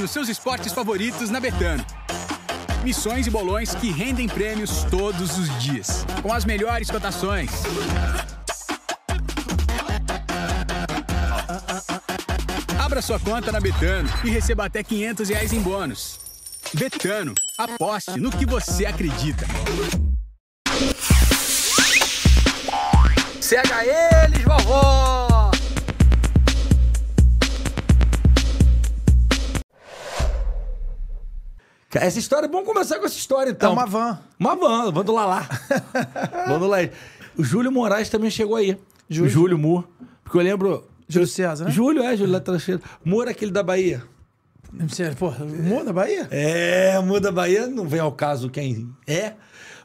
nos seus esportes favoritos na Betano. Missões e bolões que rendem prêmios todos os dias, com as melhores cotações. Abra sua conta na Betano e receba até 500 reais em bônus. Betano, aposte no que você acredita. Cega eles, vovó! Essa história, vamos começar com essa história então. É uma van. Uma van, van do Lalá. van do Lalá. O Júlio Moraes também chegou aí. Júlio, Júlio Moore. Porque eu lembro. Júlio César, né? Júlio, é, Júlio Latracheiro. Moura, é aquele da Bahia. Pô, Moura da Bahia? É, Moura da Bahia não vem ao caso quem é.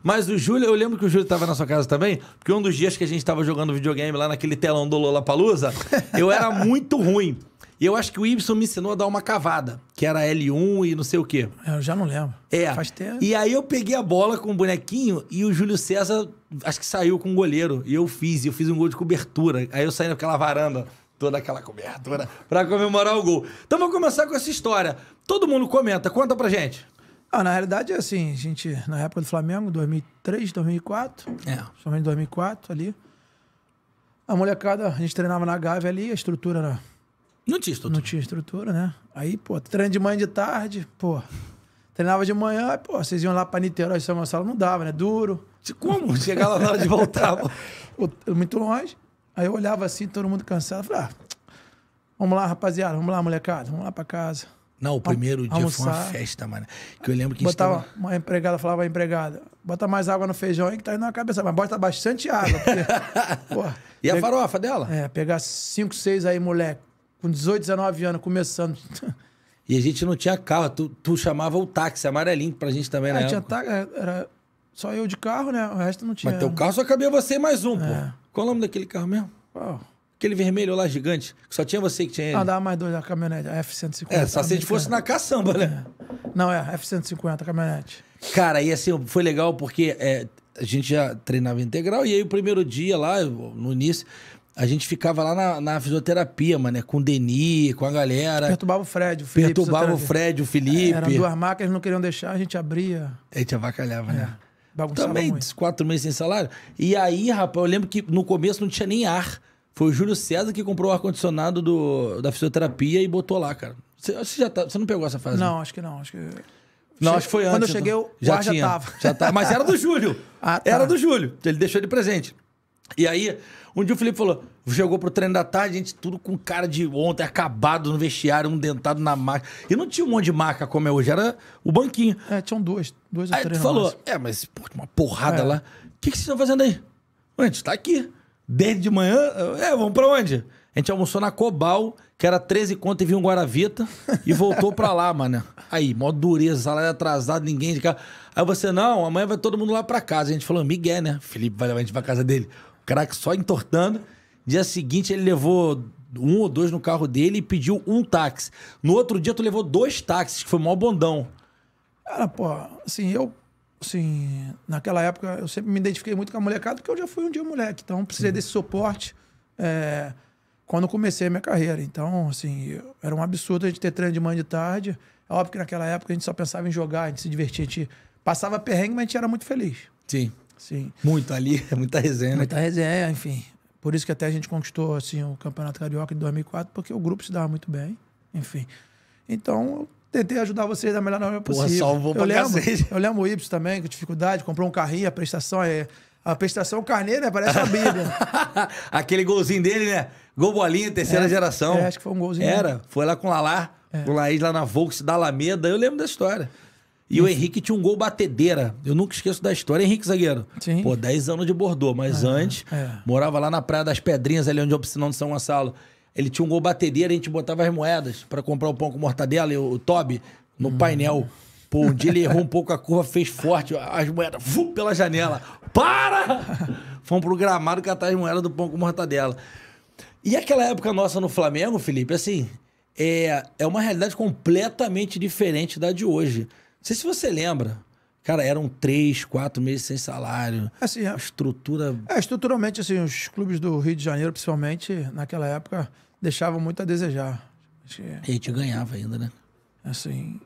Mas o Júlio, eu lembro que o Júlio estava na sua casa também, porque um dos dias que a gente estava jogando videogame lá naquele telão do Lola Palusa, eu era muito ruim. E eu acho que o Ibson me ensinou a dar uma cavada, que era L1 e não sei o quê. É, eu já não lembro. É. Faz tempo. E aí eu peguei a bola com o bonequinho e o Júlio César acho que saiu com o um goleiro. E eu fiz, e eu fiz um gol de cobertura. Aí eu saí naquela varanda toda aquela cobertura para comemorar o gol. Então vamos começar com essa história. Todo mundo comenta, conta pra gente. Ah, na realidade é assim, a gente, na época do Flamengo, 2003, 2004, é. somente 2004 ali, a molecada, a gente treinava na Gávea ali, a estrutura não tinha estrutura. Não tinha estrutura, né? Aí, pô, treino de manhã de tarde, pô. Treinava de manhã, pô, vocês iam lá pra Niterói, São Gonçalo, não dava, né? Duro. Como? Chegar lá na hora de voltar, Muito longe. Aí eu olhava assim, todo mundo cansado. Falei, ah, vamos lá, rapaziada, vamos lá, molecada, vamos lá pra casa. Não, o primeiro Al almoçar. dia foi uma festa, mano. Que eu lembro que Botava estava... uma empregada, falava a empregada, bota mais água no feijão aí que tá indo na cabeça, mas bota bastante água. Porque, porra, e pega... a farofa dela? É, pegar cinco, seis aí, moleque com 18, 19 anos, começando. E a gente não tinha carro, tu, tu chamava o táxi amarelinho pra gente também, é, né? Tinha táxi, é, era só eu de carro, né? O resto não tinha. Mas teu carro só cabia você e mais um, é. pô. Qual o nome daquele carro mesmo? Qual? Aquele vermelho lá gigante, que só tinha você que tinha ele. Ah, dava mais dois, a caminhonete, a F-150. É, só se a gente fosse na caçamba, né? É. Não, é, a F-150, a caminhonete. Cara, e assim, foi legal porque é, a gente já treinava integral, e aí o primeiro dia lá, no início, a gente ficava lá na, na fisioterapia, mano, com o Denis, com a galera. Perturbava o Fred, o Felipe. Perturbava o Fred, o é, Felipe. É, eram duas marcas, não queriam deixar, a gente abria. A gente abacalhava né? é. né? Bagunçava Também, muito. quatro meses sem salário. E aí, rapaz, eu lembro que no começo não tinha nem ar. Foi o Júlio César que comprou o ar-condicionado do, da fisioterapia e botou lá, cara. Você, você já tá, você não pegou essa fase? Não, né? acho que não. Acho que... Não, acho que foi antes. Quando eu cheguei, então. o já ar tinha, já tava. Já tava. Mas era do Júlio. ah, tá. Era do Júlio. Ele deixou de presente. E aí, um dia o Felipe falou, chegou pro treino da tarde, a gente tudo com cara de ontem, acabado no vestiário, um dentado na marca. E não tinha um monte de marca como é hoje, era o banquinho. É, tinham duas, duas ou aí três. Aí falou, é, mas pô, uma porrada é. lá. O que, que vocês estão fazendo aí? A gente tá aqui. Desde de manhã, é, vamos pra onde? A gente almoçou na Cobal, que era 13 conto e vinha um Guaravita, e voltou pra lá, mano. Aí, mó dureza, salário atrasado, ninguém de casa. Aí você, não, amanhã vai todo mundo lá pra casa. A gente falou, Miguel, né? Felipe, vai, levar a gente pra casa dele craque só entortando. Dia seguinte ele levou um ou dois no carro dele e pediu um táxi. No outro dia tu levou dois táxis, que foi mó bondão. Cara, pô, assim, eu assim, naquela época eu sempre me identifiquei muito com a molecada, porque eu já fui um dia moleque, então precisei Sim. desse suporte é, quando comecei a minha carreira. Então, assim, era um absurdo a gente ter treino de manhã e de tarde. É óbvio que naquela época a gente só pensava em jogar, a gente se divertia, a gente passava perrengue, mas a gente era muito feliz. Sim. Sim. Muito ali, muita resenha. Né? Muita resenha, enfim. Por isso que até a gente conquistou assim o Campeonato Carioca de 2004, porque o grupo se dava muito bem, enfim. Então, tentei ajudar vocês da melhor maneira Porra, possível. Salvou eu lembro, eu lembro o Y também, com dificuldade, comprou um carrinho, a prestação é a prestação carneiro, né? Parece a bíblia. Aquele golzinho dele, né? Gol bolinha, terceira é, geração. É, acho que foi um golzinho. Era, foi lá com o Lalá, é. com o Laís lá na Volks da Alameda. Eu lembro da história. E o Henrique tinha um gol batedeira. Eu nunca esqueço da história. Henrique Zagueiro. Sim. Pô, 10 anos de Bordeaux, mas é, antes, é. morava lá na Praia das Pedrinhas, ali onde é o piscinão de São Gonçalo. Ele tinha um gol batedeira, a gente botava as moedas para comprar o pão com mortadela e o, o Toby no hum. painel. Pô, um dia ele errou um pouco a curva, fez forte, as moedas, vum, pela janela. Para! Fomos pro gramado catar as moedas do pão com mortadela. E aquela época nossa no Flamengo, Felipe, assim, é, é uma realidade completamente diferente da de hoje sei se você lembra. Cara, eram três, quatro meses sem salário. Assim, é, a é. estrutura. É, estruturalmente, assim, os clubes do Rio de Janeiro, principalmente, naquela época, deixavam muito a desejar. e a gente ganhava ainda, né? Assim,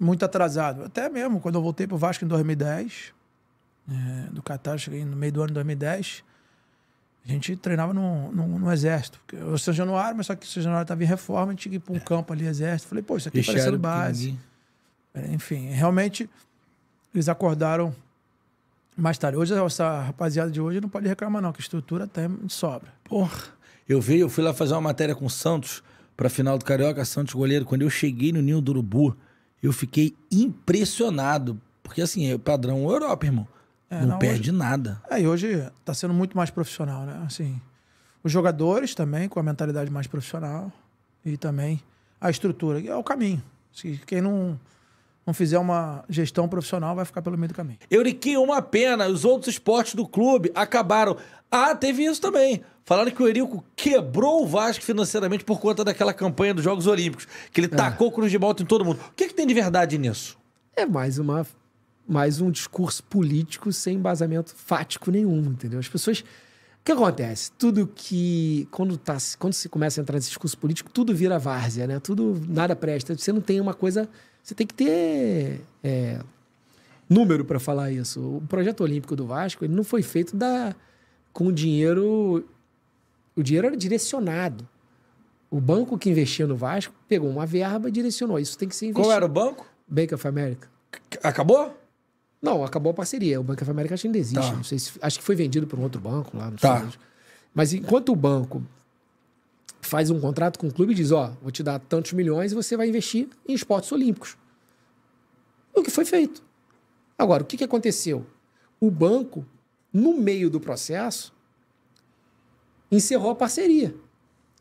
muito atrasado. Até mesmo quando eu voltei para o Vasco em 2010, é, do Catar, cheguei no meio do ano de 2010, a gente treinava no, no, no Exército. Eu sou Januário, mas só que o São Januário estava em reforma, a gente ia para um é. campo ali, Exército. Falei, pô, isso aqui é Deixaram parecendo base. É, enfim, realmente eles acordaram mais tarde. Hoje, essa rapaziada de hoje não pode reclamar, não, que estrutura tem de sobra. Porra, eu vi, eu fui lá fazer uma matéria com o Santos pra final do Carioca, Santos goleiro. Quando eu cheguei no Ninho do Urubu, eu fiquei impressionado. Porque assim, é padrão Europa, irmão. É, não, não, perde hoje... nada. Aí é, hoje tá sendo muito mais profissional, né? Assim, os jogadores também com a mentalidade mais profissional e também a estrutura. É o caminho. Assim, quem não não fizer uma gestão profissional, vai ficar pelo meio do caminho. Euriquinho, uma pena. Os outros esportes do clube acabaram. Ah, teve isso também. Falaram que o Eurico quebrou o Vasco financeiramente por conta daquela campanha dos Jogos Olímpicos, que ele é. tacou cruz de volta em todo mundo. O que, é que tem de verdade nisso? É mais uma mais um discurso político sem embasamento fático nenhum, entendeu? As pessoas. O que acontece? Tudo que. Quando, tá, quando se começa a entrar nesse discurso político, tudo vira várzea, né? Tudo nada presta. Você não tem uma coisa você tem que ter é, número para falar isso. O projeto olímpico do Vasco ele não foi feito da, com dinheiro. O dinheiro era direcionado. O banco que investia no Vasco pegou uma verba e direcionou. Isso tem que ser investido. Qual era o banco? Bank of America. Acabou? Não, acabou a parceria. O Bank of America acho que ainda existe. Tá. Não sei se, acho que foi vendido para um outro banco lá. Não tá. Sei. Mas enquanto o banco faz um contrato com o clube e diz: Ó, vou te dar tantos milhões e você vai investir em esportes olímpicos. O que foi feito. Agora, o que, que aconteceu? O banco, no meio do processo, encerrou a parceria.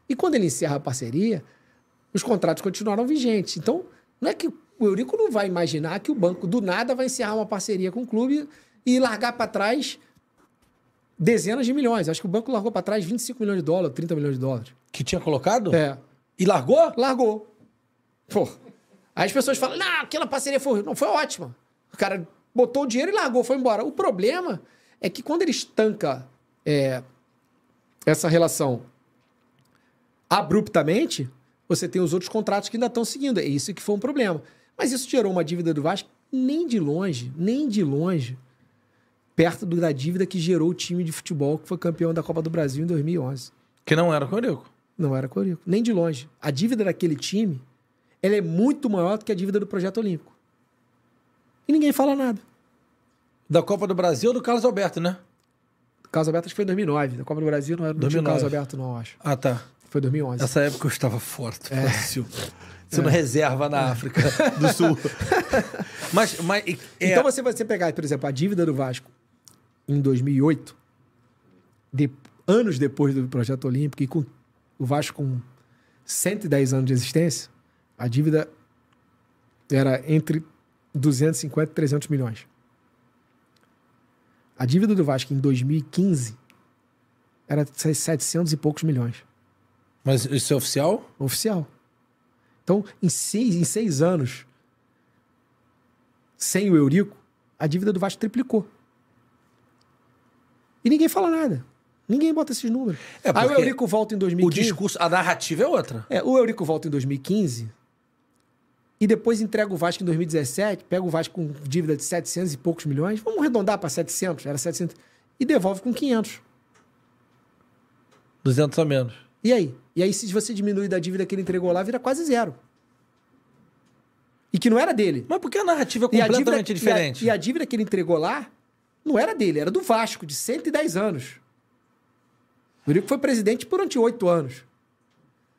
E quando ele encerra a parceria, os contratos continuaram vigentes. Então, não é que o Eurico não vai imaginar que o banco do nada vai encerrar uma parceria com o clube e largar para trás dezenas de milhões. Acho que o banco largou para trás 25 milhões de dólares, 30 milhões de dólares. Que tinha colocado? É. E largou? Largou. Pô. Aí as pessoas falam, não, aquela parceria foi, não, foi ótima. O cara botou o dinheiro e largou, foi embora. O problema é que quando ele estanca é, essa relação abruptamente, você tem os outros contratos que ainda estão seguindo. É isso que foi um problema. Mas isso gerou uma dívida do Vasco nem de longe, nem de longe perto da dívida que gerou o time de futebol que foi campeão da Copa do Brasil em 2011. Que não era Corico? Não era Corico, nem de longe. A dívida daquele time, ela é muito maior do que a dívida do projeto olímpico. E ninguém fala nada. Da Copa do Brasil do Carlos Alberto, né? Carlos Alberto acho que foi em 2009. Da Copa do Brasil não era do Carlos Alberto não, acho. Ah, tá. Foi 2011. Nessa época eu estava forte é. Brasil. Sendo é. reserva na é. África do Sul. mas, mas, é... Então você vai pegar, por exemplo, a dívida do Vasco em 2008, de, anos depois do projeto olímpico e com o Vasco com 110 anos de existência, a dívida era entre 250 e 300 milhões. A dívida do Vasco em 2015 era 700 e poucos milhões. Mas isso é oficial? Oficial. Então, em seis, em seis anos, sem o Eurico, a dívida do Vasco triplicou. E ninguém fala nada. Ninguém bota esses números. É Aí ah, o Eurico volta em 2015. O discurso, a narrativa é outra. É, o Eurico volta em 2015 e depois entrega o Vasco em 2017, pega o Vasco com dívida de 700 e poucos milhões, vamos arredondar para 700, era 700, e devolve com 500. 200 a menos. E aí? E aí, se você diminuir da dívida que ele entregou lá, vira quase zero. E que não era dele. Mas por que a narrativa é completamente dívida, diferente? E a, e a dívida que ele entregou lá não era dele, era do Vasco, de 110 anos. O Murico foi presidente durante oito anos.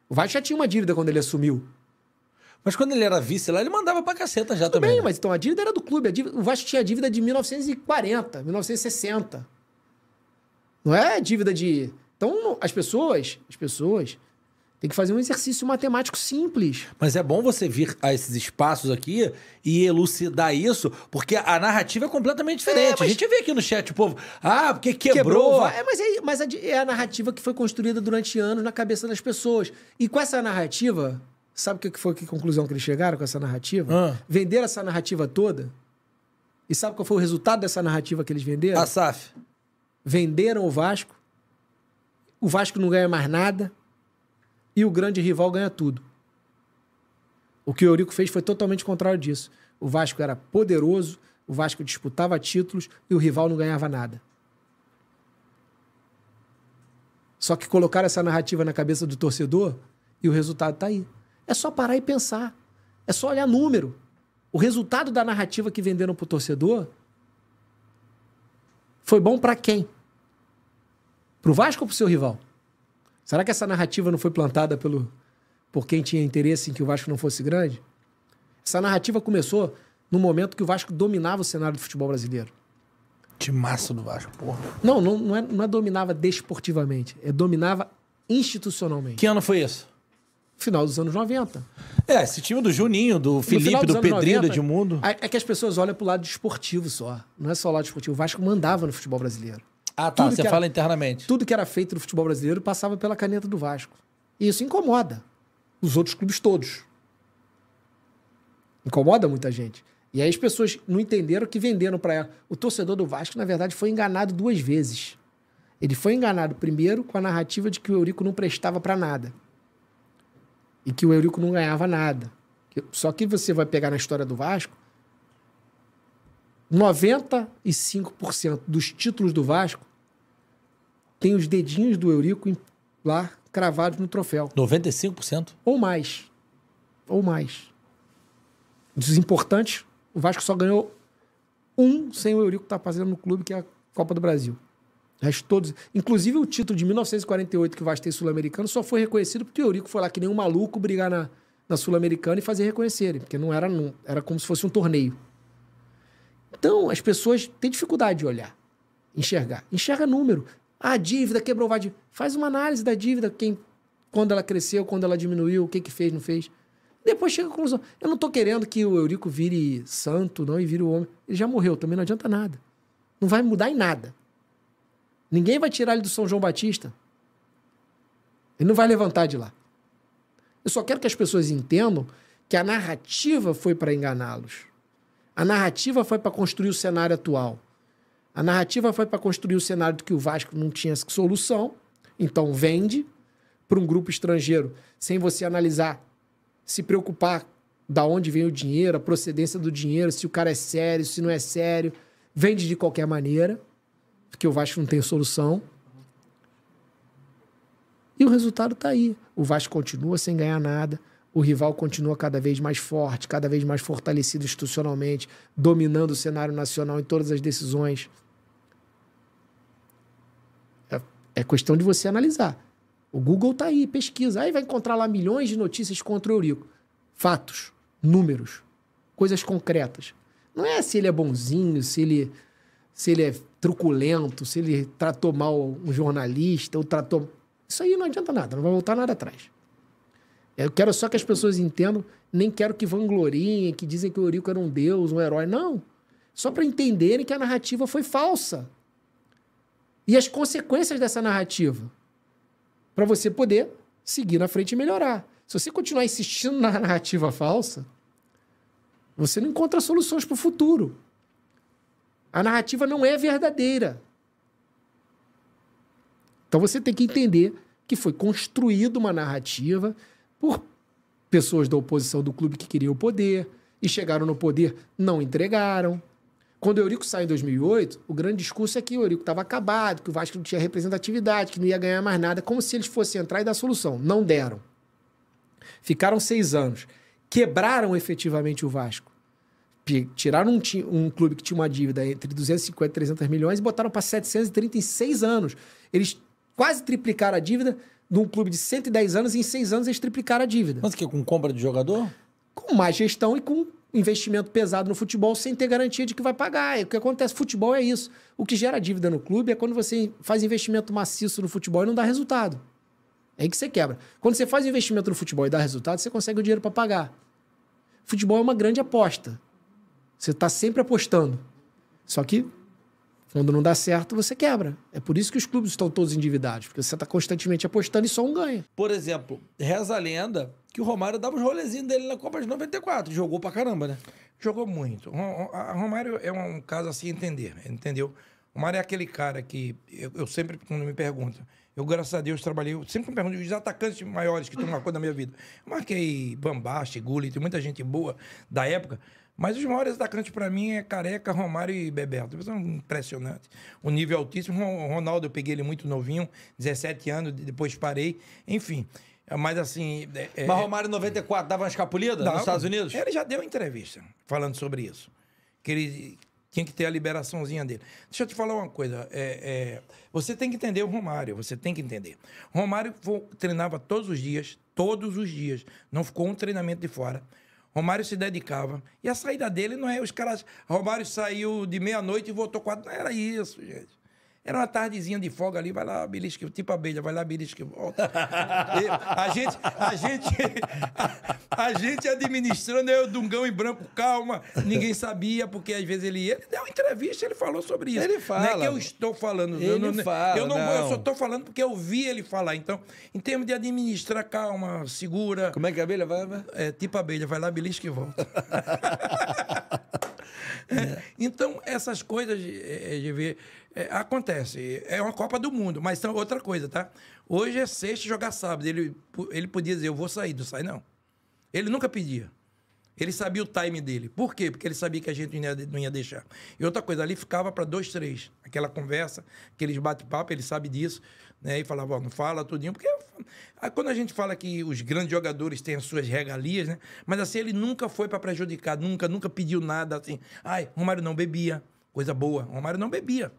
O Vasco já tinha uma dívida quando ele assumiu. Mas quando ele era vice lá, ele mandava pra caceta já também. Bem, né? mas então a dívida era do clube. Dívida, o Vasco tinha dívida de 1940, 1960. Não é dívida de. Então as pessoas, as pessoas tem que fazer um exercício matemático simples. Mas é bom você vir a esses espaços aqui e elucidar isso, porque a narrativa é completamente diferente. É, a gente vê aqui no chat o povo, ah, porque quebrou. quebrou é, mas, é, mas é a narrativa que foi construída durante anos na cabeça das pessoas. E com essa narrativa, sabe o que foi que conclusão que eles chegaram com essa narrativa? Ah. Venderam essa narrativa toda. E sabe qual foi o resultado dessa narrativa que eles venderam? A SAF. Venderam o Vasco. O Vasco não ganha mais nada e o grande rival ganha tudo. O que o Eurico fez foi totalmente contrário disso. O Vasco era poderoso, o Vasco disputava títulos e o rival não ganhava nada. Só que colocaram essa narrativa na cabeça do torcedor e o resultado está aí. É só parar e pensar. É só olhar número. O resultado da narrativa que venderam para o torcedor foi bom para quem? Para o Vasco ou para o seu rival? Será que essa narrativa não foi plantada pelo por quem tinha interesse em que o Vasco não fosse grande? Essa narrativa começou no momento que o Vasco dominava o cenário do futebol brasileiro. De massa do Vasco, porra. Não, não, não, é, não é dominava desportivamente, é dominava institucionalmente. Que ano foi isso? Final dos anos 90. É, esse time do Juninho, do Felipe, do Pedrinho, do Edmundo. É, é que as pessoas olham pro lado esportivo só. Não é só o lado esportivo. O Vasco mandava no futebol brasileiro. Ah, tá. Tudo você era, fala internamente. Tudo que era feito no futebol brasileiro passava pela caneta do Vasco. E isso incomoda os outros clubes todos. Incomoda muita gente. E aí as pessoas não entenderam que venderam para ela. O torcedor do Vasco, na verdade, foi enganado duas vezes. Ele foi enganado primeiro com a narrativa de que o Eurico não prestava para nada. E que o Eurico não ganhava nada. Só que você vai pegar na história do Vasco, 95% dos títulos do Vasco tem os dedinhos do Eurico lá cravados no troféu. 95%? Ou mais. Ou mais. Dos importantes, o Vasco só ganhou um sem o Eurico estar tá fazendo no clube, que é a Copa do Brasil. Mas todos, inclusive o título de 1948 que o Vasco tem sul-americano só foi reconhecido porque o Eurico foi lá que nem um maluco brigar na, na sul-americana e fazer reconhecerem, porque não era não, era como se fosse um torneio. Então, as pessoas têm dificuldade de olhar, enxergar. Enxerga número. Ah, dívida, quebrou vai dívida. Faz uma análise da dívida, quem, quando ela cresceu, quando ela diminuiu, o que, que fez, não fez. Depois chega à conclusão. Eu não estou querendo que o Eurico vire santo, não, e vire o homem. Ele já morreu, também não adianta nada. Não vai mudar em nada. Ninguém vai tirar ele do São João Batista. Ele não vai levantar de lá. Eu só quero que as pessoas entendam que a narrativa foi para enganá-los. A narrativa foi para construir o cenário atual. A narrativa foi para construir o cenário de que o Vasco não tinha solução, então vende para um grupo estrangeiro, sem você analisar, se preocupar da onde vem o dinheiro, a procedência do dinheiro, se o cara é sério, se não é sério, vende de qualquer maneira, porque o Vasco não tem solução. E o resultado está aí. O Vasco continua sem ganhar nada, o rival continua cada vez mais forte, cada vez mais fortalecido institucionalmente, dominando o cenário nacional em todas as decisões. É questão de você analisar. O Google está aí, pesquisa. Aí vai encontrar lá milhões de notícias contra o Eurico. Fatos, números, coisas concretas. Não é se ele é bonzinho, se ele, se ele é truculento, se ele tratou mal um jornalista ou tratou. Isso aí não adianta nada, não vai voltar nada atrás. Eu quero só que as pessoas entendam, nem quero que vangloriem, que dizem que o Eurico era um deus, um herói. Não. Só para entenderem que a narrativa foi falsa e as consequências dessa narrativa para você poder seguir na frente e melhorar. Se você continuar insistindo na narrativa falsa, você não encontra soluções para o futuro. A narrativa não é verdadeira. Então você tem que entender que foi construída uma narrativa por pessoas da oposição do clube que queriam o poder e chegaram no poder, não entregaram. Quando o Eurico saiu em 2008, o grande discurso é que o Eurico estava acabado, que o Vasco não tinha representatividade, que não ia ganhar mais nada, como se eles fossem entrar e dar solução. Não deram. Ficaram seis anos. Quebraram efetivamente o Vasco. Tiraram um, um clube que tinha uma dívida entre 250 e 300 milhões e botaram para 736 anos. Eles quase triplicaram a dívida num clube de 110 anos e em seis anos eles triplicaram a dívida. Mas que é com compra de jogador? Com mais gestão e com investimento pesado no futebol sem ter garantia de que vai pagar. o que acontece? Futebol é isso. O que gera dívida no clube é quando você faz investimento maciço no futebol e não dá resultado. É aí que você quebra. Quando você faz investimento no futebol e dá resultado, você consegue o dinheiro para pagar. Futebol é uma grande aposta. Você está sempre apostando. Só que, quando não dá certo, você quebra. É por isso que os clubes estão todos endividados, porque você está constantemente apostando e só um ganha. Por exemplo, reza a lenda que o Romário dava os rolezinhos dele na Copa de 94. Jogou pra caramba, né? Jogou muito. O Romário é um caso assim, entender, entendeu? O Romário é aquele cara que eu, eu sempre, quando me perguntam, eu, graças a Deus, trabalhei. Eu sempre me pergunto, os atacantes maiores que estão cor na minha vida. Eu marquei Bambaste, tem muita gente boa da época. Mas os maiores atacantes para mim é Careca, Romário e Bebeto. São impressionantes. O nível é altíssimo. O Ronaldo, eu peguei ele muito novinho, 17 anos, depois parei. Enfim. É, mas assim. É, é, Mas Romário em 94 dava uma escapulida dava, nos Estados Unidos? Ele já deu entrevista falando sobre isso. Que ele tinha que ter a liberaçãozinha dele. Deixa eu te falar uma coisa. É, é, você tem que entender o Romário, você tem que entender. Romário treinava todos os dias, todos os dias. Não ficou um treinamento de fora. Romário se dedicava. E a saída dele não é os caras. Romário saiu de meia-noite e voltou quatro. Não era isso, gente. Era uma tardezinha de folga ali, vai lá, belisca, tipo abelha, vai lá, belisca, volta. a gente, a gente, a, a, gente administrando, eu, Dungão e branco, calma, ninguém sabia, porque às vezes ele ia. Ele deu uma entrevista, ele falou sobre isso. Ele fala. Não é que eu estou falando. Ele eu não, fala, eu, não, não. eu só estou falando porque eu vi ele falar. Então, em termos de administrar, calma, segura. Como é que é a abelha vai? vai? É, tipo abelha, vai lá, belisca e volta. É. Então, essas coisas, GV, é, é, é, acontece. É uma Copa do Mundo, mas então, outra coisa, tá? Hoje é sexta jogar sábado. Ele, ele podia dizer, eu vou sair, não sai não. Ele nunca pedia. Ele sabia o time dele. Por quê? Porque ele sabia que a gente não ia, não ia deixar. E outra coisa, ali ficava para dois, três. Aquela conversa, aqueles bate-papo, ele sabe disso. Né? E falava, não fala tudinho. Porque ah, quando a gente fala que os grandes jogadores têm as suas regalias, né? Mas assim, ele nunca foi para prejudicar, nunca, nunca pediu nada assim. Ai, Romário não bebia. Coisa boa. Romário não bebia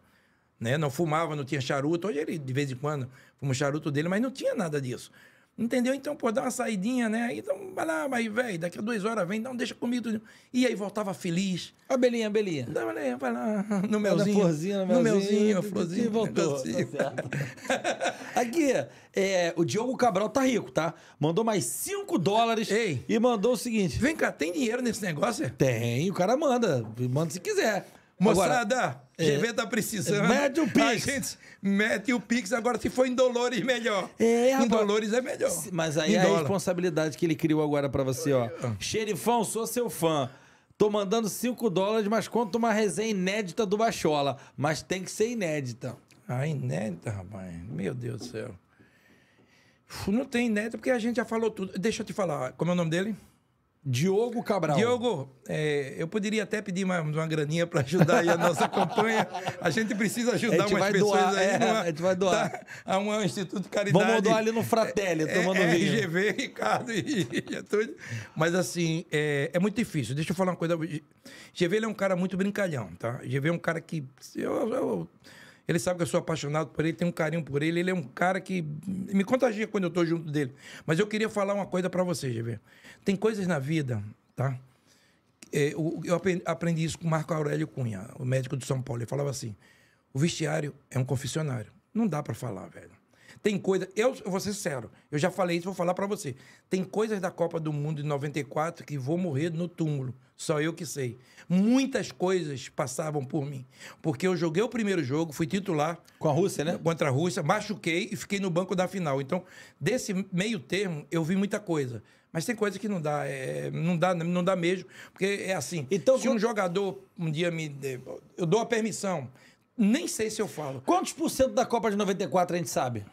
né? Não fumava, não tinha charuto. Hoje ele, de vez em quando, fuma o charuto dele, mas não tinha nada disso. Entendeu? Então, pô, dá uma saidinha, né? Então, vai lá, vai, velho, daqui a duas horas vem, não deixa comigo. E aí voltava feliz. A belinha, a belinha. Dá uma olhada, vai lá, no melzinho. florzinha, no melzinho. No melzinho, florzinha. E voltou. Tá Aqui, é, o Diogo Cabral tá rico, tá? Mandou mais cinco dólares Ei, e mandou o seguinte. Vem cá, tem dinheiro nesse negócio? Tem, o cara manda. Manda se quiser. Moçada, Agora, é, GV tá precisando. Mete o Pix. mete o Pix. Agora, se for em Dolores, melhor. É, rapaz, em Dolores é melhor. Mas aí é a responsabilidade que ele criou agora para você, ó. É. Xerifão, sou seu fã. Tô mandando 5 dólares, mas conta uma resenha inédita do Bachola. Mas tem que ser inédita. Ah, inédita, rapaz. Meu Deus do céu. Não tem inédita porque a gente já falou tudo. Deixa eu te falar. Como é o nome dele? Diogo Cabral. Diogo, é, eu poderia até pedir uma, uma graninha para ajudar aí a nossa campanha. A gente precisa ajudar a gente umas pessoas doar, aí. É, numa, a gente vai doar. Tá, a um instituto de caridade. Vamos doar ali no Fratelli, é, é, tomando é, vinho. RGV, Ricardo e Getúlio. Mas assim, é, é, muito difícil. Deixa eu falar uma coisa. GV ele é um cara muito brincalhão, tá? GV é um cara que... Eu, eu, ele sabe que eu sou apaixonado por ele, tenho um carinho por ele. Ele é um cara que me contagia quando eu estou junto dele. Mas eu queria falar uma coisa para você, GV. Tem coisas na vida, tá? É, eu, aprendi isso com Marco Aurélio Cunha, o médico de São Paulo. Ele falava assim: o vestiário é um confessionário. Não dá para falar, velho. Tem coisa. Eu, eu vou ser sério. eu já falei isso, vou falar para você. Tem coisas da Copa do Mundo de 94 que vou morrer no túmulo. Só eu que sei. Muitas coisas passavam por mim. Porque eu joguei o primeiro jogo, fui titular. Com a Rússia, né? Contra a Rússia, machuquei e fiquei no banco da final. Então, desse meio termo, eu vi muita coisa. Mas tem coisa que não dá, é, não dá, não dá mesmo, porque é assim. Então, se um jogador um dia me eu dou a permissão, nem sei se eu falo. Quantos por cento da Copa de 94 a gente sabe?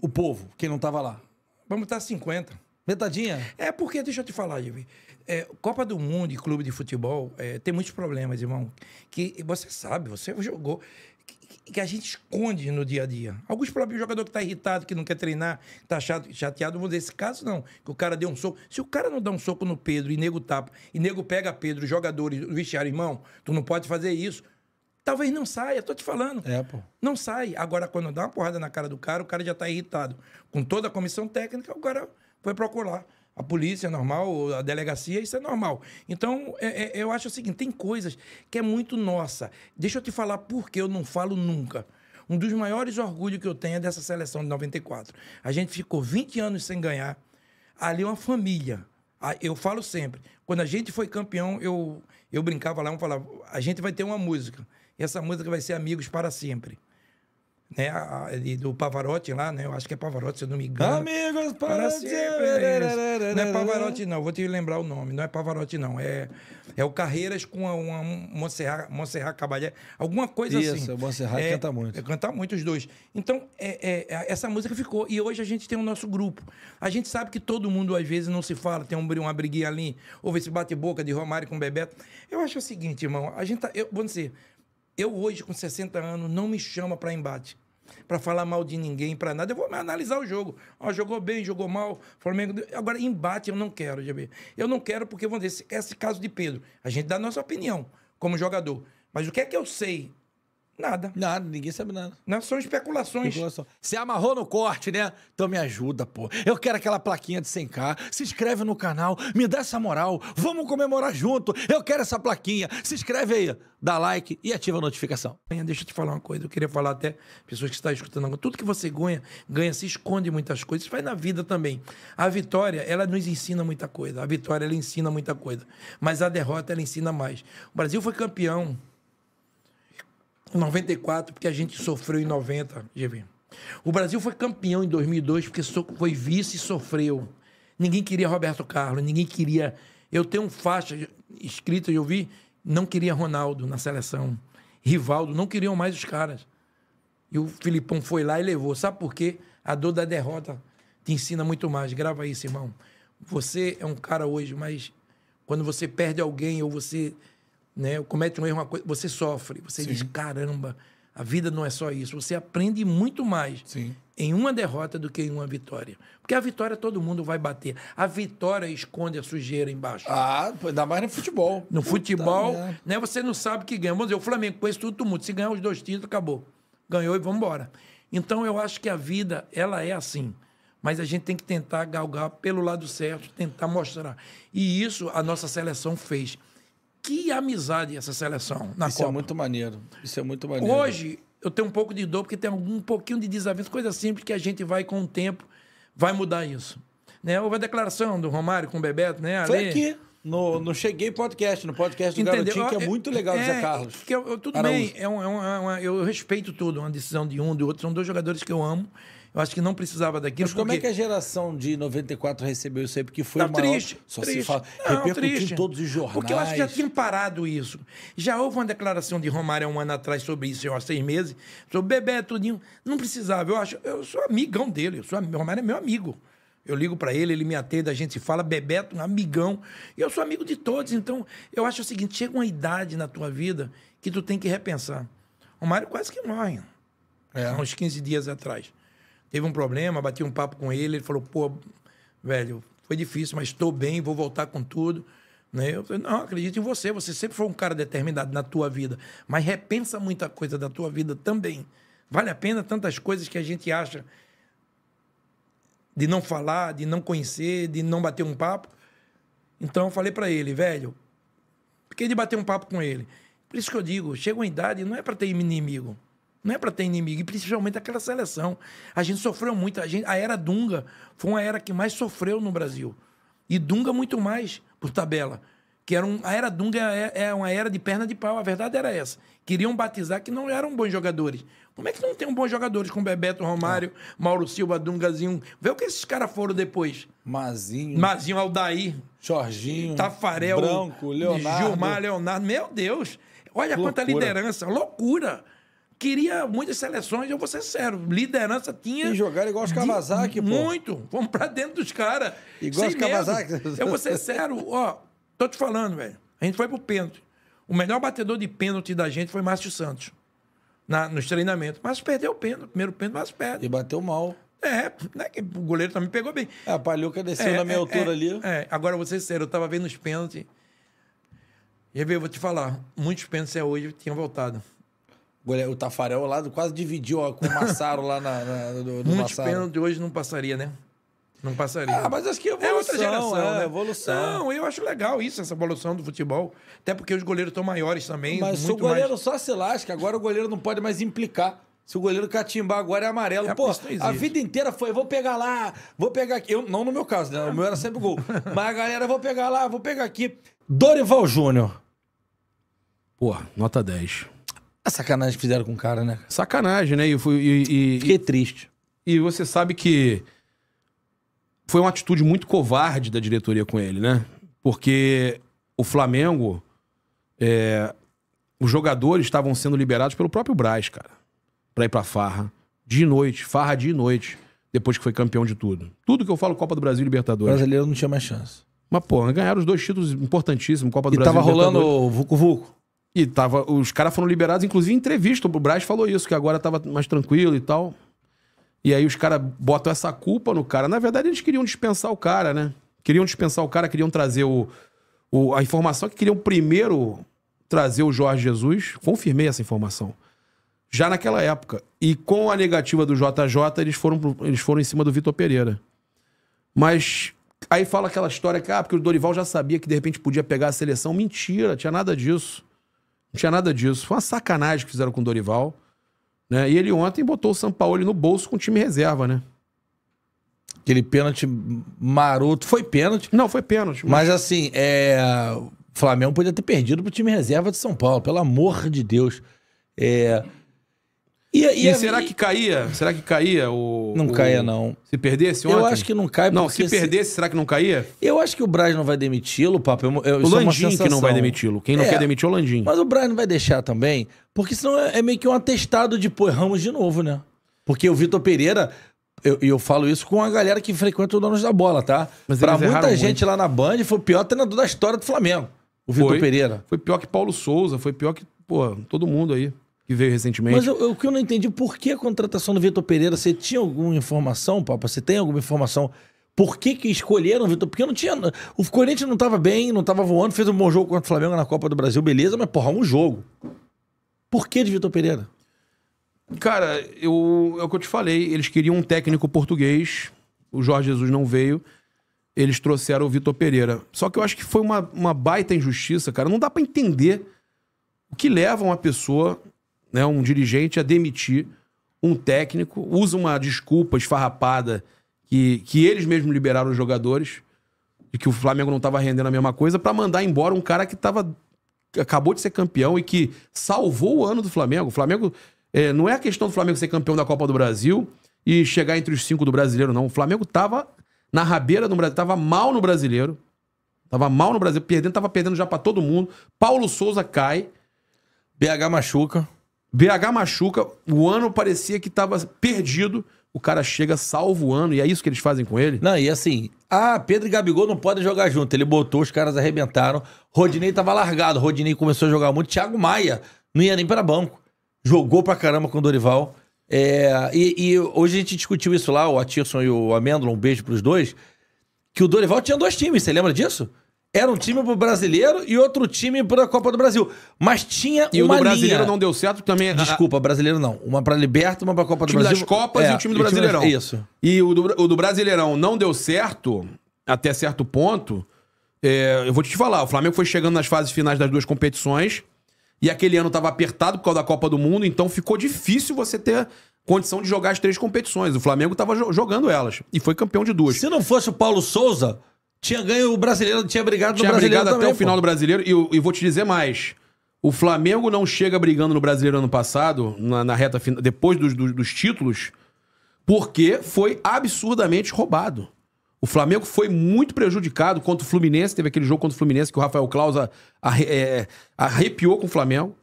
O povo, quem não estava lá. Vamos estar 50. Metadinha? É porque, deixa eu te falar, Jimmy. É, Copa do Mundo e clube de futebol é, tem muitos problemas, irmão. Que você sabe, você jogou que a gente esconde no dia a dia. Alguns próprios jogadores que tá irritado, que não quer treinar, que tá chato, chateado, vão dizer, esse caso não, que o cara deu um soco. Se o cara não dá um soco no Pedro e nego tapa, e nego pega Pedro, jogadores, o vestiário, irmão, tu não pode fazer isso. Talvez não saia, tô te falando. É, pô. Não sai. Agora, quando dá uma porrada na cara do cara, o cara já tá irritado. Com toda a comissão técnica, o cara foi procurar a polícia é normal, a delegacia, isso é normal. Então, é, é, eu acho o seguinte: tem coisas que é muito nossa. Deixa eu te falar por que eu não falo nunca. Um dos maiores orgulhos que eu tenho é dessa seleção de 94. A gente ficou 20 anos sem ganhar. Ali é uma família. Eu falo sempre, quando a gente foi campeão, eu, eu brincava lá, um falava, a gente vai ter uma música. E essa música vai ser Amigos para Sempre né, a, do Pavarotti lá, né? Eu acho que é Pavarotti, se eu não me engano. Amigos para, para sempre. não é Pavarotti não, vou te lembrar o nome. Não é Pavarotti não, é é o Carreiras com uma, uma Monserrat, Monserrat Caballé, alguma coisa Isso, assim. Isso, Monserrat é, canta muito. É, canta muito os dois. Então, é, é, é, essa música ficou e hoje a gente tem o nosso grupo. A gente sabe que todo mundo às vezes não se fala, tem um, uma briguinha ali, houve esse bate-boca de Romário com Bebeto. Eu acho o seguinte, irmão, a gente tá, eu vou dizer, eu hoje, com 60 anos, não me chama para embate. Para falar mal de ninguém, para nada. Eu vou analisar o jogo. Ó, jogou bem, jogou mal. Flamengo. Agora, embate eu não quero, GB. Eu não quero porque, vamos dizer, esse, esse caso de Pedro. A gente dá a nossa opinião como jogador. Mas o que é que eu sei Nada. Nada, ninguém sabe nada. Não, são especulações. Especulação. amarrou no corte, né? Então me ajuda, pô. Eu quero aquela plaquinha de 100k. Se inscreve no canal, me dá essa moral. Vamos comemorar junto. Eu quero essa plaquinha. Se inscreve aí, dá like e ativa a notificação. Deixa eu te falar uma coisa. Eu queria falar até pessoas que estão escutando agora. Tudo que você ganha, ganha, se esconde muitas coisas. Isso vai na vida também. A vitória, ela nos ensina muita coisa. A vitória, ela ensina muita coisa. Mas a derrota, ela ensina mais. O Brasil foi campeão 94, porque a gente sofreu em 90, GV. O Brasil foi campeão em 2002 porque foi vice e sofreu. Ninguém queria Roberto Carlos, ninguém queria. Eu tenho um faixa escrita, eu vi, não queria Ronaldo na seleção. Rivaldo, não queriam mais os caras. E o Filipão foi lá e levou. Sabe por quê? A dor da derrota te ensina muito mais. Grava isso, irmão. Você é um cara hoje, mas quando você perde alguém ou você né, comete um erro, uma coisa, você sofre, você Sim. diz, caramba, a vida não é só isso. Você aprende muito mais Sim. em uma derrota do que em uma vitória. Porque a vitória todo mundo vai bater. A vitória esconde a sujeira embaixo. Ah, ainda mais no futebol. No futebol, né, você não sabe que ganha. Vamos dizer, o Flamengo conhece tudo, mundo. Se ganhar os dois títulos, acabou. Ganhou e vamos embora. Então, eu acho que a vida, ela é assim mas a gente tem que tentar galgar pelo lado certo, tentar mostrar. E isso a nossa seleção fez que amizade essa seleção na Isso é Copa. é muito maneiro. Isso é muito maneiro. Hoje eu tenho um pouco de dor porque tem um pouquinho de desavença, coisa simples que a gente vai com o tempo vai mudar isso. Né? Houve a declaração do Romário com o Bebeto, né? Foi aqui. No, no Cheguei Podcast, no podcast do Entendeu? Garotinho, que é, é muito legal é, Zé Carlos. Que eu, tudo Araújo. bem, é um, é um, é um, eu respeito tudo, uma decisão de um, do outro. São dois jogadores que eu amo eu acho que não precisava daquilo. Mas como é que a geração de 94 recebeu isso aí? Porque foi não, triste. Só triste. se fala. Não, Repercutiu triste. em todos os jornais. Porque eu acho que já tinha parado isso. Já houve uma declaração de Romário há um ano atrás sobre isso, há seis meses, sobre bebê, tudinho. Não precisava. Eu acho. Eu sou amigão dele. Eu sou, Romário é meu amigo. Eu ligo para ele, ele me atende, a gente se fala, Bebeto, é um amigão. E eu sou amigo de todos, então eu acho o seguinte: chega uma idade na tua vida que tu tem que repensar. O Mário quase que morre. É. Há uns 15 dias atrás teve um problema, bati um papo com ele, ele falou, pô, velho, foi difícil, mas estou bem, vou voltar com tudo. Né? Eu falei, não, acredito em você, você sempre foi um cara determinado na tua vida, mas repensa muita coisa da tua vida também. Vale a pena tantas coisas que a gente acha de não falar, de não conhecer, de não bater um papo. Então eu falei para ele, velho, fiquei de bater um papo com ele. Por isso que eu digo, chega uma idade, não é para ter inimigo. Não é para ter inimigo, e principalmente aquela seleção. A gente sofreu muito. A, gente, a era Dunga foi uma era que mais sofreu no Brasil. E Dunga muito mais, por tabela. Que era um, a era Dunga é, é uma era de perna de pau. A verdade era essa. Queriam batizar que não eram bons jogadores. Como é que não tem bons jogadores como Bebeto Romário, é. Mauro Silva, Dungazinho? Vê o que esses caras foram depois. Mazinho. Mazinho Aldair. Jorginho. Tafarel. Branco, Leonardo. Gilmar, Leonardo. Meu Deus. Olha Loucura. quanta liderança. Loucura queria muitas seleções, eu vou ser sério. Liderança tinha. E jogaram igual os Kawasaki, pô. Muito. Vamos pra dentro dos caras. Igual os Kawasaki. Eu vou ser sério, ó. Tô te falando, velho. A gente foi pro pênalti. O melhor batedor de pênalti da gente foi Márcio Santos. Na, nos treinamentos. Mas perdeu o pênalti. Primeiro pênalti, mas perde. E bateu mal. É, né, que o goleiro também pegou bem. É, a Palhuca desceu é, na minha é, é, altura é, ali. É, agora eu vou ser sério, eu tava vendo os pênaltis. E aí, eu vou te falar, muitos pênaltis é hoje tinham voltado. O Tafarel lá quase dividiu ó, com o Massaro lá na, na, do, Massaro Muitos hoje não passaria, né? Não passaria. Ah, mas acho que evolução, é, é outra geração, é, né? evolução. Não, eu acho legal isso, essa evolução do futebol. Até porque os goleiros estão maiores também. Mas se o goleiro mais... só se lasca, agora o goleiro não pode mais implicar. Se o goleiro catimbar agora é amarelo. É, Pô, a vida inteira foi, vou pegar lá, vou pegar aqui. Eu, não no meu caso, né? O meu era sempre gol. mas a galera, vou pegar lá, vou pegar aqui. Dorival Júnior. Pô, nota 10. A é sacanagem que fizeram com o cara, né? Sacanagem, né? E, e, e, Fiquei triste. E você sabe que foi uma atitude muito covarde da diretoria com ele, né? Porque o Flamengo, é, os jogadores estavam sendo liberados pelo próprio Braz, cara, pra ir pra farra. De noite, farra de noite, depois que foi campeão de tudo. Tudo que eu falo, Copa do Brasil e Libertadores. O brasileiro não tinha mais chance. Mas, pô, ganharam os dois títulos importantíssimos, Copa do e Brasil e tava rolando o Vucu Vucu. E tava, os caras foram liberados, inclusive em entrevista, o Braz falou isso, que agora tava mais tranquilo e tal. E aí os caras botam essa culpa no cara. Na verdade, eles queriam dispensar o cara, né? Queriam dispensar o cara, queriam trazer o, o a informação que queriam primeiro trazer o Jorge Jesus. Confirmei essa informação. Já naquela época. E com a negativa do JJ, eles foram, pro, eles foram em cima do Vitor Pereira. Mas aí fala aquela história que, ah, porque o Dorival já sabia que de repente podia pegar a seleção. Mentira, tinha nada disso tinha nada disso. Foi uma sacanagem que fizeram com o Dorival. Né? E ele ontem botou o Sampaoli no bolso com o time reserva, né? Aquele pênalti maroto. Foi pênalti? Não, foi pênalti. Mas, mas assim, é... o Flamengo podia ter perdido pro time reserva de São Paulo, pelo amor de Deus. É... E, e, e será que caía? Será que caía o. Não o, caia, não. Se perdesse ontem? Eu acho que não cai. Não, se perdesse, se... será que não caía? Eu acho que o Braz não vai demiti-lo, papo. Eu, eu, o é Landim é que não vai demiti-lo. Quem não é, quer demitir é o Landim. Mas o Braz não vai deixar também, porque senão é, é meio que um atestado de pô, erramos de novo, né? Porque o Vitor Pereira, e eu, eu, falo isso com a galera que frequenta o Donos da Bola, tá? Mas pra muita gente muito. lá na Band, foi o pior treinador da história do Flamengo, o Vitor Pereira. Foi pior que Paulo Souza, foi pior que, pô, todo mundo aí que veio recentemente. Mas eu, o que eu não entendi, por que a contratação do Vitor Pereira? Você tinha alguma informação, Papa? Você tem alguma informação? Por que, que escolheram o Vitor? Porque não tinha. O Corinthians não estava bem, não estava voando, fez um bom jogo contra o Flamengo na Copa do Brasil, beleza, mas porra, um jogo. Por que de Vitor Pereira? Cara, eu, é o que eu te falei. Eles queriam um técnico português. O Jorge Jesus não veio. Eles trouxeram o Vitor Pereira. Só que eu acho que foi uma, uma baita injustiça, cara. Não dá para entender o que leva uma pessoa né, um dirigente a demitir um técnico, usa uma desculpa esfarrapada que, que eles mesmos liberaram os jogadores, e que o Flamengo não estava rendendo a mesma coisa, para mandar embora um cara que tava, acabou de ser campeão e que salvou o ano do Flamengo. O Flamengo é, não é a questão do Flamengo ser campeão da Copa do Brasil e chegar entre os cinco do brasileiro, não. O Flamengo estava na rabeira do Brasil, estava mal no brasileiro. Tava mal no Brasil, perdendo, tava perdendo já para todo mundo. Paulo Souza cai. BH machuca. BH machuca, o ano parecia que estava perdido. O cara chega, salvo o ano, e é isso que eles fazem com ele? Não, e assim, ah, Pedro e Gabigol não podem jogar junto. Ele botou, os caras arrebentaram. Rodinei tava largado, Rodinei começou a jogar muito. Thiago Maia não ia nem para banco. Jogou pra caramba com o Dorival. É, e, e, hoje a gente discutiu isso lá, o Atirson e o Amêndola, um beijo pros dois. Que o Dorival tinha dois times, você lembra disso? Era um time pro brasileiro e outro time pra Copa do Brasil. Mas tinha e uma linha. E o brasileiro não deu certo também. Desculpa, brasileiro não. Uma pra Liberta, uma pra Copa do Brasil. É, o time das Copas é, e o time do Brasileirão. Time... Isso. E o do, o do Brasileirão não deu certo, até certo ponto. É, eu vou te falar, o Flamengo foi chegando nas fases finais das duas competições. E aquele ano estava apertado por causa da Copa do Mundo, então ficou difícil você ter condição de jogar as três competições. O Flamengo estava jogando elas e foi campeão de duas. Se não fosse o Paulo Souza, tinha ganho o brasileiro, tinha brigado tinha no brasileiro. Tinha brigado também, até pô. o final do brasileiro. E, e vou te dizer mais. O Flamengo não chega brigando no brasileiro ano passado, na, na reta final, depois dos, dos, dos títulos, porque foi absurdamente roubado. O Flamengo foi muito prejudicado contra o Fluminense. Teve aquele jogo contra o Fluminense que o Rafael Claus é, arrepiou com o Flamengo.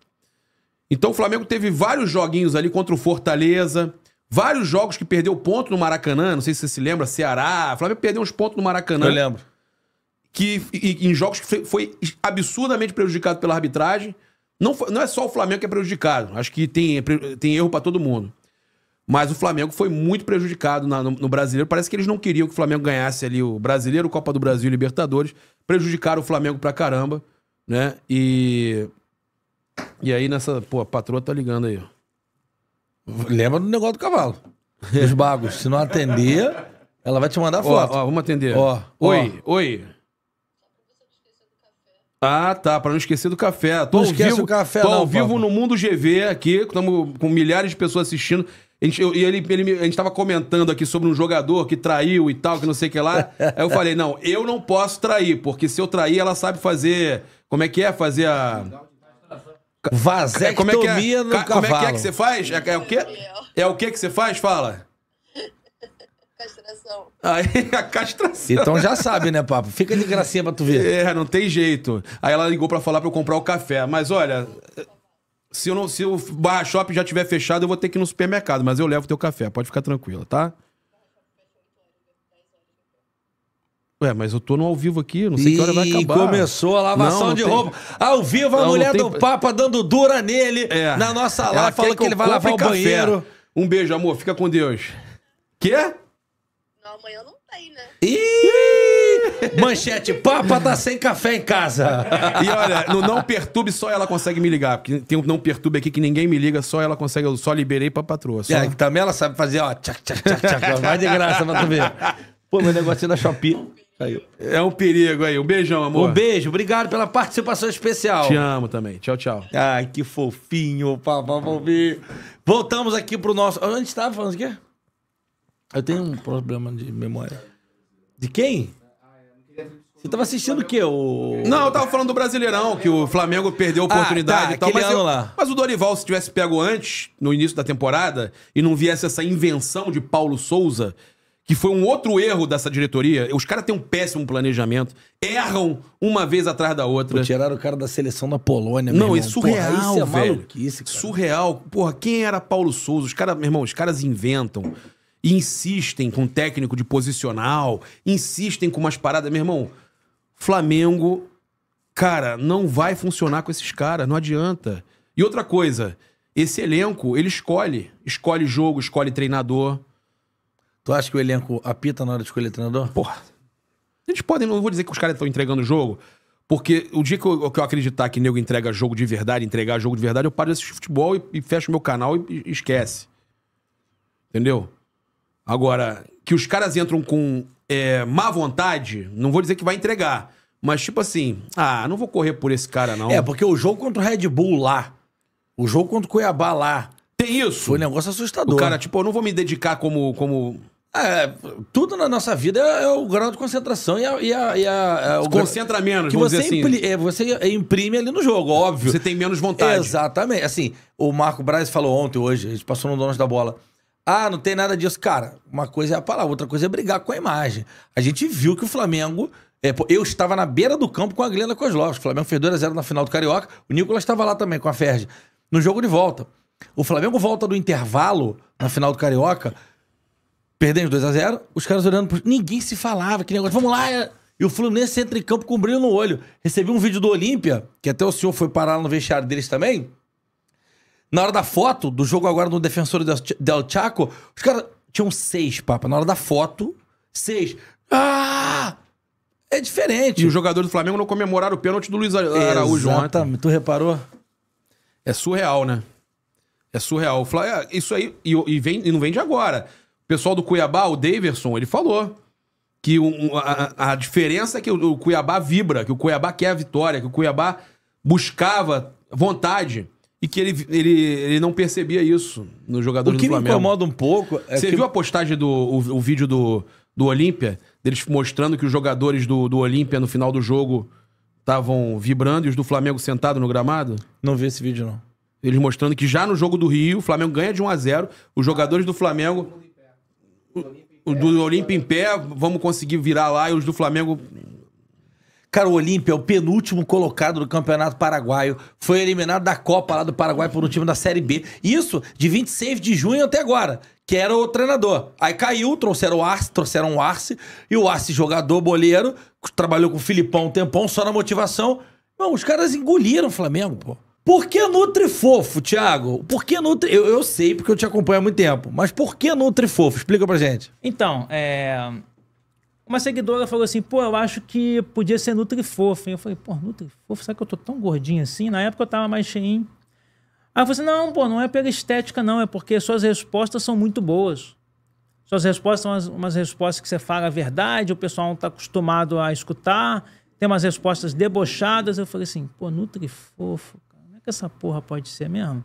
Então o Flamengo teve vários joguinhos ali contra o Fortaleza, Vários jogos que perdeu ponto no Maracanã, não sei se você se lembra, Ceará, Flamengo perdeu uns pontos no Maracanã. Eu lembro. Que, e, em jogos que foi, absurdamente prejudicado pela arbitragem. Não, foi, não é só o Flamengo que é prejudicado. Acho que tem, é, tem erro para todo mundo. Mas o Flamengo foi muito prejudicado na, no, no, brasileiro. Parece que eles não queriam que o Flamengo ganhasse ali o brasileiro, Copa do Brasil e Libertadores. Prejudicaram o Flamengo pra caramba, né? E. E aí nessa. Pô, a patroa tá ligando aí, ó. Lembra do negócio do cavalo. Dos bagos. Se não atender, ela vai te mandar foto. Ó, ó vamos atender. Ó, oi, ó. oi. Ah, tá. Pra não esquecer do café. Tô não esquece vivo, o café, tô não, ao vivo no Mundo GV aqui. Estamos com milhares de pessoas assistindo. A gente, eu, e ele, ele, a gente tava comentando aqui sobre um jogador que traiu e tal, que não sei o que lá. Aí eu falei, não, eu não posso trair, porque se eu trair, ela sabe fazer. Como é que é? Fazer a. Vasectomia como é que é? no cavalo. Como é que é que você faz? É, é o quê? É o quê que você faz? Fala. Castração. Aí, a castração. Então já sabe, né, papo? Fica de gracinha pra tu ver. É, não tem jeito. Aí ela ligou pra falar pra eu comprar o café. Mas olha, se, eu não, se o bar shop já tiver fechado, eu vou ter que ir no supermercado. Mas eu levo teu café, pode ficar tranquila, tá? Ué, mas eu tô no ao vivo aqui, não sei Ih, que hora vai acabar. começou a lavação não, não de tem... roupa. Ao vivo, a não, mulher tem... do Papa dando dura nele é. na nossa live, Ela falando que, que ele vai lavar o café. banheiro. Um beijo, amor, fica com Deus. Quê? Não, amanhã não tem, né? Ih! Manchete, Papa tá sem café em casa. e olha, no Não Perturbe só ela consegue me ligar. Porque tem um Não Perturbe aqui que ninguém me liga, só ela consegue. Eu só liberei pra patroa. Só... É, que também ela sabe fazer, ó. Tchac, tchac, tchac, tchac. Vai de graça pra tu ver. Pô, meu negocinho é da Shopee. Caiu. É um perigo aí. Um beijão, amor. Um beijo. Obrigado pela participação especial. Te amo também. Tchau, tchau. Ai, que fofinho, papai Voltamos aqui pro nosso... gente estava falando o quê? Eu tenho um problema de memória. De quem? Você tava assistindo o quê? O... Não, eu tava falando do Brasileirão, que o Flamengo perdeu a oportunidade ah, tá, e tal. Mas, eu, lá. mas o Dorival, se tivesse pego antes, no início da temporada, e não viesse essa invenção de Paulo Souza, que foi um outro erro dessa diretoria. Os caras têm um péssimo planejamento, erram uma vez atrás da outra. Pô, tiraram o cara da seleção da Polônia, meu Não, irmão. é surreal, Porra, isso é velho. Maluquice, cara. Surreal. Porra, quem era Paulo Souza? Os caras, meu irmão, os caras inventam. E insistem com técnico de posicional, insistem com umas paradas. Meu irmão, Flamengo, cara, não vai funcionar com esses caras, não adianta. E outra coisa, esse elenco, ele escolhe. Escolhe jogo, escolhe treinador. Tu acha que o elenco apita na hora de escolher treinador? Porra. Eles podem, não vou dizer que os caras estão entregando o jogo, porque o dia que eu, que eu acreditar que nego entrega jogo de verdade, entregar jogo de verdade, eu paro de assistir futebol e, e fecho meu canal e, e esquece. Entendeu? Agora, que os caras entram com é, má vontade, não vou dizer que vai entregar. Mas, tipo assim, ah, não vou correr por esse cara, não. É, porque o jogo contra o Red Bull lá, o jogo contra o Cuiabá lá. Tem isso. Foi um negócio assustador. O cara, tipo, eu não vou me dedicar como, como é, tudo na nossa vida é, é o grau de concentração e, a, e, a, e a, é o Concentra menos, que você, impli, assim. é, você imprime ali no jogo, óbvio. Você tem menos vontade. Exatamente. Assim, o Marco Braz falou ontem, hoje, a gente passou no Donos da Bola. Ah, não tem nada disso. Cara, uma coisa é a palavra, outra coisa é brigar com a imagem. A gente viu que o Flamengo. É, eu estava na beira do campo com a Glenda Kozlovski. O Flamengo fez 2x0 na final do Carioca. O Nicolas estava lá também com a Ferdi. No jogo de volta. O Flamengo volta do intervalo na final do Carioca Perdemos 2x0, os caras olhando pro... Ninguém se falava, que negócio. Vamos lá! É. E o Fluminense entra em campo com um brilho no olho. Recebi um vídeo do Olímpia, que até o senhor foi parar no vestiário deles também. Na hora da foto, do jogo agora no Defensor del Chaco, os caras tinham seis, papa. Na hora da foto, seis. Ah! É diferente. E os jogadores do Flamengo não comemoraram o pênalti do Luiz Araújo Exatamente. ontem. Tu reparou? É surreal, né? É surreal. É, isso aí, e, vem, e não vem de agora pessoal do Cuiabá, o Daverson, ele falou que um, a, a, diferença é que o, Cuiabá vibra, que o Cuiabá quer a vitória, que o Cuiabá buscava vontade e que ele, ele, ele não percebia isso no jogador do Flamengo. O que me incomoda um pouco... É Você que... viu a postagem do o, o vídeo do, do Olímpia? Deles mostrando que os jogadores do, do Olímpia no final do jogo estavam vibrando e os do Flamengo sentados no gramado? Não vi esse vídeo, não. Eles mostrando que já no jogo do Rio, o Flamengo ganha de 1 a 0 os jogadores do Flamengo o do Olímpia em pé, vamos conseguir virar lá e os do Flamengo. Cara, o Olímpia é o penúltimo colocado do Campeonato Paraguaio. Foi eliminado da Copa lá do Paraguai por um time da Série B. Isso de 26 de junho até agora, que era o treinador. Aí caiu, trouxeram o Arce, trouxeram o Arce. E o Arce, jogador, boleiro, trabalhou com o Filipão um tempão, só na motivação. Não, os caras engoliram o Flamengo, pô. Por que nutre fofo, Thiago? Por que nutre. Eu, eu sei porque eu te acompanho há muito tempo, mas por que nutre fofo? Explica pra gente. Então, é. Uma seguidora falou assim, pô, eu acho que podia ser Nutri Fofo. E eu falei, pô, Nutri Fofo, será que eu tô tão gordinho assim? Na época eu tava mais cheinho. Aí eu falei assim, não, pô, não é pela estética não, é porque suas respostas são muito boas. Suas respostas são umas, umas respostas que você fala a verdade, o pessoal não tá acostumado a escutar, tem umas respostas debochadas. Eu falei assim, pô, Nutri Fofo, cara que essa porra pode ser mesmo?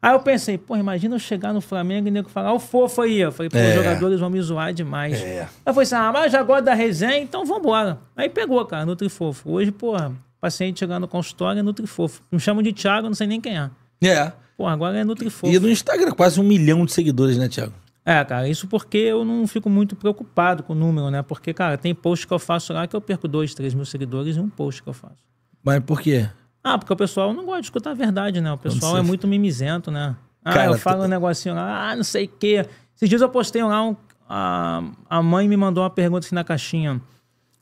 Aí eu pensei, pô, imagina eu chegar no Flamengo e o nego falar, o fofo aí. Eu falei, pô, é. os jogadores vão me zoar demais. É. Eu falei assim, ah, mas já gosto da resenha, então vambora. Aí pegou, cara, fofo. Hoje, pô, paciente chegando no consultório é fofo. Me chamam de Thiago, não sei nem quem é. É. Pô, agora é fofo. E no Instagram, quase um milhão de seguidores, né, Thiago? É, cara, isso porque eu não fico muito preocupado com o número, né? Porque, cara, tem post que eu faço lá que eu perco dois, três mil seguidores em um post que eu faço. Mas por quê? Ah, porque o pessoal não gosta de escutar a verdade, né? O pessoal é muito mimizento, né? Ah, Cara, eu falo tu... Tá- um negocinho lá, ah, não sei o quê. Esses dias eu postei lá, um, a, a mãe me mandou uma pergunta assim na caixinha.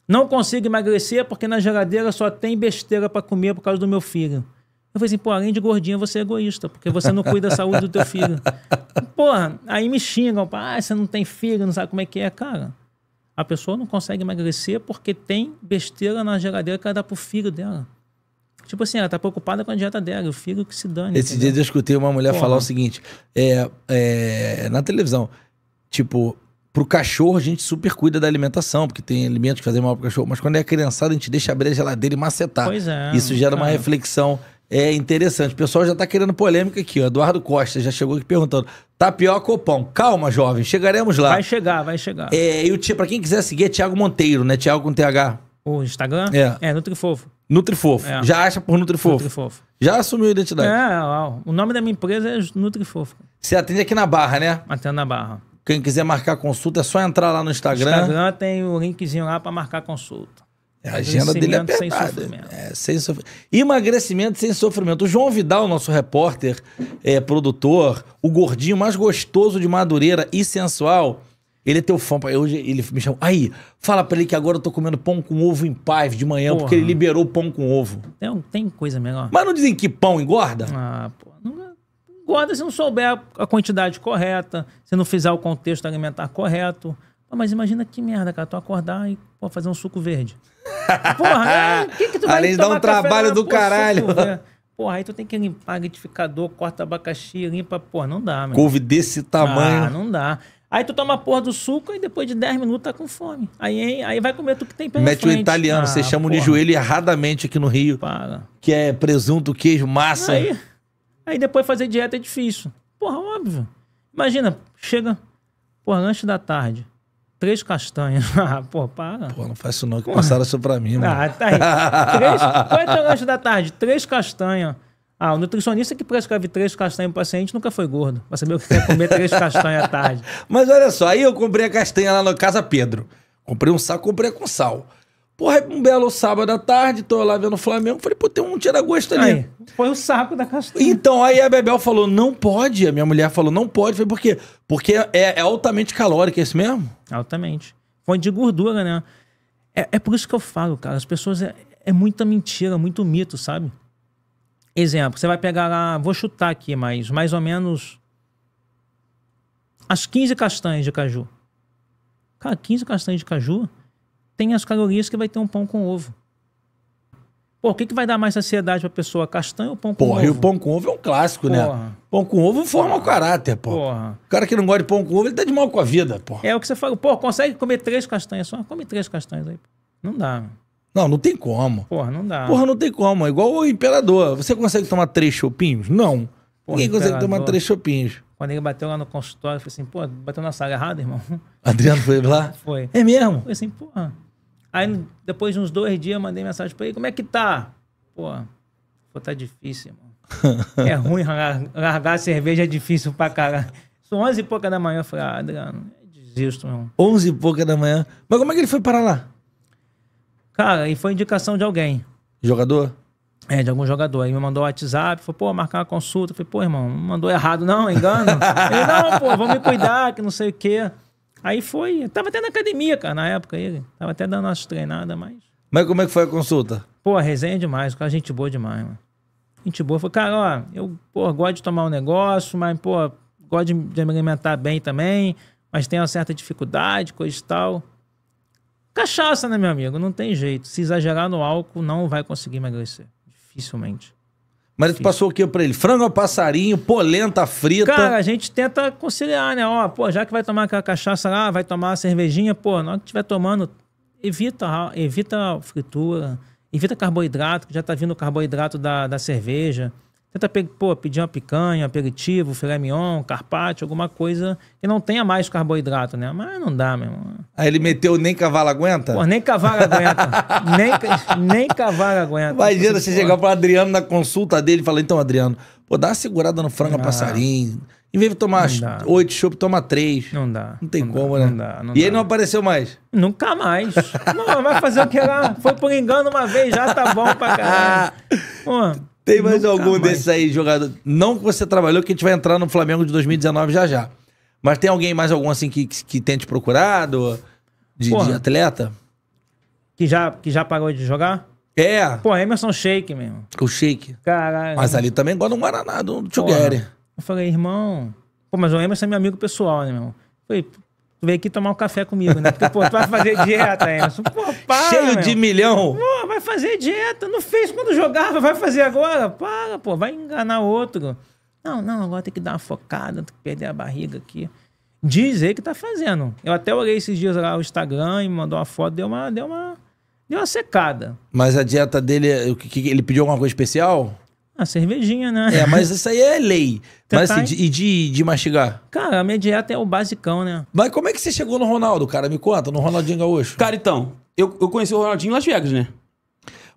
Não consigo emagrecer porque na geladeira só tem besteira para comer por causa do meu filho. Eu falei assim, pô, além de gordinha, você é egoísta, porque você não cuida da saúde do teu filho. Porra, aí me xingam, ah, você não tem filho, não sabe como é que é. Cara, a pessoa não consegue emagrecer porque tem besteira na geladeira que ela dá pro filho dela. Tipo assim, ela tá preocupada com a dieta dela, o filho que se dane. Esse entendeu? dia eu escutei uma mulher Porra. falar o seguinte: é, é, na televisão, tipo, pro cachorro a gente super cuida da alimentação, porque tem alimentos que fazem mal pro cachorro, mas quando é criançada a gente deixa abrir a geladeira e macetar. Pois é. Isso gera cara. uma reflexão é interessante. O pessoal já tá querendo polêmica aqui, ó. Eduardo Costa já chegou aqui perguntando: tapioca ou pão? Calma, jovem, chegaremos lá. Vai chegar, vai chegar. É, e o tia, pra quem quiser seguir, é Thiago Monteiro, né? Thiago com TH. O Instagram? É. É, Nutrifofo. Nutrifofo. É. Já acha por Nutrifofo. Nutrifofo. Já assumiu a identidade. É, ó, o nome da minha empresa é Nutrifofo. Você atende aqui na Barra, né? Atendo na Barra. Quem quiser marcar consulta é só entrar lá no Instagram. No Instagram tem o linkzinho lá para marcar consulta. É, a agenda dele é apertada. Sem sofrimento. É, sem sof... Emagrecimento sem sofrimento. O João Vidal, nosso repórter, é, produtor, o gordinho mais gostoso de Madureira e sensual, ele é teu fã. Hoje ele me chama. Aí, fala pra ele que agora eu tô comendo pão com ovo em paz de manhã, Porra. porque ele liberou pão com ovo. Não, tem coisa melhor. Mas não dizem que pão engorda? Ah, pô. engorda se não souber a quantidade correta, se não fizer o contexto alimentar correto. Pô, mas imagina que merda, cara. Tu acordar e pô, fazer um suco verde. Porra, o é, que, que tu vai Além de dar um trabalho do pô, caralho. Porra, aí tu tem que limpar o liquidificador, corta abacaxi, limpa. Porra, não dá, meu. Couve desse tamanho. Ah, não dá. Aí tu toma a porra do suco e depois de 10 minutos tá com fome. Aí, hein, aí vai comer tu que tem pela Mete frente. o italiano, ah, chama porra. de joelho erradamente aqui no Rio. Para. Que é presunto, queijo, massa. Aí, aí depois fazer dieta é difícil. Porra, óbvio. Imagina, chega, porra, lanche da tarde. Três castanhas. Ah, pô, para. Pô, não isso não, que porra. passaram isso pra mim, mano. Ah, tá aí. Três, qual é teu lanche da tarde? Três castanhas ah, o nutricionista que prescreve três castanhas para o paciente nunca foi gordo. Vai saber o que quer é comer três castanhas à tarde. Mas olha só, aí eu comprei a castanha lá na Casa Pedro. Comprei um saco, comprei com sal. Porra, é um belo sábado à tarde, tô lá vendo o Flamengo. Falei, pô, tem um tira-gosto ali. Aí, foi o saco da castanha. Então, aí a Bebel falou, não pode. A minha mulher falou, não pode. Falei, por quê? Porque é, é altamente calórico, é isso mesmo? Altamente. Fonte de gordura, né? É, é por isso que eu falo, cara. As pessoas... É, é muita mentira, muito mito, sabe? Exemplo, você vai pegar lá, vou chutar aqui, mas mais ou menos as 15 castanhas de caju. Cara, 15 castanhas de caju tem as calorias que vai ter um pão com ovo. Pô, o que, que vai dar mais saciedade pra pessoa? Castanha ou pão com porra, ovo? Porra, e o pão com ovo é um clássico, né? porra. né? Pão com ovo forma o caráter, pô. Porra. O cara que não gosta de pão com ovo, ele tá de mal com a vida, pô. É o que você fala. Pô, consegue comer três castanhas só? Come três castanhas aí. Não dá. Mano. Não, não tem como. Porra, não dá. Porra, não tem como. É igual o imperador. Você consegue tomar três chopinhos? Não. Porra, Ninguém imperador. consegue tomar três chopinhos. Quando ele bateu lá no consultório, eu falei assim, pô, bateu na sala errada, irmão. Adriano foi lá? foi. É mesmo? Foi falei assim, porra. Aí depois de uns dois dias eu mandei mensagem pra ele, como é que tá? Pô, pô tá difícil, irmão. é ruim largar a cerveja, é difícil pra caralho. São onze e pouca da manhã, eu falei, ah, Adriano, desisto, irmão. Onze e pouca da manhã? Mas como é que ele foi parar lá? Cara, e foi indicação de alguém. Jogador? É, de algum jogador. Aí me mandou o WhatsApp, falou, pô, marcar uma consulta. Eu falei, pô, irmão, mandou errado, não, é engano. Ele, não, pô, vamos me cuidar, que não sei o quê. Aí foi. Eu tava até na academia, cara, na época ele. Tava até dando umas treinadas, mas. Mas como é que foi a consulta? Pô, resenha é demais, o cara gente boa demais, mano. Gente boa. Falei, cara, ó, eu pô, gosto de tomar um negócio, mas, pô, gosto de, de me alimentar bem também, mas tenho uma certa dificuldade, coisa e tal. Cachaça, né, meu amigo? Não tem jeito. Se exagerar no álcool, não vai conseguir emagrecer. Dificilmente. Mas tu passou o que pra ele? Frango ao passarinho, polenta frita. Cara, a gente tenta conciliar, né? Ó, pô, já que vai tomar aquela cachaça lá, vai tomar a cervejinha, pô, na hora que estiver tomando, evita, evita fritura, evita carboidrato, que já tá vindo o carboidrato da, da cerveja. Tenta pô, pedir uma picanha, um aperitivo, filé mignon, carpaccio, alguma coisa que não tenha mais carboidrato, né? Mas não dá, meu irmão. Aí ele meteu nem cavalo aguenta? Pô, nem cavalo aguenta. nem, nem cavalo aguenta. Imagina você pô. chegar pro Adriano na consulta dele e falar, então, Adriano, pô, dá uma segurada no frango ah. passarinho. Em vez de tomar oito chopp, toma três. Não dá. Não tem não como, dá, né? Não dá, não e dá. ele não apareceu mais? Nunca mais. não, vai fazer o que lá? Foi por engano uma vez, já tá bom pra caralho. Pô. Tem mais Nunca algum mais. desses aí, jogador? Não que você trabalhou, que a gente vai entrar no Flamengo de 2019 já já. Mas tem alguém mais algum assim que, que, que tem te procurado? De, de, atleta? Que já, que já parou de jogar? É. Pô, Emerson Shake mesmo. O Shake. Caralho. Mas ali também gosta do Guaraná, do Tio Eu falei, irmão. Pô, mas o Emerson é meu amigo pessoal, né, meu irmão? Falei, Tu veio aqui tomar um café comigo, né? Porque, pô, tu vai fazer dieta, Emerson. Pô, para, Cheio meu. de milhão. Pô, vai fazer dieta. Não fez quando jogava, vai fazer agora. Para, pô, vai enganar outro. Não, não, agora tem que dar uma focada, tem que perder a barriga aqui. Diz aí que tá fazendo. Eu até olhei esses dias lá o Instagram e me mandou uma foto, deu uma, deu uma, deu uma secada. Mas a dieta dele, o que, ele pediu alguma coisa especial? a ah, cervejinha, né? É, mas isso aí é lei. Mas assim, tá de, e de, de mastigar? Cara, a minha dieta é o basicão, né? Mas como é que você chegou no Ronaldo, cara? Me conta, no Ronaldinho Gaúcho. Cara, então, eu, eu conheci o Ronaldinho em Las Vegas, né?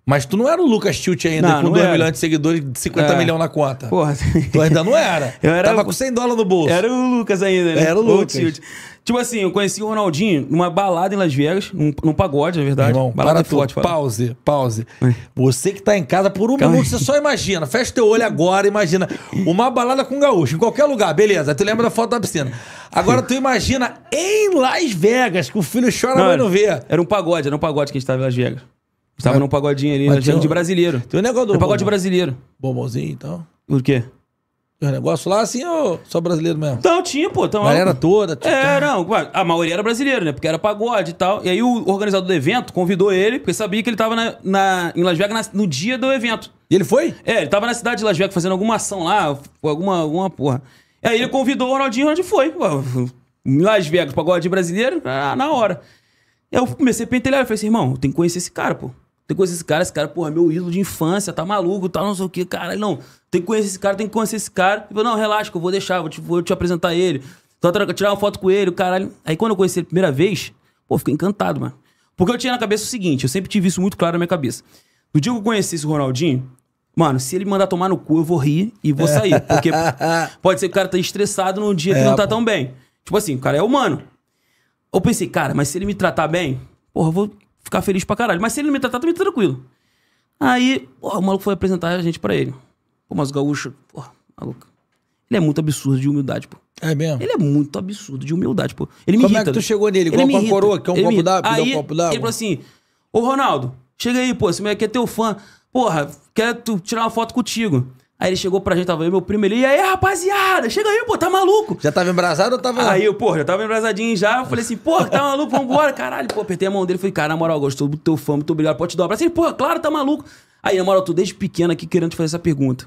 Mas tu não era o Lucas Chute ainda, não, com 2 milhões de seguidores e 50 é. milhões na conta. Porra. Tu ainda não era. Eu era Tava o... com 100 dólares no bolso. Era o Lucas ainda, né? Era o Lucas. O Tipo assim, eu conheci o Ronaldinho numa balada em Las Vegas, num, num pagode, na verdade. Irmão, balada para forte, pause, pause. É. Você que tá em casa por um Calma. minuto, você só imagina. Fecha teu olho agora, imagina. Uma balada com gaúcho, em qualquer lugar, beleza. Tu lembra da foto da piscina. Agora tu imagina em Las Vegas, que o filho chora, não, mas não vê. Era um pagode, era um pagode que a gente tava em Las Vegas. Estava num pagodinho ali, Las Vegas de brasileiro. Tem um negócio do. Era pagode bombom. brasileiro. Bombonzinho então. Por quê? Tinha negócio lá assim ou só brasileiro mesmo? Não, tinha, pô. Então, Galera eu... toda. Tipo, é, tá. não. A maioria era brasileiro, né? Porque era pagode e tal. E aí o organizador do evento convidou ele, porque sabia que ele tava na, na em Las Vegas na, no dia do evento. E ele foi? É, ele tava na cidade de Las Vegas fazendo alguma ação lá, alguma, alguma porra. E aí ele convidou o Ronaldinho onde foi. Em Las Vegas, pagode brasileiro, ah, na hora. E aí eu comecei a pentelhar. Eu falei assim, irmão, tem que conhecer esse cara, pô. Tem que conhecer esse cara, esse cara, porra, é meu ídolo de infância, tá maluco, tá não sei o que, cara. Não, tem que conhecer esse cara, tem que conhecer esse cara. E falou, não, relaxa, que eu vou deixar, vou te, vou te apresentar ele. Tô tirar uma foto com ele, caralho. Aí quando eu conheci ele a primeira vez, pô, fiquei encantado, mano. Porque eu tinha na cabeça o seguinte, eu sempre tive isso muito claro na minha cabeça. No dia que eu conheci esse Ronaldinho, mano, se ele me mandar tomar no cu, eu vou rir e vou sair. Porque pode ser que o cara tá estressado num dia que é, não tá pô. tão bem. Tipo assim, o cara é humano. Eu pensei, cara, mas se ele me tratar bem, porra, eu vou ficar feliz pra caralho. Mas se ele não me tratar, também tá tranquilo. Aí, porra, o maluco foi apresentar a gente pra ele. Pô, mas o gaúcho, porra, maluco. Ele é muito absurdo de humildade, pô. É mesmo? Ele é muito absurdo de humildade, pô. Ele me Como é irrita, é que tu chegou nele? Igual com a coroa, que é um copo d'água, um copo d'água. Ele falou assim: Ô Ronaldo, chega aí, pô, esse moleque é teu fã. Porra, quer tirar uma foto contigo. Aí ele chegou pra gente, tava eu, meu primo, ele, e aí, rapaziada, chega aí, pô, tá maluco? Já tava embrasado ou tava... Aí eu, pô, já tava embrasadinho já, eu falei assim, pô, tá maluco, vambora, caralho, pô, apertei a mão dele, falei, cara, na moral, gostou do teu fã, muito obrigado, pode te dar um abraço? Ele, pô, claro, tá maluco. Aí, na moral, tô desde pequena aqui querendo te fazer essa pergunta.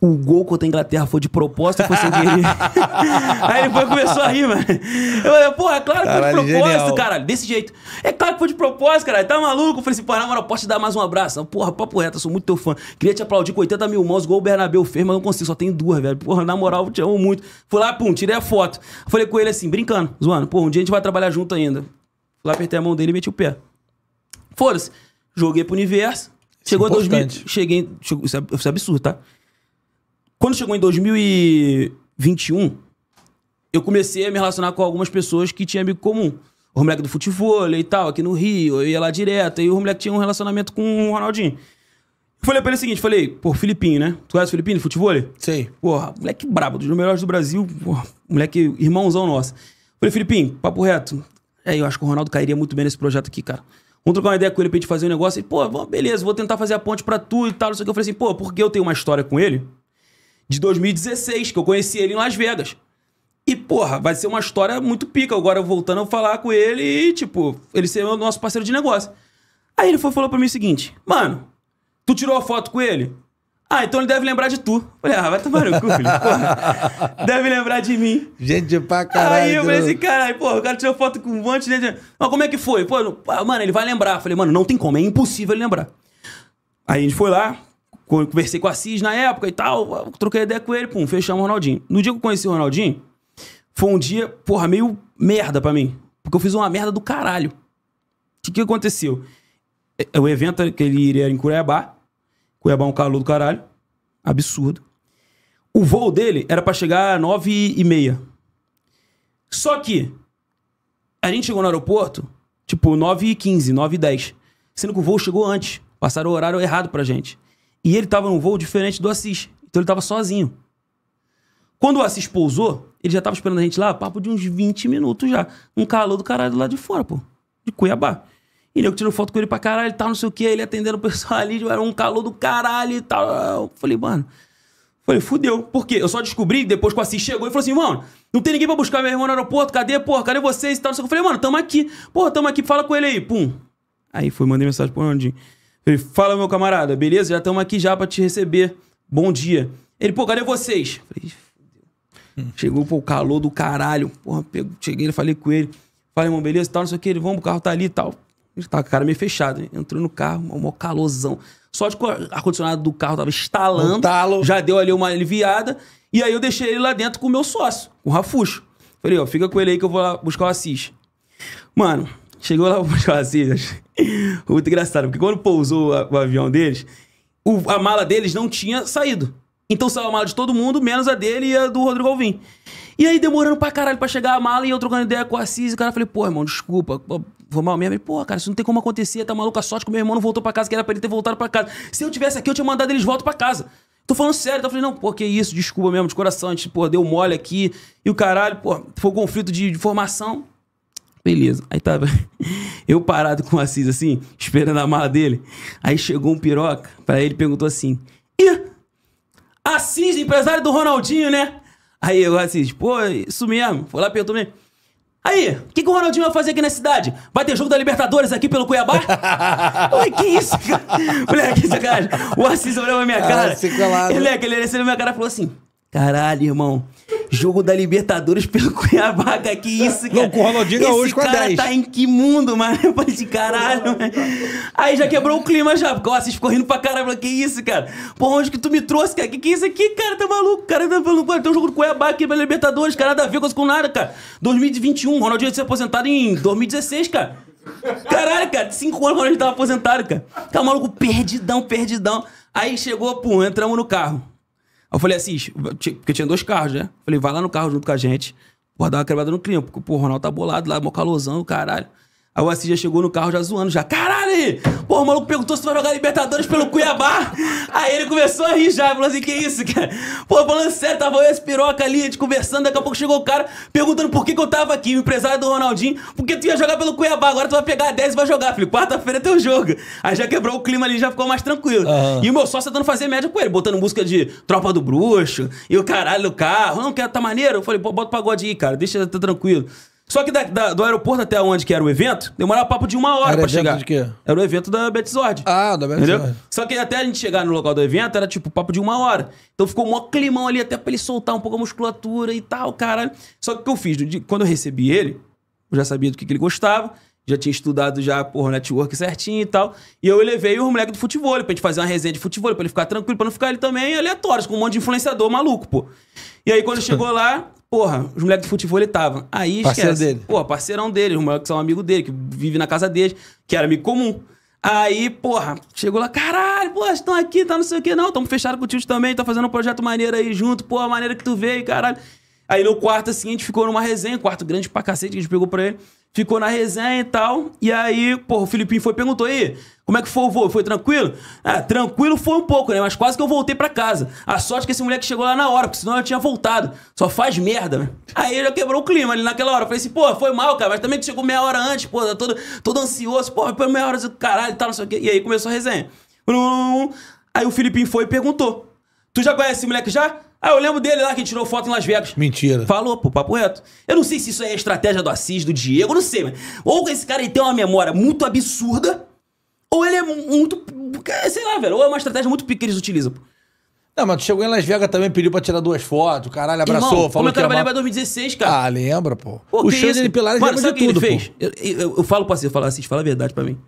O gol contra a Inglaterra foi de propósito ou foi sem querer? Aí ele foi, começou a rir, mano. Eu falei, porra, é claro que caralho, foi de propósito, genial. caralho. Desse jeito. É claro que foi de propósito, caralho. Tá maluco? Eu falei assim, pô, na moral, posso te dar mais um abraço? Porra, papo reto, sou muito teu fã. Queria te aplaudir com 80 mil mãos, igual o Bernabeu fez, mas não consigo, só tenho duas, velho. Porra, na moral, eu te amo muito. Fui lá, pum, tirei a foto. Falei com ele assim, brincando, zoando. Pô, um dia a gente vai trabalhar junto ainda. Fui lá, apertei a mão dele e meti o pé. Foda-se. Joguei pro universo. Chegou em 2000. Cheguei. Chegou, isso, é, isso é absurdo, tá? Quando chegou em 2021, eu comecei a me relacionar com algumas pessoas que tinham amigo comum. O moleque do futebol e tal, aqui no Rio, eu ia lá direto. E o moleque tinha um relacionamento com o Ronaldinho. Eu falei pra ele o seguinte, falei, pô, Filipinho, né? Tu conhece o Filipinho, futebol? Sei. Porra, moleque brabo, dos melhores do Brasil, porra, moleque irmãozão nosso. Falei, Filipinho, papo reto. É, eu acho que o Ronaldo cairia muito bem nesse projeto aqui, cara. Vamos trocar uma ideia com ele pra gente fazer um negócio. E, pô, beleza, vou tentar fazer a ponte pra tu e tal. Não sei o que. Eu falei assim, pô, porque eu tenho uma história com ele de 2016, que eu conheci ele em Las Vegas. E, porra, vai ser uma história muito pica. Agora, voltando a falar com ele e, tipo, ele ser o nosso parceiro de negócio. Aí ele foi, falou pra mim o seguinte: Mano, tu tirou a foto com ele? Ah, então ele deve lembrar de tu. Falei, ah, vai tomar no cu, filho. Porra. Deve lembrar de mim. Gente pra caralho. Aí eu falei assim, né? caralho, pô, o cara tirou foto com um monte de gente. Mas como é que foi? Pô, ah, mano, ele vai lembrar. Falei, mano, não tem como, é impossível ele lembrar. Aí a gente foi lá, conversei com a Cis na época e tal, troquei ideia com ele, pum, fechamos o Ronaldinho. No dia que eu conheci o Ronaldinho, foi um dia, porra, meio merda pra mim. Porque eu fiz uma merda do caralho. O que, que aconteceu? É, é o evento que ele iria em Cuiabá, Cuiabá é um calor do caralho. Absurdo. O voo dele era para chegar às nove e meia. Só que a gente chegou no aeroporto, tipo, nove e quinze, nove e dez. Sendo que o voo chegou antes. Passaram o horário errado pra gente. E ele tava num voo diferente do Assis. Então ele tava sozinho. Quando o Assis pousou, ele já tava esperando a gente lá, papo de uns 20 minutos já. Um calor do caralho lá de fora, pô. De Cuiabá. E eu tirou foto com ele pra caralho e tal, não sei o que. Ele atendendo o pessoal ali, era um calor do caralho e tal. Eu falei, mano. Falei, fudeu. Por quê? Eu só descobri depois que o Assis chegou e falou assim, mano, não tem ninguém pra buscar meu irmão no aeroporto, cadê, porra? Cadê vocês e tal? Eu falei, mano, tamo aqui. Porra, tamo aqui, fala com ele aí. Pum. Aí foi, mandei mensagem pro Ronaldinho. Falei, fala, meu camarada, beleza? Já estamos aqui já pra te receber. Bom dia. Ele, pô, cadê vocês? Falei, fudeu. Chegou, pô, o calor do caralho. Porra, pego, cheguei, falei com ele. Falei, irmão, beleza e tal, não sei o que. Ele, vamos, o carro tá ali e tal. Tava com a cara meio fechada. Entrou no carro, um maior calorzão. Só de ar-condicionado do carro tava estalando. Um já deu ali uma aliviada. E aí eu deixei ele lá dentro com o meu sócio, com o Rafuxo. Falei, ó, fica com ele aí que eu vou lá buscar o Assis. Mano, chegou lá pra buscar o Assis. Muito engraçado, porque quando pousou o avião deles, o, a mala deles não tinha saído. Então saiu a mala de todo mundo, menos a dele e a do Rodrigo Alvim. E aí demorando pra caralho pra chegar a mala e eu trocando ideia com o Assis. E o cara falei, pô, irmão, desculpa. Foi mal mesmo. pô, cara, isso não tem como acontecer. Tá maluco a sorte que meu irmão não voltou pra casa, que era pra ele ter voltado pra casa. Se eu tivesse aqui, eu tinha mandado eles voltar pra casa. Tô falando sério. Então eu falei, não, pô, que isso, desculpa mesmo, de coração. A gente, pô, deu mole aqui. E o caralho, pô, foi um conflito de, de formação. Beleza. Aí tava eu parado com o Assis, assim, esperando a mala dele. Aí chegou um piroca pra ele perguntou assim: Ih, Assis, empresário do Ronaldinho, né? Aí eu, Assis, pô, isso mesmo. Foi lá, perguntou mesmo. Aí, o que, que o Ronaldinho vai fazer aqui na cidade? Vai ter jogo da Libertadores aqui pelo Cuiabá? Ué, que isso, cara? Moleque, que sacanagem. O Assis olhou na minha ah, cara. Ah, ele, ele, ele, ele olhou assim na minha cara e falou assim: Caralho, irmão. Jogo da Libertadores pelo Cuiabaca, que isso, cara. Não, com o Ronaldinho Gaúcho com a 10. Esse cara tá em que mundo, mano? Eu de assim, caralho, Aí já quebrou o clima já, porque o Assis correndo pra caralho. que isso, cara? Porra, onde que tu me trouxe, cara? Que que é isso aqui, cara? Tá maluco? Cara, tá maluco? Tem um jogo do Cuiabaca aqui pela Libertadores, cara. Nada a ver com nada, cara. 2021, Ronaldinho ia ser aposentado em 2016, cara. Caralho, cara, cinco anos o Ronaldinho tava aposentado, cara. Tá maluco perdidão, perdidão. Aí chegou, pum, entramos no carro. Aí eu falei, assim, porque tinha dois carros, né? Falei, vai lá no carro junto com a gente, Vou dar uma quebrada no clima, porque pô, o Ronaldo tá bolado lá, mó calorzão, caralho. Aí o Assis já chegou no carro já zoando, já. Caralho! Pô, o maluco perguntou se vai jogar Libertadores pelo Cuiabá. Aí ele começou a rir já. Falou assim: que isso, cara? Pô, falando sério, tava eu e esse piroca ali, a gente conversando. Daqui a pouco chegou o cara perguntando por que, que eu tava aqui. O empresário do Ronaldinho, porque tu ia jogar pelo Cuiabá. Agora tu vai pegar a 10 e vai jogar, Falei, Quarta-feira é teu jogo. Aí já quebrou o clima ali, já ficou mais tranquilo. Uhum. E o meu sócio tentando fazer média com ele, botando música de Tropa do Bruxo e o caralho do carro. Não, quer, tá maneiro? Eu falei: bota o pagode aí, cara. Deixa tá tranquilo. Só que da, da, do aeroporto até onde que era o evento, demorava papo de uma hora era pra chegar. De quê? Era o evento da Betisord. Ah, da Betisord. Só que até a gente chegar no local do evento, era tipo papo de uma hora. Então ficou um climão ali até pra ele soltar um pouco a musculatura e tal, caralho. Só que o que eu fiz? Quando eu recebi ele, eu já sabia do que, que ele gostava já tinha estudado já, porra, network certinho e tal. E eu levei o moleque do futebol pra gente fazer uma resenha de futebol, pra ele ficar tranquilo, pra não ficar ele também aleatório, com um monte de influenciador maluco, pô. E aí quando chegou lá, Porra, os moleques de futebol ele tava. Aí esquece. Parceiro dele. Porra, parceirão dele, os moleques são amigos dele, que vive na casa dele, que era amigo comum. Aí, porra, chegou lá, caralho, porra, estão aqui, tá não sei o que, não, estamos fechados com o tio também, tá fazendo um projeto maneiro aí junto, porra, maneira que tu veio, caralho. Aí no quarto, assim, a gente ficou numa resenha, quarto grande pra cacete, que a gente pegou pra ele ficou na resenha e tal. E aí, pô, o Filipinho foi perguntou aí, como é que foi o voo? Foi tranquilo? Ah, tranquilo foi um pouco, né? Mas quase que eu voltei para casa. A sorte é que esse moleque chegou lá na hora, porque senão eu tinha voltado. Só faz merda, né? Aí já quebrou o clima ali naquela hora. Eu falei assim, pô, foi mal, cara, mas também que chegou meia hora antes, pô, todo, todo ansioso, pô, foi meia hora do caralho e tal, não sei o quê. E aí começou a resenha. Aí o Filipinho foi e perguntou: Tu já conhece esse moleque já? Ah, eu lembro dele lá que tirou foto em Las Vegas. Mentira. Falou, pô, papo reto. Eu não sei se isso é estratégia do Assis, do Diego, não sei, mas. Ou esse cara ele tem uma memória muito absurda, ou ele é muito. Sei lá, velho. Ou é uma estratégia muito pequena que eles utilizam, pô. Não, mas tu chegou em Las Vegas também, pediu pra tirar duas fotos, caralho, abraçou, Irmão, falou como eu trabalhei pra 2016, cara. Ah, lembra, pô. pô o show dele Pilar Mano, lembra sabe de que tudo, ele fez? Eu, eu, eu, eu falo pra você, eu falo assim, fala a verdade pra mim.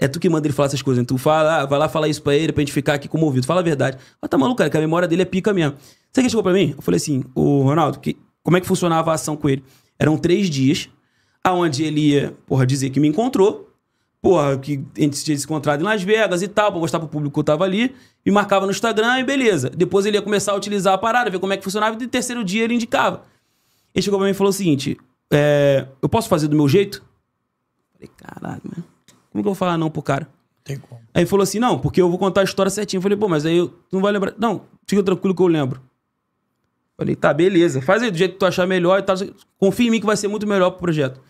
É tu que manda ele falar essas coisas. Né? Tu fala, ah, vai lá falar isso pra ele pra gente ficar aqui comovido. Fala a verdade. Mas ah, tá maluco, cara, que a memória dele é pica mesmo. Você que chegou pra mim? Eu falei assim, o Ronaldo, que, como é que funcionava a ação com ele? Eram três dias, aonde ele ia, porra, dizer que me encontrou, porra, que a gente tinha se encontrado em Las Vegas e tal, pra mostrar pro público que eu tava ali, e marcava no Instagram e beleza. Depois ele ia começar a utilizar a parada, ver como é que funcionava, e no terceiro dia ele indicava. Ele chegou pra mim e falou o seguinte, é, eu posso fazer do meu jeito? Eu falei, caralho, mano. Como que eu vou falar não pro cara? Tem como. Aí ele falou assim: não, porque eu vou contar a história certinho. Eu falei, pô, mas aí eu não vai lembrar. Não, fica tranquilo que eu lembro. Falei, tá, beleza. Faz aí do jeito que tu achar melhor e tal. Confia em mim que vai ser muito melhor pro projeto.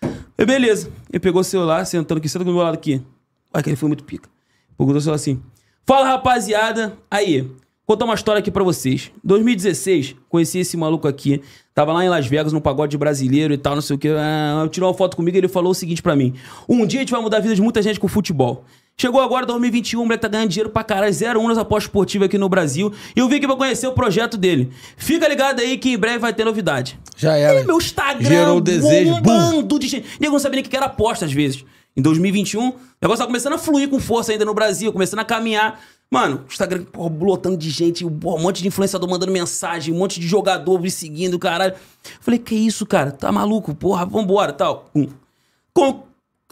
Falei, beleza. Ele pegou o celular, sentando aqui, senta do meu lado aqui. Ué, que ele foi muito pica. Pegou o celular assim. Fala, rapaziada. Aí, contar uma história aqui para vocês. 2016, conheci esse maluco aqui. Tava lá em Las Vegas, num pagode brasileiro e tal, não sei o quê. Ah, tirou uma foto comigo e ele falou o seguinte para mim: Um dia a gente vai mudar a vida de muita gente com futebol. Chegou agora 2021, o moleque tá ganhando dinheiro pra caralho, zero um nas apostas esportivas aqui no Brasil. E eu vim aqui pra conhecer o projeto dele. Fica ligado aí que em breve vai ter novidade. Já era. E meu Instagram Gerou desejo. bombando Bum. de gente. Ninguém não sabia nem o que era aposta às vezes em 2021, o negócio tá começando a fluir com força ainda no Brasil, começando a caminhar. Mano, o Instagram, porra, lotando de gente, porra, um monte de influenciador mandando mensagem, um monte de jogador me seguindo, caralho. Falei, que isso, cara? Tá maluco? Porra, vambora, tal. Um. Com...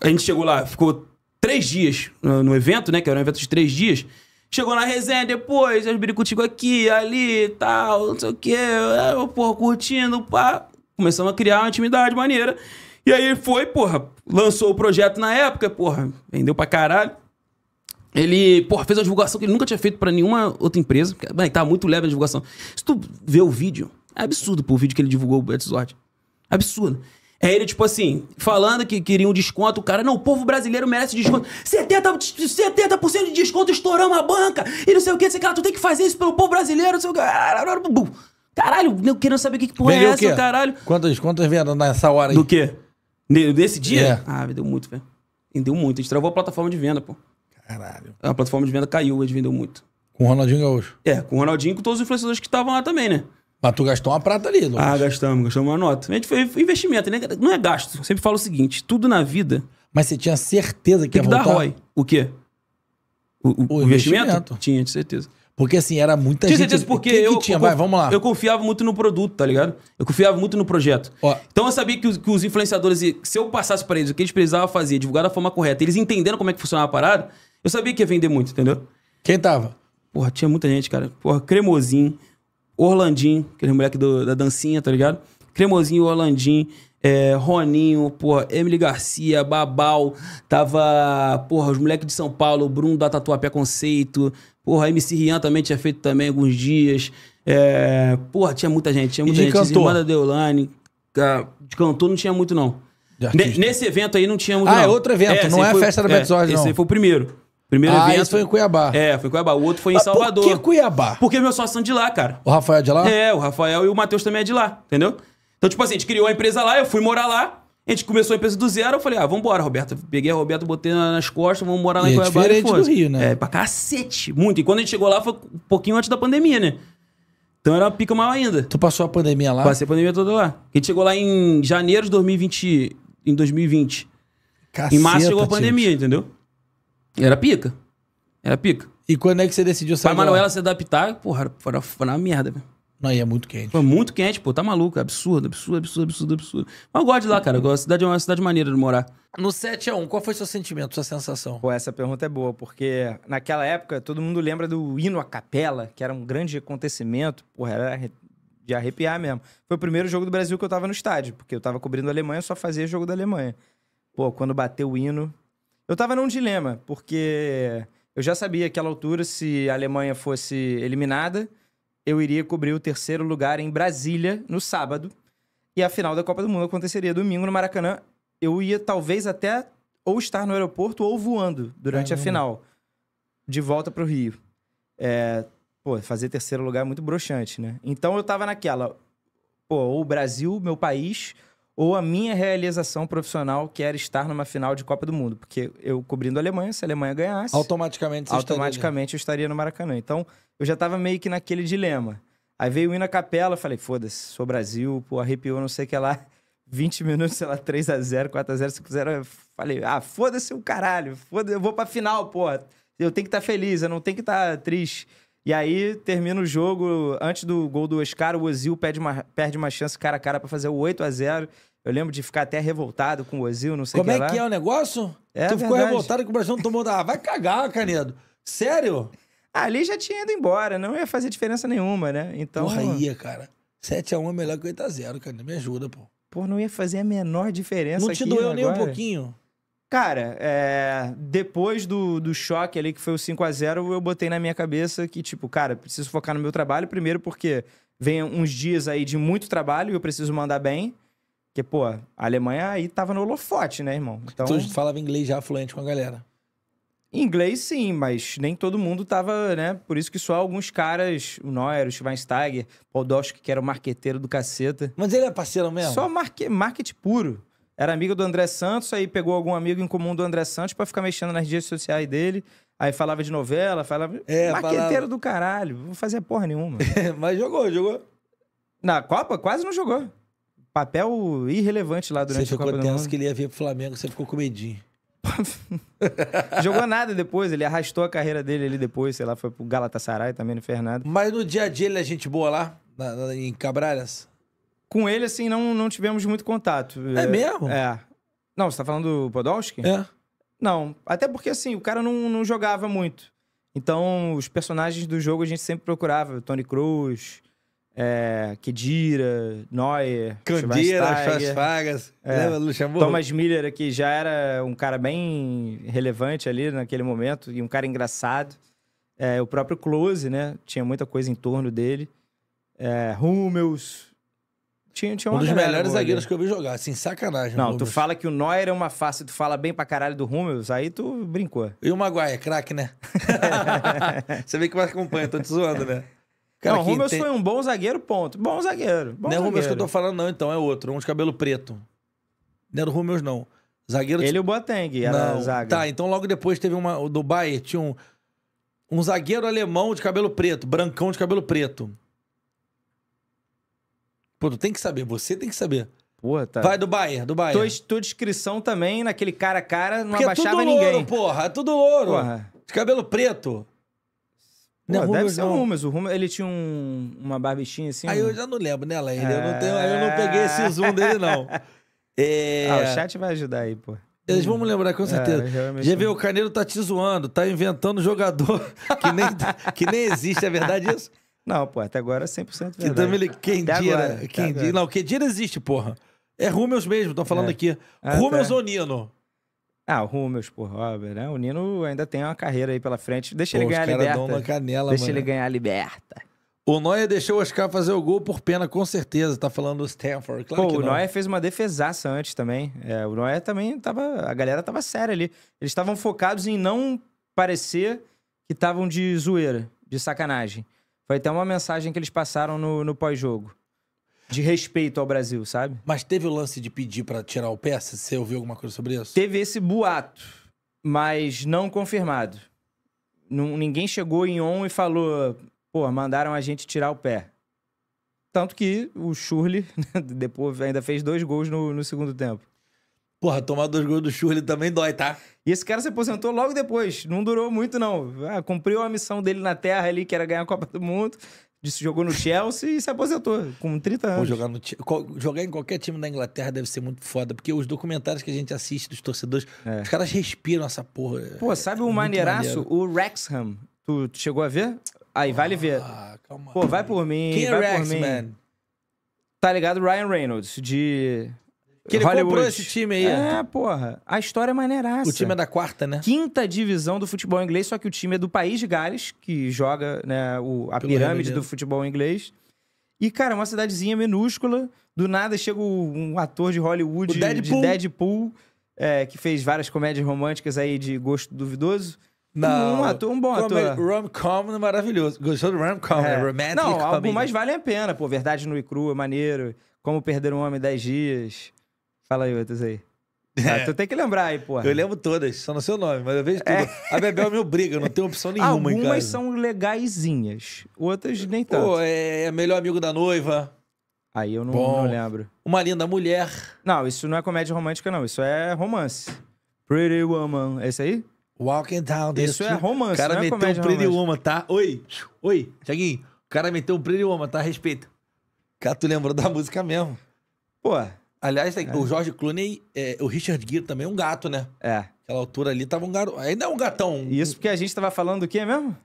A gente chegou lá, ficou três dias no, no, evento, né? Que era um evento de três dias. Chegou na resenha depois, eu contigo aqui, ali, tal, não sei o quê. É, eu, porra, curtindo, pá. Começamos a criar uma intimidade maneira. E aí ele foi, porra, lançou o projeto na época, porra, vendeu pra caralho. Ele, porra, fez uma divulgação que ele nunca tinha feito para nenhuma outra empresa. Porque, bem, muito leve a divulgação. Se tu vê o vídeo, é absurdo pô, o vídeo que ele divulgou o Betzord. Absurdo. É ele, tipo assim, falando que queria um desconto. O cara, não, o povo brasileiro merece desconto. 70%, de desconto estourando a banca. E não sei o que, sei lá, tu tem que fazer isso pelo povo brasileiro, não sei o que. Caralho, querendo saber o que, que porra é essa, caralho. Quantas, contas vendas nessa hora aí? Do quê? Nesse dia? É. Ah, vendeu muito, velho. Vendeu muito. A gente travou a plataforma de venda, pô. Caralho. A plataforma de venda caiu, a gente vendeu muito. Com o Ronaldinho Gaúcho? É, com o Ronaldinho e com todos os influenciadores que estavam lá também, né? Mas tu gastou uma prata ali, Lucas. Ah, gastamos, gastamos uma nota. A gente foi investimento, né? Não é gasto. Eu sempre falo o seguinte: tudo na vida. Mas você tinha certeza que Tem ia que voltar? dar ROI. O quê? O, o, o investimento? investimento? Tinha, de certeza. Porque assim, era muita tinha gente. Certeza porque Quem eu, tinha? Eu, Vai, vamos lá. Eu confiava muito no produto, tá ligado? Eu confiava muito no projeto. Ó. Então eu sabia que os, que os influenciadores, se eu passasse para eles o que eles precisavam fazer, divulgar da forma correta, eles entenderam como é que funcionava a parada, eu sabia que ia vender muito, entendeu? Quem tava? Porra, tinha muita gente, cara. Porra, Cremosinho, Orlandinho, aquele moleque do, da dancinha, tá ligado? Cremosinho, Orlandinho, é, Roninho, porra, Emily Garcia, Babal, tava, porra, os moleques de São Paulo, Bruno da Tatuapé Conceito, Porra, a MC Rian também tinha feito também alguns dias. É... Porra, tinha muita gente, tinha muita e de gente. Cantor? Irmã da Deolane. De cantor não tinha muito, não. Nesse evento aí não tinha muito, Ah, é não. é outro evento, é, não é a foi... festa da é, não. Esse aí foi o primeiro. Primeiro ah, evento. Esse foi em Cuiabá. É, foi em Cuiabá. O outro foi em Mas Salvador. Por que Cuiabá? Porque meu sócio são de lá, cara. O Rafael é de lá? É, o Rafael e o Matheus também é de lá, entendeu? Então, tipo assim, a gente criou a empresa lá, eu fui morar lá. A gente começou a empresa do zero, eu falei, ah, vambora, Roberto. Peguei a Roberto, botei nas costas, vamos morar lá e em é Cuiabá. É do Rio, né? É, pra cacete, muito. E quando a gente chegou lá, foi um pouquinho antes da pandemia, né? Então era uma pica maior ainda. Tu passou a pandemia lá? Passei a pandemia toda lá. A gente chegou lá em janeiro de 2020. Em 2020. Caceta, em março chegou a pandemia, gente. entendeu? Era pica. Era pica. E quando é que você decidiu sair? Pra Manuela se adaptar, porra, foi na merda, velho. Não, e é muito quente. Foi muito quente, pô, tá maluco. É absurdo, absurdo, absurdo, absurdo, absurdo. Mas eu gosto de lá, cara. A cidade é uma cidade maneira de morar. No 7x1, qual foi seu sentimento, sua sensação? Pô, essa pergunta é boa, porque naquela época todo mundo lembra do hino à capela, que era um grande acontecimento. Porra, era de arrepiar mesmo. Foi o primeiro jogo do Brasil que eu tava no estádio, porque eu tava cobrindo a Alemanha, só fazia jogo da Alemanha. Pô, quando bateu o hino. Eu tava num dilema, porque eu já sabia aquela altura se a Alemanha fosse eliminada eu iria cobrir o terceiro lugar em Brasília no sábado. E a final da Copa do Mundo aconteceria domingo no Maracanã. Eu ia talvez até ou estar no aeroporto ou voando durante Caramba. a final. De volta para o Rio. É, pô, fazer terceiro lugar é muito broxante, né? Então eu tava naquela. Pô, ou o Brasil, meu país, ou a minha realização profissional, que era estar numa final de Copa do Mundo. Porque eu cobrindo a Alemanha, se a Alemanha ganhasse. Automaticamente você Automaticamente estaria eu estaria no Maracanã. Então, eu já estava meio que naquele dilema. Aí veio o hino capela, falei, foda-se, sou Brasil, pô, arrepiou, não sei o que lá. 20 minutos, sei lá, 3x0, 4x0, 5x0. Falei, ah, foda-se o caralho, foda eu vou pra final, pô. Eu tenho que estar tá feliz, eu não tenho que estar tá triste. E aí termina o jogo, antes do gol do Oscar, o Ozil perde uma, perde uma chance cara a cara para fazer o 8 a 0 eu lembro de ficar até revoltado com o Ozil, não sei o que Como é que é o negócio? É tu ficou revoltado que o Brasil não tomou da... vai cagar, Canedo. Sério? Ah, ali já tinha ido embora, não ia fazer diferença nenhuma, né? Então... Porra, ia, cara. 7x1 é melhor que 8x0, cara. Me ajuda, pô. Pô, não ia fazer a menor diferença Não te doeu nem um pouquinho? Cara, é... depois do, do choque ali, que foi o 5 a 0 eu botei na minha cabeça que, tipo, cara, preciso focar no meu trabalho primeiro, porque vem uns dias aí de muito trabalho e eu preciso mandar bem. Porque, pô, a Alemanha aí tava no holofote, né, irmão? Então... Tu falava inglês já fluente com a galera? Inglês sim, mas nem todo mundo tava, né? Por isso que só alguns caras, o Neuer, o Schweinsteiger, Podolski, que era o marqueteiro do caceta. Mas ele é parceiro mesmo? Só marque... marketing puro. Era amigo do André Santos, aí pegou algum amigo em comum do André Santos para ficar mexendo nas redes sociais dele. Aí falava de novela, falava. É, Marqueteiro falava... do caralho, não fazia porra nenhuma. mas jogou, jogou. Na Copa? Quase não jogou papel irrelevante lá durante a Copa do Mundo. Você ficou que ele ia vir pro Flamengo, você ficou com medinho. Jogou nada depois, ele arrastou a carreira dele ali depois, sei lá, foi pro Galatasaray também, não fez nada. Mas no dia a dia ele é gente boa lá, na, na, em Cabralhas? Com ele, assim, não, não tivemos muito contato. É, é mesmo? É. Não, você tá falando do Podolski? É. Não, até porque, assim, o cara não, não jogava muito. Então, os personagens do jogo a gente sempre procurava. Tony Cruz, é, Kedira, Neuer, Candeira, Schwarzfagas, é, Thomas Miller, que já era um cara bem relevante ali naquele momento e um cara engraçado. É, o próprio Close, né? Tinha muita coisa em torno dele. É, Hummels. Tinha, tinha um dos melhores zagueiros ali. que eu vi jogar, assim, sacanagem. Não, tu fala que o Neuer é uma face, tu fala bem pra caralho do Hummels, aí tu brincou. E o Maguire, craque, né? Você vê que mais acompanha, tô te zoando, né? Cara, não, o Rubens tem... foi um bom zagueiro, ponto. Bom zagueiro. Bom não é o Rubens que eu tô falando, não, então. É outro. Um de cabelo preto. Não era é o Rubens, não. Zagueiro... Ele e o Boateng era não. zaga. Tá, então logo depois teve uma... O do Bayern tinha um... Um zagueiro alemão de cabelo preto. Brancão de cabelo preto. Pô, tu tem que saber. Você tem que saber. Porra, tá. Vai do Bayern, do Bayern. Tua, tua descrição também, naquele cara a cara, não Porque é abaixava é tudo ninguém. porra. É tudo ouro. Porra. De cabelo preto. Não, Pô, deve ser o Rumas. O ele tinha um, uma barbichinha assim. Aí eu já não lembro, né, Laine? É... Eu, não é. tenho, eu não peguei esse zoom dele, não. Ah, é... Ah, o chat vai ajudar aí, pô. Eles vão me lembrar, com é, certeza. É, Já viu, o Carneiro tá te zoando, tá inventando jogador que nem, que nem existe, é verdade isso? Não, pô, até agora é 100% verdade. Que também ele, quem até dira, né? quem dira, não, quem dira existe, porra. É Rúmeus mesmo, estão falando é. aqui. Ah, Rúmeus tá. Onino. Ah, o Rummels, pô, Robert, né? O Nino ainda tem uma carreira aí pela frente. Deixa pô, ele ganhar a liberta. Dão canela, Deixa mano. ele ganhar a liberta. O Noé deixou o Oscar fazer o gol por pena, com certeza. Tá falando do Stanford, claro Pô, que o não. fez uma defesaça antes também. É, o Noé também tava... A galera tava séria ali. Eles estavam focados em não parecer que estavam de zoeira, de sacanagem. Foi até uma mensagem que eles passaram no, no pós-jogo de respeito ao Brasil, sabe? Mas teve o lance de pedir para tirar o pé? Você ouviu alguma coisa sobre isso? Teve esse boato, mas não confirmado. ninguém chegou em on e falou, pô, mandaram a gente tirar o pé. Tanto que o Schurli depois ainda fez dois gols no, no segundo tempo. Porra, tomar dois gols do Schurli também dói, tá? E esse cara se aposentou logo depois. Não durou muito, não. Ah, cumpriu a missão dele na Terra ali, que era ganhar a Copa do Mundo jogou no Chelsea e se aposentou com 30 anos. jogar, no, jogar em qualquer time da Inglaterra deve ser muito foda, porque os documentários que a gente assiste dos torcedores, é. os caras respiram essa porra. Pô, sabe é um maneiraço? O Wrexham. Tu chegou a ver? Aí, ah, vale ver. Calma Pô, vai por mim, Quem é vai é Rex, por mim. Man? Tá ligado? Ryan Reynolds, de que ele Hollywood. comprou esse time aí. É, porra. A história é maneiraça. O time é da quarta, né? Quinta divisão do futebol inglês, só que o time é do país de Gales, que joga né, o, a Pelo pirâmide do futebol inglês. E, cara, é uma cidadezinha minúscula. Do nada chega um ator de Hollywood, o Deadpool. de Deadpool, é, que fez várias comédias românticas aí de gosto duvidoso. Não. Um, ator, um bom ator. É? Rom-com é maravilhoso. Gostou do rom-com, é. Né? Romantic Não, algumas vale a pena. Pô, Verdade no e Crua, maneiro. Como Perder um Homem em 10 Dias. Fala aí outras aí. É. Ah, tu tem que lembrar aí, porra. Eu lembro todas, só não seu nome, mas eu vejo tudo. É. A Bebel me obriga, não tem opção nenhuma Algumas em casa. Algumas são legaisinhas, outras nem tanto. Pô, é, é Melhor Amigo da Noiva. Aí eu não, Bom, não lembro. Uma Linda Mulher. Não, isso não é comédia romântica, não. Isso é romance. Pretty Woman. Esse aí? Walking Down the Isso é romance, O cara não é meteu um Pretty Woman, tá? Oi, oi, Tiaguinho. O cara meteu um Pretty Woman, tá? Respeito. Cara, tu lembrou da música mesmo. Pô, Aliás, é. o George Clooney, é, o Richard Gere também é um gato, né? É. Aquela altura ali tava um garoto. Ainda é um gatão. Isso porque a gente tava falando do quê mesmo?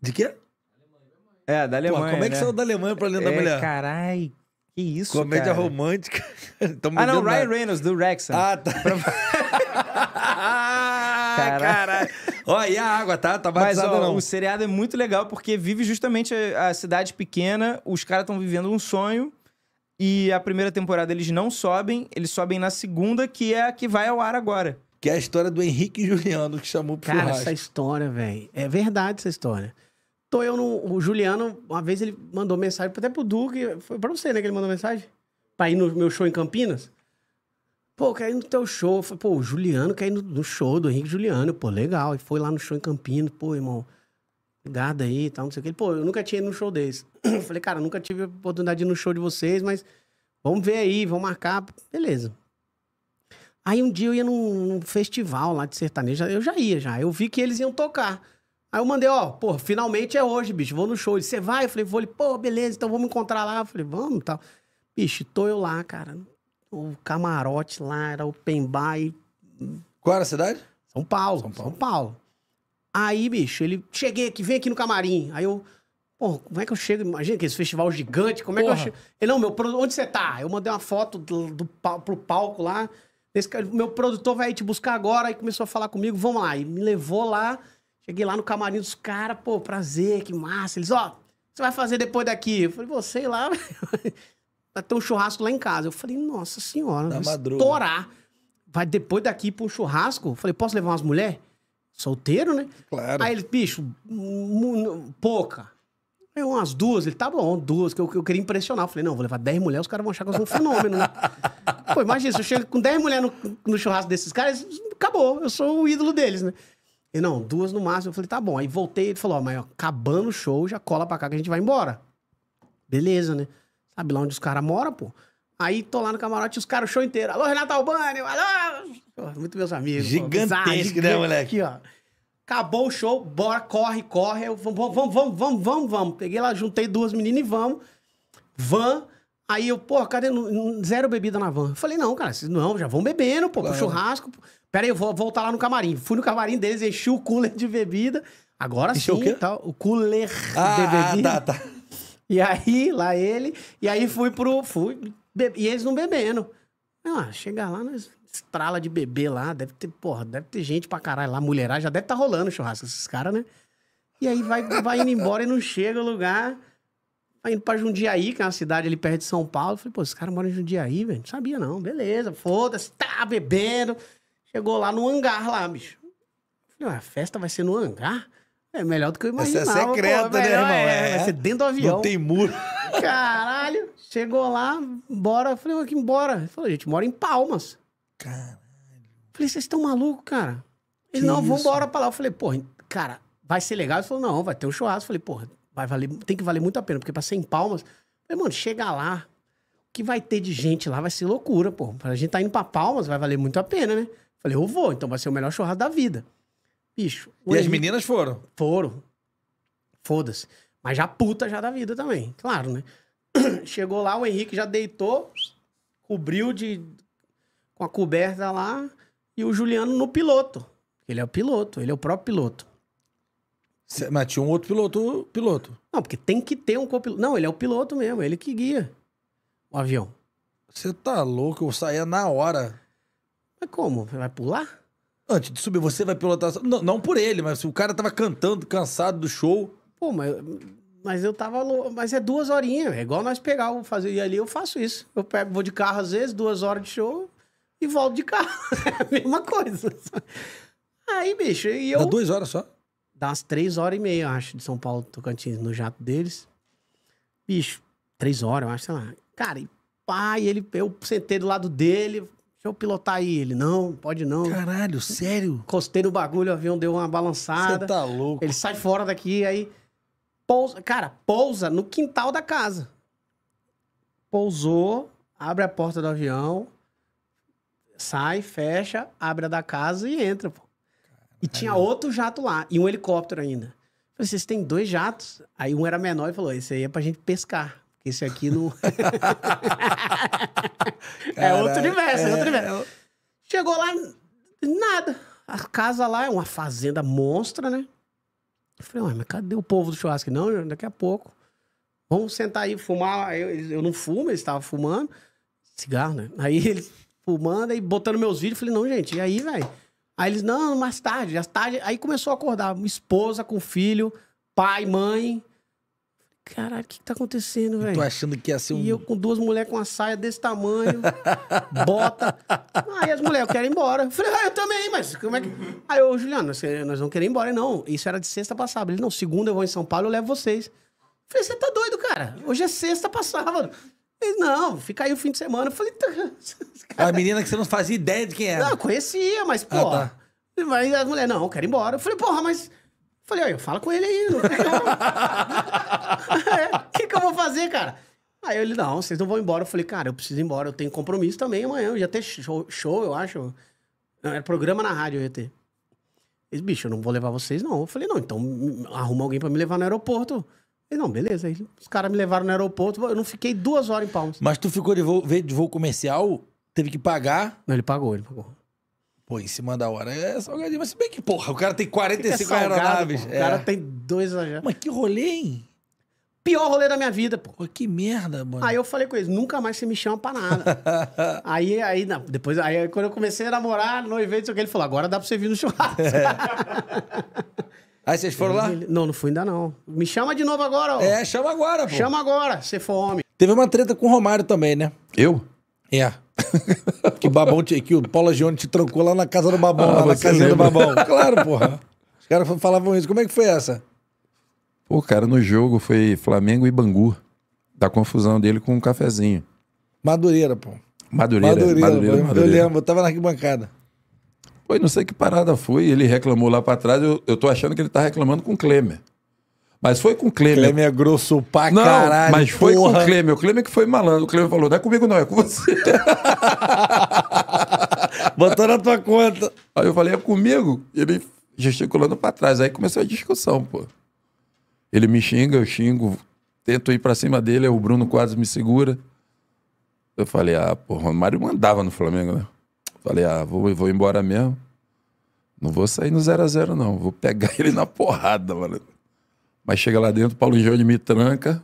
De quê? É, da Alemanha. Pô, como é que né? saiu da Alemanha pra dentro é, da mulher? Carai, que isso, Comédia cara. romântica. Então ah, não, Ryan Reynolds, do Rexham. Ah, tá. Caralho. Ó, e a água, tá? Tá batizada Mas, ó, não. o seriado é muito legal porque vive justamente a, a cidade pequena, os caras estão vivendo um sonho e a primeira temporada eles não sobem, eles sobem na segunda, que é a que vai ao ar agora. Que é a história do Henrique Juliano, que chamou pro Cara, essa história, velho. É verdade essa história. Tô eu no. O Juliano, uma vez ele mandou mensagem até pro Duque. Foi pra você, né, que ele mandou mensagem? Pra ir no meu show em Campinas. Pô, quer ir no teu show. Falei, pô, o Juliano quer ir no, no show do Henrique Juliano. Pô, legal. E foi lá no show em Campinas. Pô, irmão. Obrigado aí e tal, não sei o que. Pô, eu nunca tinha ido num show desse. Eu falei, cara, nunca tive a oportunidade de ir no show de vocês, mas vamos ver aí, vamos marcar. Beleza. Aí um dia eu ia num, num festival lá de sertanejo, eu já ia já. Eu vi que eles iam tocar. Aí eu mandei, ó, pô, finalmente é hoje, bicho, vou no show. Você vai? Eu falei, vou. Ele, pô, beleza, então vamos encontrar lá. Eu falei, vamos e tal. Bicho, tô eu lá, cara. O camarote lá, era o Pembai. Qual era a cidade? São Paulo, São Paulo. São Paulo. Aí, bicho, ele. Cheguei aqui, vem aqui no camarim. Aí eu. Pô, como é que eu chego? Imagina que esse festival gigante, como é que eu chego? Ele, não, meu, onde você tá? Eu mandei uma foto do, do, pro palco lá. Esse, meu produtor vai te buscar agora. Aí começou a falar comigo, vamos lá. E me levou lá. Cheguei lá no camarim dos caras, pô, prazer, que massa. Eles, ó, oh, você vai fazer depois daqui? Eu falei, você sei lá. vai ter um churrasco lá em casa. Eu falei, nossa senhora, da vai estourar. Vai depois daqui pra um churrasco? Eu falei, posso levar umas mulheres? solteiro, né? Claro. Aí ele, bicho, pouca. Eu, umas duas, ele, tá bom, duas, que eu, eu queria impressionar. Eu falei, não, vou levar 10 mulheres, os caras vão achar que eu sou um fenômeno, né? Pô, imagina, se eu chego com 10 mulheres no, no, churrasco desses caras, acabou, eu sou o ídolo deles, né? E não, duas no máximo. Eu falei, tá bom. Aí voltei, ele falou, ó, mas ó, acabando o show, já cola pra cá que a gente vai embora. Beleza, né? Sabe lá onde os caras moram, pô? Aí tô lá no camarote, os caras o show inteiro. Alô, Renato Albani! Alô! muito meus amigos. Gigantesco, né, moleque? Aqui, ó. Acabou o show, bora, corre, corre. Eu, vamos, vamos, vamos, vamos, vamos, vamos. Peguei lá, juntei duas meninas e vamos. Van. Aí eu, pô, cadê? Zero bebida na van. Eu falei, não, cara, vocês não, já vão bebendo, pô, pro churrasco. Pera aí, eu vou voltar lá no camarim. Fui no camarim deles, enchi o cooler de bebida. Agora Deixa sim, o, tal, tá, o cooler ah, de bebida. Ah, tá, tá. E aí, lá ele. E aí fui pro. Fui, e eles não bebendo. não ah, chegar lá, nós estrala de bebê lá, deve ter, porra, deve ter gente pra caralho lá, mulherar já deve estar tá rolando churrasco esses caras, né? E aí vai, vai indo embora e não chega o lugar. Vai indo pra Jundiaí, que é uma cidade ali perto de São Paulo. falei, pô, esses caras moram em Jundiaí, velho. Não sabia, não. Beleza, foda-se, tá bebendo. Chegou lá no hangar lá, bicho. Falei, falei, a festa vai ser no hangar? É melhor do que eu imaginava. Essa é secreta, pô, né, irmão? É, é, vai ser dentro do avião. Não tem muro. Caralho. Chegou lá, bora. Eu falei, aqui embora. Ele falou, a gente mora em Palmas. Caralho. Falei, vocês estão malucos, cara? Ele, que não, vamos embora pra lá. Eu falei, porra, cara, vai ser legal? Ele falou, não, vai ter um churrasco. Eu falei, porra, vai valer, tem que valer muito a pena, porque pra 100 palmas... Eu falei, mano, chega lá, o que vai ter de gente lá vai ser loucura, pô. A gente tá indo pra palmas, vai valer muito a pena, né? Eu falei, eu vou, então vai ser o melhor churrasco da vida. Bicho. E Henrique... as meninas foram? Foram. Foda-se. Mas já puta já da vida também, claro, né? Chegou lá, o Henrique já deitou, cobriu de com a coberta lá e o Juliano no piloto. Ele é o piloto, ele é o próprio piloto. mas tinha um outro piloto, piloto. Não, porque tem que ter um copiloto. Não, ele é o piloto mesmo, ele que guia o avião. Você tá louco, eu saía na hora. Mas como? Vai pular? Antes de subir, você vai pilotar. Não, não por ele, mas o cara tava cantando, cansado do show. Pô, mas, mas eu tava louco. Mas é duas horinhas. É igual nós pegar, fazer. E ali eu faço isso. Eu pego, vou de carro às vezes, duas horas de show, e volto de carro. É a mesma coisa. Aí, bicho, e eu. Dá duas horas só? Dá umas três horas e meia, eu acho, de São Paulo, Tocantins, no jato deles. Bicho, três horas, eu acho, sei lá. Cara, e pai, ele, eu sentei do lado dele, deixa eu pilotar aí. Ele, não, pode não. Caralho, sério? Costei no bagulho, o avião deu uma balançada. Você tá louco. Ele sai fora daqui, aí pousa, cara, pousa no quintal da casa. Pousou, abre a porta do avião, sai, fecha, abre a da casa e entra, pô. E tinha outro jato lá, e um helicóptero ainda. Eu falei, vocês têm dois jatos? Aí um era menor e falou, esse aí é pra gente pescar. Porque esse aqui não... é outro universo, é outro é, universo. É Chegou lá, nada. A casa lá é uma fazenda monstra, né? Eu falei, ué, mas cadê o povo do churrasco? Não, daqui a pouco. Vamos sentar aí, fumar. Eu, eu não fumo, ele estava fumando. Cigarro, né? Aí ele fumando e botando meus vídeos. Falei, não, gente, e aí, velho? Aí eles, não, mais tarde, às tarde. Aí começou a acordar, esposa com filho, pai, mãe. Caralho, o que, que tá acontecendo, velho? Tô achando que ia ser um. E eu com duas mulheres com uma saia desse tamanho, bota. Aí as mulheres, eu quero ir embora. Eu falei, ah, eu também, mas como é que. Aí eu, Juliano, nós, nós queremos ir embora. não, isso era de sexta passada. Ele, não, segunda eu vou em São Paulo, eu levo vocês. Eu falei, você tá doido, cara? Hoje é sexta passada. Ele, não, fica aí o fim de semana. Eu falei, cara... Tá. A menina que você não fazia ideia de quem era. Não, conhecia, mas, pô. Ah, tá. Mas a mulher, não, eu quero ir embora. Eu falei, porra, mas. Eu falei, olha, fala com ele aí. É, o é, que, que eu vou fazer, cara? Aí ele, não, vocês não vão embora. Eu falei, cara, eu preciso ir embora, eu tenho compromisso também amanhã. Eu ia ter show, show eu acho. Não, era programa na rádio, eu ia ter. Eles, bicho, eu não vou levar vocês, não. Eu falei, não, então hum, arruma alguém para me levar no aeroporto. Falei, não, beleza. Aí os caras me levaram no aeroporto, eu não fiquei duas horas em Palmas. Mas tu ficou de voo, de voo comercial, teve que pagar. Não, ele pagou, ele pagou. Pô, em cima da hora é salgadinho. Mas se bem que, porra, o cara tem 45 que é salgado, aeronaves. Porra, é. O cara é. tem dois aeronaves. Mas que rolê, hein? Pior rolê da minha vida, pô. pô que merda, mano. Aí eu falei com eles, nunca mais você me chama pra nada. aí, aí, não, depois, aí quando eu comecei a namorar, no não sei o que, ele falou, agora dá pra você vir no churrasco. É. Aí vocês foram lá? Não, não fui ainda não. Me chama de novo agora, ó. É, chama agora, pô. Chama agora, se for homem. Teve uma treta com o Romário também, né? Eu? É. que o Babão te, que o Paulo Gione te trancou lá na casa do Babão, ah, lá na casinha do Babão. claro, porra. Os caras falavam isso. Como é que foi essa? Pô, cara, no jogo foi Flamengo e Bangu. Da confusão dele com um cafezinho. Madureira, pô. Madureira, Madureira. Madureira, Madureira. Eu lembro, eu tava na arquibancada. Foi, não sei que parada foi. Ele reclamou lá para trás. Eu, eu tô achando que ele tá reclamando com o Klemer. Mas foi com o Klemer. Klemer é grosso pra não, caralho. Mas foi porra. com o Klemer. O Klemer que foi malandro. O Klemer falou: não é comigo, não, é com você. Botou na tua conta. Aí eu falei: é comigo? Ele gesticulando para trás. Aí começou a discussão, pô. Ele me xinga, eu xingo. Tento ir para cima dele. O Bruno quase me segura. Eu falei: ah, porra, o Mário mandava no Flamengo, né? Falei, ah, vou, vou embora mesmo. Não vou sair no 0x0, zero, zero não. Vou pegar ele na porrada, mano. Mas chega lá dentro, o Paulo Jônio me tranca.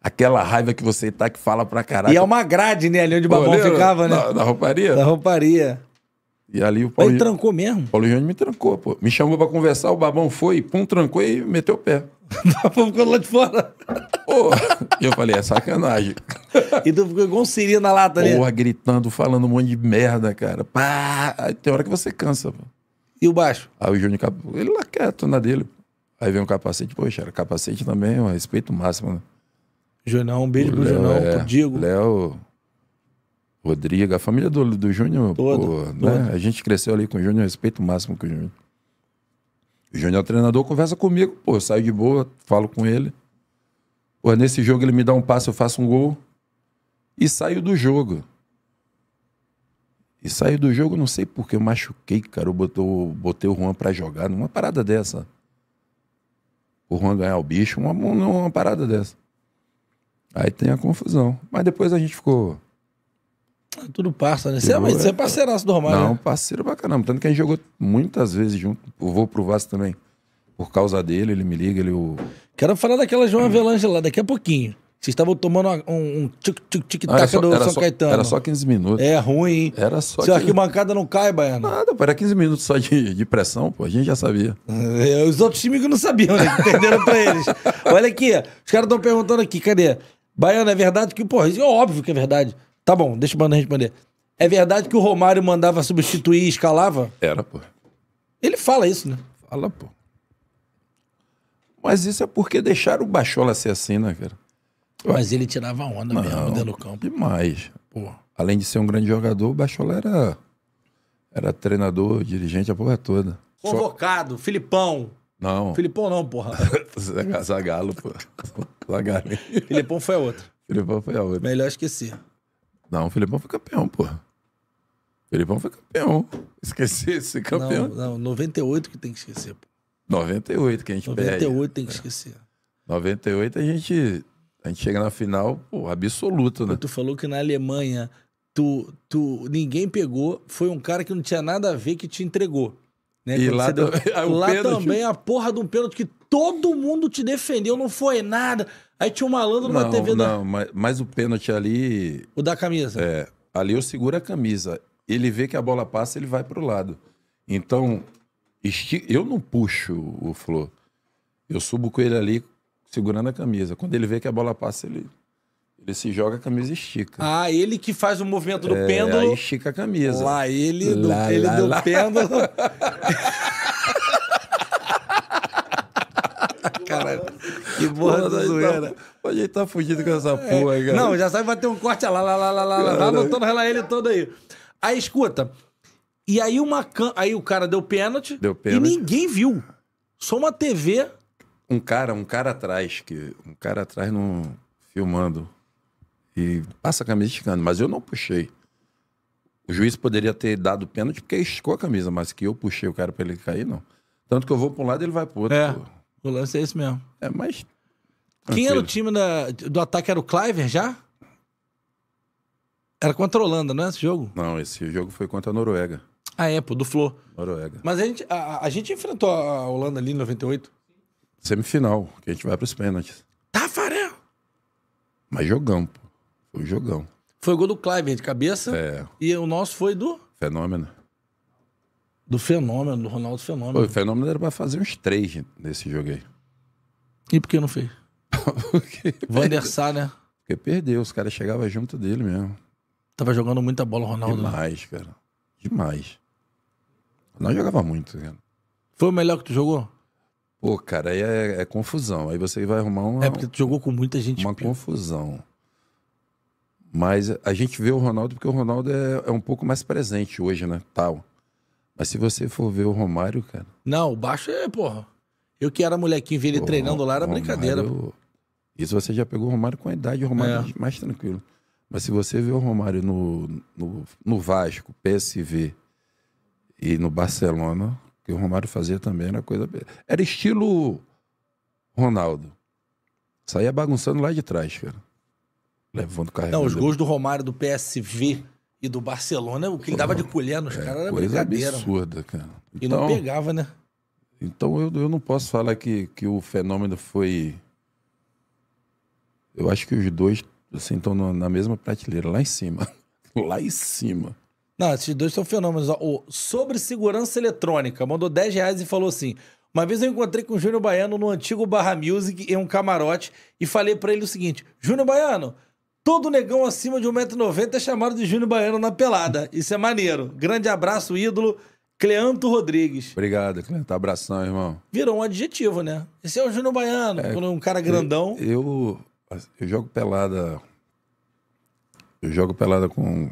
Aquela raiva que você tá que fala pra caralho. E é uma grade, né? Ali onde o Babão ficava, né? Na, na rouparia? Na rouparia. E ali o Paulo. Ele trancou mesmo? Paulo Júnior me trancou, pô. Me chamou pra conversar, o babão foi, pum, trancou e meteu o pé. ficou lá de fora. eu falei, é sacanagem. E tu ficou com um na lata ali. Porra, gritando, falando um monte de merda, cara. Pá! Aí tem hora que você cansa. Pô. E o baixo? Aí o Júnior, ele lá quieto na dele. Aí vem o um capacete, poxa, era capacete também, um respeito máximo, né? Junão, um beijo o pro Léo, Junão, é, pro Léo, Rodrigo, a família do, do Júnior, pô, né? A gente cresceu ali com o Júnior, respeito máximo com o Júnior. O Júnior é o treinador, conversa comigo, pô, eu saio de boa, falo com ele. Pô, nesse jogo ele me dá um passe, eu faço um gol. E saio do jogo. E saio do jogo, não sei porque eu machuquei, cara. Eu botou, botei o Juan pra jogar numa parada dessa. O Juan ganhar o bicho, uma, uma parada dessa. Aí tem a confusão. Mas depois a gente ficou. É tudo passa, né? Você é, você é parceiraço do Romário. Não, né? parceiro pra caramba. Tanto que a gente jogou muitas vezes junto. Eu vou pro Vasco também. Por causa dele, ele me liga, ele. O... Quero falar daquela João Avelange lá daqui a pouquinho. Vocês estavam tomando um, um tic-tic-tic-tac ah, do São só, Caetano. Era só 15 minutos. É ruim, hein? Era só. Se a 15... arquibancada não cai, Baiano. Nada, pô, era 15 minutos só de, de pressão, pô. A gente já sabia. É, os outros times que não sabiam, né? Entenderam pra eles. Olha aqui, os caras estão perguntando aqui, cadê? Baiano, é verdade que, pô, isso é óbvio que é verdade. Tá bom, deixa o responder. É verdade que o Romário mandava substituir e escalava? Era, pô. Ele fala isso, né? Fala, pô. Mas isso é porque deixaram o Bachola ser assim, né, cara? Mas ele tirava onda Não, mesmo dentro do campo. Demais. Pô. Além de ser um grande jogador, o Bachola era, era treinador, dirigente, a porra toda. Convocado, Só... Filipão. Não. Filipão não, porra. Zagalo, porra. Zagalinho. Filipão foi a outra. Filipão foi a outra. Melhor esquecer. Não, o Filipão foi campeão, porra. Filipão foi campeão. Esqueci esse campeão. Não, não, 98 que tem que esquecer, porra. 98 que a gente 98 perde. 98 tem que é. esquecer. 98 a gente, a gente chega na final pô, absoluto, né? Tu falou que na Alemanha tu, tu, ninguém pegou, foi um cara que não tinha nada a ver que te entregou. Né? E Quando lá, deu... É lá também a porra de um pênalti que todo mundo te defendeu, não foi nada. Aí tinha um malandro não, na TV. Não, da... mas, mas o pênalti ali. O da camisa. É. Ali eu seguro a camisa. Ele vê que a bola passa, ele vai pro lado. Então, eu não puxo o Flor. Eu subo com ele ali, segurando a camisa. Quando ele vê que a bola passa, ele, se joga, a camisa estica. Ah, ele que faz o movimento do é, pêndulo. Aí estica a camisa. Lá, ele, lá, do, ele lá, pêndulo. Caralho, que porra da zoeira. Tá, a gente tá fugindo com essa é. porra, é. cara. Não, já sabe, vai ter um corte lá, lá, lá, lá, lá, lá, anotando ela ele todo aí. Aí, escuta, e aí, uma can... aí o cara deu pênalti, deu pênalti e ninguém viu. Só uma TV. Um cara, um cara atrás, que um cara atrás não filmando. E passa a camisa esticando, mas eu não puxei. O juiz poderia ter dado pênalti porque esticou a camisa, mas que eu puxei o cara para ele cair, não. Tanto que eu vou pra um lado e ele vai pro outro. É, o lance é esse mesmo. É, mas. Tranquilo. Quem era o time da... do ataque? Era o Cliver já? Era contra a Holanda, não é esse jogo? Não, esse jogo foi contra a Noruega. Ah, é, pô, do Flo. Noruega. Mas a gente, a, a gente enfrentou a Holanda ali em 98. Semifinal, que a gente vai pros pênaltis. Tafarel! Tá, Mas jogão, pô. Foi um jogão. Foi o gol do Clive de cabeça. É. E o nosso foi do. Fenômeno. Do fenômeno, do Ronaldo Fenômeno. Pô, o fenômeno era pra fazer uns três nesse jogo aí. E por que não fez? Porque. Vandersar, né? Porque perdeu, os caras chegavam junto dele mesmo. Tava jogando muita bola, Ronaldo. Né? Demais, né? cara. Demais não jogava muito, cara. Né? Foi o melhor que tu jogou? Pô, cara, aí é, é confusão. Aí você vai arrumar uma. É porque tu jogou com muita gente. Uma pior. confusão. Mas a gente vê o Ronaldo porque o Ronaldo é, é um pouco mais presente hoje, né? Tal. Mas se você for ver o Romário, cara. Não, o baixo é, porra. Eu que era molequinho, ver ele Pô, treinando lá, era Romário, brincadeira. Pô. Isso você já pegou o Romário com a idade, o Romário é. mais tranquilo. Mas se você vê o Romário no, no, no Vasco, PSV, e no Barcelona, que o Romário fazia também era coisa. Era estilo Ronaldo. Saía bagunçando lá de trás, cara. Levando carregando. Não, os gols do Romário do PSV e do Barcelona, o que ele dava de colher nos é, caras era coisa brincadeira. absurda, cara. Então, e não então, pegava, né? Então eu, eu não posso falar que, que o fenômeno foi. Eu acho que os dois assim, estão na mesma prateleira, lá em cima. lá em cima. Não, esses dois são fenômenos. O sobre segurança eletrônica mandou 10 reais e falou assim: Uma vez eu encontrei com o Júnior Baiano no antigo Barra Music em um camarote e falei para ele o seguinte: Júnior Baiano, todo negão acima de 1,90m é chamado de Júnior Baiano na pelada. Isso é maneiro. Grande abraço, ídolo. Cleanto Rodrigues. Obrigado, Cleanto. Abração, irmão. Virou um adjetivo, né? Esse é o Júnior Baiano, é, um cara grandão. Eu, eu, eu jogo pelada. Eu jogo pelada com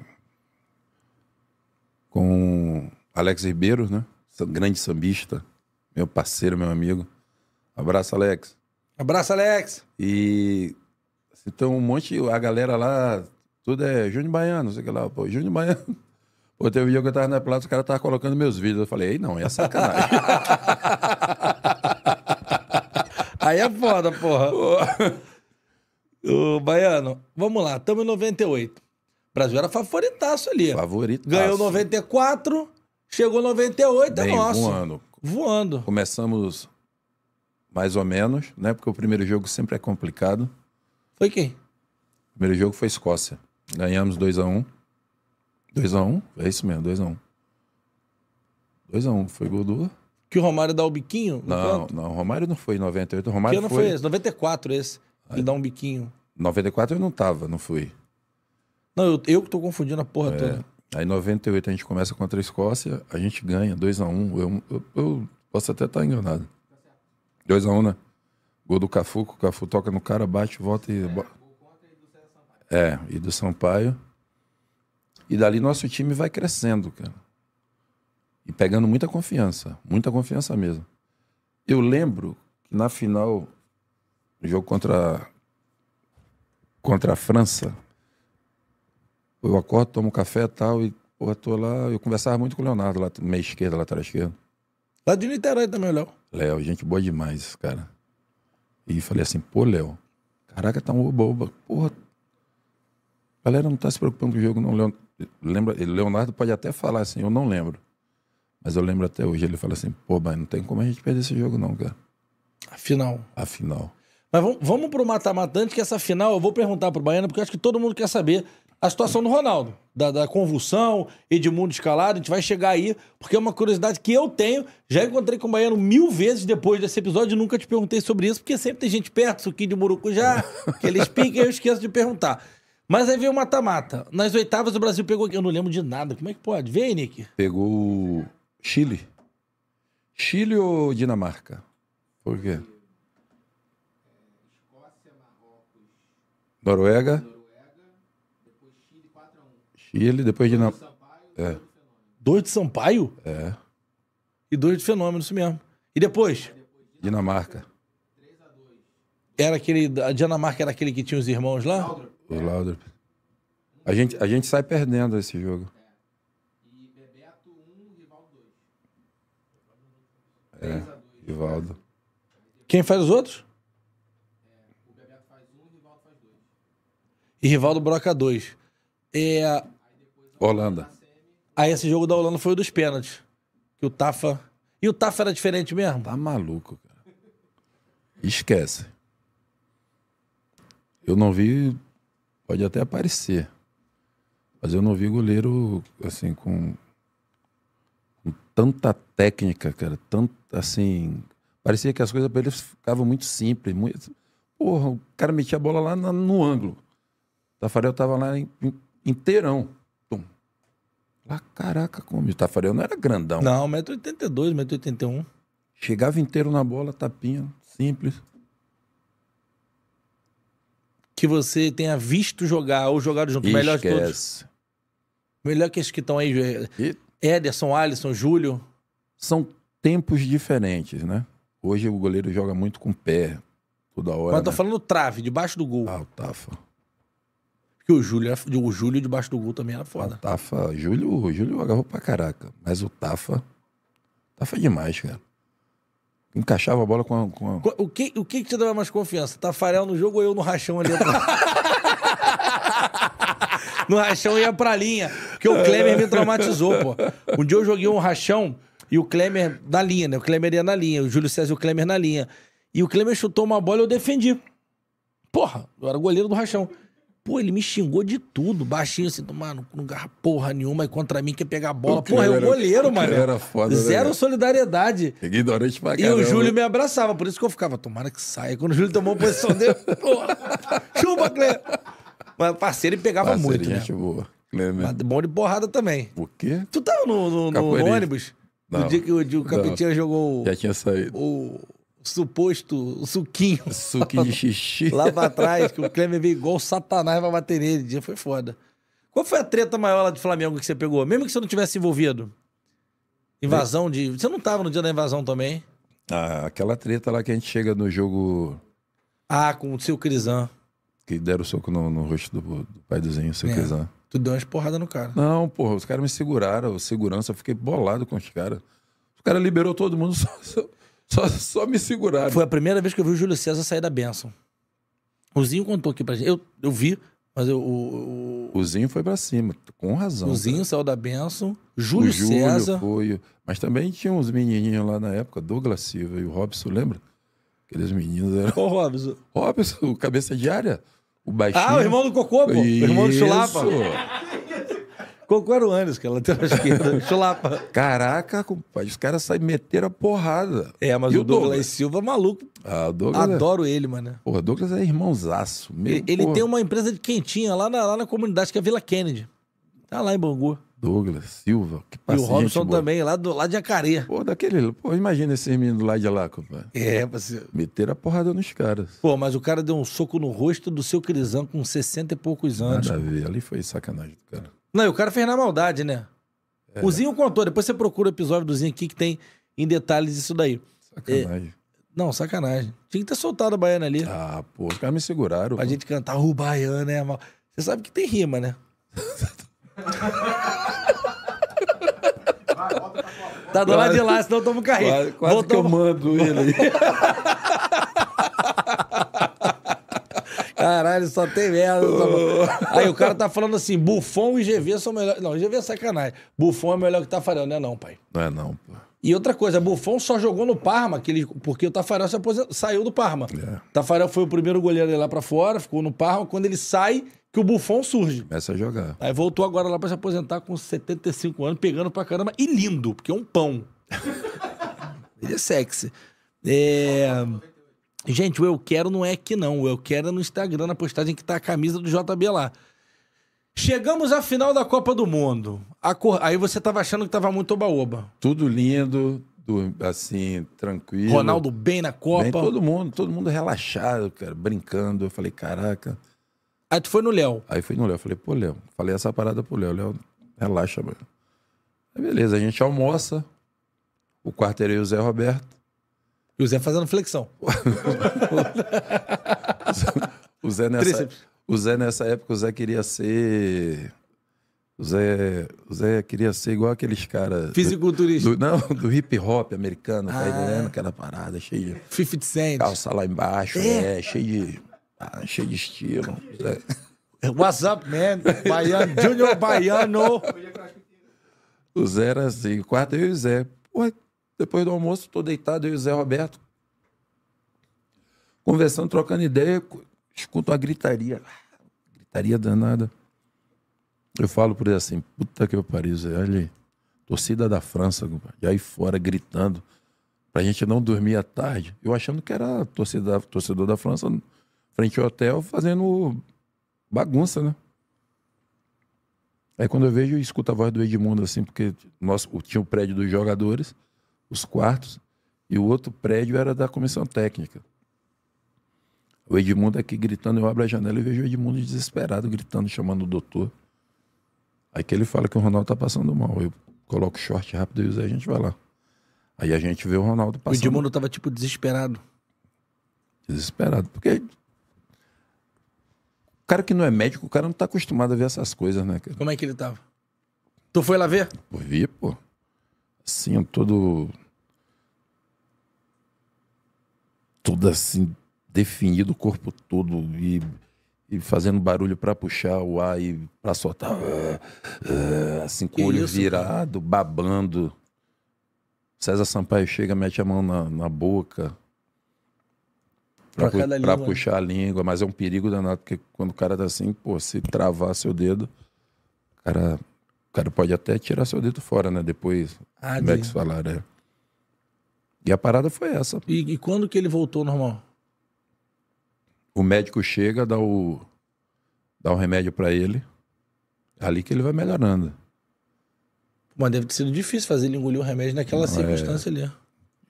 com Alex Ribeiro, né? Grande sambista, meu parceiro, meu amigo. Abraço, Alex. Abraço, Alex. E então um monte, a galera lá, tudo é Júnior Baiano, não sei o que lá, pô, Júnior Baiano. Pô, teve um dia que eu tava na plata, o cara tava colocando meus vídeos. Eu falei, ei, não, é sacanagem. Aí é foda, porra. Ô, Baiano, vamos lá, estamos em 98. Brasil era favoritaço ali. Favoritaço. Ganhou 94, chegou 98, é Bem, é nosso. Voando. Voando. Começamos mais ou menos, né? Porque o primeiro jogo sempre é complicado. Foi quem? O primeiro jogo foi Escócia. Ganhamos 2x1. 2x1? É isso mesmo, 2x1. 2x1. Foi gol do. Que o Romário dá o biquinho? Não, canto? não, o Romário não foi em 98. O Romário que ano foi... foi esse? 94 esse. Ele Aí. dá um biquinho. 94 eu não tava, não fui. Não, eu, eu que tô confundindo a porra é. toda. Aí 98 a gente começa contra a Escócia, a gente ganha 2x1. Um. Eu, eu, eu, posso até estar tá enganado. 2x1, um, né? Gol do Cafu, o Cafu toca no cara, bate, volta e. É, e do Sampaio. E dali nosso time vai crescendo, cara. E pegando muita confiança, muita confiança mesmo. Eu lembro que na final, no jogo contra, contra a França, eu acordo, tomo café e tal, e porra, tô lá. Eu conversava muito com o Leonardo, lá, meia esquerda, lateral esquerda. Lá de Niterói também, Léo. Léo, gente boa demais, cara. E falei assim, pô, Léo, caraca, tá um oba-oba. Porra, a galera não tá se preocupando com o jogo, não. Leon... Lembra... Leonardo pode até falar assim, eu não lembro. Mas eu lembro até hoje, ele fala assim, pô, mas não tem como a gente perder esse jogo, não, cara. A final. A final. Mas vamos, vamos pro mata mata antes que essa final eu vou perguntar pro Baiano, porque acho que todo mundo quer saber a situação do Ronaldo, da, da, convulsão, Edmundo escalado. A gente vai chegar aí, porque é uma curiosidade que eu tenho. Já encontrei com o Baiano mil vezes depois desse episódio e nunca te perguntei sobre isso, porque sempre tem gente perto, suquinho de murucujá, que eles piquem e eu esqueço de perguntar. Mas aí veio o mata-mata. Nas oitavas o Brasil pegou. Eu não lembro de nada. Como é que pode? Vê Nick. Pegou Chile. Chile ou Dinamarca? Por quê? É, Noruega? E ele depois de. Dois de Sampaio? É. Dois de Sampaio? É. E dois de Fenômeno, isso mesmo. E depois? Dinamarca. Era aquele. A Dinamarca era aquele que tinha os irmãos lá? Laudrup. O Laudrup. A gente, a gente sai perdendo esse jogo. É, é Rivaldo. Quem faz os outros? É, o Bebeto faz um, Rivaldo faz dois. E Rivaldo broca dois. É, Holanda. Aí esse jogo da Holanda foi o dos pênaltis. Que o Tafa. E o Tafa era diferente mesmo? Tá maluco, cara. Esquece. Eu não vi. Pode até aparecer. Mas eu não vi goleiro, assim, com, com tanta técnica, cara. Tanto, assim. Parecia que as coisas para ele ficavam muito simples. Muito... Porra, o cara metia a bola lá no, no ângulo. O Tafarel tava lá em, inteirão. Lá, ah, caraca, como o Tafarel não era grandão. Não, 1,82m, 1,81m. Chegava inteiro na bola, tapinha, simples. Que você tenha visto jogar ou jogado junto. Esquece. Melhor de todos. Melhor que esses que estão aí. É, e... Ederson, Alisson, Júlio. São tempos diferentes, né? Hoje o goleiro joga muito com o pé, toda hora. Mas eu tô né? falando trave, debaixo do gol. Ah, o Tafa. Porque o Júlio, é, o Júlio debaixo do gol também era foda. O Tafa, Júlio, Júlio agarrou pra caraca. Mas o Tafa. Tafa é demais, cara. Encaixava a bola com a. Com a... O, que, o que, que te dava mais confiança? Tafarel no jogo ou eu no rachão ali atrás? no rachão ia pra linha. Porque o Klemer me traumatizou, pô. Um dia eu joguei um rachão e o Klemer na linha, né? O Klemer ia na linha, o Júlio César e o Klemer na linha. E o Klemer chutou uma bola e eu defendi. Porra, eu era goleiro do rachão. Pô, ele me xingou de tudo, baixinho assim, mano, não garra porra nenhuma, e contra mim quer pegar a bola. Pô, é o goleiro, mano. Era foda, né, Zero né? solidariedade. Peguei Dorante pra caramba. E o Júlio me abraçava, por isso que eu ficava, tomara que saia. Quando o Júlio tomou a posição dele, porra, chupa, Cleber. Mas parceiro, ele pegava muito, gente né? boa. Cleber. É Mas bom de porrada também. Por quê? Tu tava no, no, no ônibus? Não. No dia que o, o Capitinha jogou... Já tinha saído. O suposto suquinho. Suquinho de xixi. lá pra trás, que o Klemer veio igual o Satanás pra bater nele. Dia foi foda. Qual foi a treta maior lá do Flamengo que você pegou? Mesmo que você não tivesse envolvido. Invasão de. Você não tava no dia da invasão também? Ah, aquela treta lá que a gente chega no jogo. Ah, com o seu Crisan. Que deram o soco no, no rosto do, do pai do Zinho, seu é. Crisan. Tu deu umas porradas no cara. Não, porra, os caras me seguraram, segurança, eu fiquei bolado com os caras. Os caras liberou todo mundo, só, só, só, só me seguraram. Foi a primeira vez que eu vi o Júlio César sair da benção. O Zinho contou aqui pra gente. Eu, eu vi, mas eu, o, o... o Zinho foi pra cima, com razão. O Zinho cara. saiu da benção. Júlio, o Júlio César. Foi, mas também tinha uns menininhos lá na época, Douglas Silva e o Robson, lembra? Aqueles meninos eram. Ô, Robson. Robson, o cabeça diária O baixinho. Ah, o irmão do Cocô, pô. O irmão do Chulapa. Concordo anos que ela tem na esquerda. Chulapa. Caraca, compadre, os caras saem meter a porrada. É, mas e o Douglas, Douglas Silva é maluco. Ah, Douglas é- Adoro é... ele, mano. Porra, Douglas é irmãozaço. Meu, ele tem uma empresa de quentinha lá na, lá na comunidade, que é a Vila Kennedy. Tá lá em Bangu. Douglas Silva, que paciente, E o Robson boa. também, lá, do, lá de Acaré. Pô, daquele. Pô, imagina esses meninos lá de lá, compadre. É, você. Meter a porrada nos caras. Pô, mas o cara deu um soco no rosto do seu Crisão com 60 e poucos anos. Nada a ver, ali foi sacanagem do cara. Não, e o cara fez na maldade, né? É. O Zinho contou, depois você procura o episódio do Zinho aqui que tem em detalhes isso daí. Sacanagem. É... Não, sacanagem. Tinha que ter soltado a baiana ali. Ah, pô, os caras me seguraram. Pra gente cantar o baiana é mal. Você sabe que tem rima, né? Tá do lado de lá, senão toma um carrinho. Quase, quase Voltou... que eu mando ele. Caralho, só tem merda. Só... Aí o cara tá falando assim: Buffon e GV são melhores. Não, GV é sacanagem. Buffon é melhor que Tafarel, não é não, pai? Não é não, pô. E outra coisa, Buffon só jogou no Parma, aquele porque o Tafarel saiu do Parma. É. Tafarel foi o primeiro goleiro dele lá para fora, ficou no Parma. Quando ele sai, que o Buffon surge. Começa a jogar. Aí voltou agora lá para se aposentar com 75 anos, pegando pra caramba. E lindo, porque é um pão. ele é sexy. É... Gente, o eu quero não é aqui não. O eu quero é no Instagram, na postagem que tá a camisa do JB lá. Chegamos à final da Copa do Mundo. Aí você tava achando que tava muito oba-oba. Tudo lindo, assim, tranquilo. Ronaldo bem na Copa. Bem, todo mundo, todo mundo relaxado, cara, brincando. Eu falei, caraca. Aí tu foi no Léo. Aí fui no Léo. Falei, pô, Léo, falei essa parada pro Léo. Léo, relaxa, mano. Aí beleza, a gente almoça. O quarto era é o Zé Roberto. E o Zé fazendo flexão. o, Zé nessa, o Zé nessa época, o Zé queria ser. O Zé, o Zé queria ser igual aqueles caras. Fisiculturista. não, do hip hop americano, ah. tá aquela parada cheia de. 50 Cent. Calça lá embaixo, é, é cheio de. Ah, cheio de estilo. Zé. É, what's up, man? Baiano, Junior Baiano. O Zé era assim, quarto eu e o Zé. Ué, depois do almoço, estou deitado, eu e o Zé Roberto, conversando, trocando ideia, escuto uma gritaria, gritaria danada. Eu falo por ele assim, puta que eu pariu, Zé, olha aí, torcida da França, e aí fora gritando, pra gente não dormir à tarde. Eu achando que era torcida, torcedor da França, frente ao hotel, fazendo bagunça, né? Aí quando eu vejo, eu escuto a voz do Edmundo, assim, porque nosso, tinha o prédio dos jogadores, os quartos, e o outro prédio era da comissão técnica. O Edmundo aqui gritando, eu abro a janela e vejo o Edmundo desesperado, gritando, chamando o doutor. Aí que ele fala que o Ronaldo tá passando mal. Eu coloco short rápido e Zé, a gente vai lá. Aí a gente vê o Ronaldo passando. O Edmundo tava tipo desesperado. Desesperado, porque o cara que não é médico, o cara não tá acostumado a ver essas coisas, né? Como é que ele tava? Tu foi lá ver? Eu vi, pô. Assim, todo todo assim, definido, o corpo todo, e, e fazendo barulho para puxar o ar e para soltar, uh, uh, assim, com o olho isso, virado, cara? babando. César Sampaio chega, mete a mão na, na boca pra, pra puxar a língua, mas é um perigo danado, porque quando o cara tá assim, pô, se travar seu dedo, cara, o cara pode até tirar seu dedo fora, né? Depois, ah, como é que se falaram, né? E a parada foi essa. E, e quando que ele voltou normal? O médico chega, dá o, dá o remédio para ele. É ali que ele vai melhorando. Mas deve ter sido difícil fazer ele engolir o remédio naquela Não, é. circunstância é... ali.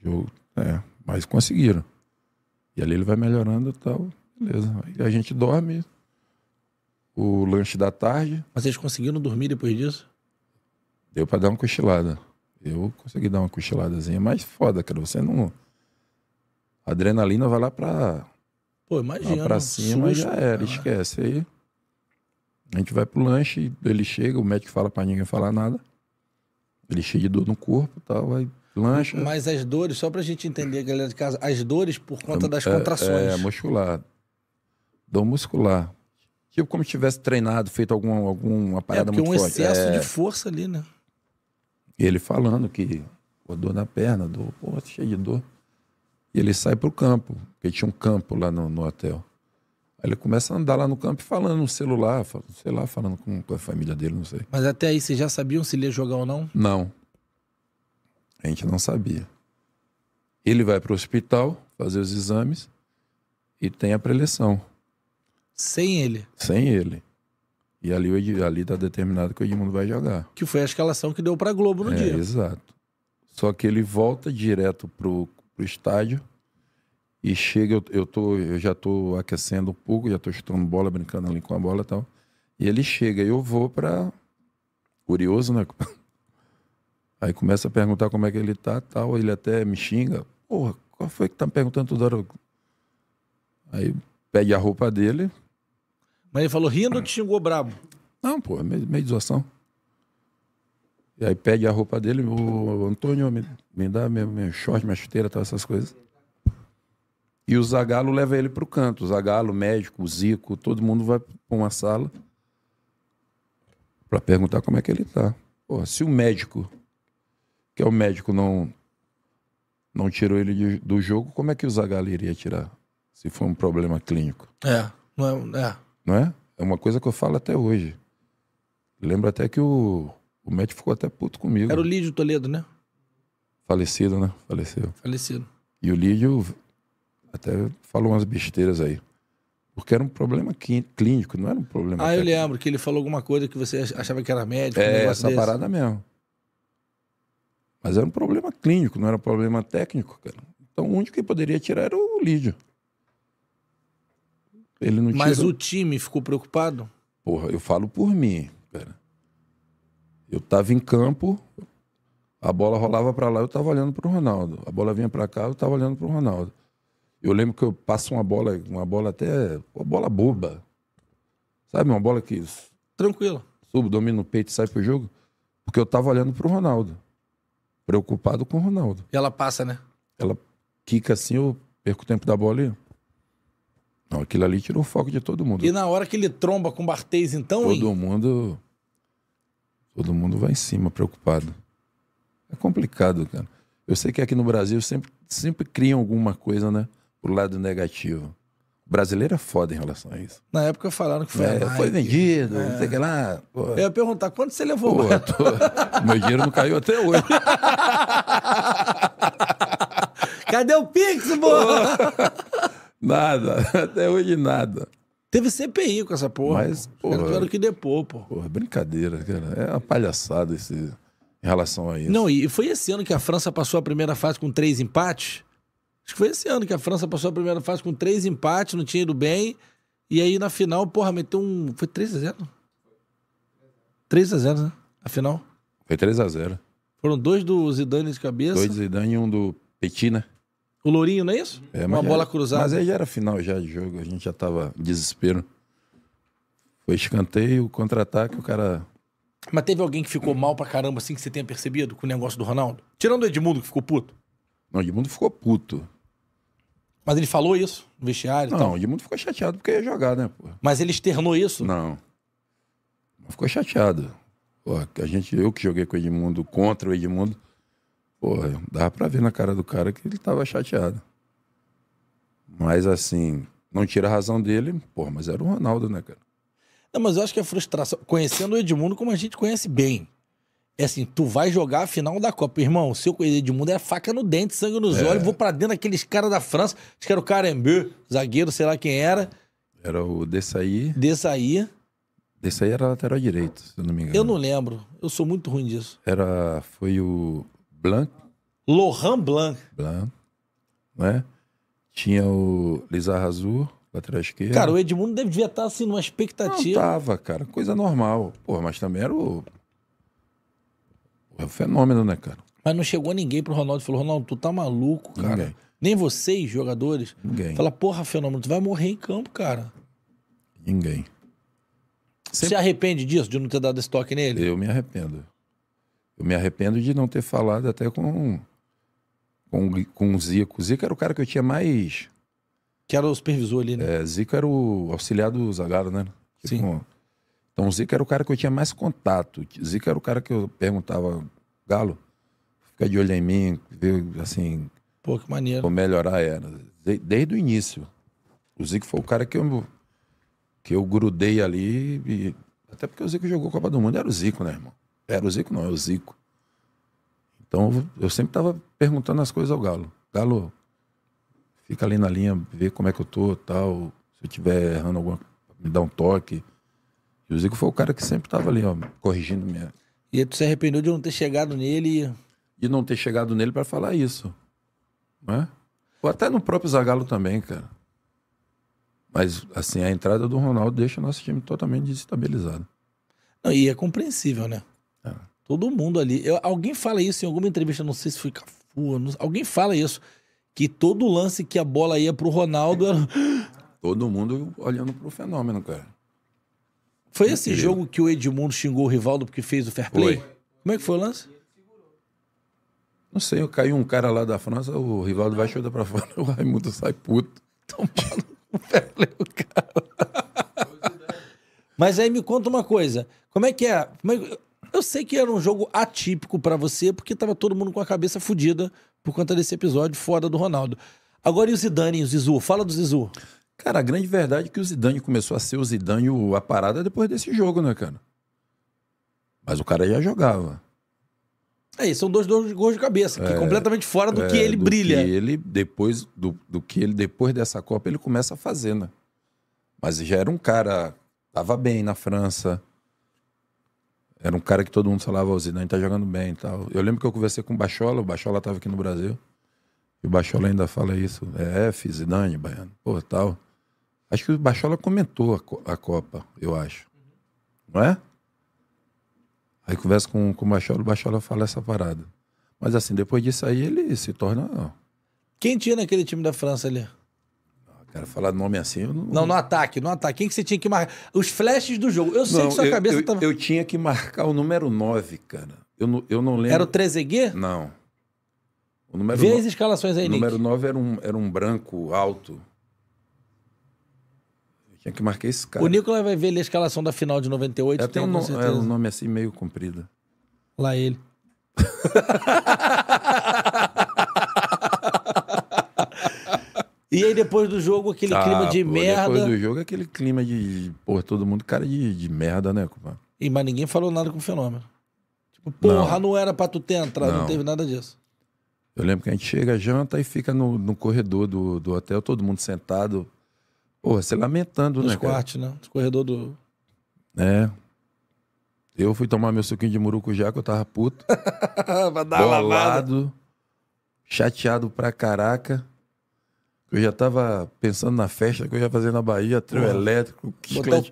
Eu, é, mas conseguiram. E ali ele vai melhorando e tal. Beleza. E a gente dorme o lanche da tarde. Mas vocês conseguiram dormir depois disso? Deu para dar uma cochilada. Eu consegui dar uma cochiladazinha, mas foda, cara. Você não. A adrenalina vai lá pra. Pô, imagina. Lá pra cima susto, já era, cara. Né? esquece. Aí a gente vai pro lanche, ele chega, o médico fala pra ninguém falar nada. Ele cheio de dor no corpo e tal, vai lancha. Mas as dores, só pra gente entender, galera de casa, as dores por conta é, das é, contrações. É, muscular. Dor muscular. Tipo como se tivesse treinado, feito algum, alguma é, parada é muito um forte. excesso de é. força ali, né? Ele falando que pô, dor na perna, dor, pô, cheio de dor. E ele sai pro campo, porque tinha um campo lá no, no hotel. Aí ele começa a andar lá no campo falando no celular, sei lá, falando com, com a família dele, não sei. Mas até aí vocês já sabiam se ele ia jogar ou não? Não. A gente não sabia. Ele vai pro hospital fazer os exames e tem a preleção. Sem ele? Sem ele. E ali, ali tá determinado que o Edmundo vai jogar. Que foi a escalação que deu pra Globo no é, dia. Exato. Só que ele volta direto pro, pro estádio e chega, eu, eu, tô, eu já tô aquecendo um pouco, já tô chutando bola, brincando ali com a bola e tal. E ele chega e eu vou pra... Curioso, né? Aí começa a perguntar como é que ele tá tal. Ele até me xinga. Porra, qual foi que tá me perguntando toda hora? Aí pede a roupa dele, mas ele falou rindo ou te xingou brabo? Não, pô, é meio, meio de zoação. E aí pede a roupa dele, o Antônio me, me dá meu, short, minha chuteira, tal, essas coisas. E o Zagalo leva ele pro canto. O Zagalo, o médico, o Zico, todo mundo vai para uma sala para perguntar como é que ele tá. Pô, se o médico, que é o médico, não não tirou ele de, do jogo, como é que o Zagalo iria tirar? Se for um problema clínico. É, não é, é não é? É uma coisa que eu falo até hoje. Lembro até que o, o médico ficou até puto comigo. Era o Lídio Toledo, né? Falecido, né? Faleceu. Falecido. E o Lídio até falou umas besteiras aí. Porque era um problema clínico, não era um problema. Ah, técnico. eu lembro que ele falou alguma coisa que você achava que era médico. É, um essa desse. parada mesmo. Mas era um problema clínico, não era um problema técnico, cara. Então o único que poderia tirar era o Lídio. Ele não Mas o time ficou preocupado? Porra, eu falo por mim. Pera. Eu tava em campo, a bola rolava para lá, eu tava olhando pro Ronaldo. A bola vinha para cá, eu tava olhando pro Ronaldo. Eu lembro que eu passo uma bola, uma bola até. Uma bola boba. Sabe, uma bola que. Tranquila. Subo, domina o peito e sai pro jogo. Porque eu tava olhando pro Ronaldo. Preocupado com o Ronaldo. E ela passa, né? Ela quica assim, eu perco o tempo da bola e não, aquilo ali tirou o foco de todo mundo. E na hora que ele tromba com o Bartês, então. Todo hein? mundo. Todo mundo vai em cima, preocupado. É complicado, cara. Eu sei que aqui no Brasil sempre, sempre criam alguma coisa, né? Pro lado negativo. O brasileiro é foda em relação a isso. Na época falaram que foi. É, foi vendido, é. não sei é. o que lá. Pô. Eu ia perguntar quanto você levou, Pô, tô... Meu dinheiro não caiu até hoje. Cadê o Pix, boa? Nada, até hoje nada. Teve CPI com essa porra. Mas, porra, tiveram que depor, pô. Porra, brincadeira, cara. É uma palhaçada esse, em relação a isso. Não, e foi esse ano que a França passou a primeira fase com três empates? Acho que foi esse ano que a França passou a primeira fase com três empates, não tinha ido bem. E aí na final, porra, meteu um. Foi 3x0? 3x0, né? A final? Foi 3x0. Foram dois do Zidane de cabeça. Dois do Zidane e um do Petit, né? O Lourinho, não é isso? É, Uma bola era, cruzada. Mas aí já era final já de jogo, a gente já tava desespero. Foi escanteio, contra-ataque, o cara. Mas teve alguém que ficou mal pra caramba assim que você tenha percebido com o negócio do Ronaldo? Tirando o Edmundo que ficou puto. Não, o Edmundo ficou puto. Mas ele falou isso no vestiário? Não, o Edmundo ficou chateado porque ia jogar, né? Pô? Mas ele externou isso? Não. Ficou chateado. Pô, a gente, eu que joguei com o Edmundo, contra o Edmundo porra, dava pra ver na cara do cara que ele tava chateado. Mas assim, não tira a razão dele, porra, mas era o Ronaldo, né, cara? Não, mas eu acho que a frustração. Conhecendo o Edmundo como a gente conhece bem. É assim, tu vai jogar a final da Copa. Irmão, o seu Edmundo é faca no dente, sangue nos é. olhos. Vou pra dentro daqueles caras da França. Acho que era o Carambu, zagueiro, sei lá quem era. Era o Dessaí. Dessaí. Dessaí era lateral direito, se eu não me engano. Eu não lembro. Eu sou muito ruim disso. Era. Foi o. Blanc. Lohan Blanc. Blanc. Né? Tinha o Lizarra Azul, lateral esquerdo. Cara, o Edmundo devia estar tá, assim numa expectativa. Não tava, cara, coisa normal. Pô, mas também era o. É um fenômeno, né, cara? Mas não chegou ninguém pro Ronaldo e falou: Ronaldo, tu tá maluco, cara. Ninguém. Nem vocês, jogadores. Ninguém. Fala, porra, fenômeno, tu vai morrer em campo, cara. Ninguém. Sempre... Se arrepende disso, de não ter dado esse toque nele? Eu me arrependo. Eu me arrependo de não ter falado até com, com, com o Zico. O Zico era o cara que eu tinha mais. Que era o supervisor ali, né? É, Zico era o auxiliar do Zagalo, né? Tipo, Sim. então o Zico era o cara que eu tinha mais contato. Zico era o cara que eu perguntava, Galo, fica de olho em mim, ver assim. Pô, que maneiro. Vou melhorar era. Desde o início. O Zico foi o cara que eu, que eu grudei ali. E... Até porque o Zico jogou Copa do Mundo, era o Zico, né, irmão? É, era o Zico? Não, é o Zico. Então eu sempre estava perguntando as coisas ao Galo. Galo, fica ali na linha, vê como é que eu tô, tal. Se eu tiver errando alguma, me dá um toque. E o Zico foi o cara que sempre estava ali, ó, corrigindo minha. E tu se arrependeu de não ter chegado nele? De não ter chegado nele para falar isso, né? Ou até no próprio Zagalo também, cara. Mas assim, a entrada do Ronaldo deixa o nosso time totalmente desestabilizado. Não, e é compreensível, né? Todo mundo ali. Eu, alguém fala isso em alguma entrevista, não sei se foi Cafu, não, alguém fala isso. Que todo lance que a bola ia pro Ronaldo era... Todo mundo olhando pro fenômeno, cara. Foi esse Incrível. jogo que o Edmundo xingou o Rivaldo porque fez o fair play? Foi. Como é que foi o lance? Não sei, eu caí um cara lá da França, o Rivaldo vai chutar pra fora, o Raimundo sai puto. Tomando o fair play o cara. Mas aí me conta uma coisa. Como é que é? Como é que... Eu sei que era um jogo atípico para você, porque tava todo mundo com a cabeça fodida por conta desse episódio fora do Ronaldo. Agora e o Zidane e o Zizu? Fala do Zizu. Cara, a grande verdade é que o Zidane começou a ser o Zidane a parada depois desse jogo, né, cara? Mas o cara já jogava. É, são dois, dois gols de cabeça, que é, completamente fora do é, que ele do brilha. Que ele depois do, do que ele depois dessa Copa ele começa a fazer, né? Mas já era um cara tava bem na França, era um cara que todo mundo falava, o Zidane tá jogando bem e tal. Eu lembro que eu conversei com o Bachola, o Bachola tava aqui no Brasil. E o Bachola ainda fala isso. É F, Zidane, Baiano, pô, tal. Acho que o Bachola comentou a, a Copa, eu acho. Não é? Aí conversa com, com o Bachola, o Bachola fala essa parada. Mas assim, depois disso aí ele se torna. Quem tinha naquele time da França ali? Cara, falar nome assim. Eu não... não, no ataque, no ataque. Quem que você tinha que marcar? Os flashes do jogo. Eu sei não, que sua eu, cabeça eu, Eu tinha que marcar o número 9, cara. Eu não, eu não lembro. Era o 3 Não. O número Vê no... as escalações aí, O número Nick. 9 era um, era um branco alto. Eu tinha que marcar esse cara. O Nicolas vai ver ali a escalação da final de 98. É, tem um, no... é um nome assim meio comprido. Lá ele. E aí depois do jogo, aquele ah, clima de pô, merda. Depois do jogo, aquele clima de. Pô, todo mundo cara de, de merda, né, compadre? E, mas ninguém falou nada com o fenômeno. Tipo, porra, não, não era pra tu ter entrado, não. não. teve nada disso. Eu lembro que a gente chega, janta e fica no, no corredor do, do hotel, todo mundo sentado. Porra, se lamentando, Nos né? Nos quartos, né? Nos corredor do. É. Eu fui tomar meu suquinho de murucujá, que eu tava puto. pra dar bolado, lavada. chateado pra caraca. Eu já estava pensando na festa que eu ia fazer na Bahia, trio elétrico, chiclete,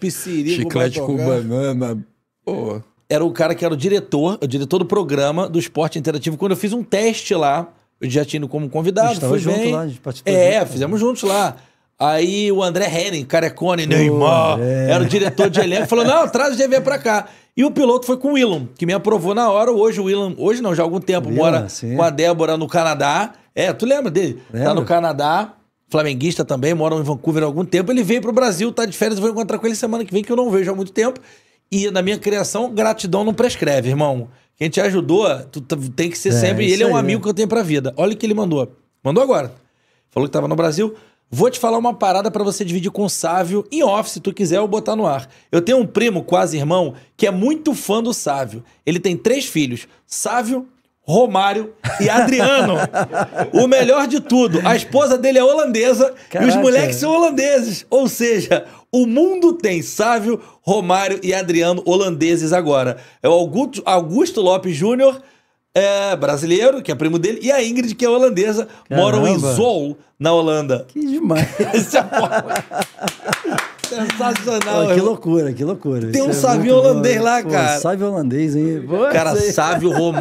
chiclete com banana. Porra. Era o cara que era o diretor, o diretor do programa do Esporte Interativo. Quando eu fiz um teste lá, eu já tinha ido como convidado. Estava junto bem. lá, a gente participou. É, junto, fizemos juntos lá. Aí o André Henning, carecone, Neymar, é. era o diretor de elenco, falou: não, traz o GV pra cá. E o piloto foi com o Willum, que me aprovou na hora. Hoje o Willum, hoje não, já há algum tempo, Willam, mora sim. com a Débora no Canadá. É, tu lembra dele? Lembra? Tá no Canadá flamenguista também, mora em Vancouver há algum tempo. Ele veio para o Brasil, tá de férias, vou encontrar com ele semana que vem, que eu não vejo há muito tempo. E na minha criação, gratidão não prescreve, irmão. Quem te ajudou, tu tem que ser é, sempre. Ele é um aí, amigo né? que eu tenho pra vida. Olha o que ele mandou. Mandou agora. Falou que tava no Brasil. Vou te falar uma parada para você dividir com o Sávio em off, se tu quiser, eu botar no ar. Eu tenho um primo, quase irmão, que é muito fã do Sávio. Ele tem três filhos: Sávio, Romário e Adriano. o melhor de tudo, a esposa dele é holandesa Caraca. e os moleques são holandeses. Ou seja, o mundo tem Sávio, Romário e Adriano holandeses agora. É o Augusto, Augusto Lopes Júnior, é, brasileiro, que é primo dele, e a Ingrid, que é holandesa, Caramba. moram em Zool, na Holanda. Que demais. esse é a Sensacional. Pô, que loucura, que loucura. Tem um é sábio holandês bom. Né? lá, Pô, cara. Sábio holandês, hein? Boa, cara, sabe sábio Rom...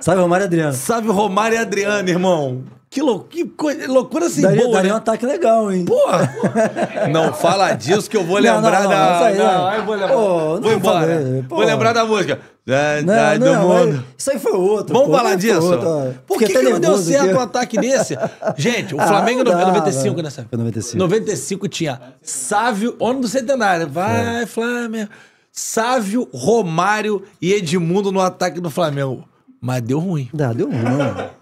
sábio Romário Adriano. Sábio Romário Adriano, irmão. Que, lou, que coisa, loucura assim, daria, boa. Daria né? um ataque legal, hein? Porra! não fala disso que eu vou lembrar não, não, da. Não, aí, não, aí eu vou lembrar. Pô, vou embora. Falei, vou lembrar da música. Não, do não, mundo. Isso aí foi outro. Vamos pô, falar disso? Outro, Por que, que não deu certo que... um ataque desse? Gente, o ah, Flamengo ah, dá, 95 Né, foi 95. 95 tinha Sávio, homem do centenário. Vai, é. Flamengo. Sávio, Romário e Edmundo no ataque do Flamengo. Mas deu ruim. Dá, deu ruim.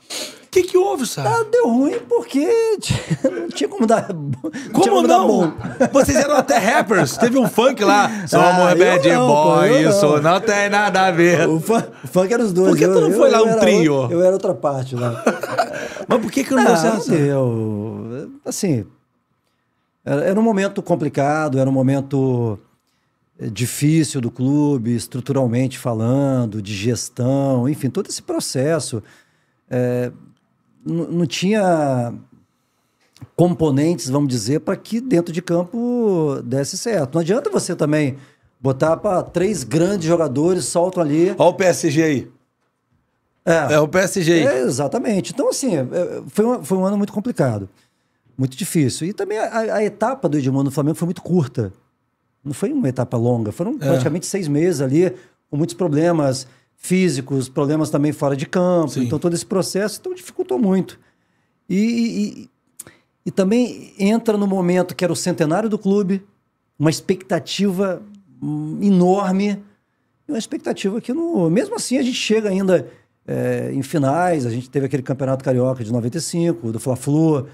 que, que houve, sabe? Ah, deu ruim porque não tinha como dar. Não como, como não? Dar Vocês eram até rappers. Teve um funk lá. Somos ah, bad não, boy, pô, isso não. não. tem nada a ver. O, o funk era os dois. Por que eu, tu não eu, foi eu lá um trio? eu era outra parte lá. Mas por que, que eu não ah, deu eu, Assim. Era, era um momento complicado, era um momento eh, difícil do clube, estruturalmente falando, de gestão, enfim, todo esse processo. É, não tinha componentes, vamos dizer, para que dentro de campo desse certo. Não adianta você também botar para três grandes jogadores, soltam ali. Olha o PSG aí. É, é o PSG aí. É, exatamente. Então, assim, é, é, foi um, foi um ano muito complicado. Muito difícil. E também a, a etapa do Edmundo no Flamengo foi muito curta. Não foi uma etapa longa. Foram é. praticamente seis meses ali, com muitos problemas físicos, problemas também fora de campo. Sim. Então, todo esse processo então, dificultou muito. E, e, e, também entra no momento que era o centenário do clube, uma expectativa hum, enorme, uma expectativa que, no, mesmo assim, a gente chega ainda é, em finais. A gente teve aquele campeonato carioca de 95, do Fla-Flu.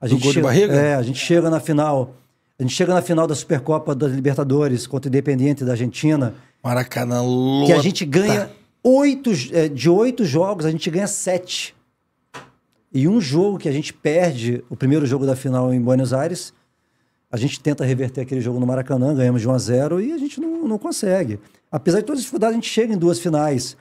A gente chega, de barriga? É, a gente chega na final. A gente chega na final da Supercopa das Libertadores contra o Independiente da Argentina. Maracanã louca. Que a gente ganha oito, eh, de oito jogos, a gente ganha sete. E um jogo que a gente perde, o primeiro jogo da final em Buenos Aires, a gente tenta reverter aquele jogo no Maracanã, ganhamos de 1 a 0 e a gente não, não consegue. Apesar de todas as dificuldades, a gente chega em duas finais.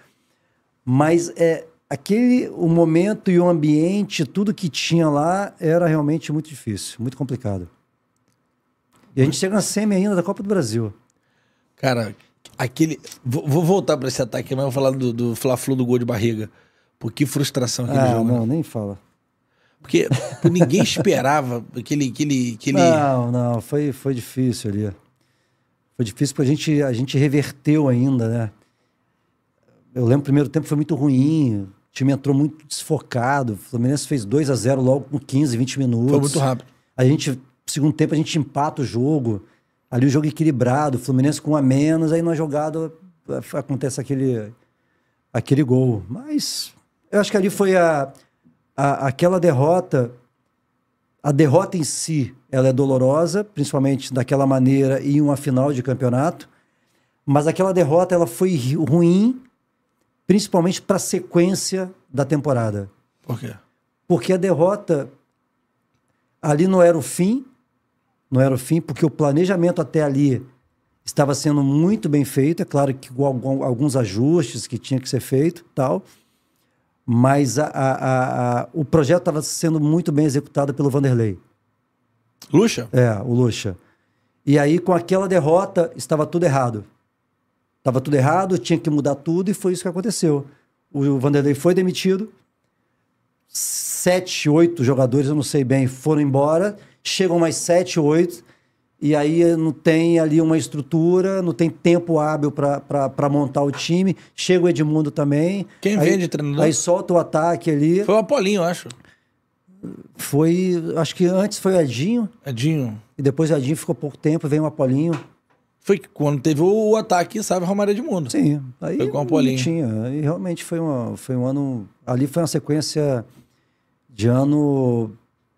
Mas é aquele o momento e o ambiente, tudo que tinha lá, era realmente muito difícil, muito complicado. E a gente chega na semi ainda da Copa do Brasil. Cara, Aquele. Vou, vou voltar para esse ataque, mas vou falar do, do Fla-Flu do gol de barriga. Por que frustração aquele ah, jogo. Né? Não, né? nem fala. Porque ninguém esperava aquele, aquele, aquele. Não, não, foi, foi difícil ali. Foi difícil porque a gente, a gente reverteu ainda, né? Eu lembro o primeiro tempo foi muito ruim. O time entrou muito desfocado. O Fluminense fez 2 a 0 logo com 15, 20 minutos. Foi muito rápido. A gente, segundo tempo, a gente empata o jogo ali o jogo equilibrado, Fluminense com um a menos, aí numa jogada eh, acontece aquele, aquele gol. Mas eu acho que ali foi a, a, aquela derrota, a derrota em si, ela é dolorosa, principalmente daquela maneira em uma final de campeonato, mas aquela derrota ela foi ruim, principalmente para a sequência da temporada. Por quê? Porque a derrota ali não era o fim, não era o fim, porque o planejamento até ali estava sendo muito bem feito, é claro que com alguns ajustes que tinha que ser feito tal, mas a, a, a, o projeto estava sendo muito bem executado pelo Vanderlei. Lucha? É, o Lucha. E aí, com aquela derrota, estava tudo errado. Estava tudo errado, tinha que mudar tudo, e foi isso que aconteceu. O Vanderlei foi demitido, sete, oito jogadores, eu não sei bem, foram embora, chegam mais sete, oito, e aí não tem ali uma estrutura, não tem tempo hábil para montar o time. Chega o Edmundo também. Quem aí, vende treinador? Aí solta o ataque ali. Foi o Apolinho, acho. Foi, acho que antes foi o Edinho. Edinho. E depois o Edinho ficou pouco tempo, veio o Apolinho. Foi quando teve o ataque, sabe, Romário Edmundo. Sim. Aí foi com o Apolinho. Tinha. E realmente foi, uma, foi um ano... Ali foi uma sequência de ano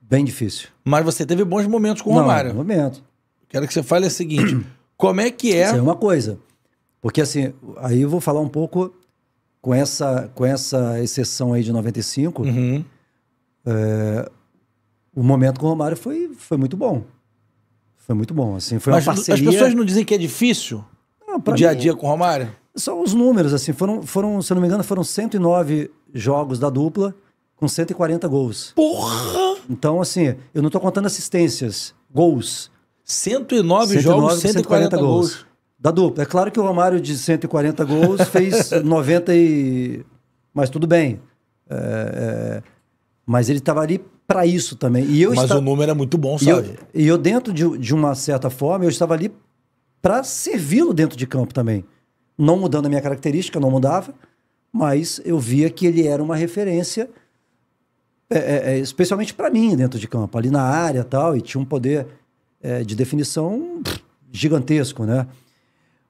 Bem difícil. Mas você teve bons momentos com o Não, Romário. momento. Quero que você fale o seguinte: como é que é. Isso é uma coisa. Porque assim, aí eu vou falar um pouco com essa, com essa exceção aí de 95. Uhum. É, o momento com o Romário foi, foi muito bom. Foi muito bom, assim, foi Mas uma parceria... as pessoas não dizem que é difícil não, o dia mim, a dia com o Romário? São os números, assim, foram, foram, se eu não me engano, foram 109 jogos da dupla com 140 gols. Porra! Então, assim, eu não estou contando assistências, gols. 109, 109 jogos, 140, 140 gols. gols. Da dupla. É claro que o Romário de 140 gols fez 90 e. Mas tudo bem. É, é... Mas ele estava ali para isso também. E eu Mas o número é muito bom, sabe? E eu, e eu dentro de, de uma certa forma, eu estava ali para servi-lo dentro de campo também. Não mudando a minha característica, não mudava, mas eu via que ele era uma referência é, é, é, especialmente para mim dentro de campo, ali na área tal, e tinha um poder é, de definição gigantesco, né?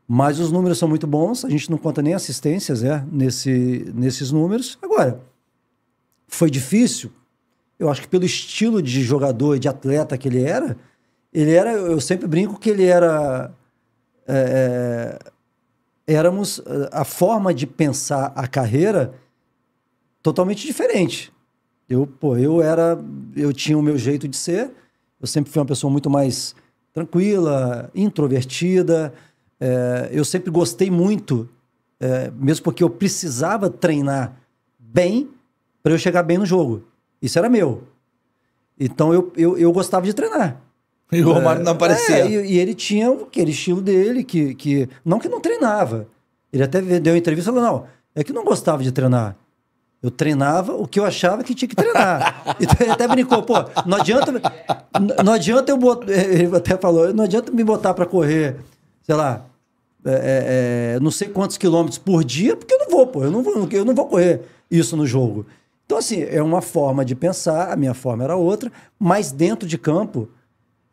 Mas os números são muito bons, a gente não conta nem assistências é, nesse, nesses números. Agora, foi difícil, eu acho que pelo estilo de jogador e de atleta que ele era, ele era, eu sempre brinco que ele era. É, é éramos a forma de pensar a carreira totalmente diferente. Eu, pô, eu era. Eu tinha o meu jeito de ser. Eu sempre fui uma pessoa muito mais tranquila, introvertida. É, eu sempre gostei muito, é, mesmo porque eu precisava treinar bem para eu chegar bem no jogo. Isso era meu. Então eu, eu, eu gostava de treinar. E o Romário é, não aparecia. É, e, e, ele tinha aquele estilo dele, que, que não que não treinava. Ele até deu entrevista e falou: não, é que não gostava de treinar. Eu treinava o que eu achava que tinha que treinar. Então ele até brincou, pô, não adianta, não adianta eu botar. Ele até falou, não adianta me botar para correr, sei lá, é, é, é, não sei quantos quilômetros por dia, porque eu não vou, pô, eu não vou, eu não vou correr isso no jogo. Então, assim, é uma forma de pensar, a minha forma era outra, mas dentro de campo,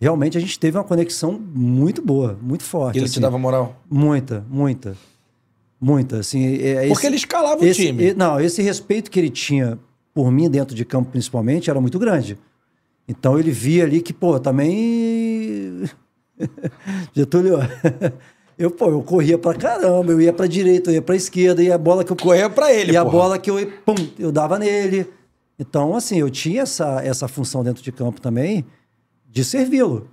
realmente a gente teve uma conexão muito boa, muito forte. Ele assim. te dava moral? Muita, muita. Muita, assim. É, é, Porque esse, ele escalava esse, o time. Não, esse respeito que ele tinha por mim dentro de campo, principalmente, era muito grande. Então ele via ali que, pô, também. Getúlio. Eu, pô, eu corria pra caramba, eu ia pra direita, eu ia pra esquerda, e a bola que eu. Corria pra ele, E porra. a bola que eu. Pum, eu dava nele. Então, assim, eu tinha essa, essa função dentro de campo também de servi-lo.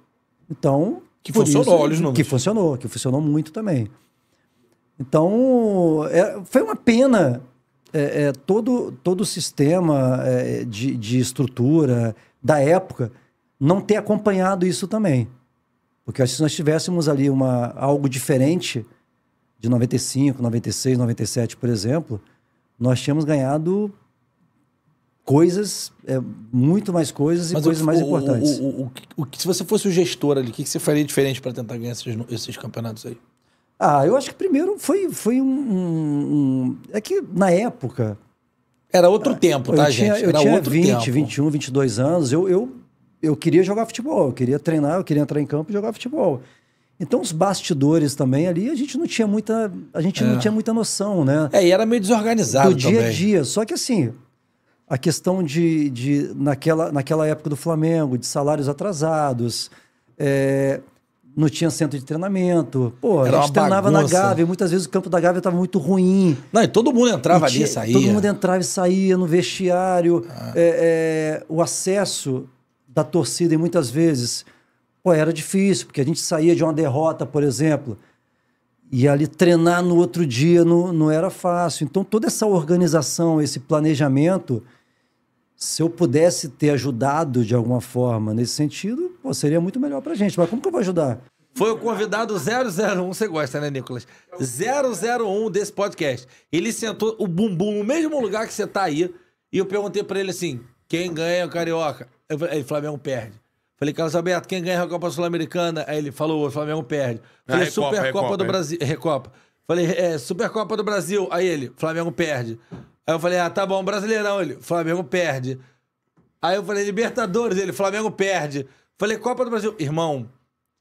Então. Que funcionou, isso, olha Que funcionou, que funcionou muito também. Então, é, foi uma pena é, é, todo, todo o sistema é, de, de estrutura da época não ter acompanhado isso também. Porque se nós tivéssemos ali uma, algo diferente de 95, 96, 97, por exemplo, nós tínhamos ganhado coisas, é, muito mais coisas e Mas coisas o, mais o, importantes. O, o, se você fosse o gestor ali, o que, que você faria diferente para tentar ganhar esses, esses campeonatos aí? Ah, eu acho que primeiro foi, foi um, um, É que na época. Era outro tempo, tá, tinha, gente? Era eu tinha outro 20, tempo. 21, 22 anos. Eu, eu, eu queria jogar futebol, eu queria treinar, eu queria entrar em campo e jogar futebol. Então, os bastidores também ali, a gente não tinha muita, a gente é. não tinha muita noção, né? É, e era meio desorganizado Do dia também. a dia. Só que assim, a questão de, de naquela, naquela época do Flamengo, de salários atrasados, é, não tinha centro de treinamento. Pô, Era a gente treinava bagunça. na Gávea. Muitas vezes o campo da Gávea estava muito ruim. Não, e todo mundo entrava e ali e saía. Todo mundo entrava e saía no vestiário. Ah. É, é, o acesso da torcida, e muitas vezes, pô, era difícil, porque a gente saía de uma derrota, por exemplo, e ali treinar no outro dia não, não era fácil. Então, toda essa organização, esse planejamento, se eu pudesse ter ajudado de alguma forma nesse sentido, Pô, seria muito melhor pra gente, mas como que eu vou ajudar? Foi o convidado 001, você gosta, né, Nicolas? 001 desse podcast. Ele sentou o bumbum no mesmo lugar que você tá aí. E eu perguntei pra ele assim: quem ganha o Carioca? Ele, Flamengo perde. Falei, Carlos Alberto, quem ganha a Copa Sul-Americana? Aí ele falou, o Flamengo perde. Ah, falei, ah, Supercopa do Brasil. Recopa. Falei, é, Supercopa do Brasil. Aí ele, Flamengo perde. Aí eu falei, ah, tá bom, Brasileirão. Ele, Flamengo perde. Aí eu falei, Libertadores. Ele, Flamengo perde. Falei, Copa do Brasil. Irmão,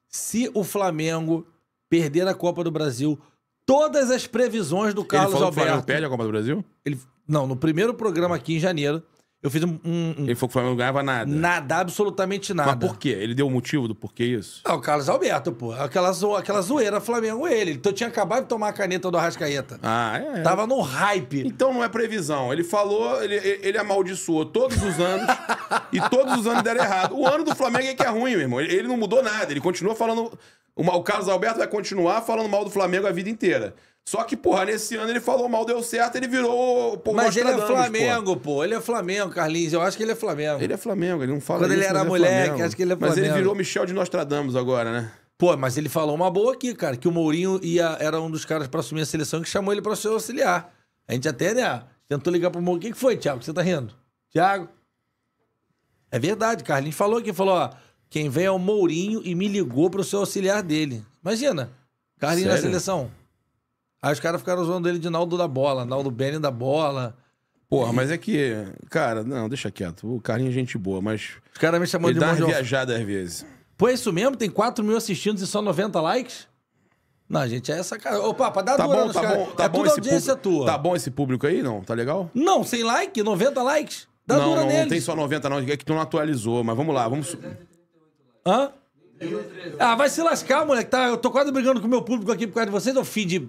se o Flamengo perder a Copa do Brasil, todas as previsões do Carlos ele falou Alberto. Que o Flamengo perde a Copa do Brasil? Ele, não, no primeiro programa aqui em janeiro, eu fiz um. um ele falou que o Flamengo não ganhava nada. Nada, absolutamente nada. Mas por quê? Ele deu o um motivo do porquê isso? Não, o Carlos Alberto, pô. Aquela, zo... Aquela zoeira Flamengo ele. Então tinha acabado de tomar a caneta do Arrascaeta. Ah, é. Tava no hype. Então não é previsão. Ele falou, ele, ele amaldiçoou todos os anos e todos os anos deram errado. O ano do Flamengo é que é ruim, meu irmão. ele não mudou nada. Ele continua falando. O Carlos Alberto vai continuar falando mal do Flamengo a vida inteira. Só que, porra, nesse ano ele falou mal, deu certo, ele virou. Pô, Mas ele é Flamengo, pô. Ele é Flamengo, Carlinhos. Eu acho que ele é Flamengo. Ele é Flamengo, ele não fala Quando isso, ele era é moleque, é acho que ele é Flamengo. Mas ele virou Michel de Nostradamus agora, né? Pô, mas ele falou uma boa aqui, cara, que o Mourinho ia, era um dos caras para assumir a seleção que chamou ele para ser auxiliar. A gente até, né, tentou ligar pro Mourinho. O que, que foi, Thiago? Você tá rindo? Thiago? É verdade, Carlinhos falou aqui, falou, ó, quem vem é o Mourinho e me ligou pro seu auxiliar dele. Imagina, Carlinhos Sério? na seleção. Aí os caras ficaram zoando ele de Naldo da bola, Naldo Bene da bola. Porra, mas é que, cara, não, deixa quieto. O Carlinhos é gente boa, mas. Os caras me chamam de dá uma viajada às vezes. Pô, é isso mesmo? Tem 4 mil assistidos e só 90 likes? Não, gente, é essa cara. Ô, Papa, dá tá dura bom, nos tá bom, tá é bom tudo audiência público, tua. Tá bom esse público aí, não? Tá legal? Não, sem like, 90 likes. Dá não, dura não, neles. Não tem só 90, não. É que tu não atualizou, mas vamos lá, vamos. Hã? Ah, vai se lascar, moleque. Tá, eu tô quase brigando com o meu público aqui por causa de vocês, ô fim de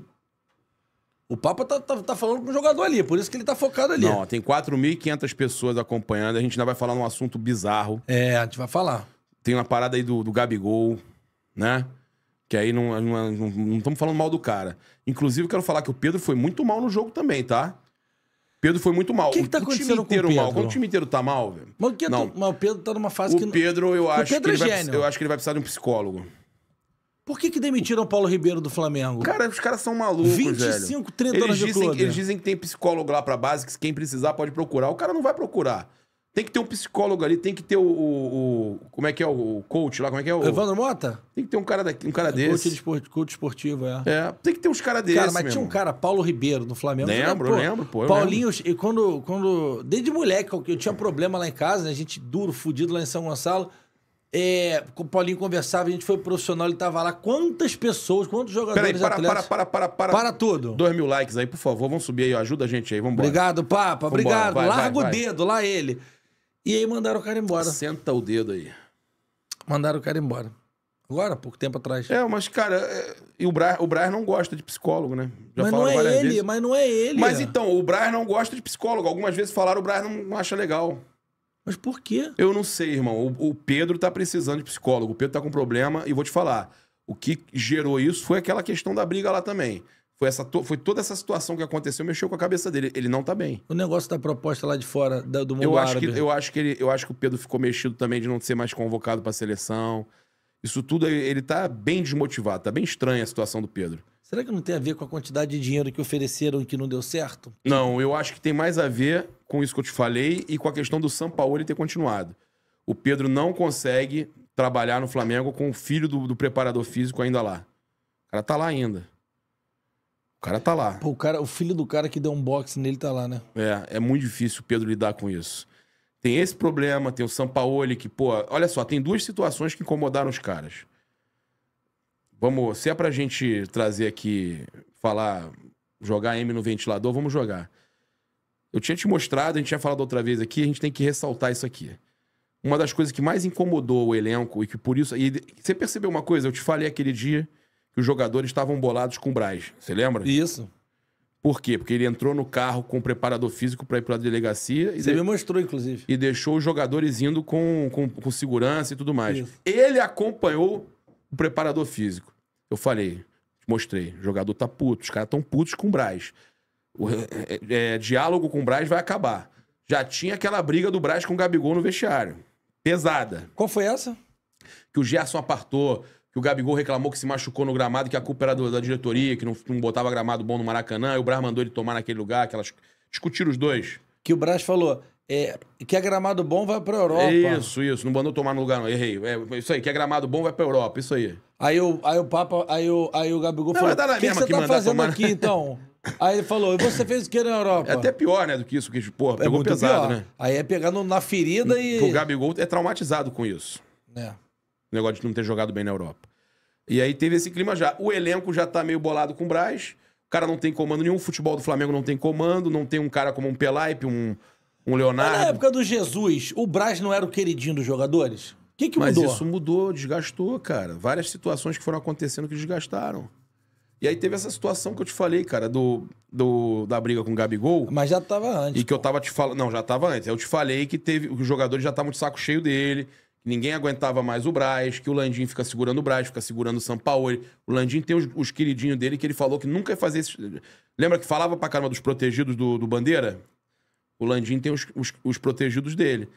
o Papa tá, tá, tá, falando com o jogador ali, é por isso que ele tá focado ali. Não, tem 4.500 pessoas acompanhando. A gente ainda vai falar num assunto bizarro. É, a gente vai falar. Tem uma parada aí do, do Gabigol, né? Que aí não estamos não, não, não falando mal do cara. Inclusive, quero falar que o Pedro foi muito mal no jogo também, tá? Pedro foi muito mal. O que, que tá o acontecendo time inteiro com o Pedro? mal. Quando o time inteiro tá mal, velho. Mas, é não. Mas o Pedro tá numa fase o que. Pedro, eu o acho Pedro que. É ele gênio. Vai, eu acho que ele vai precisar de um psicólogo. Por que, que demitiram o Paulo Ribeiro do Flamengo? Cara, os caras são malucos, 25, 30 velho. anos eles de clube. Eles dizem que tem psicólogo lá pra base, que quem precisar pode procurar. O cara não vai procurar. Tem que ter um psicólogo ali, tem que ter o. o, o como é que é o coach lá? Como é que é o. Evandro Mota? Tem que ter um cara, daqui, um cara é, desse. Coach, coach esportivo, é. É, tem que ter uns caras desses. Cara, mas mesmo. tinha um cara, Paulo Ribeiro, no Flamengo. Lembro, eu lembro, pô. Eu Paulinho, lembro. e quando, quando. Desde moleque, eu tinha problema lá em casa, né? Gente duro, fudido lá em São Gonçalo. É, o Paulinho conversava, a gente foi profissional, ele tava lá. Quantas pessoas, quantos jogadores Peraí, para, atletas? Para, para, para, para. Para tudo. Dois mil likes aí, por favor. Vamos subir aí, ó. ajuda a gente aí. Vamos embora. Obrigado, Papa. Vambora. Obrigado. Vai, Larga vai, o vai. dedo, lá ele. E aí mandaram o cara embora. Senta o dedo aí. Mandaram o cara embora. Agora, pouco tempo atrás. É, mas, cara, é, e o Braz, o Braz não gosta de psicólogo, né? Já mas não é ele, vezes. mas não é ele. Mas então, o Braz não gosta de psicólogo. Algumas vezes falaram, o Braz não acha legal. Mas por quê? Eu não sei, irmão. O, o Pedro tá precisando de psicólogo. O Pedro tá com problema e vou te falar. O que gerou isso foi aquela questão da briga lá também. Foi, essa, foi toda essa situação que aconteceu, mexeu com a cabeça dele. Ele não tá bem. O negócio da proposta lá de fora da, do mundo eu acho árabe. Que, eu, acho que ele, eu acho que o Pedro ficou mexido também de não ser mais convocado pra seleção. Isso tudo, ele tá bem desmotivado. Tá bem estranha a situação do Pedro. Será que não tem a ver com a quantidade de dinheiro que ofereceram e que não deu certo? Não, eu acho que tem mais a ver com isso que eu te falei e com a questão do São Paulo ter continuado. O Pedro não consegue trabalhar no Flamengo com o filho do, do preparador físico ainda lá. O cara tá lá ainda. O cara tá lá. Pô, o, cara, o filho do cara que deu um boxe nele tá lá, né? É, é muito difícil o Pedro lidar com isso. Tem esse problema, tem o Sampaoli que, pô, olha só, tem duas situações que incomodaram os caras. Vamos, se é pra gente trazer aqui, falar, jogar M no ventilador, vamos jogar. Eu tinha te mostrado, a gente tinha falado outra vez aqui, a gente tem que ressaltar isso aqui. Uma das coisas que mais incomodou o elenco e que por isso. E você percebeu uma coisa? Eu te falei aquele dia que os jogadores estavam bolados com o Braz. Você lembra? Isso. Por quê? Porque ele entrou no carro com o preparador físico para ir para a delegacia. Você de... me mostrou, inclusive. E deixou os jogadores indo com, com, com segurança e tudo mais. Isso. Ele acompanhou o preparador físico. Eu falei, mostrei, o jogador tá puto, os caras tão putos com o Braz. O, é, é, é, diálogo com o Braz vai acabar. Já tinha aquela briga do Braz com o Gabigol no vestiário. Pesada. Qual foi essa? Que o Gerson apartou, que o Gabigol reclamou que se machucou no gramado, que a culpa era do, da diretoria, que não, não botava gramado bom no Maracanã, e o Braz mandou ele tomar naquele lugar, que elas discutiram os dois. Que o Braz falou: é, que é gramado bom vai pra Europa. Isso, isso. Não mandou tomar no lugar, não. Errei. É, isso aí, que é gramado bom vai pra Europa, isso aí. Aí o, aí o Papa, aí o, aí o Gabigol não, falou: é O que, que você que tá fazendo tomar... aqui então? Aí ele falou: E você fez o que na Europa? É até pior, né, do que isso, que, porra, é pegou pesado, pior. né? Aí é pegando na ferida e. O Gabigol é traumatizado com isso. É. O negócio de não ter jogado bem na Europa. E aí teve esse clima já. O elenco já tá meio bolado com o Braz. O cara não tem comando nenhum. O futebol do Flamengo não tem comando. Não tem um cara como um Pelaipe, um um Leonardo. Mas na época do Jesus, o Braz não era o queridinho dos jogadores? O que, que mudou? Mas isso mudou, desgastou, cara. Várias situações que foram acontecendo que desgastaram. E aí teve essa situação que eu te falei, cara, do, do da briga com o Gabigol. Mas já tava antes. E que eu tava te falando. Não, já tava antes. Eu te falei que teve. os jogadores já estavam de saco cheio dele, que ninguém aguentava mais o Braz, que o Landim fica segurando o Braz, fica segurando o Sampaoli. O Landim tem os, os queridinhos dele que ele falou que nunca ia fazer esses. Lembra que falava pra caramba dos protegidos do, do Bandeira? O Landim tem os, os, os protegidos dele.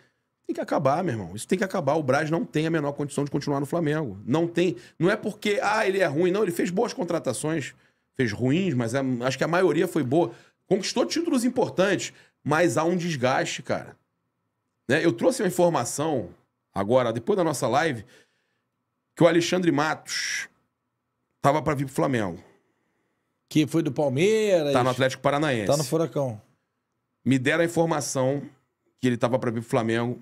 Tem que acabar, meu irmão. Isso tem que acabar. O Braz não tem a menor condição de continuar no Flamengo. Não tem. Não é porque, ah, ele é ruim. Não, ele fez boas contratações. Fez ruins, mas é, acho que a maioria foi boa. Conquistou títulos importantes, mas há um desgaste, cara. Né? Eu trouxe uma informação agora, depois da nossa live, que o Alexandre Matos estava para vir pro Flamengo. Que foi do Palmeiras. Tá no Atlético Paranaense. Tá no Furacão. Me deram a informação que ele tava para vir pro Flamengo.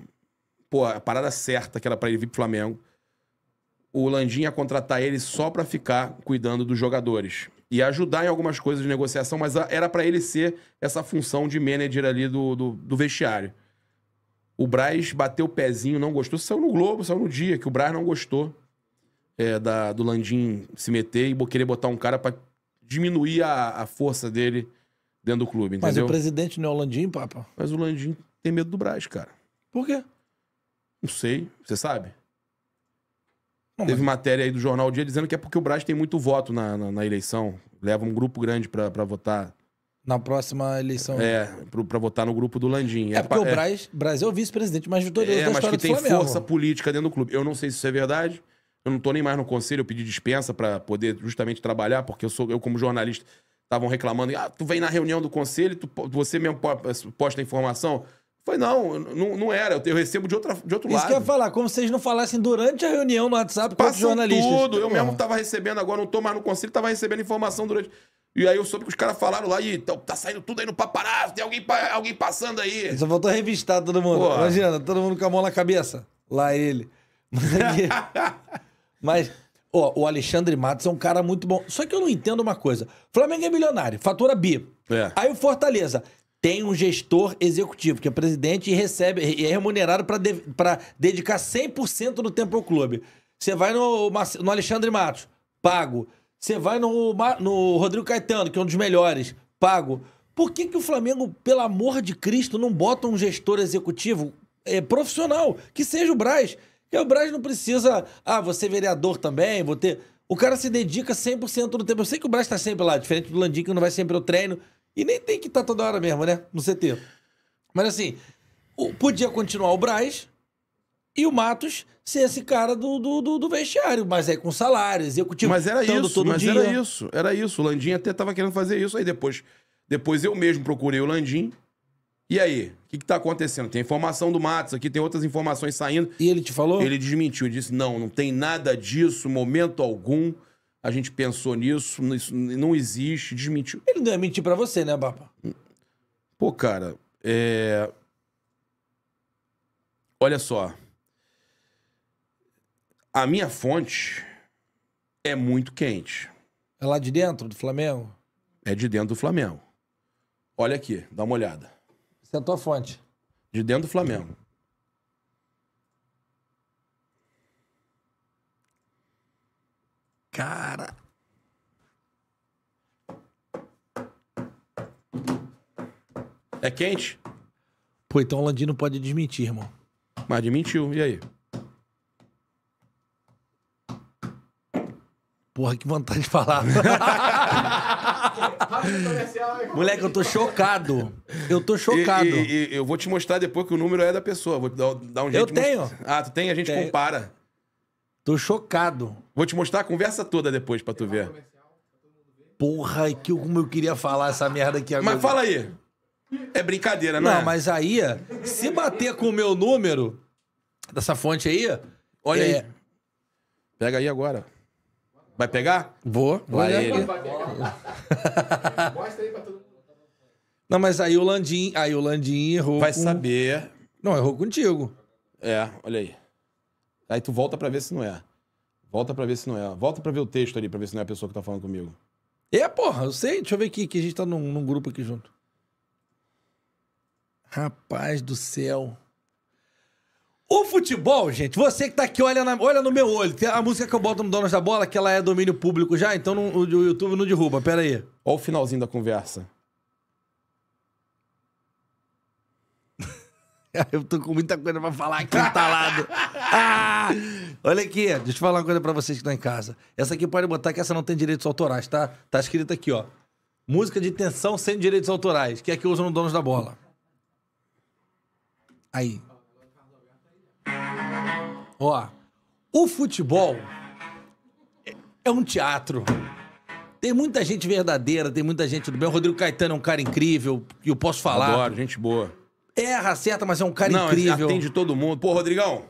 Pô, a parada certa que era para ele vir pro Flamengo. O Landim ia contratar ele só para ficar cuidando dos jogadores e ajudar em algumas coisas de negociação, mas era para ele ser essa função de manager ali do, do, do vestiário. O Braz bateu o pezinho, não gostou. Saiu no Globo, saiu no dia, que o Braz não gostou é, da, do Landim se meter e querer botar um cara para diminuir a, a força dele dentro do clube, entendeu? Mas o presidente não é o Landim, Papa? Mas o Landim tem medo do Braz, cara. Por quê? Não sei. Você sabe? Não, Teve mas... matéria aí do Jornal Dia dizendo que é porque o Braz tem muito voto na, na, na eleição. Leva um grupo grande para votar. Na próxima eleição. É, para votar no grupo do Landim. É, é porque o Braz, Braz é o vice-presidente mais vitorioso é, da É, mas que tem Flamengo. força política dentro do clube. Eu não sei se isso é verdade. Eu não tô nem mais no conselho, eu pedi dispensa para poder justamente trabalhar, porque eu sou eu como jornalista estavam reclamando, ah, tu vem na reunião do conselho, tu, você mesmo posta a informação. Foi não, não, não era, eu recebo de, outra, de outro Isso lado. Isso que eu ia falar, como vocês não falassem durante a reunião no WhatsApp com os jornalistas. tudo, eu é. mesmo tava recebendo, agora não tô mais no conselho, tava recebendo informação durante... E aí eu soube que os caras falaram lá, e então tá, tá, saindo tudo aí no paparazzo, tem alguém, alguém passando aí. Só faltou revistar todo mundo, imagina, todo mundo com a mão na cabeça. Lá ele. Mas o Alexandre Matos é um cara muito bom. Só que eu não entendo uma coisa. Flamengo é milionário, fatura bi. É. Aí o Fortaleza tem um gestor executivo, que é presidente e recebe e é remunerado para de, dedicar 100% do tempo ao clube. Você vai no, no Alexandre Matos, pago. Você vai no, no Rodrigo Caetano, que é um dos melhores, pago. Por que, que o Flamengo, pelo amor de Cristo, não bota um gestor executivo é, profissional, que seja o Braz? E o Braz não precisa. Ah, você vereador também, vou ter. O cara se dedica 100% do tempo. Eu sei que o Braz tá sempre lá, diferente do Landim, que não vai sempre ao treino. E nem tem que estar tá toda hora mesmo, né? No CT. Mas assim, podia continuar o Braz e o Matos ser esse cara do, do, do, vestiário, mas aí com salário, executivo. Mas era isso, mas dia. era isso, era isso. O Landim até tava querendo fazer isso. Aí depois, depois eu mesmo procurei o Landim. E aí? que está acontecendo? Tem informação do Matos aqui, tem outras informações saindo. E ele te falou? Ele desmentiu, disse: não, não tem nada disso, momento algum. A gente pensou nisso, isso não existe, desmentiu. Ele não ia mentir pra você, né, Bapa? Pô, cara, é. Olha só. A minha fonte é muito quente. É lá de dentro do Flamengo? É de dentro do Flamengo. Olha aqui, dá uma olhada. Sentou a fonte. De dentro do Flamengo. Cara. É quente? Pô, então o Landino pode desmentir, irmão. Mas desmentiu, e aí? Porra, que vontade de falar. Moleque, eu tô chocado. Eu tô chocado. E, e, eu vou te mostrar depois que o número é da pessoa. Vou dar, dar um jeito. Eu tenho. Most... Ah, tu tem? A gente tenho. compara. Tô chocado. Vou te mostrar a conversa toda depois pra tu ver. Porra, que como eu queria falar essa merda aqui agora. Mas fala aí. É brincadeira, não, não é? mas aí, se bater com o meu número dessa fonte aí... Olha é... aí. Pega aí agora. Vai pegar? Vou. Vai ele. Mostra aí pra todo mundo. Não, mas aí o Landim, aí o Landim errou. Vai com... saber. Não, errou contigo. É, olha aí. Aí tu volta pra ver se não é. Volta pra ver se não é. Volta pra ver o texto ali, pra ver se não é a pessoa que tá falando comigo. É, porra, eu sei. Deixa eu ver aqui, que a gente tá num, num grupo aqui junto. Rapaz do céu. O futebol, gente, você que tá aqui, olha, na, olha no meu olho. Tem a música que eu boto no Donos da Bola, que ela é domínio público já, então não, o YouTube não derruba. Pera aí. Olha o finalzinho da conversa. eu tô com muita coisa pra falar aqui entalado. ah! Olha aqui, deixa eu falar uma coisa pra vocês que estão em casa. Essa aqui pode botar que essa não tem direitos autorais, tá? Tá escrito aqui, ó. Música de tensão sem direitos autorais, que é a que uso no Donos da Bola. Aí. Ó, o futebol é um teatro. Tem muita gente verdadeira, tem muita gente do bem. O Rodrigo Caetano é um cara incrível, e eu posso falar. Adoro, gente boa. Erra, acerta, mas é um cara Não, incrível. atende todo mundo. Pô, Rodrigão,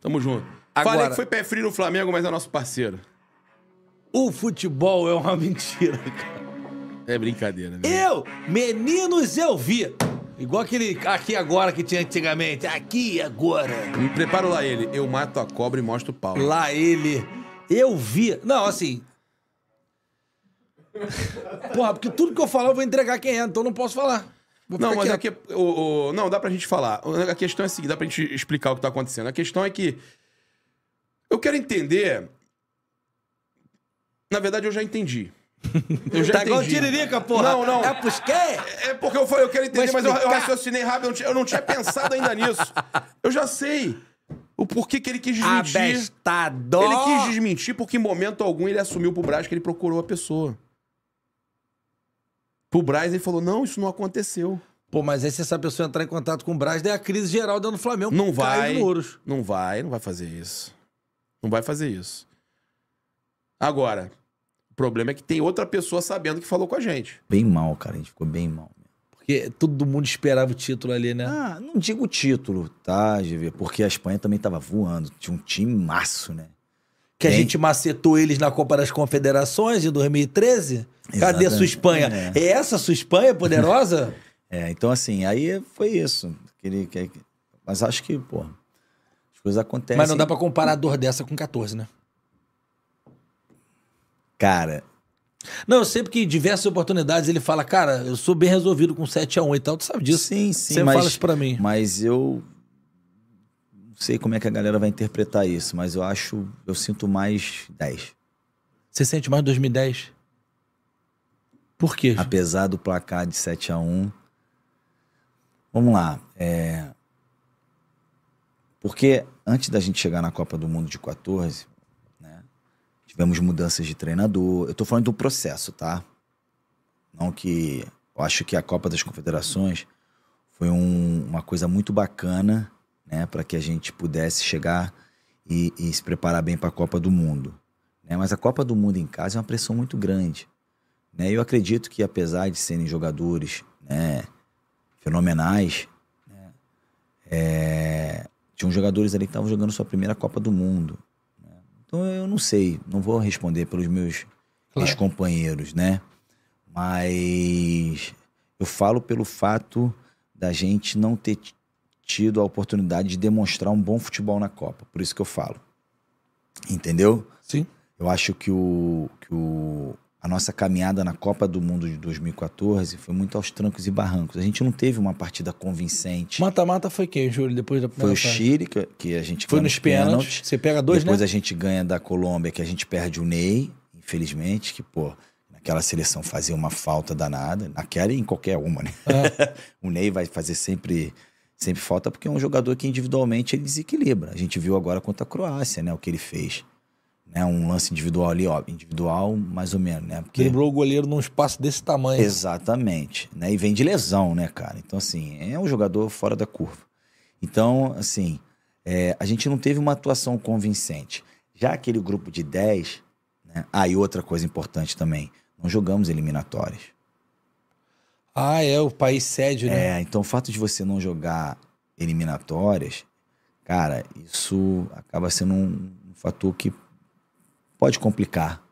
tamo junto. Agora, Falei que foi pé frio no Flamengo, mas é nosso parceiro. O futebol é uma mentira, cara. É brincadeira, né? Eu, meninos, eu vi. Igual aquele aqui agora que tinha antigamente. Aqui agora. Me preparo lá ele. Eu mato a cobra e mostro o pau. Lá ele. Eu vi. Não, assim. Porra, porque tudo que eu falar eu vou entregar quem é, então não posso falar. não, mas é quieto. aqui. O, o, não, dá pra gente falar. A questão é a seguinte: dá pra gente explicar o que tá acontecendo. A questão é que. Eu quero entender. Na verdade, eu já entendi. Eu já tá igual tiririca, porra. Não, não. É pros quê? É, é porque eu falei, eu quero entender, mas, eu, eu, raciocinei rápido, eu não tinha, eu não tinha pensado ainda nisso. Eu já sei o porquê que ele quis desmentir. Abestador. Ele quis desmentir porque em momento algum ele assumiu pro Braz que ele procurou a pessoa. Pro Braz ele falou, não, isso não aconteceu. Pô, mas aí se essa pessoa entrar em contato com o Braz, daí a crise geral dando Flamengo. Não vai, não vai, não vai fazer isso. Não vai fazer isso. Agora, problema é que tem outra pessoa sabendo que falou com a gente. Bem mal, cara. A gente ficou bem mal. Porque todo mundo esperava o título ali, né? Ah, não digo o título, tá, GV? Porque a Espanha também tava voando. Tinha um time maço, né? Que Bem... a gente macetou eles na Copa das Confederações em 2013? Exatamente. Cadê a sua Espanha? É. é essa a sua Espanha poderosa? é, então assim, aí foi isso. Mas acho que, pô, as coisas acontecem. Mas não dá pra comparar a dor dessa com 14, né? Cara. Não, eu sei porque em diversas oportunidades ele fala, cara, eu sou bem resolvido com 7x1 e tal, tu sabe disso? Sim, sim. Você mas, fala isso pra mim. Mas eu não sei como é que a galera vai interpretar isso, mas eu acho, eu sinto mais 10. Você sente mais 2010? Por quê? Apesar do placar de 7 a 1 Vamos lá. É... Porque antes da gente chegar na Copa do Mundo de 14, Tivemos mudanças de treinador. Eu tô falando do processo, tá? Não que. Eu acho que a Copa das Confederações foi um, uma coisa muito bacana, né? Para que a gente pudesse chegar e, e se preparar bem para a Copa do Mundo. Né? Mas a Copa do Mundo em casa é uma pressão muito grande. Né? Eu acredito que, apesar de serem jogadores né, fenomenais, né, é, tinham jogadores ali que estavam jogando sua primeira Copa do Mundo. Então eu não sei, não vou responder pelos meus claro. ex-companheiros, né? Mas eu falo pelo fato da gente não ter tido a oportunidade de demonstrar um bom futebol na Copa. Por isso que eu falo. Entendeu? Sim. Eu acho que o, que o, a nossa caminhada na Copa do Mundo de 2014 foi muito aos trancos e barrancos. A gente não teve uma partida convincente. Mata-mata foi quem, Júlio, depois da Foi o Chile, que, que a gente foi ganha nos pênaltis. pênaltis. Você pega dois, Depois né? a gente ganha da Colômbia, que a gente perde o Ney, infelizmente, que, pô, naquela seleção fazia uma falta danada. Naquela e em qualquer uma, né? É. o Ney vai fazer sempre, sempre falta, porque é um jogador que individualmente ele desequilibra. A gente viu agora contra a Croácia, né, o que ele fez né? Um lance individual ali, ó, individual mais ou menos, né? Porque... Driblou o goleiro num espaço desse tamanho. Exatamente, né? E vem de lesão, né, cara? Então, assim, é um jogador fora da curva. Então, assim, é, a gente não teve uma atuação convincente. Já aquele grupo de 10, né? Ah, e outra coisa importante também, não jogamos eliminatórias. Ah, é, o país sede, né? É, então o fato de você não jogar eliminatórias, cara, isso acaba sendo um fator que pode complicar.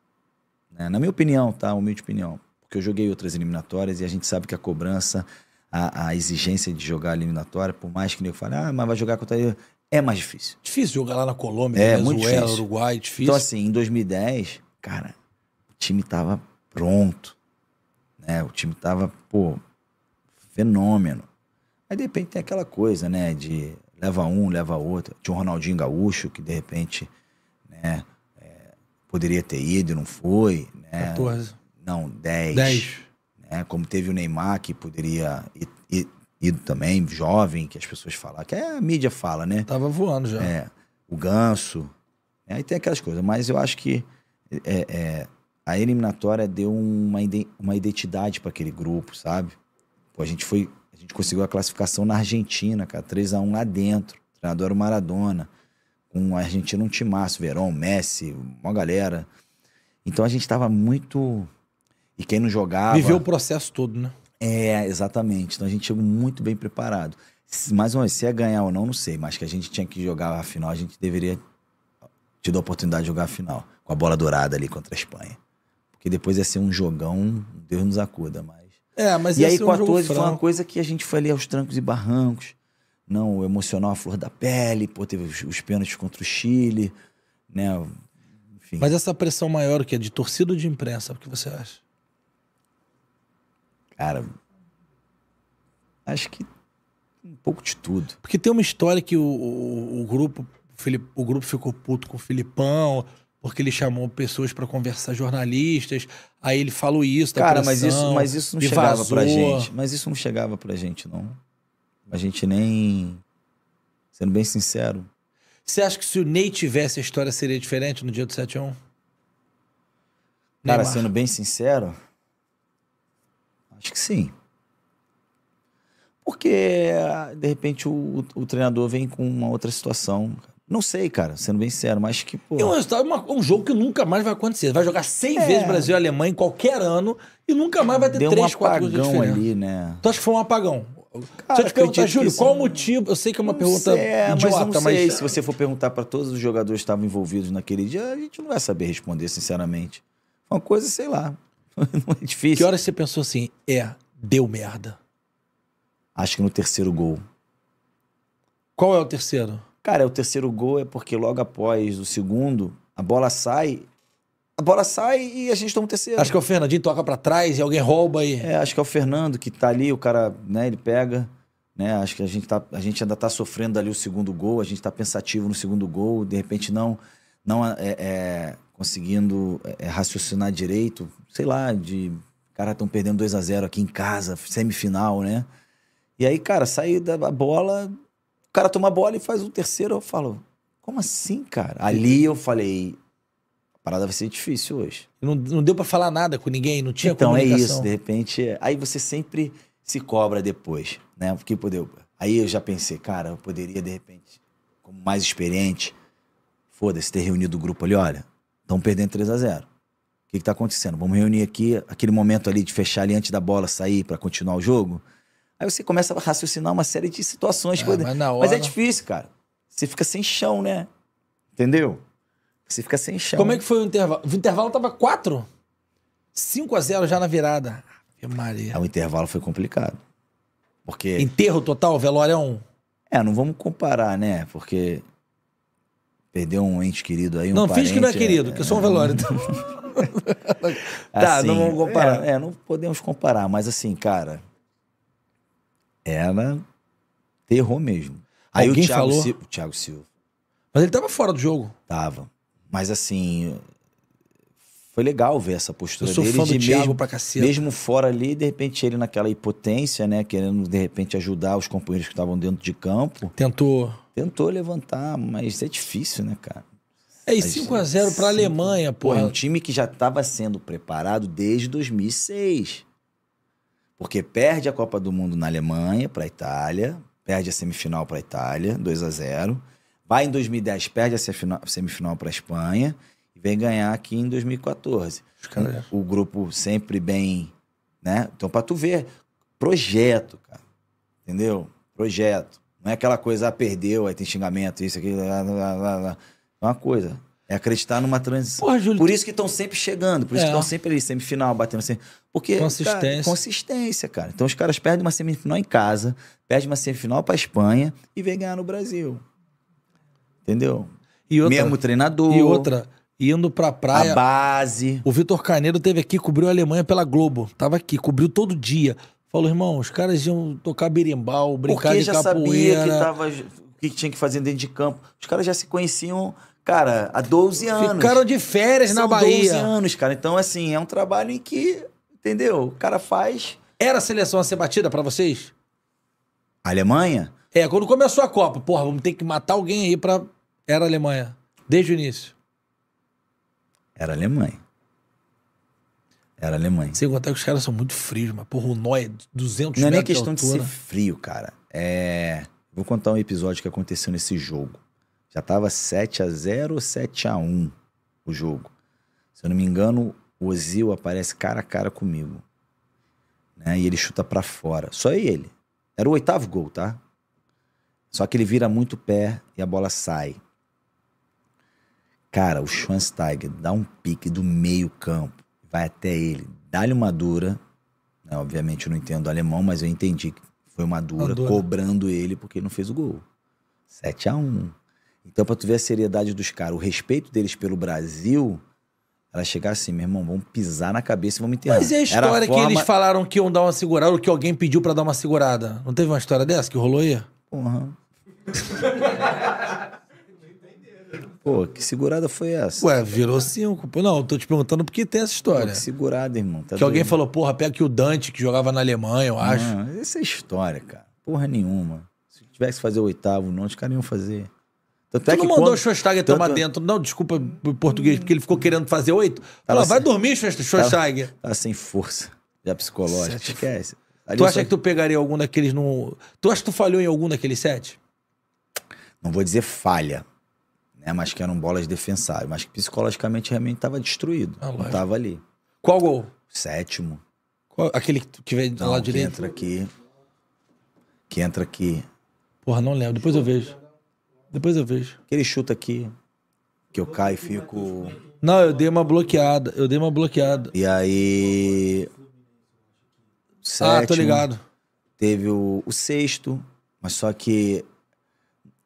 Né? Na minha opinião, tá? Humilde opinião. Porque eu joguei outras eliminatórias e a gente sabe que a cobrança, a, a exigência de jogar eliminatória, por mais que nem eu fale, ah, mas vai jogar contra ele, é mais difícil. Difícil jogar lá na Colômbia, é, Venezuela, Uruguai, é difícil. Então, assim, em 2010, cara, o time tava pronto. Né? O time tava, pô, fenômeno. Aí de repente tem aquela coisa, né? De leva um, leva outro. Tinha o Ronaldinho Gaúcho, que de repente, né? poderia ter ido, não foi. Né? 14. Não, 10. 10. Né? Como teve o Neymar, que poderia ir, ir, ido também, jovem, que as pessoas falam, que é, a mídia fala, né? Tava voando já. É, o ganso. Aí né? tem aquelas coisas, mas eu acho que é, é, a eliminatória deu uma, uma identidade para aquele grupo, sabe? Pô, a gente foi. A gente conseguiu a classificação na Argentina, cara, 3x1 lá dentro. O treinador era o Maradona com a Argentina um timaço, Verón, Messi, uma galera. Então a gente estava muito. E quem não jogava. Viveu o processo todo, né? É, exatamente. Então a gente chegou muito bem preparado. Mais uma vez, se é ganhar ou não, não sei, mas que a gente tinha que jogar a final, a gente deveria ter dar a oportunidade de jogar a final, com a bola dourada ali contra a Espanha. Porque depois ia ser um jogão, Deus nos acuda, mas. É, mas e aí, 14 um foi uma coisa que a gente foi ali aos trancos e barrancos não, o emocional à é flor da pele, pô, teve os, os pênaltis contra o Chile, né? Enfim. Mas essa pressão maior que é de torcida ou de imprensa, o que você acha? Cara, acho que um pouco de tudo. Porque tem uma história que o, o, o grupo o, o grupo ficou puto com o Filipão, porque ele chamou pessoas para conversar, jornalistas, aí ele falou isso, Cara, pressão, mas isso, mas isso não chegava vazou. pra gente. Mas isso não chegava pra gente, não. A gente nem. Sendo bem sincero. Você acha que se o Ney tivesse a história seria diferente no dia do 7 x 1 Cara, Neymar. sendo bem sincero, acho que sim. Porque, de repente, o, o treinador vem com uma outra situação. Não sei, cara, sendo bem sincero, mas que, pô. É um resultado, uma- um jogo que nunca mais vai acontecer. Vai jogar 100 É. vezes Brasil e Alemanha em qualquer ano e nunca mais vai ter deu um 3, 4 gols de apagão diferença. ali, né? Tu acha que foi um apagão? Cara, eu te perguntar, Júlio, qual o motivo? Eu sei que é uma pergunta sei, é, idiota, mas. Não sei, mas... se você for perguntar para todos os jogadores que estavam envolvidos naquele dia, a gente não vai saber responder, sinceramente. Uma coisa, sei lá. Não é difícil. Que horas você pensou assim, é, deu merda? Acho que no terceiro gol. Qual é o terceiro? Cara, o terceiro gol é porque logo após o segundo, a bola sai a bola sai e a gente toma o terceiro. Acho que é o Fernandinho toca para trás e alguém rouba aí. É, acho que é o Fernando que tá ali, o cara, né, ele pega, né? Acho que a gente, tá, a gente ainda tá sofrendo ali o segundo gol, a gente tá pensativo no segundo gol, de repente não não é, é, é conseguindo é, raciocinar direito, sei lá, de cara estão perdendo 2 a 0 aqui em casa, semifinal, né? E aí, cara, sai da bola, o cara toma a bola e faz o terceiro, eu falo, como assim, cara? Ali eu falei, parada vai ser difícil hoje. Não, não deu para falar nada com ninguém, não tinha então, comunicação. Então é isso, de repente. Aí você sempre se cobra depois, né? Porque poder. Aí eu já pensei, cara, eu poderia, de repente, como mais experiente, foda-se, ter reunido o grupo ali, olha, estão perdendo 3 a 0 O que está acontecendo? Vamos reunir aqui, aquele momento ali de fechar ali antes da bola sair para continuar o jogo. Aí você começa a raciocinar uma série de situações. É, mas, hora... mas é difícil, cara. Você fica sem chão, né? Entendeu? Você fica sem chão. Como é que foi o intervalo? O intervalo tava 4? 5 a 0 já na virada. Maria. É, o intervalo foi complicado. Porque. Enterro total, velório é um. É, não vamos comparar, né? Porque. Perdeu um ente querido aí, um Não, finge que não é querido, é, que eu sou um é. velório. Então... tá, assim, não vamos comparar. É, é, não podemos comparar, mas assim, cara. Era terror mesmo. Aí Alguém o Thiago falou. Silva, o Thiago Silva. Mas ele tava fora do jogo. Tava. Mas assim, foi legal ver essa postura eu sou dele. Fã do de mesmo, pra mesmo fora ali, de repente ele naquela hipotência, né? Querendo de repente ajudar os companheiros que estavam dentro de campo. Tentou. Tentou levantar, mas é difícil, né, cara? É, e 5x0 pra Alemanha, pô. É um time que já estava sendo preparado desde 2006. Porque perde a Copa do Mundo na Alemanha para a Itália, perde a semifinal para a Itália, 2 a 0 Vai em 2010, perde a semifinal para a Espanha e vem ganhar aqui em 2014. Caramba. O grupo sempre bem, né? Então, para tu ver, projeto, cara. Entendeu? Projeto. Não é aquela coisa, ah, perdeu, aí tem xingamento, isso, aquilo, lá, lá, lá, lá. É uma coisa. É acreditar numa transição. Porra, Júlio, por isso que estão sempre chegando, por isso que estão é. sempre ali, semifinal, batendo assim. Porque, consistência. Cara, consistência, cara. Então os caras perdem uma semifinal em casa, perdem uma semifinal pra Espanha e vem ganhar no Brasil. Entendeu? E outra, Mesmo treinador. E outra, indo pra praia. A base. O Vitor Carneiro teve aqui, cobriu a Alemanha pela Globo. Tava aqui, cobriu todo dia. Falou, irmão, os caras iam tocar berimbau, brincar Porque de capoeira. Porque já sabia que que tinha que fazer dentro de campo. Os caras já se conheciam, cara, há 12 anos. Ficaram de férias São na Bahia. 12 anos, cara. Então, assim, é um trabalho em que, entendeu? O cara faz... Era a seleção a ser batida para vocês? A Alemanha? É, quando começou a Copa, porra, vamos ter que matar alguém aí pra. Era a Alemanha. Desde o início. Era a Alemanha. Era a Alemanha. Sem contar é que os caras são muito frios, mas porra, o Noia, 200 Não é nem questão de, de ser frio, cara. É. Vou contar um episódio que aconteceu nesse jogo. Já tava 7 a 0 7 a 1 o jogo. Se eu não me engano, o Ozil aparece cara a cara comigo. Né? E ele chuta para fora. Só ele. Era o oitavo gol, tá? Só que ele vira muito pé e a bola sai. Cara, o Schwansteiger dá um pique do meio campo, vai até ele, dá-lhe uma dura. Né? Obviamente eu não entendo alemão, mas eu entendi que foi uma dura, cobrando ele porque ele não fez o gol. 7 a 1 Então, pra tu ver a seriedade dos caras, o respeito deles pelo Brasil, ela chegar assim, meu irmão, vamos pisar na cabeça e vamos enterrar. Mas e a história a forma... que eles falaram que iam dar uma segurada, ou que alguém pediu para dar uma segurada? Não teve uma história dessa que rolou aí? Porra. Pô, que segurada foi essa? Ué, virou cinco. Pô, não, tô te perguntando porque tem essa história. Pô, que segurada, irmão. Tá que doido. alguém falou, porra, pega que o Dante, que jogava na Alemanha, eu acho. Não, essa é história, cara. Porra nenhuma. Se tivesse que fazer o oitavo, não, os caras iam fazer. Tanto tu é não mandou quando... o Schweinsteiger tomar Tanto... dentro, não, desculpa o português, porque ele ficou querendo fazer oito. Fala, sem... vai assim, dormir, tá- Schweinsteiger. Tá, sem força, já psicológica, esquece. Ali tu acha só... que tu pegaria algum daqueles no... Tu acha que tu falhou em algum daqueles sete? não vou dizer falha, né? Mas que eram bolas defensáveis. Mas que psicologicamente realmente estava destruído. Ah, não estava ali. Qual gol? Sétimo. Qual, aquele que vem do lado direito? entra aqui. Que entra aqui. Porra, não lembro. Depois eu vejo. Depois eu vejo. Aquele chuta aqui. Que eu caio e fico. Não, eu dei uma bloqueada. Eu dei uma bloqueada. E aí. Sétimo, ah, tô ligado. Teve o, o sexto, mas só que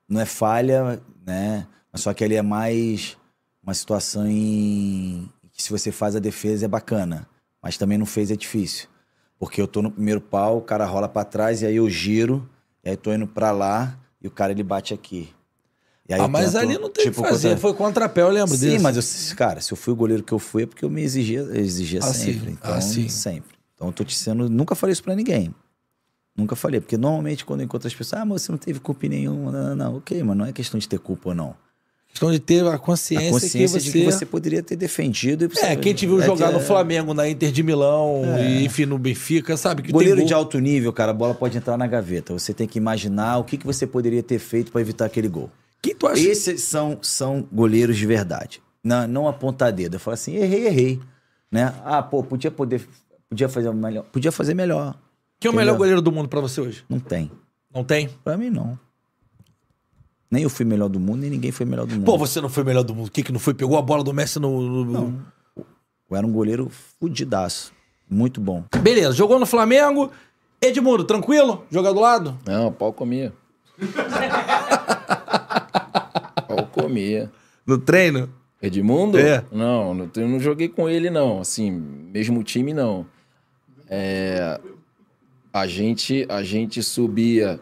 não é falha, né? Mas só que ali é mais uma situação em que se você faz a defesa é bacana, mas também não fez é difícil. Porque eu tô no primeiro pau, o cara rola para trás e aí eu giro, e aí tô indo para lá e o cara ele bate aqui. ah, mas tento, ali não tem tipo, que fazer, contra... foi contra pé, eu lembro sim, disso. Sim, mas eu, cara, se eu fui o goleiro que eu fui é porque eu me exigia, exigia ah, sempre, sim. então ah, sempre. Então eu tô te sendo, nunca falei isso para ninguém. Nunca falei, porque normalmente quando eu encontro as pessoas, ah, mas você não teve culpa nenhuma, não, não, não. Ok, mas não é questão de ter culpa ou não. Questão de ter a consciência, a consciência que você... de que você poderia ter defendido. E, é, quem te viu é, jogar no Flamengo, na Inter de Milão, é. e, enfim, no Benfica, sabe que Goleiro gol... de alto nível, cara, a bola pode entrar na gaveta. Você tem que imaginar o que, que você poderia ter feito para evitar aquele gol. Quem tu acha? Esses são, são goleiros de verdade. Não, não apontar dedo. Eu falo assim, errei, errei. Né? Ah, pô, podia poder. Podia fazer melhor. Podia fazer melhor. Quem é o melhor goleiro do mundo para você hoje? Não tem. Não tem? Pra mim, não. Nem eu fui melhor do mundo, nem ninguém foi melhor do mundo. Pô, você não foi melhor do mundo. O que que não foi? Pegou a bola do Messi no... no... Não. Eu era um goleiro fudidaço. Muito bom. Beleza, jogou no Flamengo. Edmundo, tranquilo? Jogar do lado? Não, pau comia. pau comia. No treino? Edmundo? É. Não, treino não joguei com ele, não. Assim, mesmo time, não. É, a gente, a gente subia.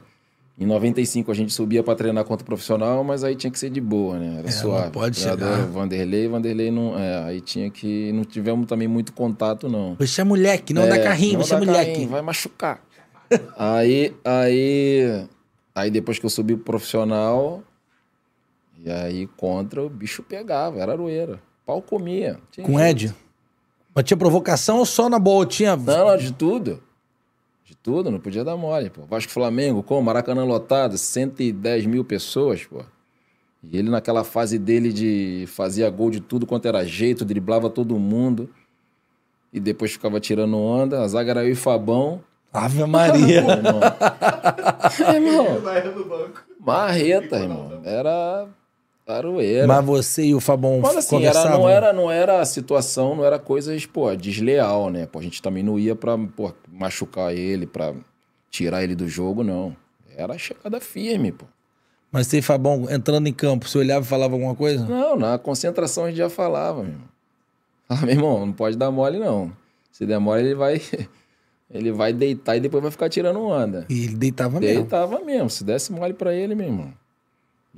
Em 95 a gente subia para treinar contra o profissional, mas aí tinha que ser de boa, né? Era é, suave. pode chegar né? Vanderlei, Vanderlei não. É, aí tinha que. Não tivemos também muito contato, não. Você é moleque, não é, dá carrinho, não você é moleque. Carrinho, vai machucar. aí, aí. Aí depois que eu subi pro profissional. E aí contra o bicho pegava, era arueira. Pau comia. Com Ed? Mas tinha provocação ou só na boa? Tinha. Não, não, de tudo. De tudo, não podia dar mole, pô. Vasco Flamengo, com Maracanã lotado, 110 mil pessoas, pô. E ele naquela fase dele de fazer gol de tudo quanto era jeito, driblava todo mundo. E depois ficava tirando onda. A zaga era eu e Fabão. Ave Maria! Pô, irmão. irmão. Marreta, irmão. Era Claro, era. Mas você e o Fabão Mas, assim, conversavam? Era, não, era, não era a situação, não era coisas, pô, desleal, né? Pô, a gente também não ia pra pô, machucar ele, pra tirar ele do jogo, não. Era a chegada firme, pô. Mas você e Fabão, entrando em campo, você olhava e falava alguma coisa? Não, na concentração a gente já falava, meu irmão. Ah, meu irmão, não pode dar mole, não. Se der mole, ele vai... Ele vai deitar e depois vai ficar tirando onda. E ele deitava, deitava mesmo? Deitava mesmo. Se desse mole pra ele, meu irmão.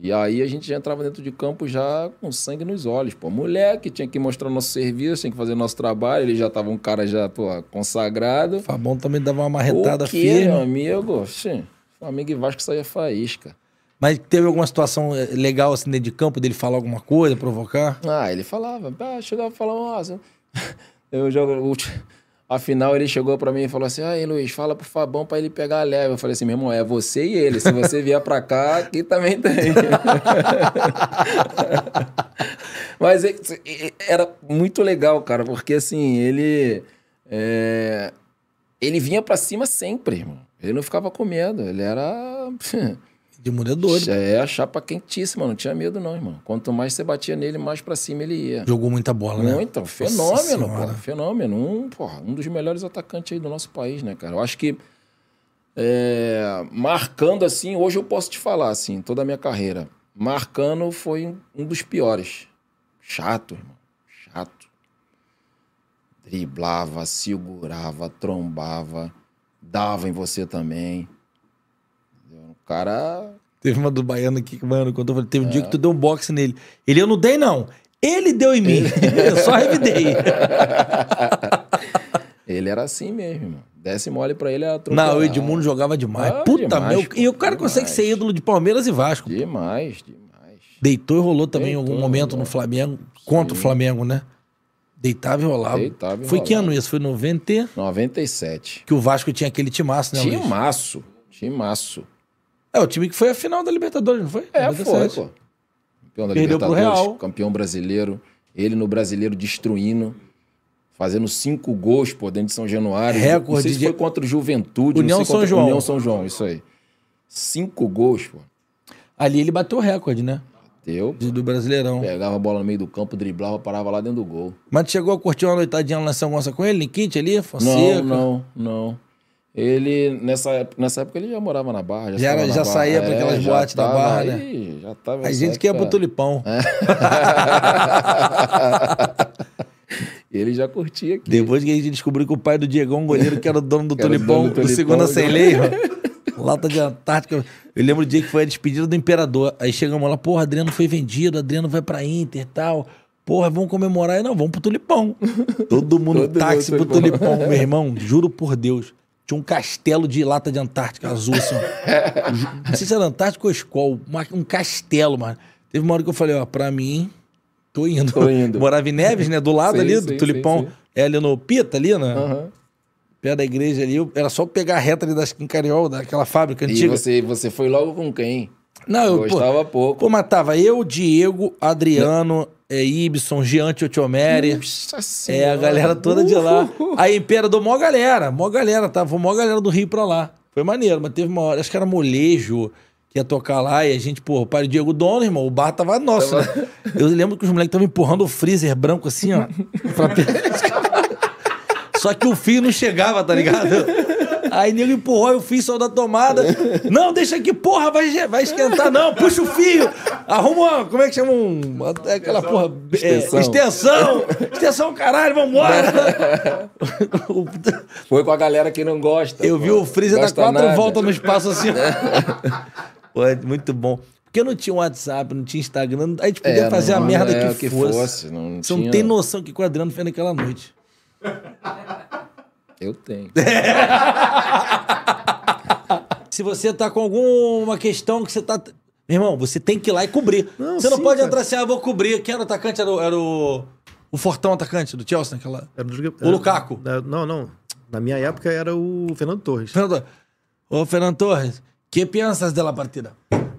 E aí a gente já entrava dentro de campo já com sangue nos olhos, pô. Moleque, tinha que mostrar nosso serviço, tinha que fazer nosso trabalho, ele já tava um cara já, pô, consagrado. Fabão também dava uma marretada firme. meu amigo? Sim. Flamengo e Vasco saía faísca. Mas teve alguma situação eh, legal assim dentro de campo dele falar alguma coisa, provocar? Ah, ele falava, ah, chegava e falava, nossa, eu jogo Afinal, ele chegou para mim e falou assim: aí, Luiz, fala pro Fabão para ele pegar a leve. Eu falei assim: meu irmão, é você e ele. Se você vier para cá, aqui também tem. Mas é, é, era muito legal, cara, porque assim, ele. É... Ele vinha para cima sempre, irmão. Ele não ficava com medo. Ele era. Demolidor. Né? É, a chapa quentíssima, não tinha medo não, irmão. Quanto mais você batia nele, mais para cima ele ia. Jogou muita bola, né? Então, fenômeno, cara, fenômeno. Um, porra, um dos melhores atacantes aí do nosso país, né, cara? Eu acho que, é, marcando assim, hoje eu posso te falar, assim, toda a minha carreira, marcando foi um dos piores. Chato, irmão, chato. Driblava, segurava, trombava, dava em você também o cara. Teve uma do baiano aqui, mano, quando eu falei, teve um é. dia que tu deu um boxe nele. Ele, eu não dei, não. Ele deu em mim. eu só revidei. ele era assim mesmo, mano. Desse mole pra ele, atropelava. Não, o Edmundo jogava demais. Ah, Puta demais, meu. Pô, e o cara demais. consegue ser ídolo de Palmeiras e Vasco. Demais, demais. Deitou e rolou também Deitou, em algum momento no né? Flamengo, contra Sim. o Flamengo, né? Deitava e rolava. Deitava e foi que ano isso? Foi 90? 97. Que o Vasco tinha aquele timaço, né? Timaço. Luiz? Timaço. É, o time que foi a final da Libertadores, não foi? É, 97. foi, pô. Campeão da Perdeu Libertadores, Real. campeão brasileiro. Ele no brasileiro destruindo. Fazendo cinco gols, pô, dentro de São Januário. Recorde. Não sei foi contra o Juventude. União não sei São contra... João. União São João, isso aí. Cinco gols, pô. Ali ele bateu recorde, né? Bateu. Do Brasileirão. Pegava a bola no meio do campo, driblava, parava lá dentro do gol. Mas chegou a curtir uma noitadinha lá na São Gonça com ele, Nikit ali? Fonseca? Não, não, não. Ele, nessa, nessa época, ele já morava na Barra. Já, já, era, já barra. saía para é, aquelas boates da Barra, aí, né? Já tava A gente época... que ia pro Tulipão. É. ele já curtia aqui. Depois que a gente descobriu que o pai do Diego é um goleiro, que era o dono do, tulipão, do, do, do Segunda né? Sem Lei, lata de Antártica. Eu lembro o dia que foi a despedida do Imperador. Aí chegamos lá, porra, Adriano foi vendido, Adriano vai pra Inter e tal. Porra, vamos comemorar. E não, vamos pro Tulipão. Todo mundo Todo táxi mundo pro Tulipão, meu irmão. Juro por Deus. Tinha um castelo de lata de Antártica azul, assim. não sei se era Antártica ou Escol. um castelo, mano. Teve uma hora que eu falei, ó, pra mim, tô indo. Tô indo. Morava em Neves, né? Do lado sim, ali, do Tulipão. Sim, é ali no Pita, ali, né? Uhum. Pé da igreja ali. Era só pegar a reta ali da Quincariol, daquela fábrica antiga. E você, você foi logo com quem? Não, eu gostava pô, pouco. Pô, matava eu, Diego, Adriano, é, Ibson, Jean Tiotiomeri. É, a galera toda uh, de lá. A Impera do mó galera, mó galera, tava tá? mó galera do Rio pra lá. Foi maneiro, mas teve uma hora, acho que era molejo que ia tocar lá e a gente, pô, o pai do Diego dono, irmão, o bar tava nosso, Né? Eu lembro que os moleques estavam empurrando o freezer branco assim, ó. pra... Só que o fio não chegava, tá ligado? Aí nego empurrou, eu fiz só da tomada. Não, deixa aqui, porra, vai, vai esquentar, não, puxa o fio. Arruma, como é que chama? Um, é aquela porra. É, extensão. É, extensão, extensão, caralho, vambora. Foi com a galera que não gosta. Eu pô. vi o Freezer dar quatro nada. voltas no espaço assim. Pô, é muito bom. Porque não tinha WhatsApp, não tinha Instagram, a gente podia é, fazer não, a merda é, que, que, fosse. fosse não Você tinha... não tem noção que o Adriano fez naquela noite. Eu tenho. Se você tá com alguma questão que você tá. Meu irmão, você tem que ir lá e cobrir. Não, você não pode cara. entrar assim, ah, vou cobrir. Quem era o atacante? Era o, era o, o Fortão atacante do Chelsea aquela? Era, o Lukaku. Era, não, não. Na minha época era o Fernando Torres. Fernando, ô, Fernando Torres, que pensas dela partida?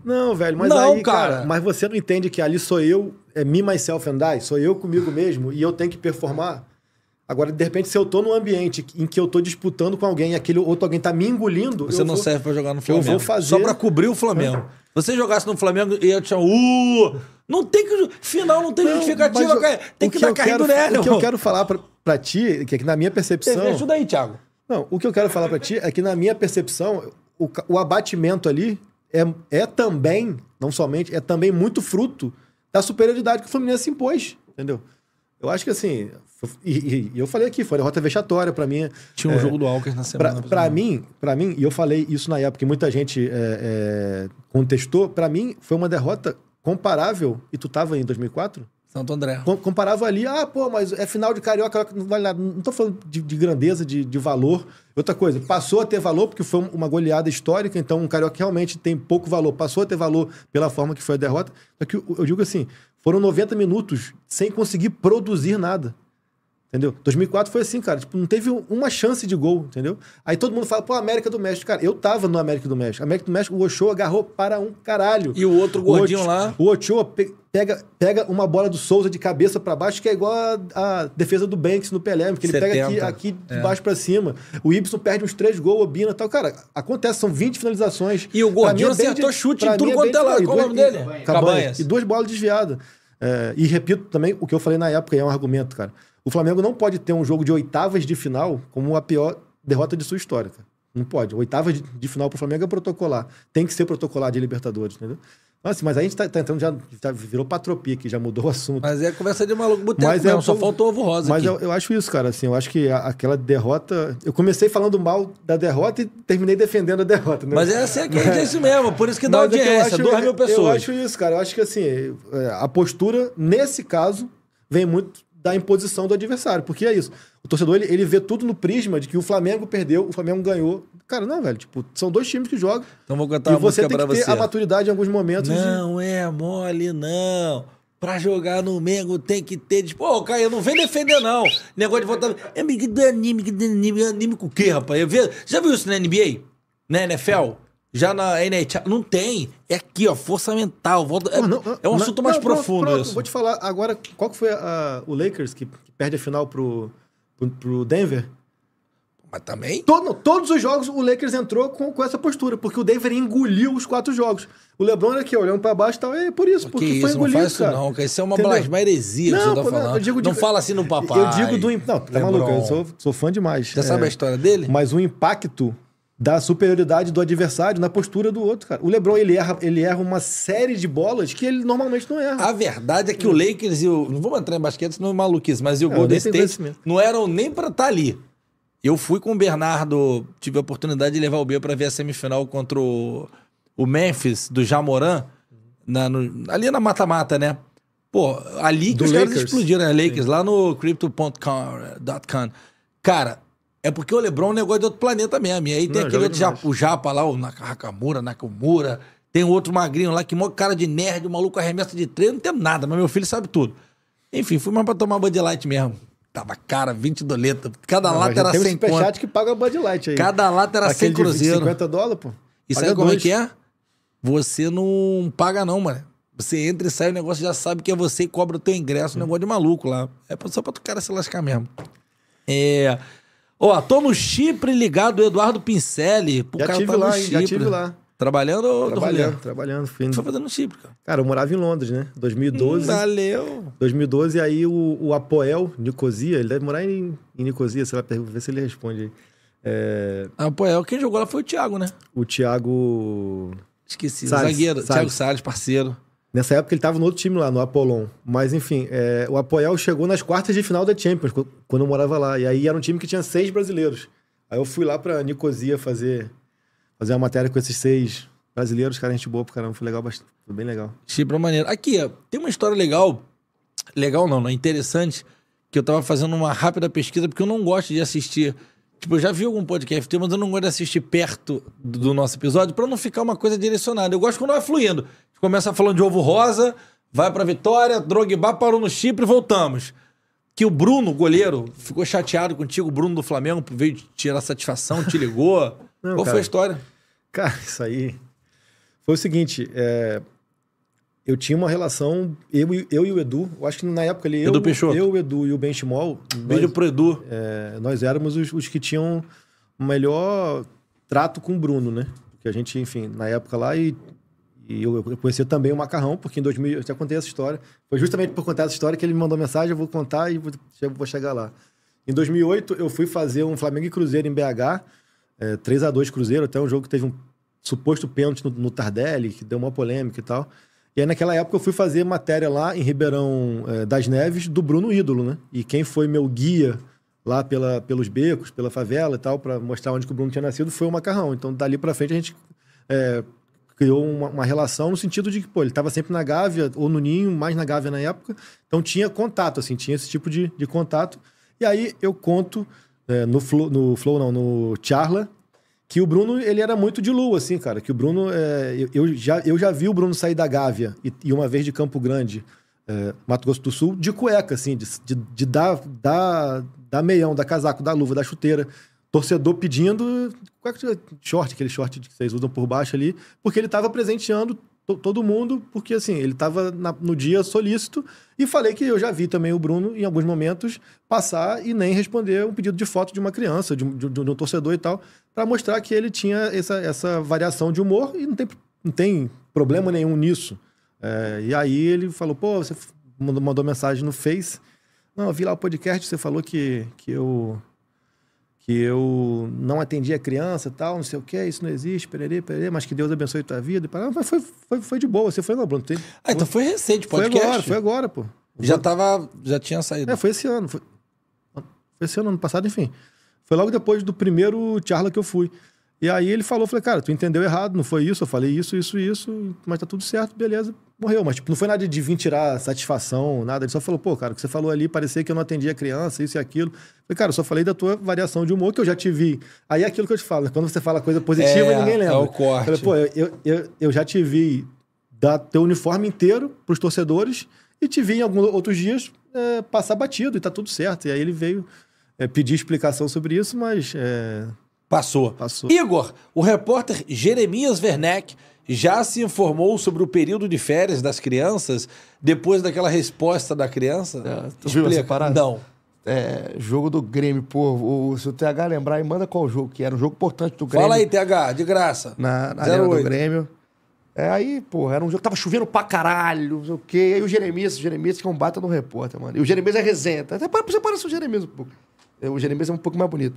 Não, velho, mas não, aí, cara. cara. Mas você não entende que ali sou eu, é me, myself and I, sou eu comigo mesmo e eu tenho que performar. Agora, de repente, se eu tô num ambiente em que eu tô disputando com alguém e aquele outro alguém tá me engolindo. Você não vou, serve para jogar no Flamengo. Eu vou fazer. Só para cobrir o Flamengo. Se é. Você jogasse no Flamengo e eu te Uh, não tem que. Final não tem não, justificativa, eu, Tem que, que dar carrinho nela. O que eu quero falar para ti, que, é que na minha percepção. Me ajuda aí, Thiago. Não, o que eu quero falar para ti é que na minha percepção, o, o abatimento ali é, é também, não somente, é também muito fruto da superioridade que o Fluminense impôs, entendeu? Eu acho que assim, e, e eu falei aqui, foi uma derrota vexatória para mim. Tinha um é, jogo do Alckmin na semana. Para mim, para mim, e eu falei isso na época, que muita gente é, é, contestou, para mim foi uma derrota comparável, e tu tava em 2004? Santo André. Com, comparava ali, ah, pô, mas é final de carioca, não vale nada. Não tô falando de, de grandeza, de, de, valor. Outra coisa, passou a ter valor porque foi uma goleada histórica, então um carioca realmente tem pouco valor, passou a ter valor pela forma que foi a derrota. Só que eu, eu digo assim, foram 90 minutos sem conseguir produzir nada. Entendeu? 2004 foi assim, cara. Tipo, não teve uma chance de gol, entendeu? Aí todo mundo fala, pô, América do México. Cara, eu tava no América do México. América do México, o Ochoa agarrou para um caralho. E o outro gordinho o lá? O Ochoa pe pega, pega uma bola do Souza de cabeça para baixo, que é igual a, a, defesa do Banks no Pelé, porque ele 70. pega aqui, aqui é. de baixo para cima. O Ibsen perde uns três gols, o Bina e tal. Cara, acontece, são 20 finalizações. E o é gordinho acertou é chute em tudo é quanto é lá. Qual o nome dele? Cabanhas. E duas bolas desviadas. É, e repito também o que eu falei na época, é um argumento, cara. O Flamengo não pode ter um jogo de oitavas de final como a pior derrota de sua história, cara. Não pode. Oitava de, de final pro Flamengo é protocolar. Tem que ser protocolar de Libertadores, entendeu? Mas, então, assim, mas a gente tá, tá entrando, já, virou patropia aqui, já mudou o assunto. Mas é conversa de maluco boteco mas é mesmo, é, só faltou ovo rosa Mas eu, eu, acho isso, cara, assim, eu acho que a, aquela derrota... Eu comecei falando mal da derrota e terminei defendendo a derrota, né? Mas é assim, é que é isso mesmo, por isso que dá mas é audiência, é 2 mil pessoas. Eu acho isso, cara, eu acho que assim, a postura, nesse caso, vem muito da imposição do adversário. Porque é isso. O torcedor, ele, ele vê tudo no prisma de que o Flamengo perdeu, o Flamengo ganhou. Cara, não, velho. Tipo, são dois times que jogam. Então vou cantar e uma você tem que ter você. a maturidade em alguns momentos. Não de... é mole, não. Pra jogar no Mengo tem que ter. Pô, Caio, não vem defender, não. Negócio de votar. É anime, anime, anime com o quê, rapaz? Já viu isso na NBA? Na NFL? Já na NHL. Não tem. É aqui, ó. Força mental. Volta, é, não, é, um assunto não, mais profundo pronto, isso. Vou te falar agora qual que foi a, a, o Lakers que perde a final pro, pro, pro Denver. Mas também? Todo, todos os jogos o Lakers entrou com, com essa postura, porque o Denver engoliu os quatro jogos. O LeBron era aqui, olhando para baixo e tal, é por isso, porque, porque foi engolido, não faz cara. isso não, Isso é uma blasma heresia não, que você tá falando. Digo, não fala assim no papai. Eu digo do... Não, tá Lebron. maluco, eu sou, sou fã demais. Já é, sabe a história dele? Mas o impacto da superioridade do adversário na postura do outro, cara. O LeBron ele erra, ele erra uma série de bolas que ele normalmente não erra. A verdade é que o hum. Lakers e o não vou entrar em basquete, senão é maluquice, mas e o é, Golden State não eram nem para estar tá ali. Eu fui com o Bernardo, tive a oportunidade de levar o B para ver a semifinal contra o, o Memphis do Jamoran na, no, ali na mata-mata, né? Pô, ali que do os Lakers. caras explodiram, né? Lakers, Sim. lá no crypto.com.com. Cara, é porque o Lebron é um negócio de outro planeta mesmo. E aí tem não, aquele outro japa, o Japa lá, o Nakamura, Nakamura. Tem outro magrinho lá que mó cara de nerd, o maluco arremessa de treino, não tem nada, mas meu filho sabe tudo. Enfim, fui mais pra tomar Bud Light mesmo. Tava cara, 20 doleta. Cada não, lata era 100 conto. Tem um que paga Bud Light aí. Cada lata era Aquele 100 cruzeiro. 50 dólares, pô. E paga sabe dois. como é que é? Você não paga não, mano. Você entra e sai, o negócio já sabe que é você e cobra o teu ingresso. Hum. Um negócio de maluco lá. É só pra tu cara se lascar mesmo. É... Ó, oh, tô no Chipre ligado, Eduardo Pincelli. já estive tá tive tá lá, Chipre. já tive lá. Trabalhando ou Trabalhando, trabalhando. Fui... Foi fazendo no Chipre, cara. Cara, eu morava em Londres, né? 2012. Hum, valeu. 2012, aí o, o Apoel, Nicosia, ele deve morar em, em Nicosia, sei lá, ver se ele responde aí. É... Apoel, quem jogou lá foi o Thiago, né? O Thiago... Esqueci, Salles, zagueiro. Salles. Thiago Salles, parceiro. Nessa época ele estava no outro time lá, no Apollon. Mas enfim, é, o Apoel chegou nas quartas de final da Champions, quando eu morava lá. E aí era um time que tinha seis brasileiros. Aí eu fui lá pra Nicosia fazer, fazer uma matéria com esses seis brasileiros, cara, gente boa pro caramba. Foi legal bastante. Foi bem legal. Chibra tipo, maneira Aqui, tem uma história legal. Legal não, não é interessante. Que eu tava fazendo uma rápida pesquisa, porque eu não gosto de assistir Tipo, eu já vi algum podcast, mas eu não gosto de assistir perto do nosso episódio para não ficar uma coisa direcionada. Eu gosto quando vai fluindo. A gente começa falando de ovo rosa, vai pra Vitória, Drogba parou no Chipre e voltamos. Que o Bruno, goleiro, ficou chateado contigo, o Bruno do Flamengo, veio tirar satisfação, te ligou. Não, Qual cara, foi a história? Cara, isso aí. Foi o seguinte: é, eu tinha uma relação, eu, eu e o Edu, eu acho que na época ali, eu, Edu Peixoto. eu, o Edu e o Benchimol. Beijo pro Edu. É, nós éramos os, os que tinham o melhor trato com o Bruno, né? Que a gente, enfim, na época lá, e, e eu, eu conheci também o Macarrão, porque em 2000, eu já contei essa história. Foi justamente por contar essa história que ele me mandou mensagem, eu vou contar e vou, vou chegar lá. Em 2008, eu fui fazer um Flamengo e Cruzeiro em BH, é, 3 a 2 Cruzeiro, até um jogo que teve um suposto pênalti no, no Tardelli, que deu uma polêmica e tal. E aí, naquela época, eu fui fazer matéria lá em Ribeirão é, das Neves do Bruno Ídolo, né? E quem foi meu guia lá pela, pelos becos, pela favela e tal, para mostrar onde o Bruno tinha nascido, foi o Macarrão. Então, dali para frente, a gente é, criou uma, uma, relação no sentido de que, pô, ele estava sempre na Gávea, ou no Ninho, mais na Gávea na época. Então, tinha contato, assim, tinha esse tipo de, de contato. E aí, eu conto é, no, no Flow, não, no Charla, que o Bruno ele era muito de lua, assim, cara. Que o Bruno. É, eu, já, eu já vi o Bruno sair da Gávea e, e uma vez de Campo Grande, é, Mato Grosso do Sul, de cueca, assim, de, de, de dar, dar, dar meião, da casaco, da luva, da chuteira. Torcedor pedindo é de short, aquele short que vocês usam por baixo ali, porque ele estava presenteando todo mundo, porque assim, ele estava no dia solícito e falei que eu já vi também o Bruno, em alguns momentos, passar e nem responder um pedido de foto de uma criança, de, de, de um torcedor e tal, para mostrar que ele tinha essa, essa variação de humor e não tem, não tem problema nenhum nisso. É, e aí ele falou: pô, você mandou, mandou mensagem no Face. Não, eu vi lá o podcast, você falou que, que eu que eu não atendia criança tal, não sei o que, isso não existe, pererei pererei mas que Deus abençoe tua vida. Mas foi, foi, foi de boa, você foi no Bruno. Tem... Ah, então foi recente, podcast Foi agora, foi agora, pô. Já tava, já tinha saído. É, foi esse ano. Foi, foi esse ano, ano passado, enfim. Foi logo depois do primeiro charla que eu fui. E aí ele falou, falei, cara, tu entendeu errado, não foi isso, eu falei isso, isso, isso, mas tá tudo certo, beleza, morreu. Mas tipo, não foi nada de vir tirar satisfação, nada, ele só falou, pô, cara, o que você falou ali parecia que eu não atendia criança, isso e aquilo. Falei, cara, eu só falei da tua variação de humor que eu já te vi. Aí é aquilo que eu te falo, né? quando você fala coisa positiva, é, ninguém lembra. É o corte. Falei, pô, eu, eu, eu, eu já te vi dar teu uniforme inteiro pros torcedores e te vi em alguns outros dias é, passar batido e tá tudo certo. E aí ele veio é, pedir explicação sobre isso, mas... É Passou. Passou. Igor, o repórter Jeremias Werneck já se informou sobre o período de férias das crianças depois daquela resposta da criança? É, tu Explica. viu essa Não. É, jogo do Grêmio, pô. O, se o TH lembrar, manda qual jogo que era. Um jogo importante do Grêmio. Fala aí, TH, de graça. Na, na arena do Grêmio. É, aí, pô, era um jogo que tava chovendo pra caralho, não sei o quê. Aí o Jeremias, o Jeremias que é um bata no repórter, mano. E o Jeremias é resenha. Tá? Até para, você parece o Jeremias um pouco. É, o Jeremias é um pouco mais bonito.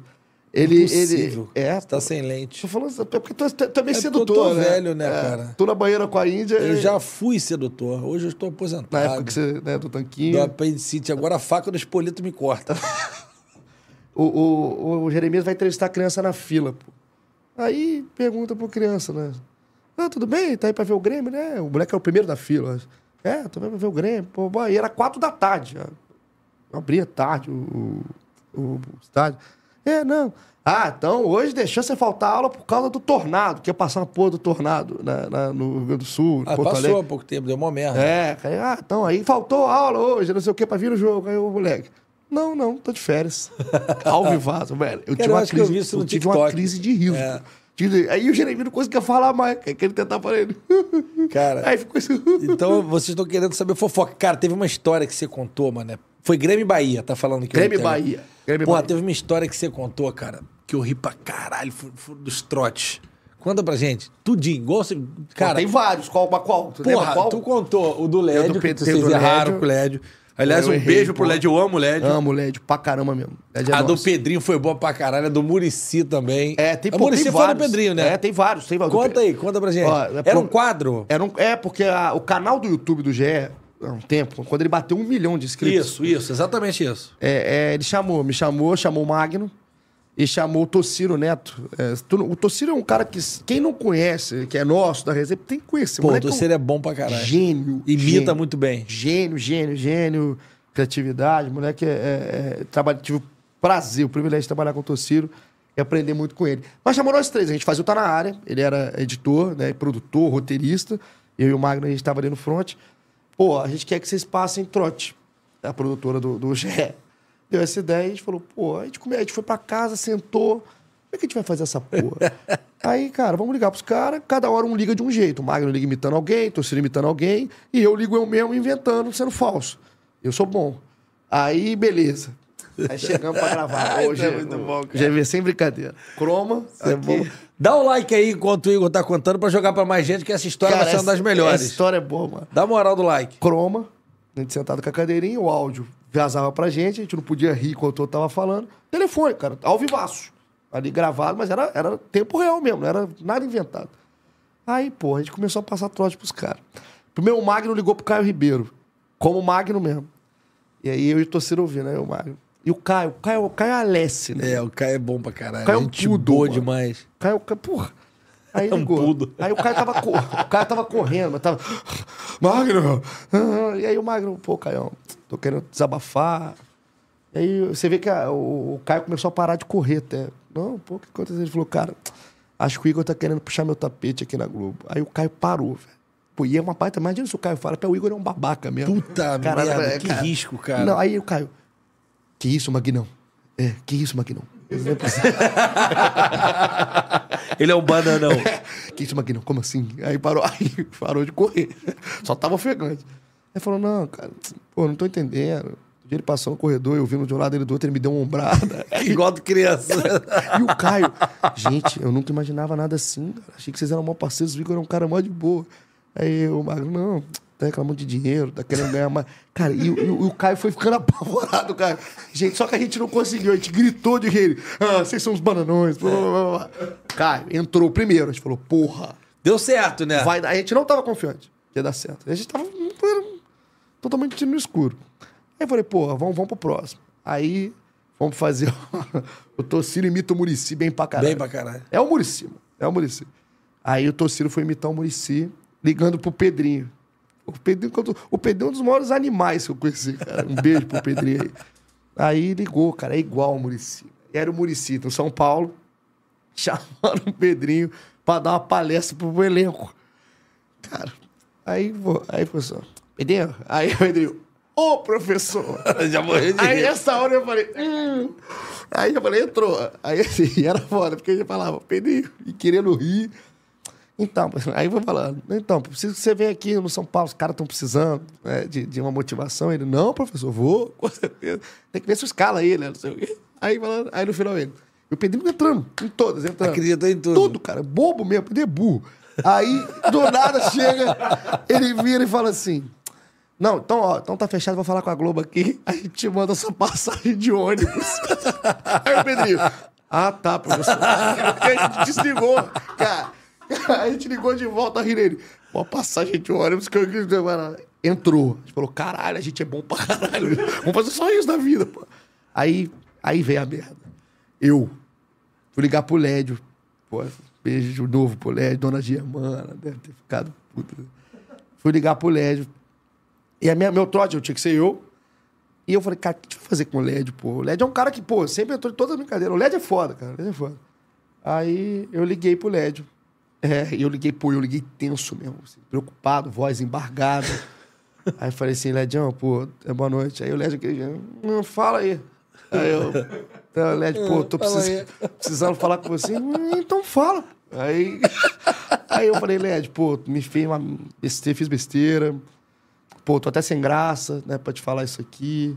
Ele, ele é. Você tá sem lente. Tô falando, é porque tu, é, tu é meio é sedutor. Eu tô né? velho, né, é, cara? Tu na banheira com a Índia. Eu e... já fui sedutor. Hoje eu estou aposentado. Na época que você, né, do tanquinho. Do apendicite. Agora a faca do espoleto me corta. o, o, o, Jeremias vai entrevistar a criança na fila, pô. Aí pergunta pro criança, né? Ah, tudo bem? Tá aí pra ver o Grêmio, né? O moleque é o primeiro da fila. É, tô vendo pra ver o Grêmio. Pô, e era quatro da tarde. Eu abria tarde o, o, o estádio. É, não. Ah, então hoje deixou você faltar aula por causa do tornado, que ia passar uma porra do tornado na, né, na, no Rio Grande do Sul. Ah, Porto passou há pouco tempo, deu uma merda. É, aí, ah, então aí faltou aula hoje, não sei o que, pra vir o jogo. Aí o moleque, não, não, tô de férias. Alvivazo, velho. Eu tive uma, eu crise, eu tive uma crise de rio É. Aí o coisa não conseguia falar mais, que ele tentava ele. Cara. Aí ficou assim. então vocês estão querendo saber fofoca. Cara, teve uma história que você contou, mano. Foi Grêmio e Bahia, tá falando aqui. Grêmio e Bahia. Grêmio Pô, teve uma história que você contou, cara, que eu ri pra caralho dos trotes. Conta pra gente. Tudinho, igual você. Cara, tem vários. Qual, mas qual? porra, qual? tu contou o do LED, do Pedro, que vocês erraram com o LED. Aliás, eu um errei, beijo pro LED. Eu amo o LED. Amo o LED pra caramba mesmo. LED é a nossa. do Pedrinho foi boa pra caralho. A do Murici também. É, tem, a Murici foi do Pedrinho, né? É, tem vários. Tem vários. Conta aí, conta pra gente. Ó, é era pro... um quadro? Era um... É, porque a... o canal do YouTube do GE há um tempo, quando ele bateu um milhão de inscritos. Isso, isso, exatamente isso. É, é, ele chamou, me chamou, chamou o Magno e chamou o Tociro Neto. É, o Tociro é um cara que, quem não conhece, que é nosso da Resenha, tem que conhecer. Pô, o Tociro é, um... é, bom pra caralho. Gênio. Imita gênio, muito bem. Gênio, gênio, gênio. Criatividade, moleque. É, é, é trabalho, tive o prazer, o privilégio de trabalhar com o Tociro e aprender muito com ele. Mas chamou nós três, a gente fazia o Tá Na Área, ele era editor, né, produtor, roteirista, eu e o Magno, a gente estava ali no front pô, a gente quer que vocês passem trote. Né, a produtora do, do GE deu essa ideia e a gente falou, pô, a gente, comeu, a gente foi pra casa, sentou. Como é que a gente vai fazer essa porra? Aí, cara, vamos ligar pros caras, cada hora um liga de um jeito. O Magno liga imitando alguém, torcida imitando alguém, e eu ligo eu mesmo inventando, sendo falso. Eu sou bom. Aí, beleza. Aí chegamos pra gravar. Hoje, é, é muito bom, cara. GV, sem brincadeira. Croma, É bom. Dá o like aí enquanto o Igor tá contando pra jogar pra mais gente, que essa história Cara, vai ser uma das melhores. Essa história é boa, mano. Dá moral do like. Croma, a gente sentado com a cadeirinha, o áudio vazava pra gente, a gente não podia rir enquanto eu tava falando. Telefone, cara, ao vivaço. Ali gravado, mas era, era tempo real mesmo, não era nada inventado. Aí, pô, a gente começou a passar trote pros caras. Primeiro o Magno ligou pro Caio Ribeiro, como Magno mesmo. E aí eu e o torcedor ouvindo, né, o Magno. E o Caio, o Caio, o Caio é Alessi, né? É, o Caio é bom pra caralho. O Caio é um tudo demais. Caio, Caio, porra. Aí é ligou. um Aí o Caio tava, o Caio tava correndo, mas tava. Magno! E aí o Magno, pô, Caio, tô querendo desabafar. E aí você vê que a, o, o, Caio começou a parar de correr até. Não, pô, o que aconteceu? Ele falou, cara, acho que o Igor tá querendo puxar meu tapete aqui na Globo. Aí o Caio parou, velho. Pô, e é uma baita. Imagina se o Caio fala, pé, o Igor é um babaca mesmo. Puta é, cara, merda, cara, que risco, cara. Não, aí o Caio. Que isso, Magnão? É, que isso, Magnão? Ele é um bananão. É. que isso, Magnão? Como assim? Aí parou, aí parou de correr. Só tava ofegante. Aí falou, não, cara, pô, não tô entendendo. Um dia ele passou no corredor, eu no de um lado, ele do outro, ele me deu uma ombrada. É igual do criança. e o Caio. Gente, eu nunca imaginava nada assim, cara. Achei que vocês eram mó parceiros, vi que era um cara mó de boa. Aí o Magno, não, tá né, reclamando de dinheiro, tá querendo ganhar mais. Cara, e, e, e, o Caio foi ficando apavorado, cara. Gente, só que a gente não conseguiu, a gente gritou de ele. Ah, vocês são os bananões. Blá, blá, blá. Caio entrou primeiro, a gente falou, porra. Deu certo, né? Vai, a gente não tava confiante que ia dar certo. A gente tava totalmente no escuro. Aí eu falei, porra, vamos, vamos pro próximo. Aí vamos fazer. o Tocino imita o Murici bem pra caralho. Bem pra caralho. É o Murici, mano. É o Murici. Aí o Tocino foi imitar o Murici ligando pro Pedrinho. O Pedrinho, o Pedrinho é um dos maiores animais que eu conheci, cara. Um beijo pro Pedrinho aí. Aí ligou, cara, é igual o Murici. Era o Murici, no então, São Paulo. Chamaram o Pedrinho pra dar uma palestra pro elenco. Cara, aí, aí professor, Pedrinho? Aí o Pedrinho, ô oh, professor! Já de Aí nessa hora eu falei, hum. Aí eu falei, entrou. Aí assim, era fora, porque ele falava, Pedrinho, e querendo rir. Então, aí vou falando, então, preciso que você venha aqui no São Paulo, os caras estão precisando né, de, de uma motivação. Ele, não, professor, vou, com certeza. Tem que ver se escala aí, né? Não sei o quê. Aí falando, aí no final ele. E o Pedrinho tá entrando, em todas, entrando. Acredita em tudo. Tudo, cara. Bobo mesmo, Pedrinho é burro. Aí, do nada, chega, ele vira e fala assim. Não, então, ó, então tá fechado, vou falar com a Globo aqui. A gente te manda sua passagem de ônibus. aí o Pedrinho. Ah, tá, professor. Aí a gente desligou. Cara, Aí a gente ligou de volta, rindo ele. Uma passagem de ônibus que eu entrou. A gente falou, caralho, a gente é bom pra caralho. Vamos fazer só isso na vida, pô. Aí, aí veio a merda. Eu fui ligar pro Lédio. Pô, beijo de novo pro Lédio, dona Germana, deve ter ficado puta. Fui ligar pro Lédio. E a minha, meu trote, eu tinha que ser eu. E eu falei, cara, o que eu vou fazer com o Lédio, pô? O Lédio é um cara que, pô, sempre entrou em toda brincadeira. O Lédio é foda, cara. O Lédio é foda. Aí eu liguei pro Lédio. É, eu liguei, pô, eu liguei tenso mesmo, assim, preocupado, voz embargada. aí eu falei assim, Ledião, pô, é boa noite. Aí o Led, não, fala aí. Aí eu, então, tá, Led, pô, tô precisando, precisando falar com você. Hum, então fala. Aí, aí eu falei, Led, pô, me fez uma besteira, fiz besteira. Pô, tô até sem graça, né, pra te falar isso aqui.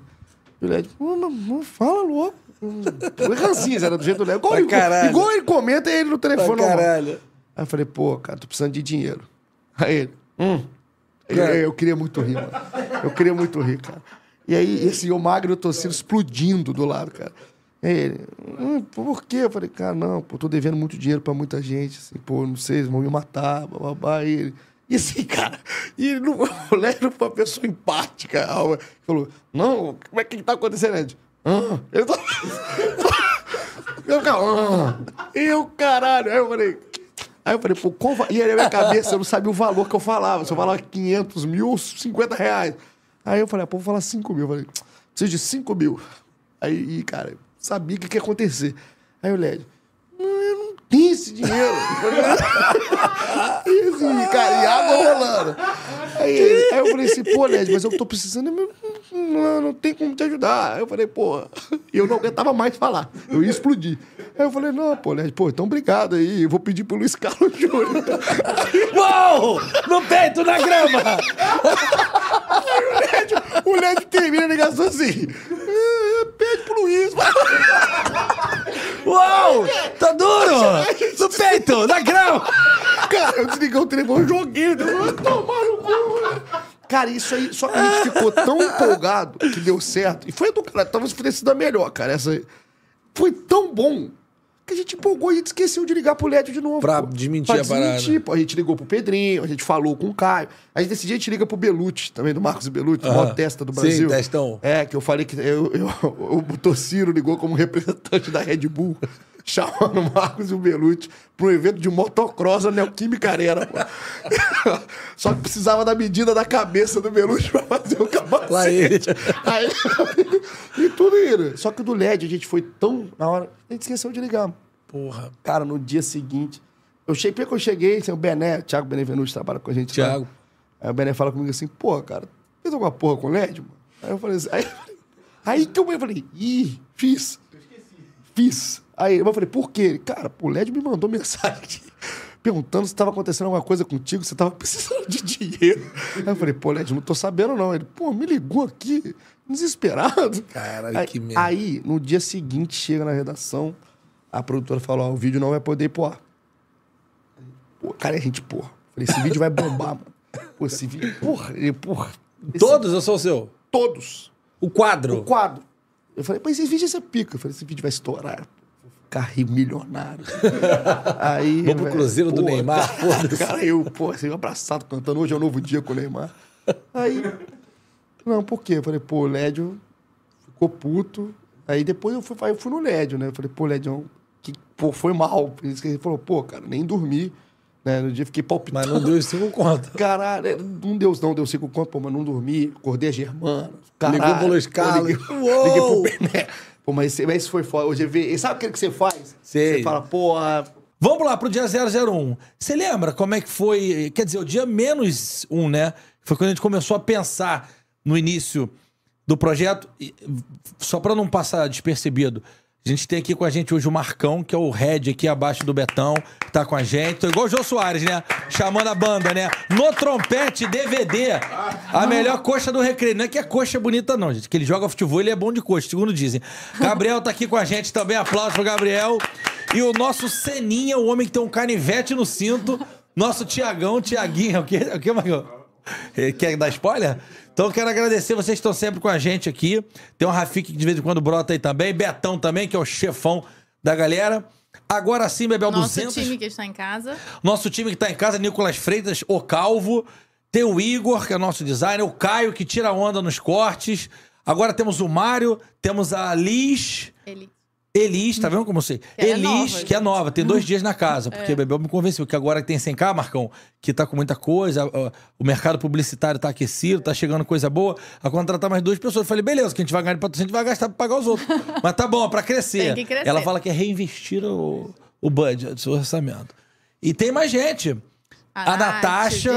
E o Led, hum, hum, pô, não, é fala louco. Foi ranzinho, era né, do jeito do Led. Igual, igual ele comenta ele no telefone. Pra caralho. Aí eu falei, pô, cara, tô precisando de dinheiro. Aí ele, hum. Eu, eu queria muito rir, mano. Eu queria muito rir, cara. E aí, esse eu magro eu tô torcido explodindo do lado, cara. Aí ele, hum, por quê? Eu falei, cara, não, pô, tô devendo muito dinheiro pra muita gente, assim, pô, não sei, vão me matar, bababá. E ele, e assim, cara, e ele não, o Léo era uma pessoa empática. Falou, não, como é que tá acontecendo, Ed? Ah, ele eu, cara, ah. eu, caralho. Aí eu falei, Aí eu falei, pô, qual va... E aí a minha cabeça, eu não sabia o valor que eu falava. Se eu falava 500 mil, 50 reais. Aí eu falei, ah, pô, vou falar 5 mil. Eu falei, preciso de 5 mil. Aí, cara, sabia o que, que ia acontecer. Aí o Lédio, tem esse dinheiro. e assim, cara, e água rolando. Aí, aí eu falei assim, pô, Ned, mas eu tô precisando, não, tem como te ajudar. Aí eu falei, pô, e eu não aguentava mais falar, eu ia explodir. Aí eu falei, não, pô, Ned, pô, então obrigado aí, eu vou pedir pro Luiz Carlos Júnior. Uou! No peito, na grama! o Ned termina a negação assim pede pro Luiz. Uau! Tá duro! No peito, na grau! Cara, eu desliguei o telefone, joguei. Tomar no cu, né? Cara, isso aí, só que a gente ficou tão empolgado que deu certo. E foi do cara, talvez pudesse a melhor, cara. Essa... Foi tão bom que a gente empolgou, a gente esqueceu de ligar pro Lédio de novo. Pra pô. desmentir pra a parada. Desmentir, pô. A gente ligou pro Pedrinho, a gente falou com o Caio. Aí gente dia a gente liga pro Belucci, também do Marcos Belucci, uh -huh. maior testa do Brasil. Sim, testão. É, que eu falei que eu, eu, eu, o Tociro ligou como representante da Red Bull. chamando o Marcos e o Belucci para um evento de motocross na Neoquímica Arena. Pô. Só que precisava da medida da cabeça do Belucci para fazer o capacete. Aí, e tudo isso. Só que do LED a gente foi tão... Na hora, a gente esqueceu de ligar. Porra. Cara, no dia seguinte... Eu cheguei, que eu cheguei, assim, o Bené, Thiago Benevenuti trabalha com a gente. Thiago. Aí o Bené fala comigo assim, pô, cara, fez alguma porra com o LED, mano? Aí eu falei assim, aí, aí que eu falei, ih, fiz. Eu esqueci. Fiz. Aí eu falei, por quê? Cara, o LED me mandou mensagem perguntando se estava acontecendo alguma coisa contigo, se estava precisando de dinheiro. Aí eu falei, pô, LED, não tô sabendo não. Ele, pô, me ligou aqui, desesperado. Caralho, aí, que merda. Aí, no dia seguinte, chega na redação, a produtora fala, ó, o vídeo não vai poder ir pro ar. Pô, cara, é gente, porra. Falei, esse vídeo vai bombar, mano. Pô, esse vídeo, porra, ele, porra. Todos ou só o seu? Todos. O quadro? O quadro. Eu falei, mas esse vídeo é pica. Eu falei, esse vídeo vai estourar carro milionário. Aí, Vou pro Cruzeiro do Neymar. Cara, cara, eu, pô, assim, abraçado cantando. Hoje é um novo dia com o Neymar. Aí, não, por quê? Eu falei, pô, o Lédio ficou puto. Aí depois eu fui, eu fui no Lédio, né? Eu falei, pô, Lédio, que, pô, foi mal. Ele falou, pô, cara, nem dormi. Né? No dia fiquei palpitando. Mas não deu cinco contas. Caralho, é, não deu, não deu cinco contas, pô, mas não dormi. Acordei a Germana. Caralho, ligou pelo escala. Pô, liguei, liguei pro Bené. Pô, mas esse, esse foi foda. Hoje, vi sabe o que você faz? Sei. Você fala, porra. Vamos lá pro dia 001. Você lembra como é que foi? Quer dizer, o dia menos um, né? Foi quando a gente começou a pensar no início do projeto, só para não passar despercebido. A gente tem aqui com a gente hoje o Marcão, que é o head aqui abaixo do Betão, tá com a gente. Tô igual o Jô Soares, né? Chamando a banda, né? No trompete DVD. A ah. melhor coxa do recreio. Não é que a é coxa é bonita, não, gente. Que ele joga futebol, ele é bom de coxa, segundo dizem. Gabriel tá aqui com a gente também. Aplausos pro Gabriel. E o nosso Seninha, o homem que tem um canivete no cinto. Nosso Tiagão, Tiaguinho. O que, o que Marcão? Eh, quer dar spoiler? Então quero agradecer, vocês que estão sempre com a gente aqui. Tem o Rafik que de vez em quando brota aí também, Betão também, que é o chefão da galera. Agora sim, Bebel Nosso 200. Nosso time que está em casa. Nosso time que está em casa, Nicolas Freitas, o Calvo. Tem o Igor, que é nosso designer, o Caio, que tira onda nos cortes. Agora temos o Mário, temos a Liz. Ele. Elis, tá vendo como sei? É Elis, é nova, que é nova, tem dois dias na casa, é. porque é. Bebel me convenceu que agora que tem 100k, Marcão, que tá com muita coisa, o mercado publicitário tá aquecido, tá chegando coisa boa, a contratar tá mais duas pessoas. Eu falei, beleza, que a gente vai ganhar de patrocínio, a gente vai gastar pra pagar os outros. Mas tá bom, pra crescer. Tem que crescer. Ela fala que é reinvestir o, o budget, o orçamento. E tem mais gente. A, a Natasha,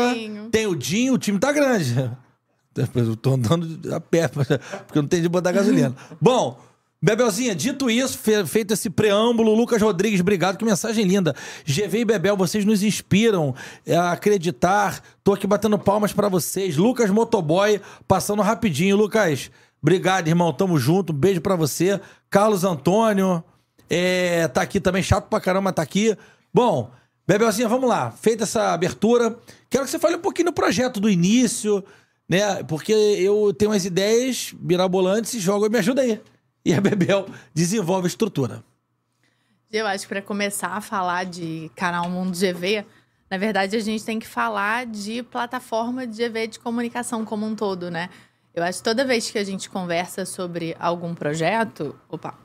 tem o Dinho, o time tá grande. Eu tô andando a pé, porque eu não tenho de botar gasolina. bom. Bebelzinha, dito isso, feito esse preâmbulo, Lucas Rodrigues, obrigado, que mensagem linda. GV e Bebel, vocês nos inspiram é, a acreditar. Tô aqui batendo palmas para vocês. Lucas Motoboy, passando rapidinho. Lucas, obrigado, irmão, tamo junto. beijo para você. Carlos Antônio, é, tá aqui também, chato pra caramba, tá aqui. Bom, Bebelzinha, vamos lá. Feita essa abertura, quero que você fale um pouquinho do projeto, do início, né? Porque eu tenho umas ideias mirabolantes e jogo. Me ajuda aí e a Bebel desenvolve a estrutura. Eu acho que para começar a falar de canal Mundo GV, na verdade a gente tem que falar de plataforma de GV de comunicação como um todo, né? Eu acho que toda vez que a gente conversa sobre algum projeto, opa,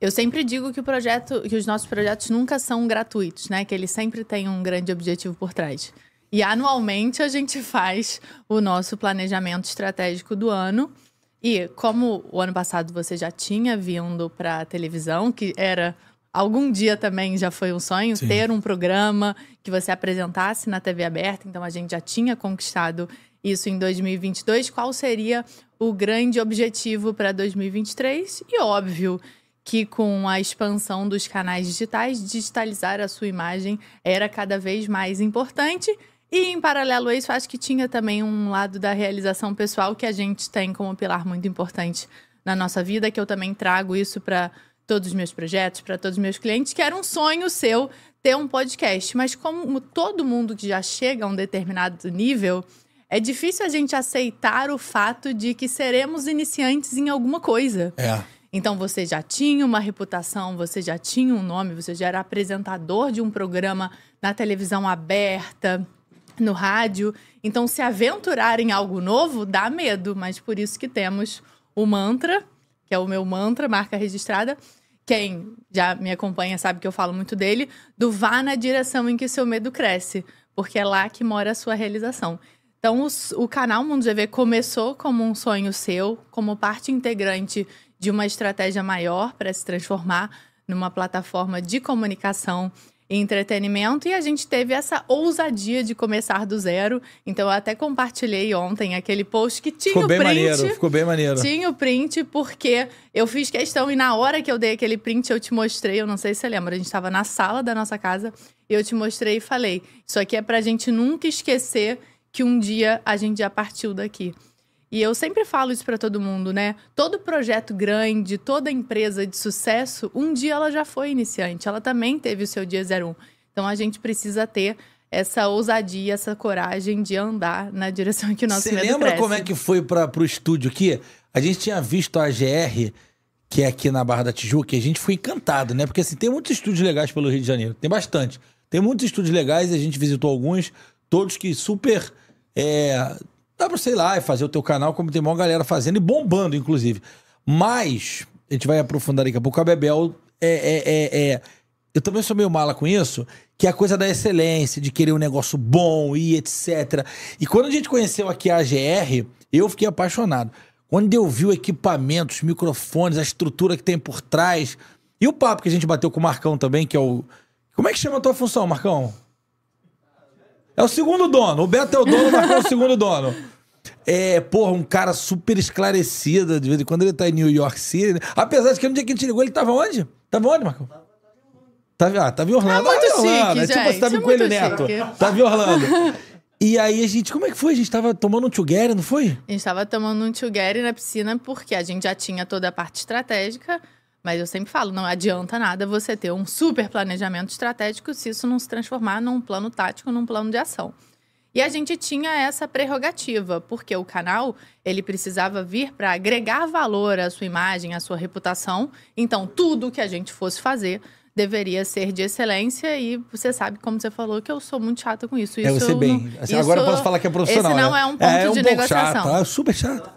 eu sempre digo que o projeto, que os nossos projetos nunca são gratuitos, né? Que eles sempre têm um grande objetivo por trás. E anualmente a gente faz o nosso planejamento estratégico do ano e como o ano passado você já tinha vindo para televisão, que era algum dia também já foi um sonho Sim. ter um programa que você apresentasse na TV aberta, então a gente já tinha conquistado isso em 2022. Qual seria o grande objetivo para 2023? E óbvio que com a expansão dos canais digitais, digitalizar a sua imagem era cada vez mais importante. E em paralelo a isso, acho que tinha também um lado da realização pessoal que a gente tem como pilar muito importante na nossa vida, que eu também trago isso para todos os meus projetos, para todos os meus clientes, que era um sonho seu ter um podcast. Mas como todo mundo que já chega a um determinado nível, é difícil a gente aceitar o fato de que seremos iniciantes em alguma coisa. É. Então você já tinha uma reputação, você já tinha um nome, você já era apresentador de um programa na televisão aberta no rádio. Então, se aventurar em algo novo dá medo, mas por isso que temos o mantra, que é o meu mantra, marca registrada. Quem já me acompanha sabe que eu falo muito dele, do vá na direção em que seu medo cresce, porque é lá que mora a sua realização. Então, o, o canal Mundo GV começou como um sonho seu, como parte integrante de uma estratégia maior para se transformar numa plataforma de comunicação entretenimento e a gente teve essa ousadia de começar do zero. Então eu até compartilhei ontem aquele post que tinha ficou o print. Ficou bem maneiro, ficou bem maneiro. Tinha o print porque eu fiz questão e na hora que eu dei aquele print eu te mostrei, eu não sei se você lembra, a gente estava na sala da nossa casa e eu te mostrei e falei: "Isso aqui é pra gente nunca esquecer que um dia a gente já partiu daqui". E eu sempre falo isso para todo mundo, né? Todo projeto grande, toda empresa de sucesso, um dia ela já foi iniciante, ela também teve o seu dia 01. Então a gente precisa ter essa ousadia, essa coragem de andar na direção que o nosso Você lembra cresce. como é que foi para o estúdio aqui? A gente tinha visto a GR, que é aqui na Barra da Tijuca, e a gente foi encantado, né? Porque assim, tem muitos estúdios legais pelo Rio de Janeiro, tem bastante. Tem muitos estúdios legais, a gente visitou alguns, todos que super é, Dá pra, sei lá, fazer o teu canal, como tem uma galera fazendo e bombando, inclusive. Mas, a gente vai aprofundar daqui a pouco. A Bebel é, é, é, é. Eu também sou meio mala com isso, que é a coisa da excelência, de querer um negócio bom e etc. E quando a gente conheceu aqui a AGR, eu fiquei apaixonado. Quando eu vi o equipamento, os microfones, a estrutura que tem por trás. E o papo que a gente bateu com o Marcão também, que é o. Como é que chama a tua função, Marcão? É o segundo dono. O Beto é o dono, o Marcão é o segundo dono. É, porra, um cara super esclarecido. De vez em quando ele tá em New York City. Né? Apesar de que no dia que a gente ligou, ele tava onde? Tava onde, Marcão? Tava, ah, tava em Orlando. É muito Orlando. chique, é, tipo, você tava em Coelho Neto. Tava em Orlando. E aí a gente, como é que foi? A gente tava tomando um together, não foi? A gente tava tomando um together na piscina porque a gente já tinha toda a parte estratégica. Mas eu sempre falo, não adianta nada você ter um super planejamento estratégico se isso não se transformar num plano tático, num plano de ação. E a gente tinha essa prerrogativa, porque o canal ele precisava vir para agregar valor à sua imagem, à sua reputação. Então, tudo que a gente fosse fazer deveria ser de excelência e você sabe, como você falou, que eu sou muito chata com isso. É, isso é, você bem. Assim, isso, agora eu posso falar que é profissional. Isso não né? é um ponto é, é um de um negociação. Chato, é super chato.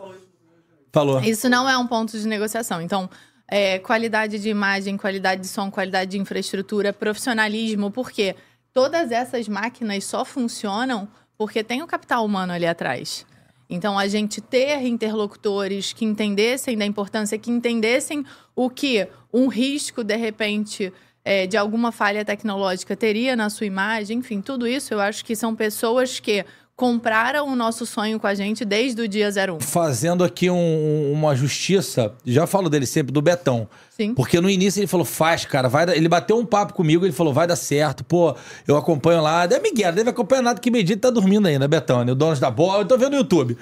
Falou. Isso não é um ponto de negociação. Então, é, qualidade de imagem, qualidade de som, qualidade de infraestrutura, profissionalismo, porque todas essas máquinas só funcionam porque tem o capital humano ali atrás. Então, a gente ter interlocutores que entendessem da importância, que entendessem o que um risco, de repente, é, de alguma falha tecnológica teria na sua imagem, enfim, tudo isso eu acho que são pessoas que compraram o nosso sonho com a gente desde o dia 01. Fazendo aqui um, uma justiça, já falo dele sempre, do Betão. Sim. Porque no início ele falou, faz, cara, vai Ele bateu um papo comigo, ele falou, vai dar certo, pô, eu acompanho lá. É Miguel, deve acompanhar nada que medida tá dormindo ainda, né, Betão, né? O dono da bola, eu tô vendo no YouTube.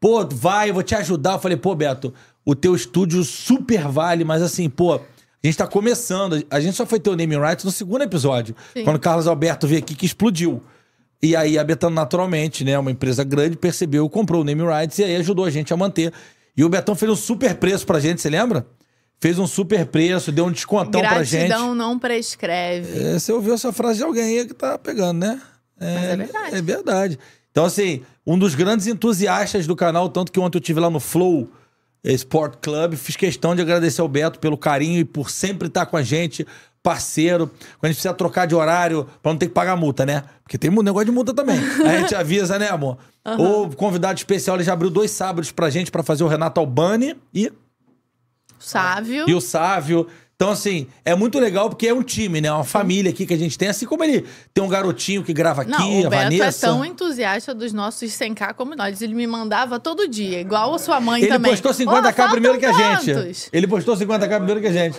Pô, vai, eu vou te ajudar. Eu falei, pô, Beto, o teu estúdio super vale, mas assim, pô, a gente tá começando. A gente só foi ter o naming rights no segundo episódio, Sim. quando o Carlos Alberto veio aqui que explodiu. E aí a Betano naturalmente, né, uma empresa grande, percebeu, comprou o name rights e aí ajudou a gente a manter. E o Betão fez um super preço pra gente, você lembra? Fez um super preço, deu um descontão Gratidão pra gente. Gratidão não prescreve. É, você ouviu essa frase de alguém aí que tá pegando, né? É, Mas é verdade. É verdade. Então, assim, um dos grandes entusiastas do canal, tanto que ontem eu tive lá no Flow eh, Sport Club, fiz questão de agradecer ao Beto pelo carinho e por sempre estar tá com a gente, parceiro, quando a gente precisa trocar de horário pra não ter que pagar multa, né? Porque tem um negócio de multa também. a gente avisa, né, amor? Uhum. O convidado especial, ele já abriu dois sábados pra gente para fazer o Renato Albani e... Sávio. E o Sávio. Então, assim, é muito legal porque é um time, né? Uma família aqui que a gente tem. Assim como ele tem um garotinho que grava aqui, Não, o Renato Beto é tão entusiasta dos nossos 100k como nós. Ele me mandava todo dia, igual a sua mãe ele também. Ele postou 50k primeiro que a gente. Ele postou 50k primeiro que a gente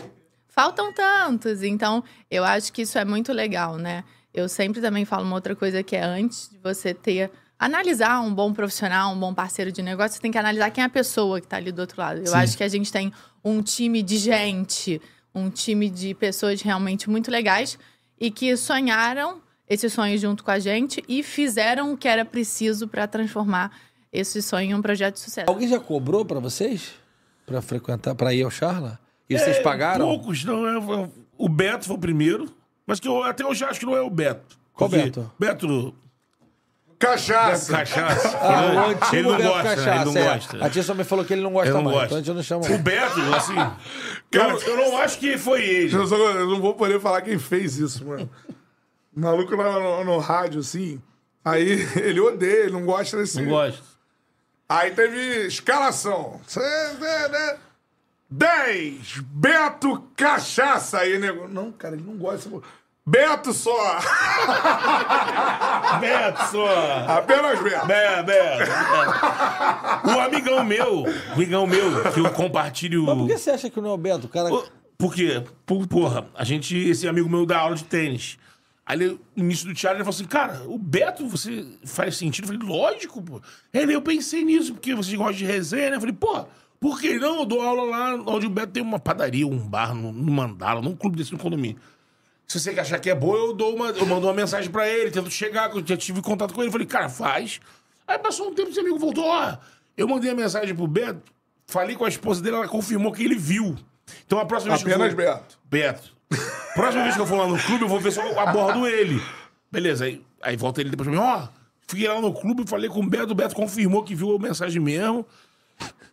faltam tantos. Então, eu acho que isso é muito legal, né? Eu sempre também falo uma outra coisa que é antes de você ter analisar um bom profissional, um bom parceiro de negócio, você tem que analisar quem é a pessoa que está ali do outro lado. Eu Sim. acho que a gente tem um time de gente, um time de pessoas realmente muito legais e que sonharam esse sonho junto com a gente e fizeram o que era preciso para transformar esse sonho em um projeto de sucesso. Alguém já cobrou para vocês para frequentar, para ir ao Charla? E vocês é, pagaram? Poucos, não. É, é, o Beto foi o primeiro, mas que eu, até hoje acho que não é o Beto. Qual Beto? Beto. Cachaça. Beto cachaça. Ah, o antigo ele não Beto né? é. gosta, Cachaça. Ele não gosta. É. A tia só me falou que ele não gosta não mais. Gosta. Então a gente não chama. O Beto, assim. cara, eu, eu, não acho que foi ele. Eu, só, eu, não vou poder falar quem fez isso, mano. O maluco lá no, no, rádio, assim. Aí ele odeia, ele não gosta desse. Não gosta. Aí teve escalação. Cê, né, né. 10. Beto Cachaça. Aí, nego. Não, cara, ele não gosta. Beto só! Beto só! Apenas Beto! Be, Beto! O amigão meu, o amigão meu, que eu compartilho. Mas por que você acha que não é o Beto? O cara... Por quê? Por, porra, a gente, esse amigo meu dá aula de tênis. Aí, no início do teatro, ele falou assim: Cara, o Beto, você faz sentido? Eu falei: Lógico, pô. Ele, eu pensei nisso, porque você gosta de resenha, né? Eu falei: Pô por que não? Eu dou aula lá onde o Beto tem uma padaria, um bar, no, no Mandala, num clube desse no condomínio. Se você achar que é boa, eu dou uma, eu mando uma mensagem para ele, tento chegar, eu já tive contato com ele, falei, cara, faz. Aí passou um tempo, esse amigo voltou, ó, eu mandei a mensagem pro Beto, falei com a esposa dele, ela confirmou que ele viu. Então a próxima vez Apenas que eu Beto. Beto. Próxima vez que eu for lá no clube, eu vou ver se eu abordo ele. Beleza, aí, aí volta ele depois pra mim, ó, fiquei lá no clube, falei com o Beto, o Beto confirmou que viu a mensagem mesmo.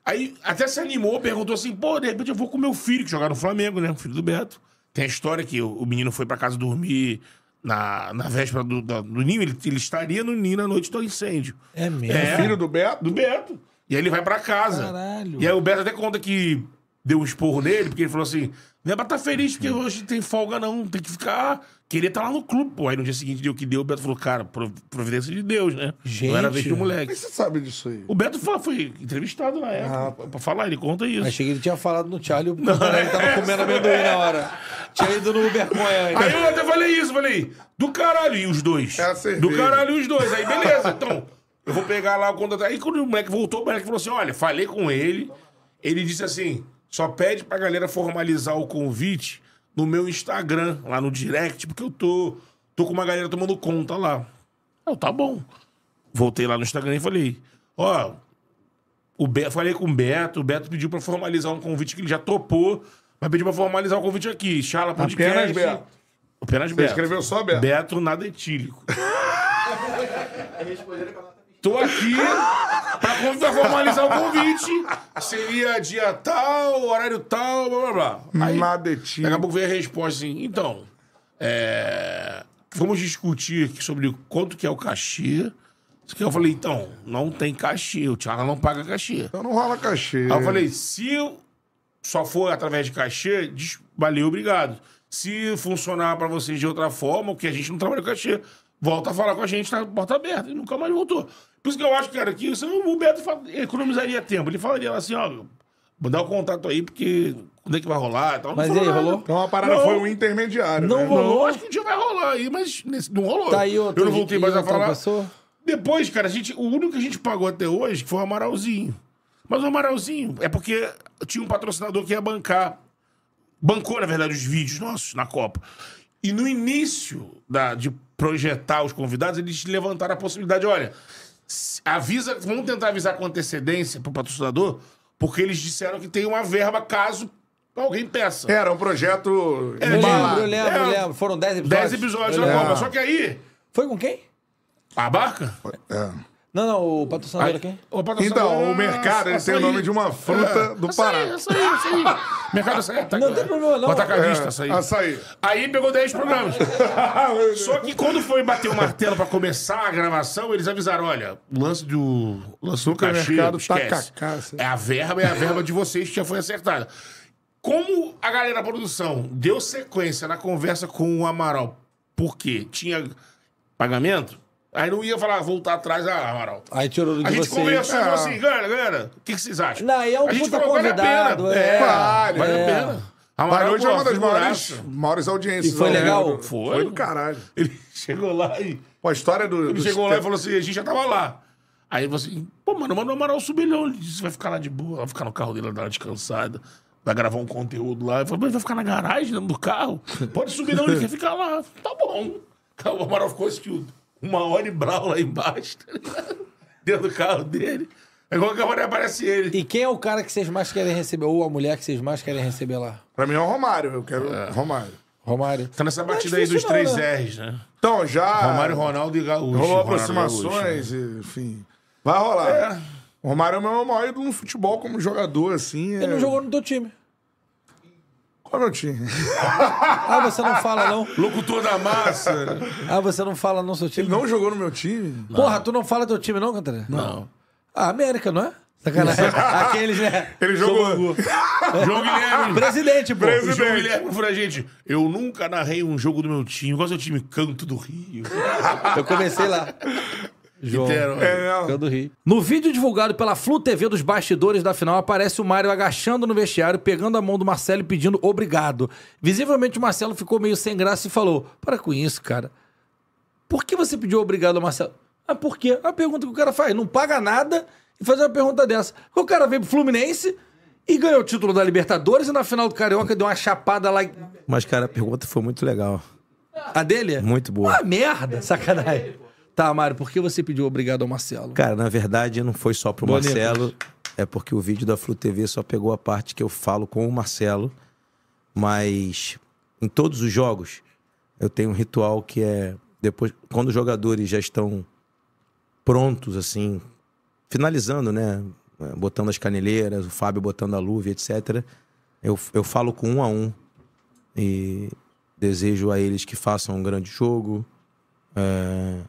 Aí até se animou, perguntou assim: pô, de repente eu vou com meu filho, que jogar no Flamengo, né? O filho do Beto. Tem a história que o, o menino foi para casa dormir na, na véspera do, do, do ninho, ele, ele, estaria no ninho na noite do incêndio. É mesmo? É, filho do Beto? Do Beto. E aí ele vai para casa. Caralho. E aí o Beto até conta que deu um esporro nele, porque ele falou assim: não é pra estar tá feliz porque hum. hoje tem folga, não. Tem que ficar Queria estar tá lá no clube, pô. Aí no dia seguinte deu o que deu, o Beto falou, cara, providência de Deus, né? Gente. Não era vez do moleque. Mas você sabe disso aí? O Beto foi, foi entrevistado na época ah, pra falar, ele conta isso. Achei que ele tinha falado no Charlie, o ele é. tava comendo amendoim na hora. Tinha ido no Uber Aí. aí eu até falei isso, falei, do caralho, e os dois? É do caralho, e os dois. Aí beleza, então, eu vou pegar lá o contrato. Aí quando o moleque voltou, o moleque falou assim, olha, falei com ele, ele disse assim, só pede pra galera formalizar o convite no meu Instagram, lá no direct, porque eu tô, tô com uma galera tomando conta lá. Eu, tá bom. Voltei lá no Instagram e falei, ó, o Beto falei com o Beto, o Beto pediu pra formalizar um convite que ele já topou, mas pediu pra formalizar o um convite aqui. Charla Podcast. Apenas Beto. Apenas Você Beto. escreveu só Beto. Beto nada etílico. Responderam é Tô aqui pra formalizar o convite. Seria dia tal, horário tal, blá blá blá. Aí, Madetinho. Daqui a pouco veio a resposta assim: então, é, vamos discutir sobre quanto que é o cachê. Eu falei, então, não tem cachê, o Thiago não paga cachê. Então não rola cachê. Aí eu falei, se só for através de cachê, valeu, obrigado. Se funcionar para vocês de outra forma, o que a gente não trabalha com cachê, volta a falar com a gente tá porta aberta. E nunca mais voltou. Por isso que eu acho, cara, que isso, o Beto economizaria tempo. Ele falaria assim, ó, mandar o contato aí, porque quando é que vai rolar e tal. Mas e aí, rolou? Então a parada não, foi um intermediário. Não né? rolou? Não, acho que um dia vai rolar aí, mas nesse, não rolou. Tá aí outro, eu não voltei mais a falar. Passou? Depois, cara, a gente, o único que a gente pagou até hoje foi o Amaralzinho. Mas o Amaralzinho é porque tinha um patrocinador que ia bancar. Bancou, na verdade, os vídeos nossos na Copa. E no início da, de projetar os convidados, eles levantaram a possibilidade: olha, avisa, vamos tentar avisar com antecedência pro patrocinador, porque eles disseram que tem uma verba caso alguém peça. Era um projeto. É, eu lembro, eu lembro, eu é, lembro. Foram 10 episódios. 10 episódios na Copa. Só que aí. Foi com quem? A barca? É. Não, não, o patrocinador Aí, aqui. É o patrocinador então, é o mercado ele tem o nome de uma fruta é. do é Pará. Açaí, açaí, açaí. mercado açaí. Tá, não, não tem problema, não. Atacadista, açaí. açaí. Aí pegou 10 programas. Só que quando foi bater o martelo pra começar a gravação, eles avisaram: olha, o lance do. O lance do cachê, tá assim. É a verba, é a verba de vocês que já foi acertada. Como a galera da produção deu sequência na conversa com o Amaral, porque tinha pagamento? Aí não ia falar, voltar atrás, ah, Amaral. Aí tirou do A gente vocês. conversou e falou ah. assim, galera, galera, o que, que vocês acham? Não, aí é um a gente puta falou, vale a convidado. pena. É, é, vale, vale a é. pena. Amaral hoje é uma das maiores, maiores audiências. E foi legal? Foi. Foi do caralho. Ele chegou lá e... Pô, a história do... Ele do chegou lá e falou assim, a gente já tava lá. Aí você, assim, pô, mano, mano, o Amaral não. Ele disse, vai ficar lá de boa, vai ficar no carro dele, andar descansada. Vai gravar um conteúdo lá. Ele falou, mas vai ficar na garagem, dentro do carro? Pode subir não, ele quer ficar lá. Tá bom. O Amaral ficou esquiudo uma hora e brau lá embaixo, tá dentro do carro dele. É igual que a mulher aparece ele. E quem é o cara que vocês mais querem receber? Ou a mulher que vocês mais querem receber lá? Pra mim é o Romário, eu quero é. Romário. Romário. Tá nessa batida é aí dos não, três né? R's, né? Então, já. Romário, Ronaldo e Gaúcho. Rolou aproximações, Gaúcho, né? enfim. Vai rolar. É. O Romário é o meu maior ídolo no futebol como jogador, assim. Ele é não jogou no teu time. Ô, Miltinho. ah, você não fala, não? Locutor da massa. ah, você não fala, não, seu time? Ele não jogou no meu time. Não. Porra, tu não fala teu time, não, Cantaré? Não. Ah, América, não é? Sacanagem. Aqueles, né? Ele jogou. João Guilherme. Presidente, pô. Presidente. João Guilherme pra gente. Eu nunca narrei um jogo do meu time. Qual é o seu time? Canto do Rio. Eu comecei lá. João. Inteiro, é, eu do Rio. No vídeo divulgado pela Flu TV dos bastidores da final, aparece o Mário agachando no vestiário, pegando a mão do Marcelo e pedindo obrigado. Visivelmente o Marcelo ficou meio sem graça e falou: Para com isso, cara. Por que você pediu obrigado ao Marcelo? Ah, por quê? A pergunta que o cara faz, não paga nada e faz uma pergunta dessa. O cara veio pro Fluminense e ganhou o título da Libertadores e na final do Carioca deu uma chapada lá. Mas, cara, a pergunta foi muito legal. A dele? Muito boa. Uma ah, merda, sacanagem. Tá, Mário, por que você pediu obrigado ao Marcelo? Cara, na verdade não foi só pro Marcelo. É porque o vídeo da Flu TV só pegou a parte que eu falo com o Marcelo. Mas em todos os jogos eu tenho um ritual que é depois quando os jogadores já estão prontos assim, finalizando, né, é, botando as caneleiras, o Fábio botando a luva, etc. Eu, eu falo com um a um e desejo a eles que façam um grande jogo, é,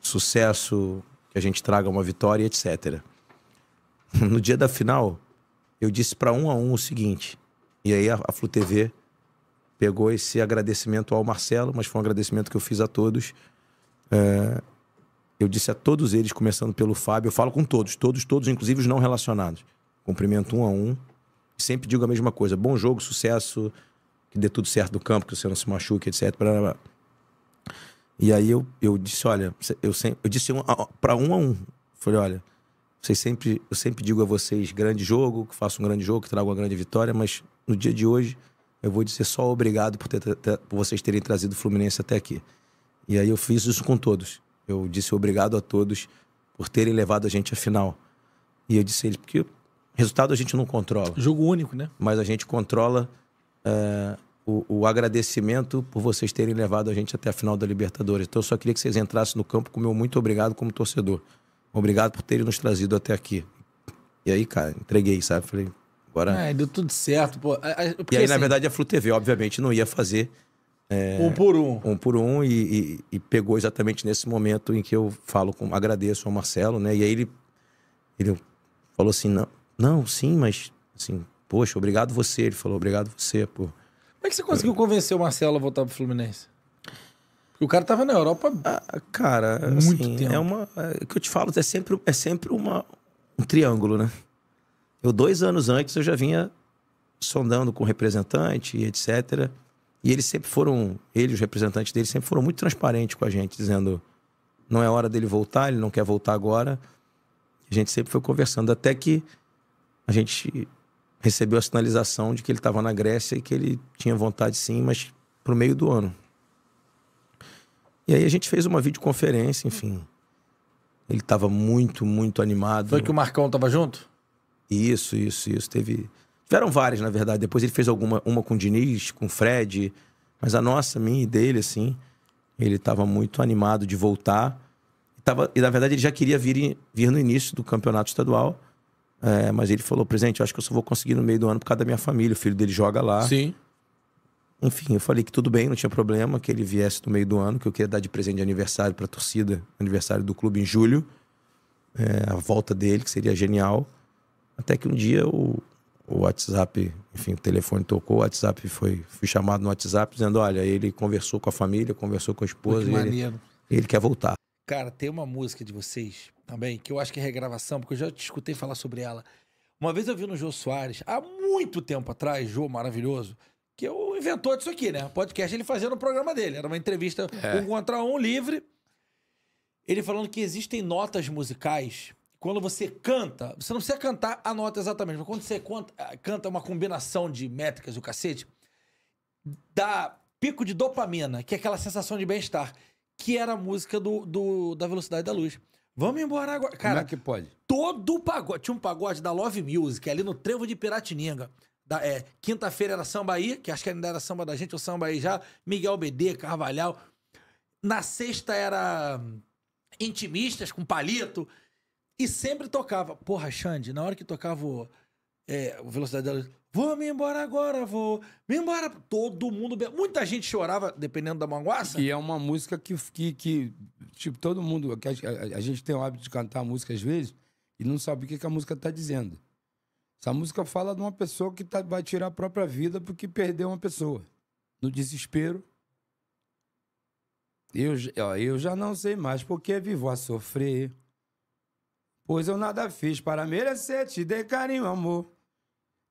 sucesso, que a gente traga uma vitória, etc. No dia da final, eu disse para um a um o seguinte, e aí a, a Flu TV pegou esse agradecimento ao Marcelo, mas foi um agradecimento que eu fiz a todos. É, eu disse a todos eles, começando pelo Fábio, eu falo com todos, todos, todos, inclusive os não relacionados. Cumprimento um a um. Sempre digo a mesma coisa: bom jogo, sucesso, que dê tudo certo no campo, que você não se machuque, etc. Blá, blá, blá. E aí eu, eu disse, olha, eu, sempre, eu disse um, para um a um. Falei, olha, vocês sempre, eu sempre digo a vocês grande jogo, que faço um grande jogo, que trago uma grande vitória, mas no dia de hoje eu vou dizer só obrigado por, ter, ter, por vocês terem trazido o Fluminense até aqui. E aí eu fiz isso com todos. Eu disse obrigado a todos por terem levado a gente à final. E eu disse a eles, porque resultado a gente não controla. Jogo único, né? Mas a gente controla. É, o, o, agradecimento por vocês terem levado a gente até a final da Libertadores. Então eu só queria que vocês entrassem no campo com o meu muito obrigado como torcedor. Obrigado por terem nos trazido até aqui. E aí, cara, entreguei, sabe? Falei, agora. É, deu tudo certo, pô. Porque, e aí, assim... na verdade, a Flu TV, obviamente, não ia fazer. É, um por um. Um por um, e, e, e, pegou exatamente nesse momento em que eu falo com. Agradeço ao Marcelo, né? E aí ele, ele falou assim: não, não, sim, mas assim, poxa, obrigado você. Ele falou, obrigado você por como é que você conseguiu convencer o Marcelo a voltar pro Fluminense? Porque o cara tava na Europa ah, cara, muito assim, é tempo. É uma, é, o que eu te falo é sempre, é sempre uma, um triângulo, né? Eu, dois anos antes, eu já vinha sondando com representante e etc. E eles sempre foram, ele, os representantes dele, sempre foram muito transparentes com a gente, dizendo não é hora dele voltar, ele não quer voltar agora. A gente sempre foi conversando, até que a gente recebeu a sinalização de que ele estava na Grécia e que ele tinha vontade sim, mas para o meio do ano. E aí a gente fez uma videoconferência, enfim. Ele estava muito, muito animado. Foi que o Marcão estava junto? Isso, isso, isso. Teve. Tiveram várias, na verdade. Depois ele fez alguma, uma com o Diniz, com o Fred. Mas a nossa, minha e dele, assim, ele estava muito animado de voltar. Tava, e na verdade ele já queria vir, vir no início do campeonato estadual. É, mas ele falou, presidente, acho que eu só vou conseguir no meio do ano por causa da minha família. O filho dele joga lá. Sim. Enfim, eu falei que tudo bem, não tinha problema que ele viesse no meio do ano, que eu queria dar de presente de aniversário para a torcida, aniversário do clube em julho, é, a volta dele, que seria genial. Até que um dia o, o WhatsApp, enfim, o telefone tocou, o WhatsApp foi, fui chamado no WhatsApp dizendo: olha, ele conversou com a família, conversou com a esposa, ele, ele quer voltar. Cara, tem uma música de vocês também, que eu acho que é regravação, porque eu já te escutei falar sobre ela. Uma vez eu vi no Jô Soares, há muito tempo atrás, Jô maravilhoso, que é o inventor disso aqui, né? O podcast ele fazia no programa dele. Era uma entrevista é. um contra um livre. Ele falando que existem notas musicais. Quando você canta, você não precisa cantar a nota exatamente, mas quando você ah, canta uma combinação de métricas do cacete, dá pico de dopamina, que é aquela sensação de bem-estar, que era a música do, do da velocidade da luz. Vamos embora agora. Cara, Como é que pode? Todo pagode. Tinha um pagode da Love Music ali no Trevo de Piratininga. Da, é, Quinta-feira era samba aí, que acho que ainda era samba da gente, ou samba aí já. Miguel BD, Carvalhal. Na sexta era intimistas com palito. E sempre tocava. Porra, Xande, na hora que tocava o é, velocidade da luz. Vou-me embora agora, vou. Me embora. Todo mundo. Muita gente chorava, dependendo da manguaça. E é uma música que, que, que tipo, todo mundo. Que a, a, a, gente tem o hábito de cantar música às vezes e não sabe o que, que a música está dizendo. Essa música fala de uma pessoa que tá, vai tirar a própria vida porque perdeu uma pessoa. No desespero. Eu, ó, eu já não sei mais porque vivo a sofrer. Pois eu nada fiz para merecer, te dê carinho, amor.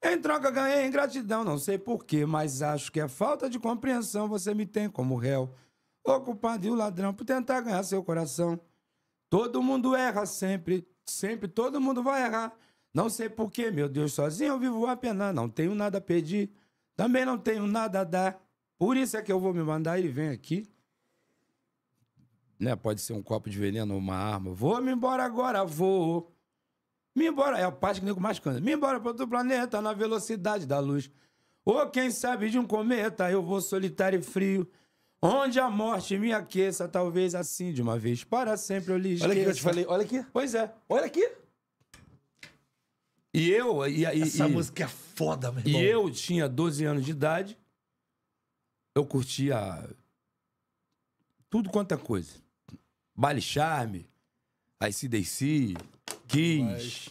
Em troca, ganhei ingratidão, não sei porquê, mas acho que é falta de compreensão. Você me tem como réu, o culpado e o ladrão por tentar ganhar seu coração. Todo mundo erra sempre, sempre todo mundo vai errar. Não sei porquê, meu Deus, sozinho eu vivo a pena. Não tenho nada a pedir, também não tenho nada a dar. Por isso é que eu vou me mandar. e vem aqui. Né? Pode ser um copo de veneno ou uma arma. Vou-me embora agora, vou. Me embora, é a parte que nego mais canta. Me embora para outro planeta na velocidade da luz. Ou quem sabe de um cometa, eu vou solitário e frio. Onde a morte me aqueça, talvez assim de uma vez para sempre eu lhe esqueça. Olha aqui que eu te falei, olha aqui. Pois é. Olha aqui. E eu... E, e, Essa e, música é foda, meu irmão. E eu tinha 12 anos de idade. Eu curtia tudo quanto é coisa. Baile Charme, ICDC, Quis.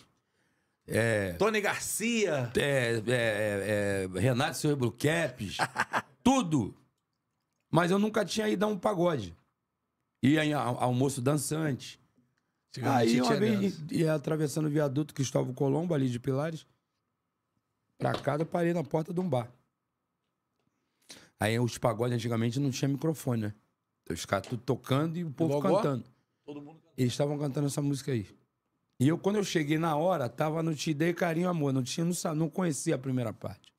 É, Tony Garcia. É, é, é, é Renato Silva Bruquepes. tudo. Mas eu nunca tinha ido a um pagode. Ia em almoço dançante. aí uma vez ia atravessando o viaduto Cristóvão Colombo, ali de Pilares. Pra cá eu parei na porta de um bar. Aí os pagodes antigamente não tinha microfone, né? Os caras tudo tocando e o povo cantando. Todo mundo cantando. Eles estavam cantando essa música aí. E eu, quando eu cheguei na hora, tava no Te Dei Carinho Amor. Não, tinha, não, não conhecia a primeira parte.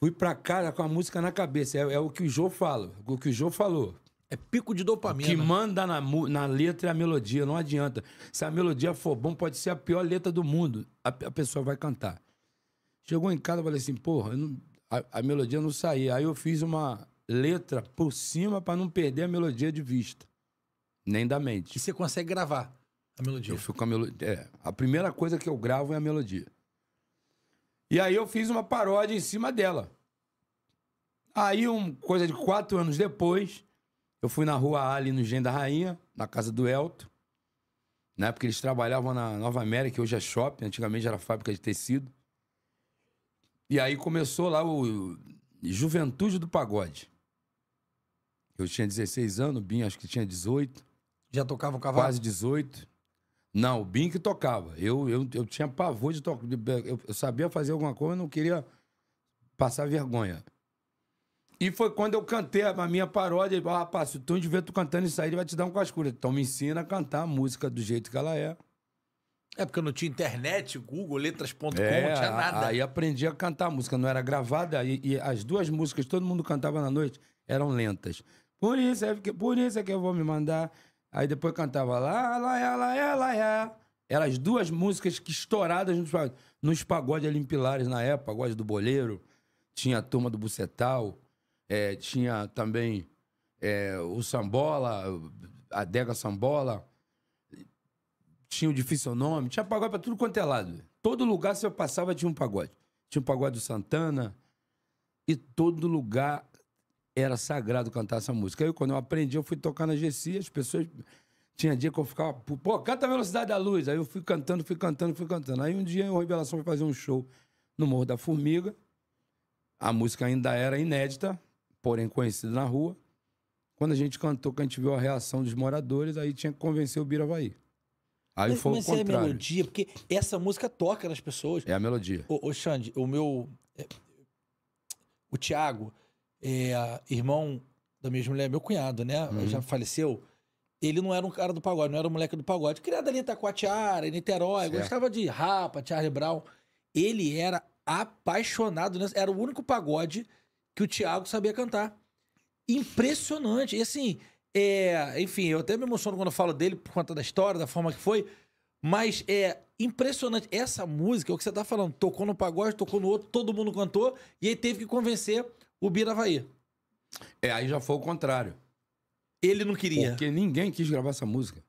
Fui pra casa com a música na cabeça. É, é o que o Jô fala. O que o Jô falou. É pico de dopamina. Que né? manda na, na letra e é a melodia, não adianta. Se a melodia for bom, pode ser a pior letra do mundo. A, a pessoa vai cantar. Chegou em casa, falei assim, porra, não, a, a, melodia não saía. Aí eu fiz uma letra por cima para não perder a melodia de vista. Nem da mente. E você consegue gravar? A melodia. Eu fico com a melodia. É, a primeira coisa que eu gravo é a melodia. E aí eu fiz uma paródia em cima dela. Aí, um, coisa de quatro anos depois, eu fui na rua Ali, no Gen da Rainha, na casa do Elton. Na época eles trabalhavam na Nova América, hoje é shopping, antigamente era fábrica de tecido. E aí começou lá o Juventude do Pagode. Eu tinha 16 anos, o Binho acho que tinha 18. Já tocava o cavalo? Quase 18. Não, o Bin que tocava. Eu, eu, eu tinha pavor de tocar. Eu, eu, sabia fazer alguma coisa, não queria passar vergonha. E foi quando eu cantei a minha paródia. Ah, rapaz, se tu ver tu cantando isso aí, ele vai te dar um cascura. Então me ensina a cantar a música do jeito que ela é. É porque eu não tinha internet, Google, letras.com, é, não tinha nada. Aí aprendi a cantar a música, não era gravada. E, e as duas músicas, todo mundo cantava na noite, eram lentas. Por isso é que, por isso é que eu vou me mandar Aí depois cantava lá, lá, lá, lá, lá, lá. Eram as duas músicas que estouradas nos, nos pagodes ali em Pilares na época, pagode do Boleiro, tinha a turma do Bucetal, é, tinha também é, o Sambola, a Dega Sambola, tinha o Difícil Nome, tinha pagode pra tudo quanto é lado. Todo lugar que eu passava tinha um pagode. Tinha um pagode do Santana, e todo lugar era sagrado cantar essa música. Aí, quando eu aprendi, eu fui tocar na GC, as pessoas. Tinha dia que eu ficava, pô, canta a Velocidade da Luz. Aí eu fui cantando, fui cantando, fui cantando. Aí um dia o Revelação foi fazer um show no Morro da Formiga. A música ainda era inédita, porém conhecida na rua. Quando a gente cantou, que a gente viu a reação dos moradores, aí tinha que convencer o Biravaí. Aí mas, foi mas o contrário. é a melodia, porque essa música toca nas pessoas. É a melodia. Ô, ô Xande, o meu. É, o Thiago, é, irmão da minha mulher, meu cunhado, né? Uhum. Já faleceu. Ele não era um cara do pagode, não era um moleque do pagode. Criado ali em Taquatiara, em Niterói, certo. gostava de Rapa, Charlie Brown. Ele era apaixonado, né? era o único pagode que o Thiago sabia cantar. Impressionante. E assim, é, enfim, eu até me emociono quando falo dele por conta da história, da forma que foi. Mas é impressionante. Essa música, é o que você tá falando, tocou no pagode, tocou no outro, todo mundo cantou, e aí teve que convencer o Bira ir. É, aí já foi o contrário. Ele não queria. Porque ninguém quis gravar essa música.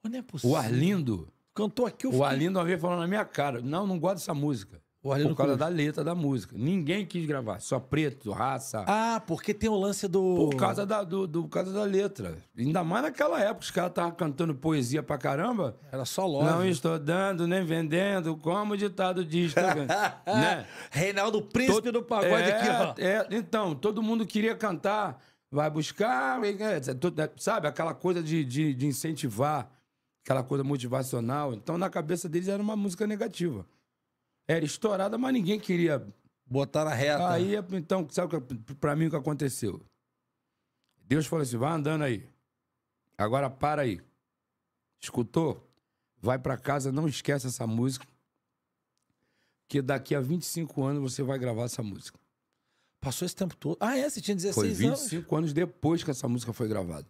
Pô, não é possível. O Arlindo. Cantou aqui o O Arlindo uma vez falou na minha cara: Não, não gosto dessa música. Orlando por causa Cruz. da letra da música. Ninguém quis gravar, só preto, raça. Ah, porque tem o lance do. Por causa da, do, do por causa da letra. Ainda mais naquela época, os caras estavam cantando poesia pra caramba. Era só love. Não estou dando nem vendendo, como o ditado diz. né? Reinaldo Príncipe todo... do pagode é, aqui, ó. É, então, todo mundo queria cantar, vai buscar, né, né, sabe? Aquela coisa de, de, de incentivar, aquela coisa motivacional. Então, na cabeça deles era uma música negativa. Era estourada, mas ninguém queria. Botar na reta. Aí, então, sabe para mim o que aconteceu? Deus falou assim: vai andando aí. Agora para aí. Escutou? Vai para casa, não esquece essa música. Que daqui a 25 anos você vai gravar essa música. Passou esse tempo todo? Ah, é? Você tinha 16 anos? Foi 25 anos? anos depois que essa música foi gravada.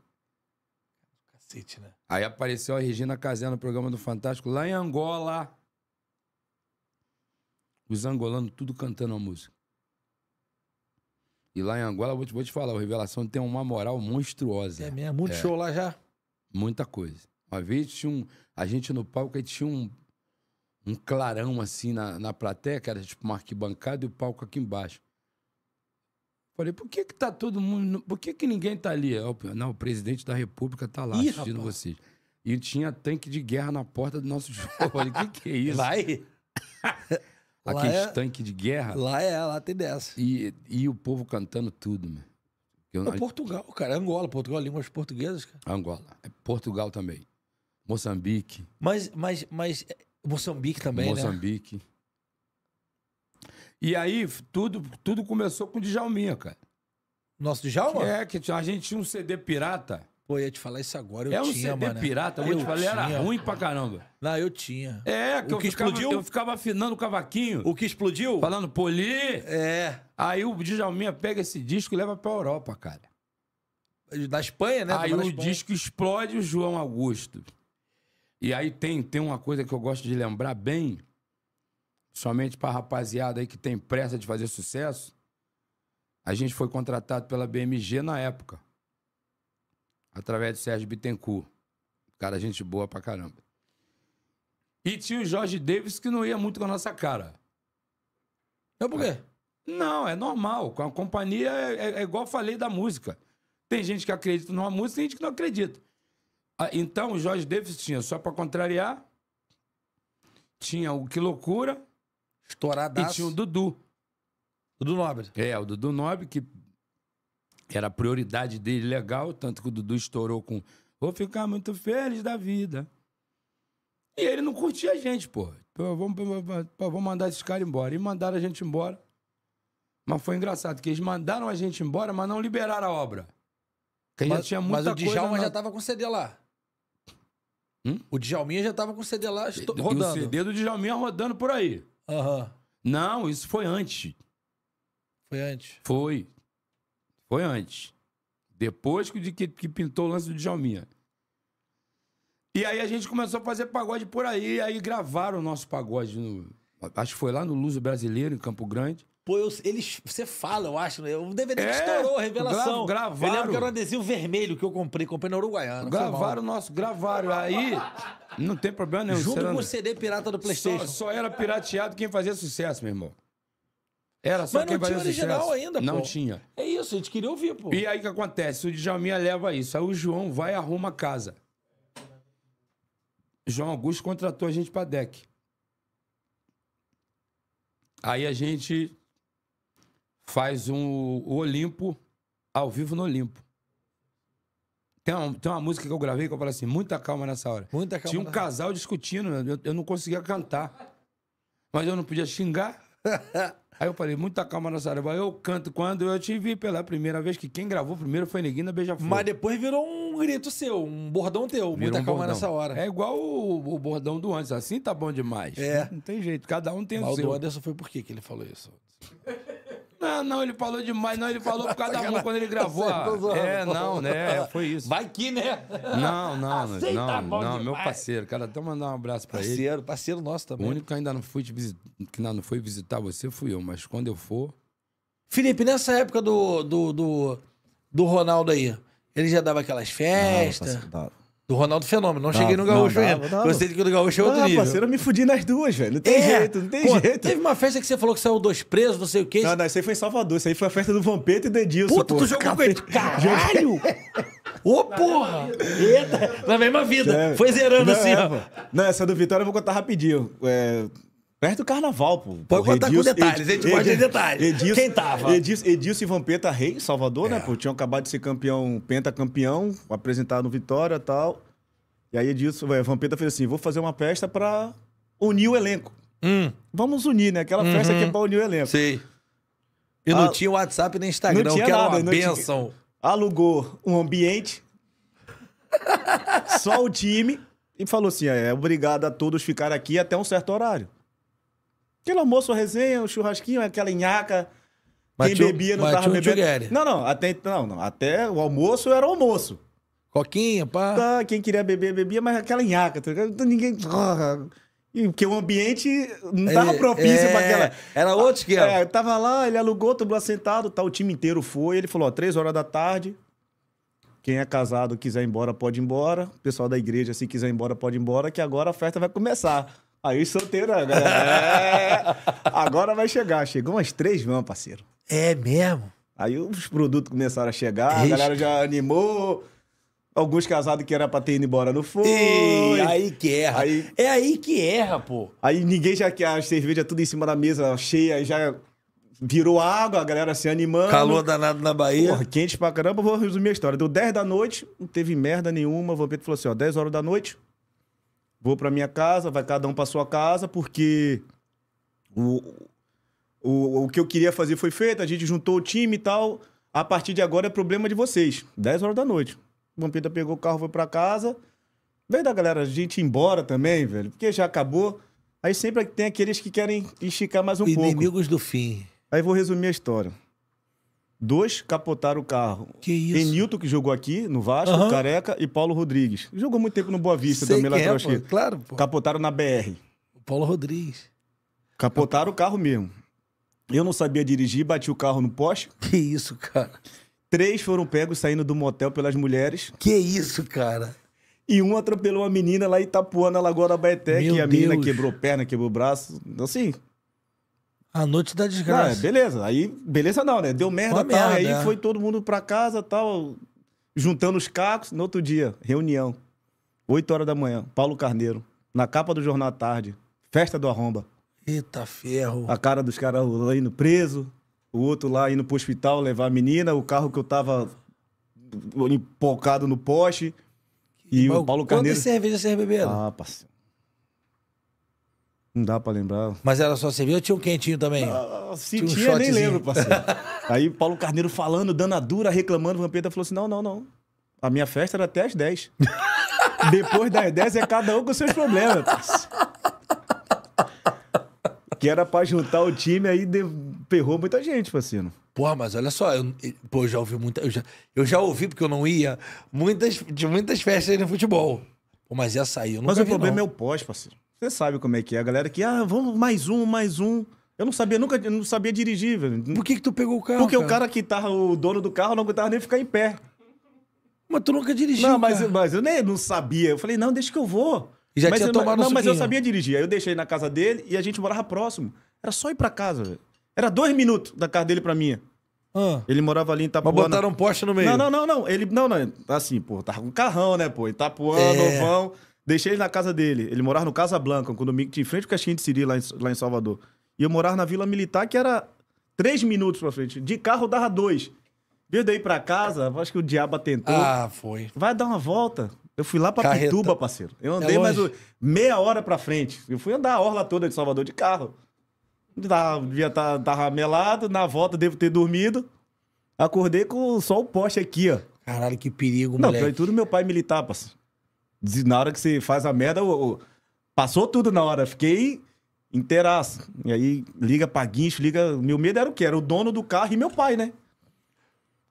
Cacete, né? Aí apareceu a Regina Casé no programa do Fantástico, lá em Angola os angolanos tudo cantando a música. E lá em Angola, vou te, vou te falar, o Revelação tem uma moral monstruosa. É mesmo? Muito é. show lá já? Muita coisa. Uma vez tinha um. A gente no palco aí tinha um, um clarão assim na, na plateia, que era tipo uma arquibancada e o palco aqui embaixo. Falei, por que que tá todo mundo. Por que que ninguém tá ali? Não, o presidente da república tá lá Ih, assistindo rapaz. vocês. E tinha tanque de guerra na porta do nosso show. Falei, o que que é isso? Vai! Aqueles é, tanques de guerra. Lá é, lá tem dessa. E, e o povo cantando tudo, mano. Eu, é Portugal, cara. É Angola, Portugal, línguas portuguesas, cara. Angola. É Portugal também. Moçambique. Mas, mas, mas. Moçambique também, Moçambique. né? Moçambique. E aí, tudo, tudo começou com o Djalminha, cara. Nosso Djalma? é, que a gente tinha um CD pirata Pô, eu ia te falar isso agora, eu é um tinha, CD mano. pirata, eu, eu te falei, tinha, era ruim pra caramba. Não, eu tinha. É, que, o eu que ficava, explodiu? Eu ficava afinando o cavaquinho. O que explodiu? Falando poli. É. Aí o Djalminha pega esse disco e leva pra Europa, cara. Da Espanha, né? Aí o Espanha. disco explode o João Augusto. E aí tem, tem uma coisa que eu gosto de lembrar bem, somente pra rapaziada aí que tem pressa de fazer sucesso. A gente foi contratado pela BMG na época através de Sérgio Bittencourt. Cara, gente boa pra caramba. E tinha o Jorge Davis que não ia muito com a nossa cara. É por quê? É. Não, é normal. Com a companhia é, é, é igual falei da música. Tem gente que acredita numa música e tem gente que não acredita. Ah, então, o Jorge Davis tinha só pra contrariar, tinha o Que Loucura Estouradaço. e tinha o Dudu. Dudu Nobre. É, o Dudu Nobre, que era a prioridade dele legal, tanto que o Dudu estourou com Vou ficar muito feliz da vida. E ele não curtia a gente, pô. vamos, vamos mandar esses caras embora. E mandaram a gente embora. Mas foi engraçado, que eles mandaram a gente embora, mas não liberaram a obra. Porque mas, já tinha muita coisa mas o Djalma já tava com CD lá. Hum? O Djalminha já tava com CD lá rodando. E o CD do Djalminha rodando por aí. Aham. Uhum. Não, isso foi antes. Foi antes? Foi. Foi antes. Depois que, que, que pintou o lance do Djalminha. E aí a gente começou a fazer pagode por aí. Aí gravaram o nosso pagode no. Acho que foi lá no Luso Brasileiro, em Campo Grande. Pô, eu, eles, você fala, eu acho, né? O DVD é, estourou, a revelação. Gra gravaram. Eu lembro que era um adesivo vermelho que eu comprei, comprei na Uruguaiana. Gravaram o nosso, gravaram. Aí, não tem problema nenhum. Junto com o CD pirata do Playstation. Só, só era pirateado quem fazia sucesso, meu irmão. Era só Mas não tinha original sucesso. ainda, não pô. Não tinha. É isso, a gente queria ouvir, pô. E aí o que acontece? O Djalminha leva isso. Aí o João vai e arruma a casa. João Augusto contratou a gente pra deck. Aí a gente faz um o Olimpo ao vivo no Olimpo. Tem uma, tem uma música que eu gravei que eu falei assim, muita calma nessa hora. Muita calma. Tinha um casal hora. discutindo, eu, eu não conseguia cantar. Mas eu não podia xingar, Aí eu falei, muita calma nessa Saraiva. Eu canto quando eu te vi pela primeira vez, que quem gravou primeiro foi Neguina Beija-Flor. Mas depois virou um grito seu, um bordão teu, virou muita um calma bordão. nessa hora. É igual o, o, bordão do Anderson, assim tá bom demais. É. Não tem jeito, cada um tem Mas o seu. o do Anderson foi por que ele falou isso? Ah, não, ele falou demais. Não, ele falou por causa da mão quando ele gravou. é, não, né? É, foi isso. Vai que, né? Não, não, Aceita não. Não, não meu parceiro. Cara, até mandar um abraço pra parceiro, ele. Parceiro, parceiro nosso também. O único que ainda não fui, que não foi visitar você fui eu, mas quando eu for... Felipe, nessa época do, do, do, do Ronaldo aí, ele já dava aquelas festas? Não, do Ronaldo Fenômeno. Não, não cheguei ah, no Gaúcho não, ainda. Não, que o Gaúcho é outro ah, parceiro, eu me fudi nas duas, velho. Não tem é. jeito, não tem Pô, jeito. Teve uma festa que você falou que saiu dois presos, não sei o quê. Não, não, isso aí foi em Salvador. Isso aí foi a festa do Vampeta e do Edilson. Puta, porra. tu jogou com ele. Caralho! Ô, oh, porra! Eita! Na mesma vida. É. Foi zerando assim, é, ó. Não, essa do Vitória eu vou contar rapidinho. É, Perto do carnaval, pô. Pode contar Edilson, com detalhes, a gente pode ter detalhes. Edilson, Quem tava? Edilson, Edilson e Vampeta Rei, Salvador, né, é. né, pô? Tinham acabado de ser campeão, pentacampeão, apresentado no Vitória e tal. E aí Edilson, é, Vampeta fez assim: vou fazer uma festa pra unir o elenco. Hum. Vamos unir, né? Aquela é uhum. festa que é pra unir o elenco. Sim. E não ah, tinha WhatsApp nem Instagram, não tinha que era nada, uma bênção. Tinha... Alugou um ambiente, só o time, e falou assim: é, obrigado a todos ficar aqui até um certo horário. Aquele almoço, a resenha, o churrasquinho, aquela nhaca. Quem Matiu- bebia não tava Matiu bebendo. Não, não, até, não, não, até o almoço era almoço. Coquinha, pá. Tá, quem queria beber, bebia, mas aquela nhaca, tá ligado? Então ninguém. Porque o ambiente não é, tava propício é, pra aquela. Era outro ah, que É, tava lá, ele alugou, tudo lá sentado, tá, o time inteiro foi. Ele falou, ó, três horas da tarde, quem é casado quiser ir embora, pode ir embora. O pessoal da igreja, se quiser ir embora, pode ir embora, que agora a festa vai começar. Aí solteira, né? É. agora vai chegar. Chegou umas três vans, parceiro. É mesmo? Aí os produtos começaram a chegar, a galera já animou. Alguns casados que era pra ter ido embora não foi. aí que erra. Aí, é aí que erra, pô. Aí ninguém já quer a cerveja tudo em cima da mesa, cheia, aí já virou água, a galera se animando. Calor danado na Bahia. Porra, quente pra caramba, vou resumir a história. Deu 10 da noite, não teve merda nenhuma. O Vampeto falou assim: ó, 10 horas da noite, vou para minha casa, vai cada um para sua casa, porque o, o, o que eu queria fazer foi feito, a gente juntou o time e tal. A partir de agora é problema de vocês. 10 horas da noite. O Vampeta pegou o carro, foi para casa. Vem da galera, a gente ir embora também, velho, porque já acabou. Aí sempre tem aqueles que querem esticar mais um Inimigos pouco. Inimigos do fim. Aí vou resumir a história. Dois capotaram o carro. Que isso? Enilton, que jogou aqui no Vasco, uhum. Careca, e Paulo Rodrigues. Jogou muito tempo no Boa Vista Sei também, lá é, Claro, pô. Capotaram na BR. O Paulo Rodrigues. Capotaram o carro mesmo. Eu não sabia dirigir, bati o carro no poste. Que isso, cara. Três foram pegos saindo do motel pelas mulheres. Que isso, cara. E um atropelou uma menina lá em Itapuã, na Lagoa da Baeté, que a Deus. menina quebrou perna, quebrou braço. Assim, a noite da desgraça. Não, é, beleza. Aí, beleza não, né? Deu merda, tal. Merda, aí é. foi todo mundo pra casa, tal. Juntando os cacos. No outro dia, reunião. 8 horas da manhã. Paulo Carneiro. Na capa do Jornal à Tarde. Festa do Arromba. Eita ferro. A cara dos caras lá indo preso. O outro lá indo pro hospital levar a menina. O carro que eu tava empolcado no poste. E Mas o Paulo Carneiro... Quantas cerveja vocês beberam? Ah, parceiro. Não dá pra lembrar. Mas era só servir ou tinha um quentinho também? Ah, se ah, ah, tinha, um nem lembro, parceiro. Aí Paulo Carneiro falando, dando a dura, reclamando, o Vampeta falou assim: não, não, não. A minha festa era até as 10. Depois das 10 é cada um com seus problemas. Parceiro. que era pra juntar o time, aí perrou muita gente, parceiro. Porra, mas olha só, eu, pô, eu já ouvi muita. Eu já, eu já ouvi, porque eu não ia, muitas, de muitas festas aí no futebol. Pô, mas ia sair eu não Mas o problema não. é o pós, parceiro. Você sabe como é que é. A galera que, ah, vamos mais um, mais um. Eu não sabia, nunca não sabia dirigir, velho. Por que, que tu pegou o carro? Porque cara? o cara que tava, o dono do carro, não aguentava nem ficar em pé. Mas tu nunca dirigiu. Não, mas, cara. mas eu nem não sabia. Eu falei, não, deixa que eu vou. E já mas, tinha eu, tomado Não, suquinho. mas eu sabia dirigir. Aí eu deixei na casa dele e a gente morava próximo. Era só ir pra casa, velho. Era dois minutos da casa dele pra minha. Ah. Ele morava ali em Itapuã. Mas botaram um poste no meio. Não, não, não, não. Ele, não, não. Assim, pô, tava com um carrão, né, pô? Itapuã, é. novão. Deixei ele na casa dele. Ele morava no Casa Blanca, um condomínio que tinha em frente ao Caixinha de Siri, lá em, lá em Salvador. E eu morava na Vila Militar, que era três minutos pra frente. De carro dava dois. Veio daí pra casa, acho que o diabo tentou. Ah, foi. Vai dar uma volta. Eu fui lá pra Carreta. Pituba, parceiro. Eu andei é mais meia hora pra frente. Eu fui andar a orla toda de Salvador de carro. Tá, devia estar tá, tá, ramelado. melado, na volta devo ter dormido. Acordei com só o poste aqui, ó. Caralho, que perigo, mano. Não, moleque. tudo meu pai militar, parceiro. Na hora que você faz a merda, eu... passou tudo na hora. Fiquei inteiraço. E aí liga pra guincho, liga. Meu medo era o quê? Era o dono do carro e meu pai, né?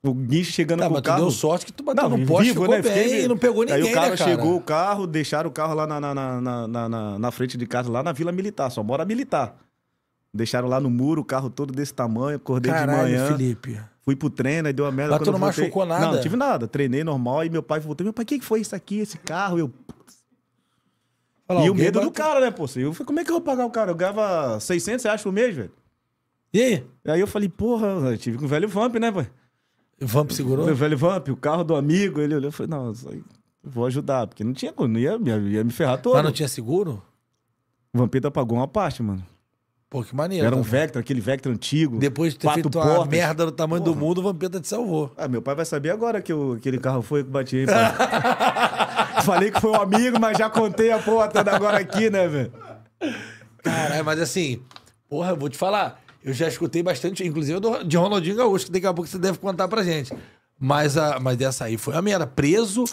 O guincho chegando tá, com o carro. deu sorte que tu bateu não, no poste, né? Fiquei... não pegou ninguém, Aí o cara, né, cara chegou, o carro, deixaram o carro lá na, na, na, na, na frente de casa, lá na Vila Militar. Só mora militar. Deixaram lá no muro o carro todo desse tamanho, acordei Caralho, de manhã. Felipe. Fui pro treino, aí deu a merda. Mas tu não voltei... machucou nada? Não, não tive nada. Treinei normal, aí meu pai voltou. Meu pai, o que foi isso aqui, esse carro? Eu... Fala, e o medo bateu... do cara, né, pô? Eu falei, como é que eu vou pagar o cara? Eu ganhava 600 reais por mês, velho. E aí? Aí eu falei, porra, eu tive com um o velho Vamp, né, pai? O Vamp segurou? O velho Vamp, o carro do amigo. Ele olhou e falou, não, vou ajudar, porque não tinha, não ia, ia, ia me ferrar todo. Mas não tinha seguro? O Vampeta pagou uma parte, mano. Pô, que maneiro. Era um também. Vectra, aquele Vectra antigo. Depois de ter quatro feito portas. uma merda do tamanho Porra. do mundo, o Vampeta te salvou. Ah, meu pai vai saber agora que eu, aquele carro foi que bati aí, Falei que foi um amigo, mas já contei a porra toda agora aqui, né, velho? Caralho, mas assim, porra, eu vou te falar. Eu já escutei bastante, inclusive de Ronaldinho Gaúcho, que daqui a pouco você deve contar pra gente. Mas, a, mas dessa aí foi. A minha era preso,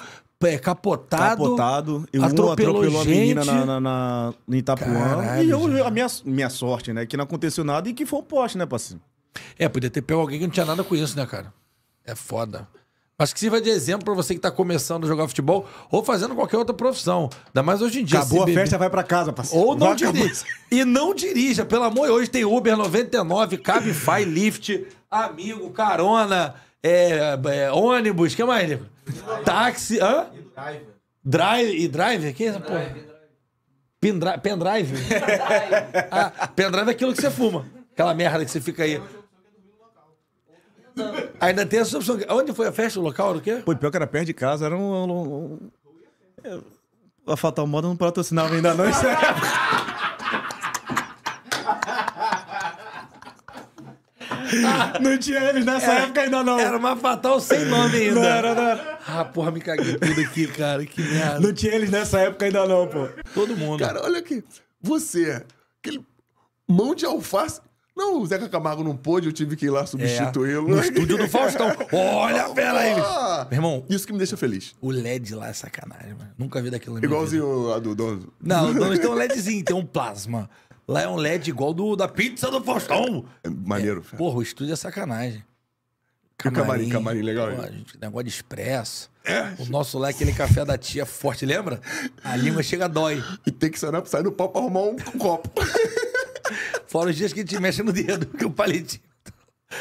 é, capotado. Capotado. atropelou, gente a menina na, na, na, em Itapuã. Caralho, e eu, a minha, minha sorte, né? Que não aconteceu nada e que foi um poste, né, parceiro? É, podia ter pego alguém que não tinha nada com isso, né, cara? É foda. Mas que sirva de exemplo para você que tá começando a jogar futebol ou fazendo qualquer outra profissão. Ainda mais hoje em dia. Acabou a festa, vai para casa, parceiro. Ou não dirija. E não dirija, pelo amor de Deus. Hoje tem Uber 99, Cabify, Lyft, amigo, carona é, é, ônibus, que mais, Nico? Táxi, hã? E driver. Drive, e driver? Que é essa porra? Pendrive. Pendrive? ah, pendrive é aquilo que você fuma. Aquela merda que você fica aí. Ainda tem essa opção. Onde foi a festa? O local o quê? Pô, pior que era perto de casa, era um. um, um... É, a Fatal Moda não patrocinava ainda não é não tinha eles nessa era, época ainda não. Era uma fatal sem nome ainda. Não era, não era. Ah, porra, me caguei tudo aqui, cara. Que merda. Não tinha eles nessa época ainda não, pô. Todo mundo. Cara, olha aqui. Você, aquele mão de alface. Não, o Zeca Camargo não pôde, eu tive que ir lá substituí-lo. É, no estúdio do Faustão. Olha, a pera aí. Ah, Meu irmão. Isso que me deixa feliz. O LED lá é sacanagem, mano. Nunca vi daquilo na Igualzinho a do Dono. Não, o Dono tem um LEDzinho, tem um plasma. Lá é um LED igual do, da pizza do Faustão. É, maneiro. É, porra, o estúdio é sacanagem. Camarim, camarim, camarim legal. Pô, é. gente, negócio de expresso. É. O nosso lá, é aquele café da tia forte, lembra? A língua chega, dói. E tem que sair, sair no pau pra arrumar um copo. Fora os dias que a gente mexe no dedo, que o palitinho.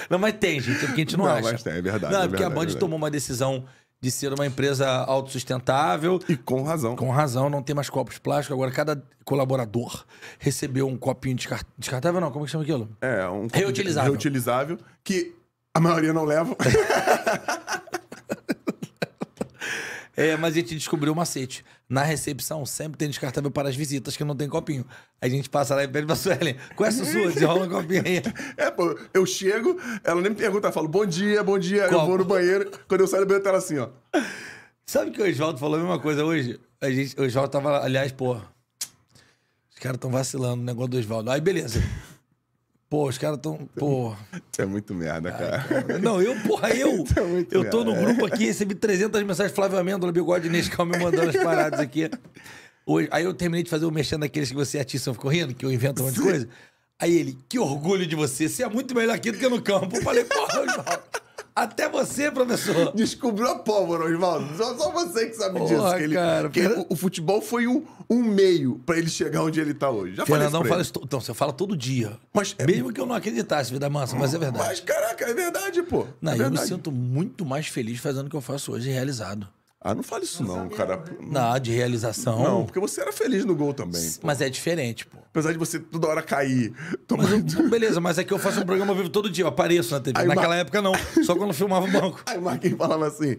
Não, mas tem, gente, é porque a gente não, não acha. Mas tem, é verdade. Não, é, é porque verdade, a Band é tomou uma decisão de ser uma empresa autossustentável. E com razão. Com razão, não tem mais copos plásticos. Agora, cada colaborador recebeu um copinho descart... descartável, não? Como que chama aquilo? É, um. Reutilizável. De... Reutilizável, que a maioria não leva. É, mas a gente descobriu o macete. Na recepção, sempre tem descartável para as visitas, que não tem copinho. A gente passa lá e pede pra Suelen, é a sua, desenrola um copinho aí. É, pô, eu chego, ela nem me pergunta, eu falo, bom dia, bom dia, eu vou no banheiro. Quando eu saio do banheiro, tá ela assim, ó. Sabe que o Oswaldo falou a mesma coisa hoje? A gente, o Oswaldo tava, aliás, pô, os caras tão vacilando o negócio do Oswaldo. Aí, beleza. Pô, os caras tão. Pô. Isso é muito merda, cara. Ai, cara. Não, eu, porra, eu. É eu tô merda. no grupo aqui, recebi 300 mensagens. Flávio Amêndola, Bigode Nescau me mandando as paradas aqui. Hoje, aí eu terminei de fazer o mexendo naqueles que você atiça, ficou rindo, que eu invento um monte de coisa. Aí ele, que orgulho de você, você é muito melhor aqui do que no campo. Eu falei, porra, até você, professor. Descobriu a pólvora, Oswaldo. Só, só, você que sabe Porra, disso. Que ele, cara, que pera... o, futebol foi um, um meio para ele chegar onde ele tá hoje. Já Fernandão falei isso fala isso. Então, você fala todo dia. Mas é... Mesmo que eu não acreditasse, vida mansa, mas é verdade. Mas, caraca, é verdade, pô. Não, é verdade. eu me sinto muito mais feliz fazendo o que eu faço hoje realizado. Ah, não fale isso não, não cara. Não, né? de realização. Não, porque você era feliz no gol também. Pô. Mas é diferente, pô. Apesar de você toda hora cair. Tomando... Mas, beleza, mas é que eu faço um programa vivo todo dia, eu apareço na TV. Aí, Naquela Mar... época não, só quando filmava o banco. Aí o Marquinhos falando assim,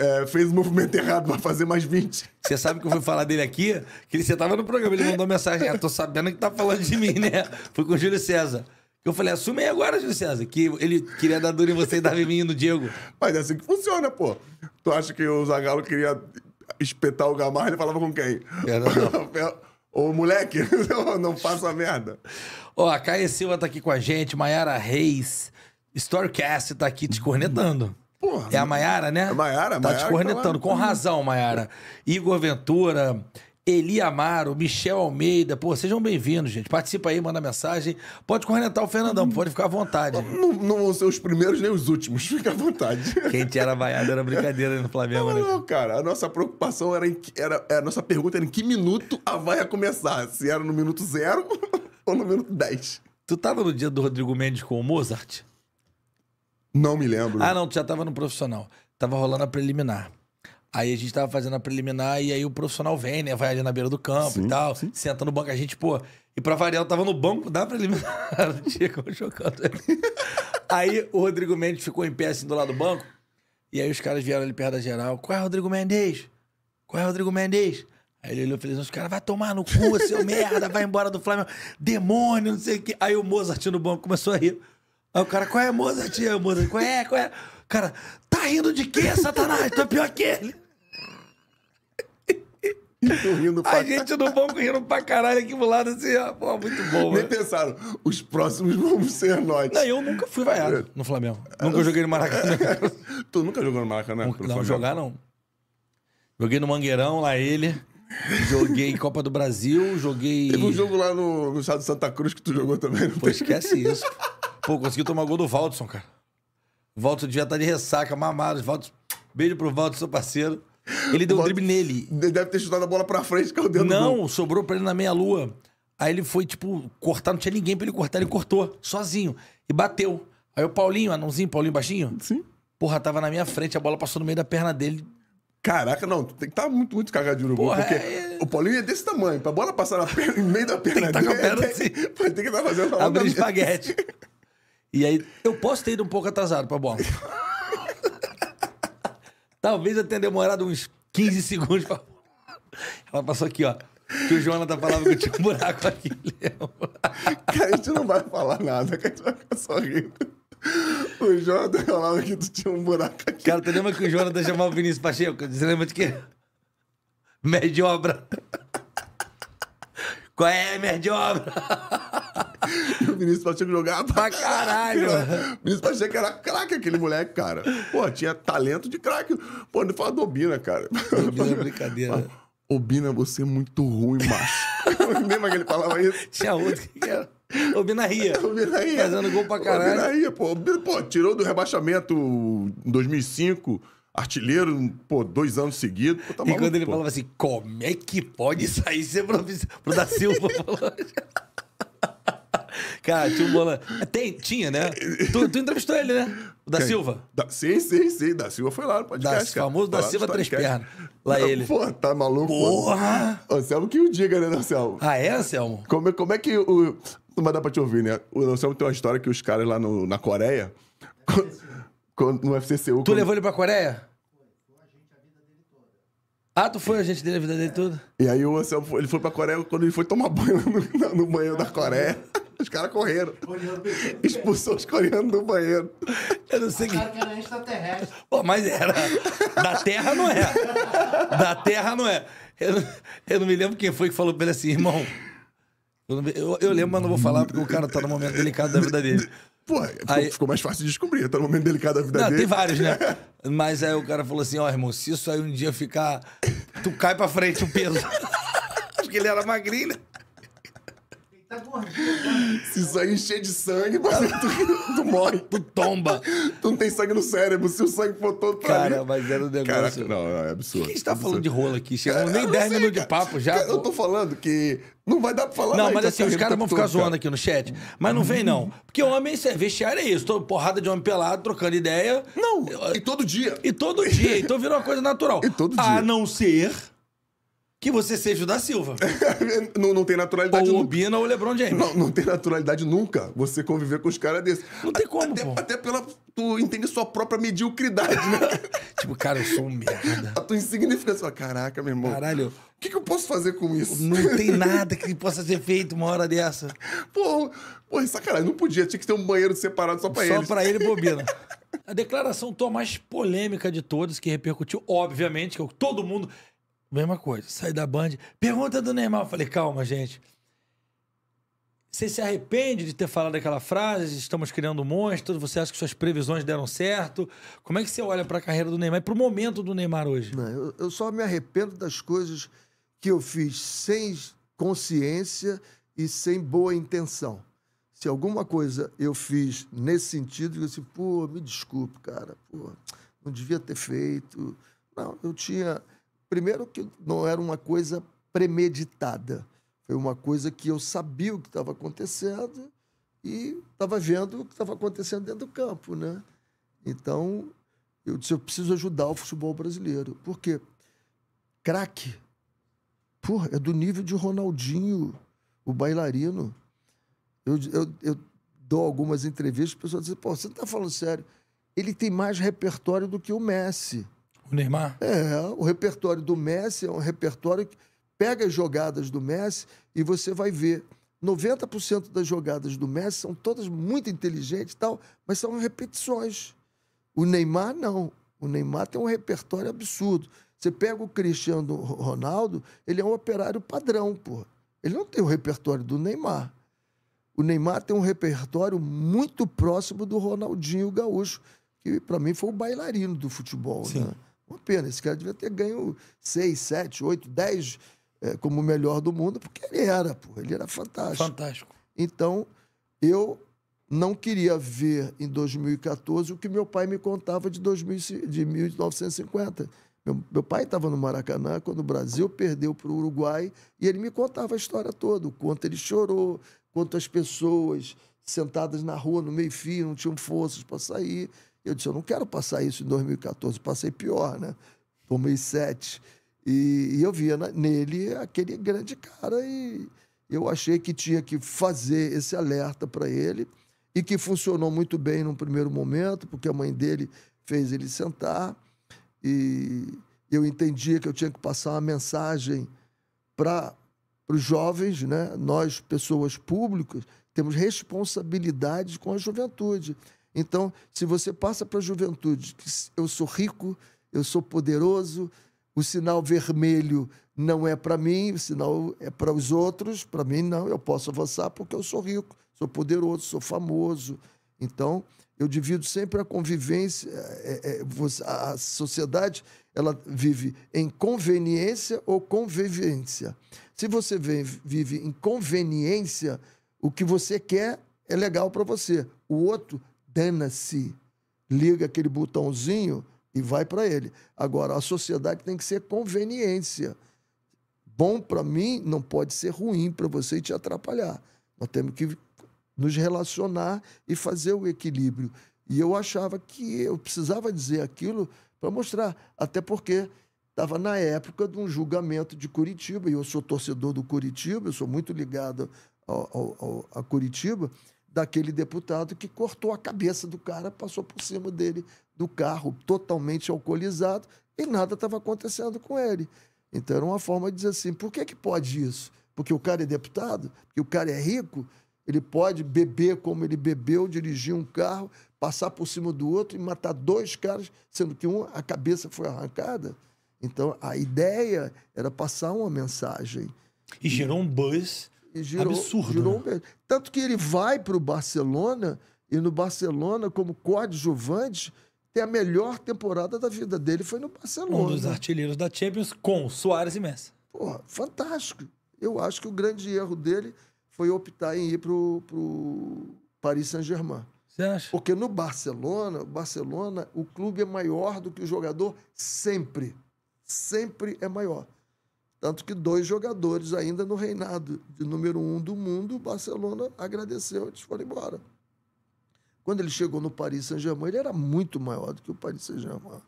é, fez o movimento errado, vai fazer mais 20. Você sabe que eu fui falar dele aqui? Que ele, você tava no programa, ele mandou mensagem. Ah, tô sabendo que tá falando de mim, né? Foi com o Júlio César. Eu falei, assume aí agora, Júlio César, que ele queria dar duro em você e dar em mim no Diego. Mas é assim que funciona, pô. Tu acha que o Zagalo queria espetar o Gamarra, ele falava com quem? Ô, moleque, não faça merda. Ó, a Caia Silva tá aqui com a gente, Maiara Reis, Storecast tá aqui te cornetando. Porra, é a Maiara, né? É Maiara, Tá te tá cornetando, tá com razão, Maiara. Igor Ventura, Eli Amaro, Michel Almeida, pô, sejam bem-vindos, gente. Participa aí, manda mensagem. Pode correntar né? tá o Fernandão, pode ficar à vontade. Não, não vão ser os primeiros nem os últimos, fica à vontade. Quem era vaiado era brincadeira no Flamengo, né? não, né? Não, cara, a nossa preocupação era, em, era. É, a nossa pergunta era em que minuto a vaia começar? Se era no minuto zero ou no minuto dez? Tu tava no dia do Rodrigo Mendes com o Mozart? Não me lembro. Ah, não, tu já tava no profissional. Tava rolando a preliminar. Aí a gente tava fazendo a preliminar e aí o profissional vem, né? Vai ali na beira do campo sim, e tal, sim. senta no banco. A gente, pô. E pra variar, eu tava no banco da preliminar. Não chocando Aí o Rodrigo Mendes ficou em pé assim do lado do banco. E aí os caras vieram ali perto da geral. Qual é o Rodrigo Mendes? Qual é o Rodrigo Mendes? Aí ele olhou e falou: assim, os caras vai tomar no cu, seu merda, vai embora do Flamengo. Demônio, não sei o quê. Aí o Mozart no banco começou a rir. Aí o cara, qual é, Mozart? Aí o Mozart, qual é, qual é? Cara, rindo de quê, Satanás? Tu é pior que ele. A gente no banco rindo pra caralho aqui do lado, assim, ó. Pô, muito bom, Nem mano. pensaram, os próximos vão ser nós. Não, eu nunca fui vaiado no Flamengo. Nunca joguei no Maracanã. tu nunca jogou no Maracanã? Nunca, não, jogar não. Joguei no Mangueirão, lá ele. Joguei Copa do Brasil, joguei. Teve um jogo lá no, no estado de Santa Cruz que tu jogou também, não Pô, esquece isso. Pô, consegui tomar gol do Valdson, cara. Valdo devia estar tá de ressaca, mamado. Valdo, beijo pro Valdo, seu parceiro. Ele deu o um drible nele. Deve ter chutado a bola pra frente, que é o dedo Não, do sobrou pra ele na meia-lua. Aí ele foi, tipo, cortar, não tinha ninguém pra ele cortar, ele cortou, sozinho. E bateu. Aí o Paulinho, anãozinho, Paulinho baixinho? Sim. Porra, tava na minha frente, a bola passou no meio da perna dele. Caraca, não, tem que estar tá muito, muito cagado de Uruguai, Porra, porque é... o Paulinho é desse tamanho. Pra bola passar na perna, no meio da perna tem que dele, tá com a perna, assim. Tem que estar fazendo uma Abrir espada. espaguete. E aí, eu posso ter ido um pouco atrasado pra bola. Talvez eu tenha demorado uns 15 segundos pra... Ela passou aqui, ó. Que o Jonathan tá falava que eu tinha um buraco aqui, Leão. Cara, a gente não vai falar nada, que a gente vai ficar sorrindo. O Jonathan tá falava que tu tinha um buraco aqui. Cara, tu lembra que o Jonathan tá chamava o Vinícius Pacheco? Você lembra de quê? Merdobra. Qual é, merdobra? o Vinícius Pacheco jogava pra caralho. Né? o Vinícius Pacheco era craque, aquele moleque, cara. Pô, tinha talento de craque. Pô, não fala do Obina, cara. Obina é brincadeira. Obina, você é muito ruim, macho. Lembra que ele falava isso? Tinha outro que era. obina ria Fazendo gol pra caralho. obina ria pô. Pô, tirou do rebaixamento em 2005. Artilheiro, pô, dois anos seguidos. Pô, tá maluco, e quando ele pô. falava assim, como é que pode sair ser Pro da Silva falou. Cara, tinha um Bolan. Tem, tinha, né? Tu, tu entrevistou ele, né? O da Quem? Silva? Da, sim, sim, sim. Da Silva foi lá no podcast. famoso da Silva Três Pernas. Lá ele. Pô, tá maluco? Porra! Anselmo que o diga, né, Anselmo? Ah, é, Anselmo? Como, como é que o. Não vai dar pra te ouvir, né? O Anselmo tem uma história que os caras lá no, na Coreia. Quando, no FCCU. Tu quando... levou ele pra Coreia? Ah, tu foi a gente dele a vida dele toda? E aí o Anselmo, ele foi pra Coreia quando ele foi tomar banho no, no banheiro da Coreia. Os caras correram. Expulsou os coreanos do banheiro. Eu não sei que. que era extraterrestre. Pô, mas era. Da Terra não é. Da Terra não é. Eu, não, eu não me lembro quem foi que falou pra ele assim, irmão. Eu, eu, eu lembro, mas não vou falar porque o cara tá num momento delicado da vida dele. Pô, aí... ficou mais fácil de descobrir, tá no momento delicado da vida não, dele. Tem vários, né? Mas aí o cara falou assim: ó, oh, irmão, se isso aí um dia ficar. Tu cai pra frente o peso. Acho que ele era magrinho, né? Tá gordinho. Tá se isso aí encher de sangue, tu, tu morre. Tu tomba. tu não tem sangue no cérebro. Se o sangue for todo Cara, ali... mas era um negócio. Cara, não, é absurdo. Por que a gente tá falando de rolo aqui? Chegamos é, nem 10 minutos de papo já. Cara, eu tô falando que não vai dar pra falar. Não, mas então assim, tá os caras vão ficar zoando aqui no chat. Mas não vem, não. Porque homem, é vestiário é isso. porrada de homem pelado, trocando ideia. Não, e todo dia. E todo dia. Então virou uma coisa natural. E todo dia. A não ser que você seja o da Silva. não, não tem naturalidade ou o Obina ou o LeBron James. Não, não tem naturalidade nunca você conviver com os caras desses. Não tem como, até, pô. Até pela... Tu entende sua própria mediocridade, né? tipo, cara, eu sou um merda. A tua insignificância. Caraca, meu irmão. Caralho. O que, que, eu posso fazer com isso? Não tem nada que possa ser feito uma hora dessa. Pô, pô é sacanagem. Não podia. Tinha que ter um banheiro separado só pra só eles. Só pra ele, bobina. A declaração tua mais polêmica de todas, que repercutiu, obviamente, que todo mundo. Mesma coisa. Saí da Band. Pergunta do Neymar. Eu falei, calma, gente. Você se arrepende de ter falado aquela frase? Estamos criando um monstros. Você acha que suas previsões deram certo? Como é que você olha para a carreira do Neymar e para o momento do Neymar hoje? Não, eu, eu só me arrependo das coisas que eu fiz sem consciência e sem boa intenção. Se alguma coisa eu fiz nesse sentido, eu disse, pô, me desculpe, cara, pô, não devia ter feito. Não, eu tinha primeiro que não era uma coisa premeditada. Foi uma coisa que eu sabia o que estava acontecendo e estava vendo o que estava acontecendo dentro do campo, né? Então, eu disse, eu preciso ajudar o futebol brasileiro. Por quê? Craque, porra, é do nível de Ronaldinho, o bailarino. Eu, eu, eu dou algumas entrevistas, o pessoal diz, pô, você não está falando sério. Ele tem mais repertório do que o Messi. O Neymar? É, o repertório do Messi é um repertório que pega as jogadas do Messi e você vai ver. 90% das jogadas do Messi são todas muito inteligentes e tal, mas são repetições. O Neymar, não. O Neymar tem um repertório absurdo. Você pega o Cristiano Ronaldo, ele é um operário padrão, pô. Ele não tem o repertório do Neymar. O Neymar tem um repertório muito próximo do Ronaldinho Gaúcho, que para mim foi o bailarino do futebol. Né? Uma pena, esse cara devia ter ganho 6, 7, 8, 10 como o melhor do mundo, porque ele era, pô, ele era fantástico. Fantástico. Então, eu não queria ver em 2014 o que meu pai me contava de, 2000, de 1950. Meu, meu pai estava no Maracanã quando o Brasil perdeu para o Uruguai e ele me contava a história toda, o quanto ele chorou, quanto as pessoas sentadas na rua, no meio-fio, não tinham forças para sair. Eu disse, eu não quero passar isso em 2014. Passei pior, né? Tomei sete. E, e eu via na, nele aquele grande cara e eu achei que tinha que fazer esse alerta para ele e que funcionou muito bem no primeiro momento, porque a mãe dele fez ele sentar e eu entendia que eu tinha que passar uma mensagem para os jovens, né? Nós, pessoas públicas, temos responsabilidade com a juventude. Então, se você passa para a juventude que eu sou rico, eu sou poderoso, o sinal vermelho não é para mim, o sinal é para os outros, para mim não, eu posso avançar porque eu sou rico, sou poderoso, sou famoso. Então, eu divido sempre a convivência, é, é, a sociedade, ela vive em conveniência ou convivência. Se você vive em conveniência, o que você quer é legal para você, o outro dana-se. Liga aquele botãozinho e vai para ele. Agora, a sociedade tem que ser conveniência. Bom para mim não pode ser ruim para você e te atrapalhar. Nós temos que nos relacionar e fazer o equilíbrio. E eu achava que eu precisava dizer aquilo para mostrar, até porque estava na época de um julgamento de Curitiba, e eu sou torcedor do Curitiba, eu sou muito ligado ao, ao, ao a Curitiba daquele deputado que cortou a cabeça do cara, passou por cima dele do carro, totalmente alcoolizado, e nada estava acontecendo com ele. Então era uma forma de dizer assim: por que, que pode isso? Porque o cara é deputado? Porque o cara é rico? Ele pode beber como ele bebeu, dirigir um carro, passar por cima do outro e matar dois caras, sendo que um, a cabeça foi arrancada? Então a ideia era passar uma mensagem. E gerou um buzz Girou, Absurdo. Girou né? um... Tanto que ele vai para o Barcelona, e no Barcelona, como coadjuvante, tem a melhor temporada da vida dele, foi no Barcelona. Um dos artilheiros da Champions com Soares e Messi. Porra, fantástico. Eu acho que o grande erro dele foi optar em ir para o Paris Saint-Germain. Você acha? Porque no Barcelona, Barcelona, o clube é maior do que o jogador sempre. Sempre é maior. Tanto que dois jogadores, ainda no reinado de número um do mundo, o Barcelona agradeceu, eles foram embora. Quando ele chegou no Paris Saint-Germain, ele era muito maior do que o Paris Saint-Germain.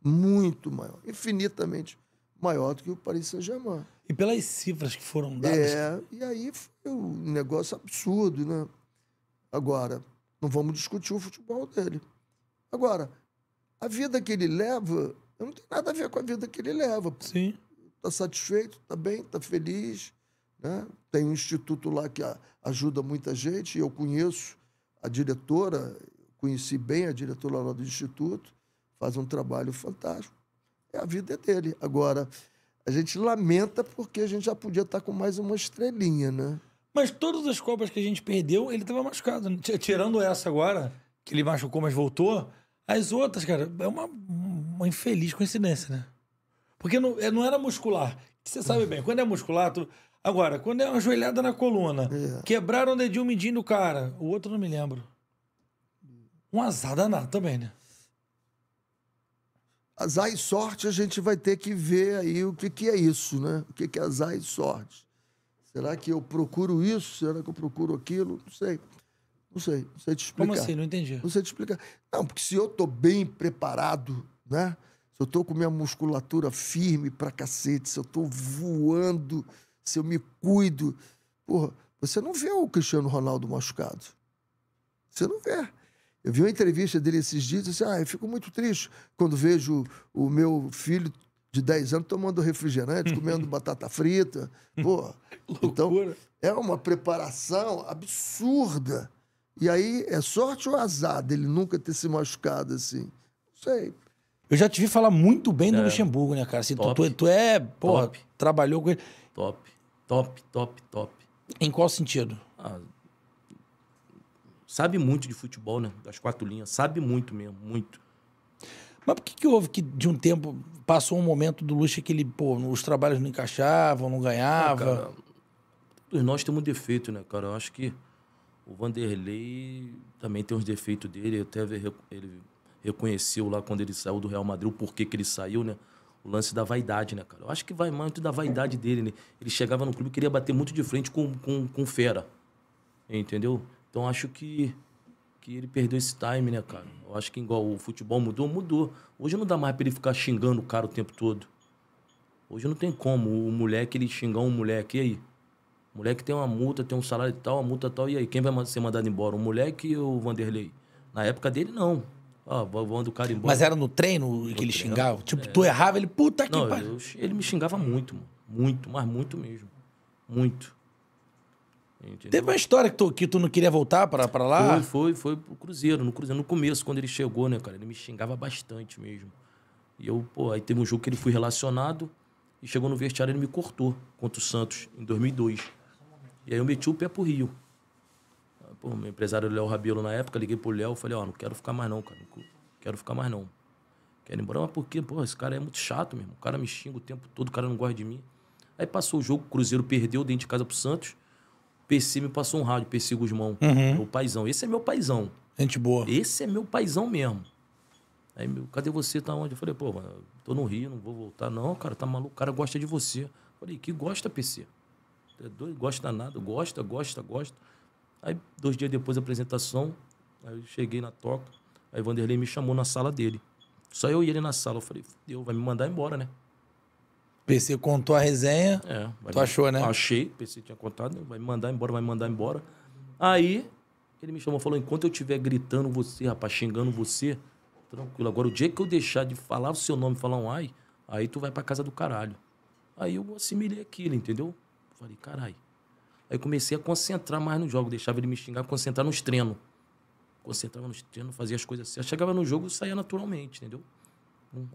Muito maior, infinitamente maior do que o Paris Saint-Germain. E pelas cifras que foram dadas. É, e aí foi um negócio absurdo, né? Agora, não vamos discutir o futebol dele. Agora, a vida que ele leva, não tem nada a ver com a vida que ele leva. Sim está satisfeito, está bem, está feliz. Né? Tem um instituto lá que ajuda muita gente, eu conheço a diretora, conheci bem a diretora lá do instituto, faz um trabalho fantástico. É a vida é dele. Agora, a gente lamenta porque a gente já podia estar tá com mais uma estrelinha, né? Mas todas as Copas que a gente perdeu, ele estava machucado. Né? Tirando essa agora, que ele machucou, mas voltou, as outras, cara, é uma, uma infeliz coincidência, né? Porque não, é, não era muscular. Você sabe uhum. bem, quando é muscular, tu... Agora, quando é uma joelhada na coluna, é. quebraram o dedinho medindo o cara. O outro não me lembro. Um azar danado também, né? Azar e sorte a gente vai ter que ver aí o que, que é isso, né? O que, que é azar e sorte. Será que eu procuro isso? Será que eu procuro aquilo? Não sei. Não sei, não sei te explicar. Como assim? Não entendi. Não sei te explicar. Não, porque se eu estou bem preparado, né? se eu estou com minha musculatura firme pra cacete, se eu estou voando, se eu me cuido. Porra, você não vê o Cristiano Ronaldo machucado. Você não vê. Eu vi uma entrevista dele esses dias e disse: Ah, eu fico muito triste quando vejo o meu filho de 10 anos tomando refrigerante, comendo batata frita. Porra. então, é uma preparação absurda. E aí, é sorte ou azar dele nunca ter se machucado assim? Não sei. Eu já te vi falar muito bem do é. Luxemburgo, né, cara? Assim, tu, tu, tu, é, porra, top. trabalhou com ele. Top, top, top, top. Em qual sentido? Ah, sabe muito de futebol, né? Das quatro linhas. Sabe muito mesmo, muito. Mas por que, que houve que de um tempo passou um momento do Luxa que ele, pô, os trabalhos não encaixavam, não ganhava? Não, cara, todos nós temos um defeito, né, cara? Eu acho que o Vanderlei também tem uns defeitos dele. Eu até ele reconheceu lá quando ele saiu do Real Madrid, o porquê que ele saiu, né? O lance da vaidade, né, cara? Eu acho que vai muito da vaidade dele, né? Ele chegava no clube e queria bater muito de frente com, com, com fera. Entendeu? Então acho que, que ele perdeu esse time, né, cara? Eu acho que igual o futebol mudou, mudou. Hoje não dá mais pra ele ficar xingando o cara o tempo todo. Hoje não tem como o moleque ele xingar um moleque, e aí? O moleque tem uma multa, tem um salário tal, a multa tal, e aí? Quem vai ser mandado embora? O moleque ou o Vanderlei? Na época dele, não. Ó, vão do cara embora. Mas era no treino que no ele treino? xingava? Tipo, é. tu errava, ele, puta que pariu. Ele me xingava muito, mano. Muito, mas muito mesmo. Muito. Entendeu? Teve uma história que tu, que tu não queria voltar pra, pra lá? Foi, foi, foi pro Cruzeiro, no Cruzeiro. No começo, quando ele chegou, né, cara, ele me xingava bastante mesmo. E eu, pô, aí teve um jogo que ele foi relacionado e chegou no vestiário ele me cortou contra o Santos em 2002. E aí eu meti o pé pro Rio pô, meu empresário Léo Rabelo na época, liguei pro Léo, falei, ó, oh, não quero ficar mais não, cara. Não quero ficar mais não. Quero ir embora, mas por quê? Pô, esse cara é muito chato mesmo. O cara me xinga o tempo todo, o cara não gosta de mim. Aí passou o jogo, o Cruzeiro perdeu dentro de casa pro Santos. O PC me passou um rádio, PC Gusmão Uhum. O paizão. Esse é meu paizão. Gente boa. Esse é meu paizão mesmo. Aí, meu, cadê você? Tá onde? Eu falei, pô, mano, tô no Rio, não vou voltar. Não, cara, tá maluco, o cara gosta de você. Eu falei, que gosta, PC? É doido, gosta nada, gosta, gosta, gosta. Aí, dois dias depois da apresentação, aí eu cheguei na toca, aí o Vanderlei me chamou na sala dele. Só eu e ele na sala. Eu falei, fodeu, vai me mandar embora, né? PC contou a resenha. É, tu me... achou, né? Achei, PC tinha contado, né? vai me mandar embora, vai me mandar embora. Aí, ele me chamou falou: enquanto eu estiver gritando você, rapaz, xingando você, tranquilo. Agora, o dia que eu deixar de falar o seu nome falar um ai, aí tu vai pra casa do caralho. Aí eu assimilei aquilo, entendeu? Falei, caralho. Aí comecei a concentrar mais no jogo, deixava ele me xingar, concentrar nos treinos. Concentrava nos treinos, fazia as coisas certas. Chegava no jogo, e saía naturalmente, entendeu?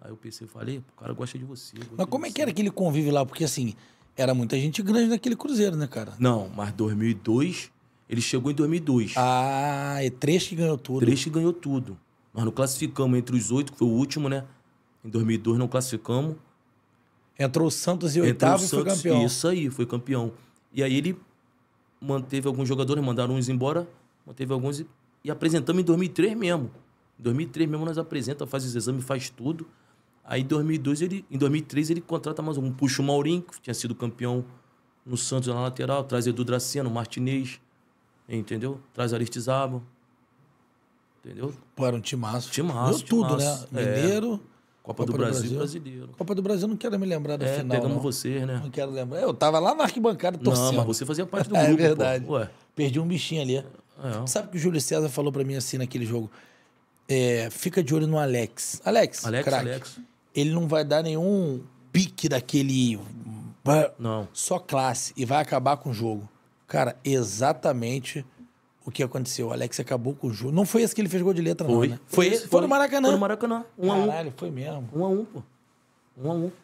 Aí eu pensei, falei, o cara gosta de você. Mas como é que era aquele convívio lá? Porque assim, era muita gente grande naquele cruzeiro, né, cara? Não, mas 2002, ele chegou em 2002. Ah, é três que ganhou tudo. Três que ganhou tudo. Nós não classificamos entre os oito, que foi o último, né? Em 2002 não classificamos. Entrou o Santos e oitavo Entrou o Santos, e foi campeão. Isso aí, foi campeão. E aí ele manteve alguns jogadores, mandaram uns embora, manteve alguns e, e apresentamos em 2003 mesmo. Em 2003 mesmo nós apresenta, faz os exames, faz tudo. Aí em 2002 ele, em 2003 ele contrata mais um, puxa o Maurinho, que tinha sido campeão no Santos na lateral, traz Edu Draceno, Martinez, entendeu? Traz Aristizábal. Entendeu? Pô, era um timaço. Timaço. Deu timaço. tudo, né? É. Mineiro. É. Copa, Copa do, do, Brasil, Brasil brasileiro. Copa do Brasil não quero me lembrar da é, final. Pegamos não. você, né? Não quero lembrar. Eu tava lá na arquibancada torcendo. Não, mas você fazia parte do é grupo. é verdade. Perdi um bichinho ali. É. é. Sabe que o Júlio César falou para mim assim naquele jogo? É, fica de olho no Alex. Alex, Alex, crack, Alex. Ele não vai dar nenhum pique daquele. Não. Só classe. E vai acabar com o jogo. Cara, exatamente o que aconteceu. O Alex acabou com o jogo. Não foi esse que ele fez gol de letra, foi. não, né? Foi, foi, foi, no Maracanã. Foi no Maracanã. Um Caralho, a um. foi mesmo. Um a um, pô. Um a um.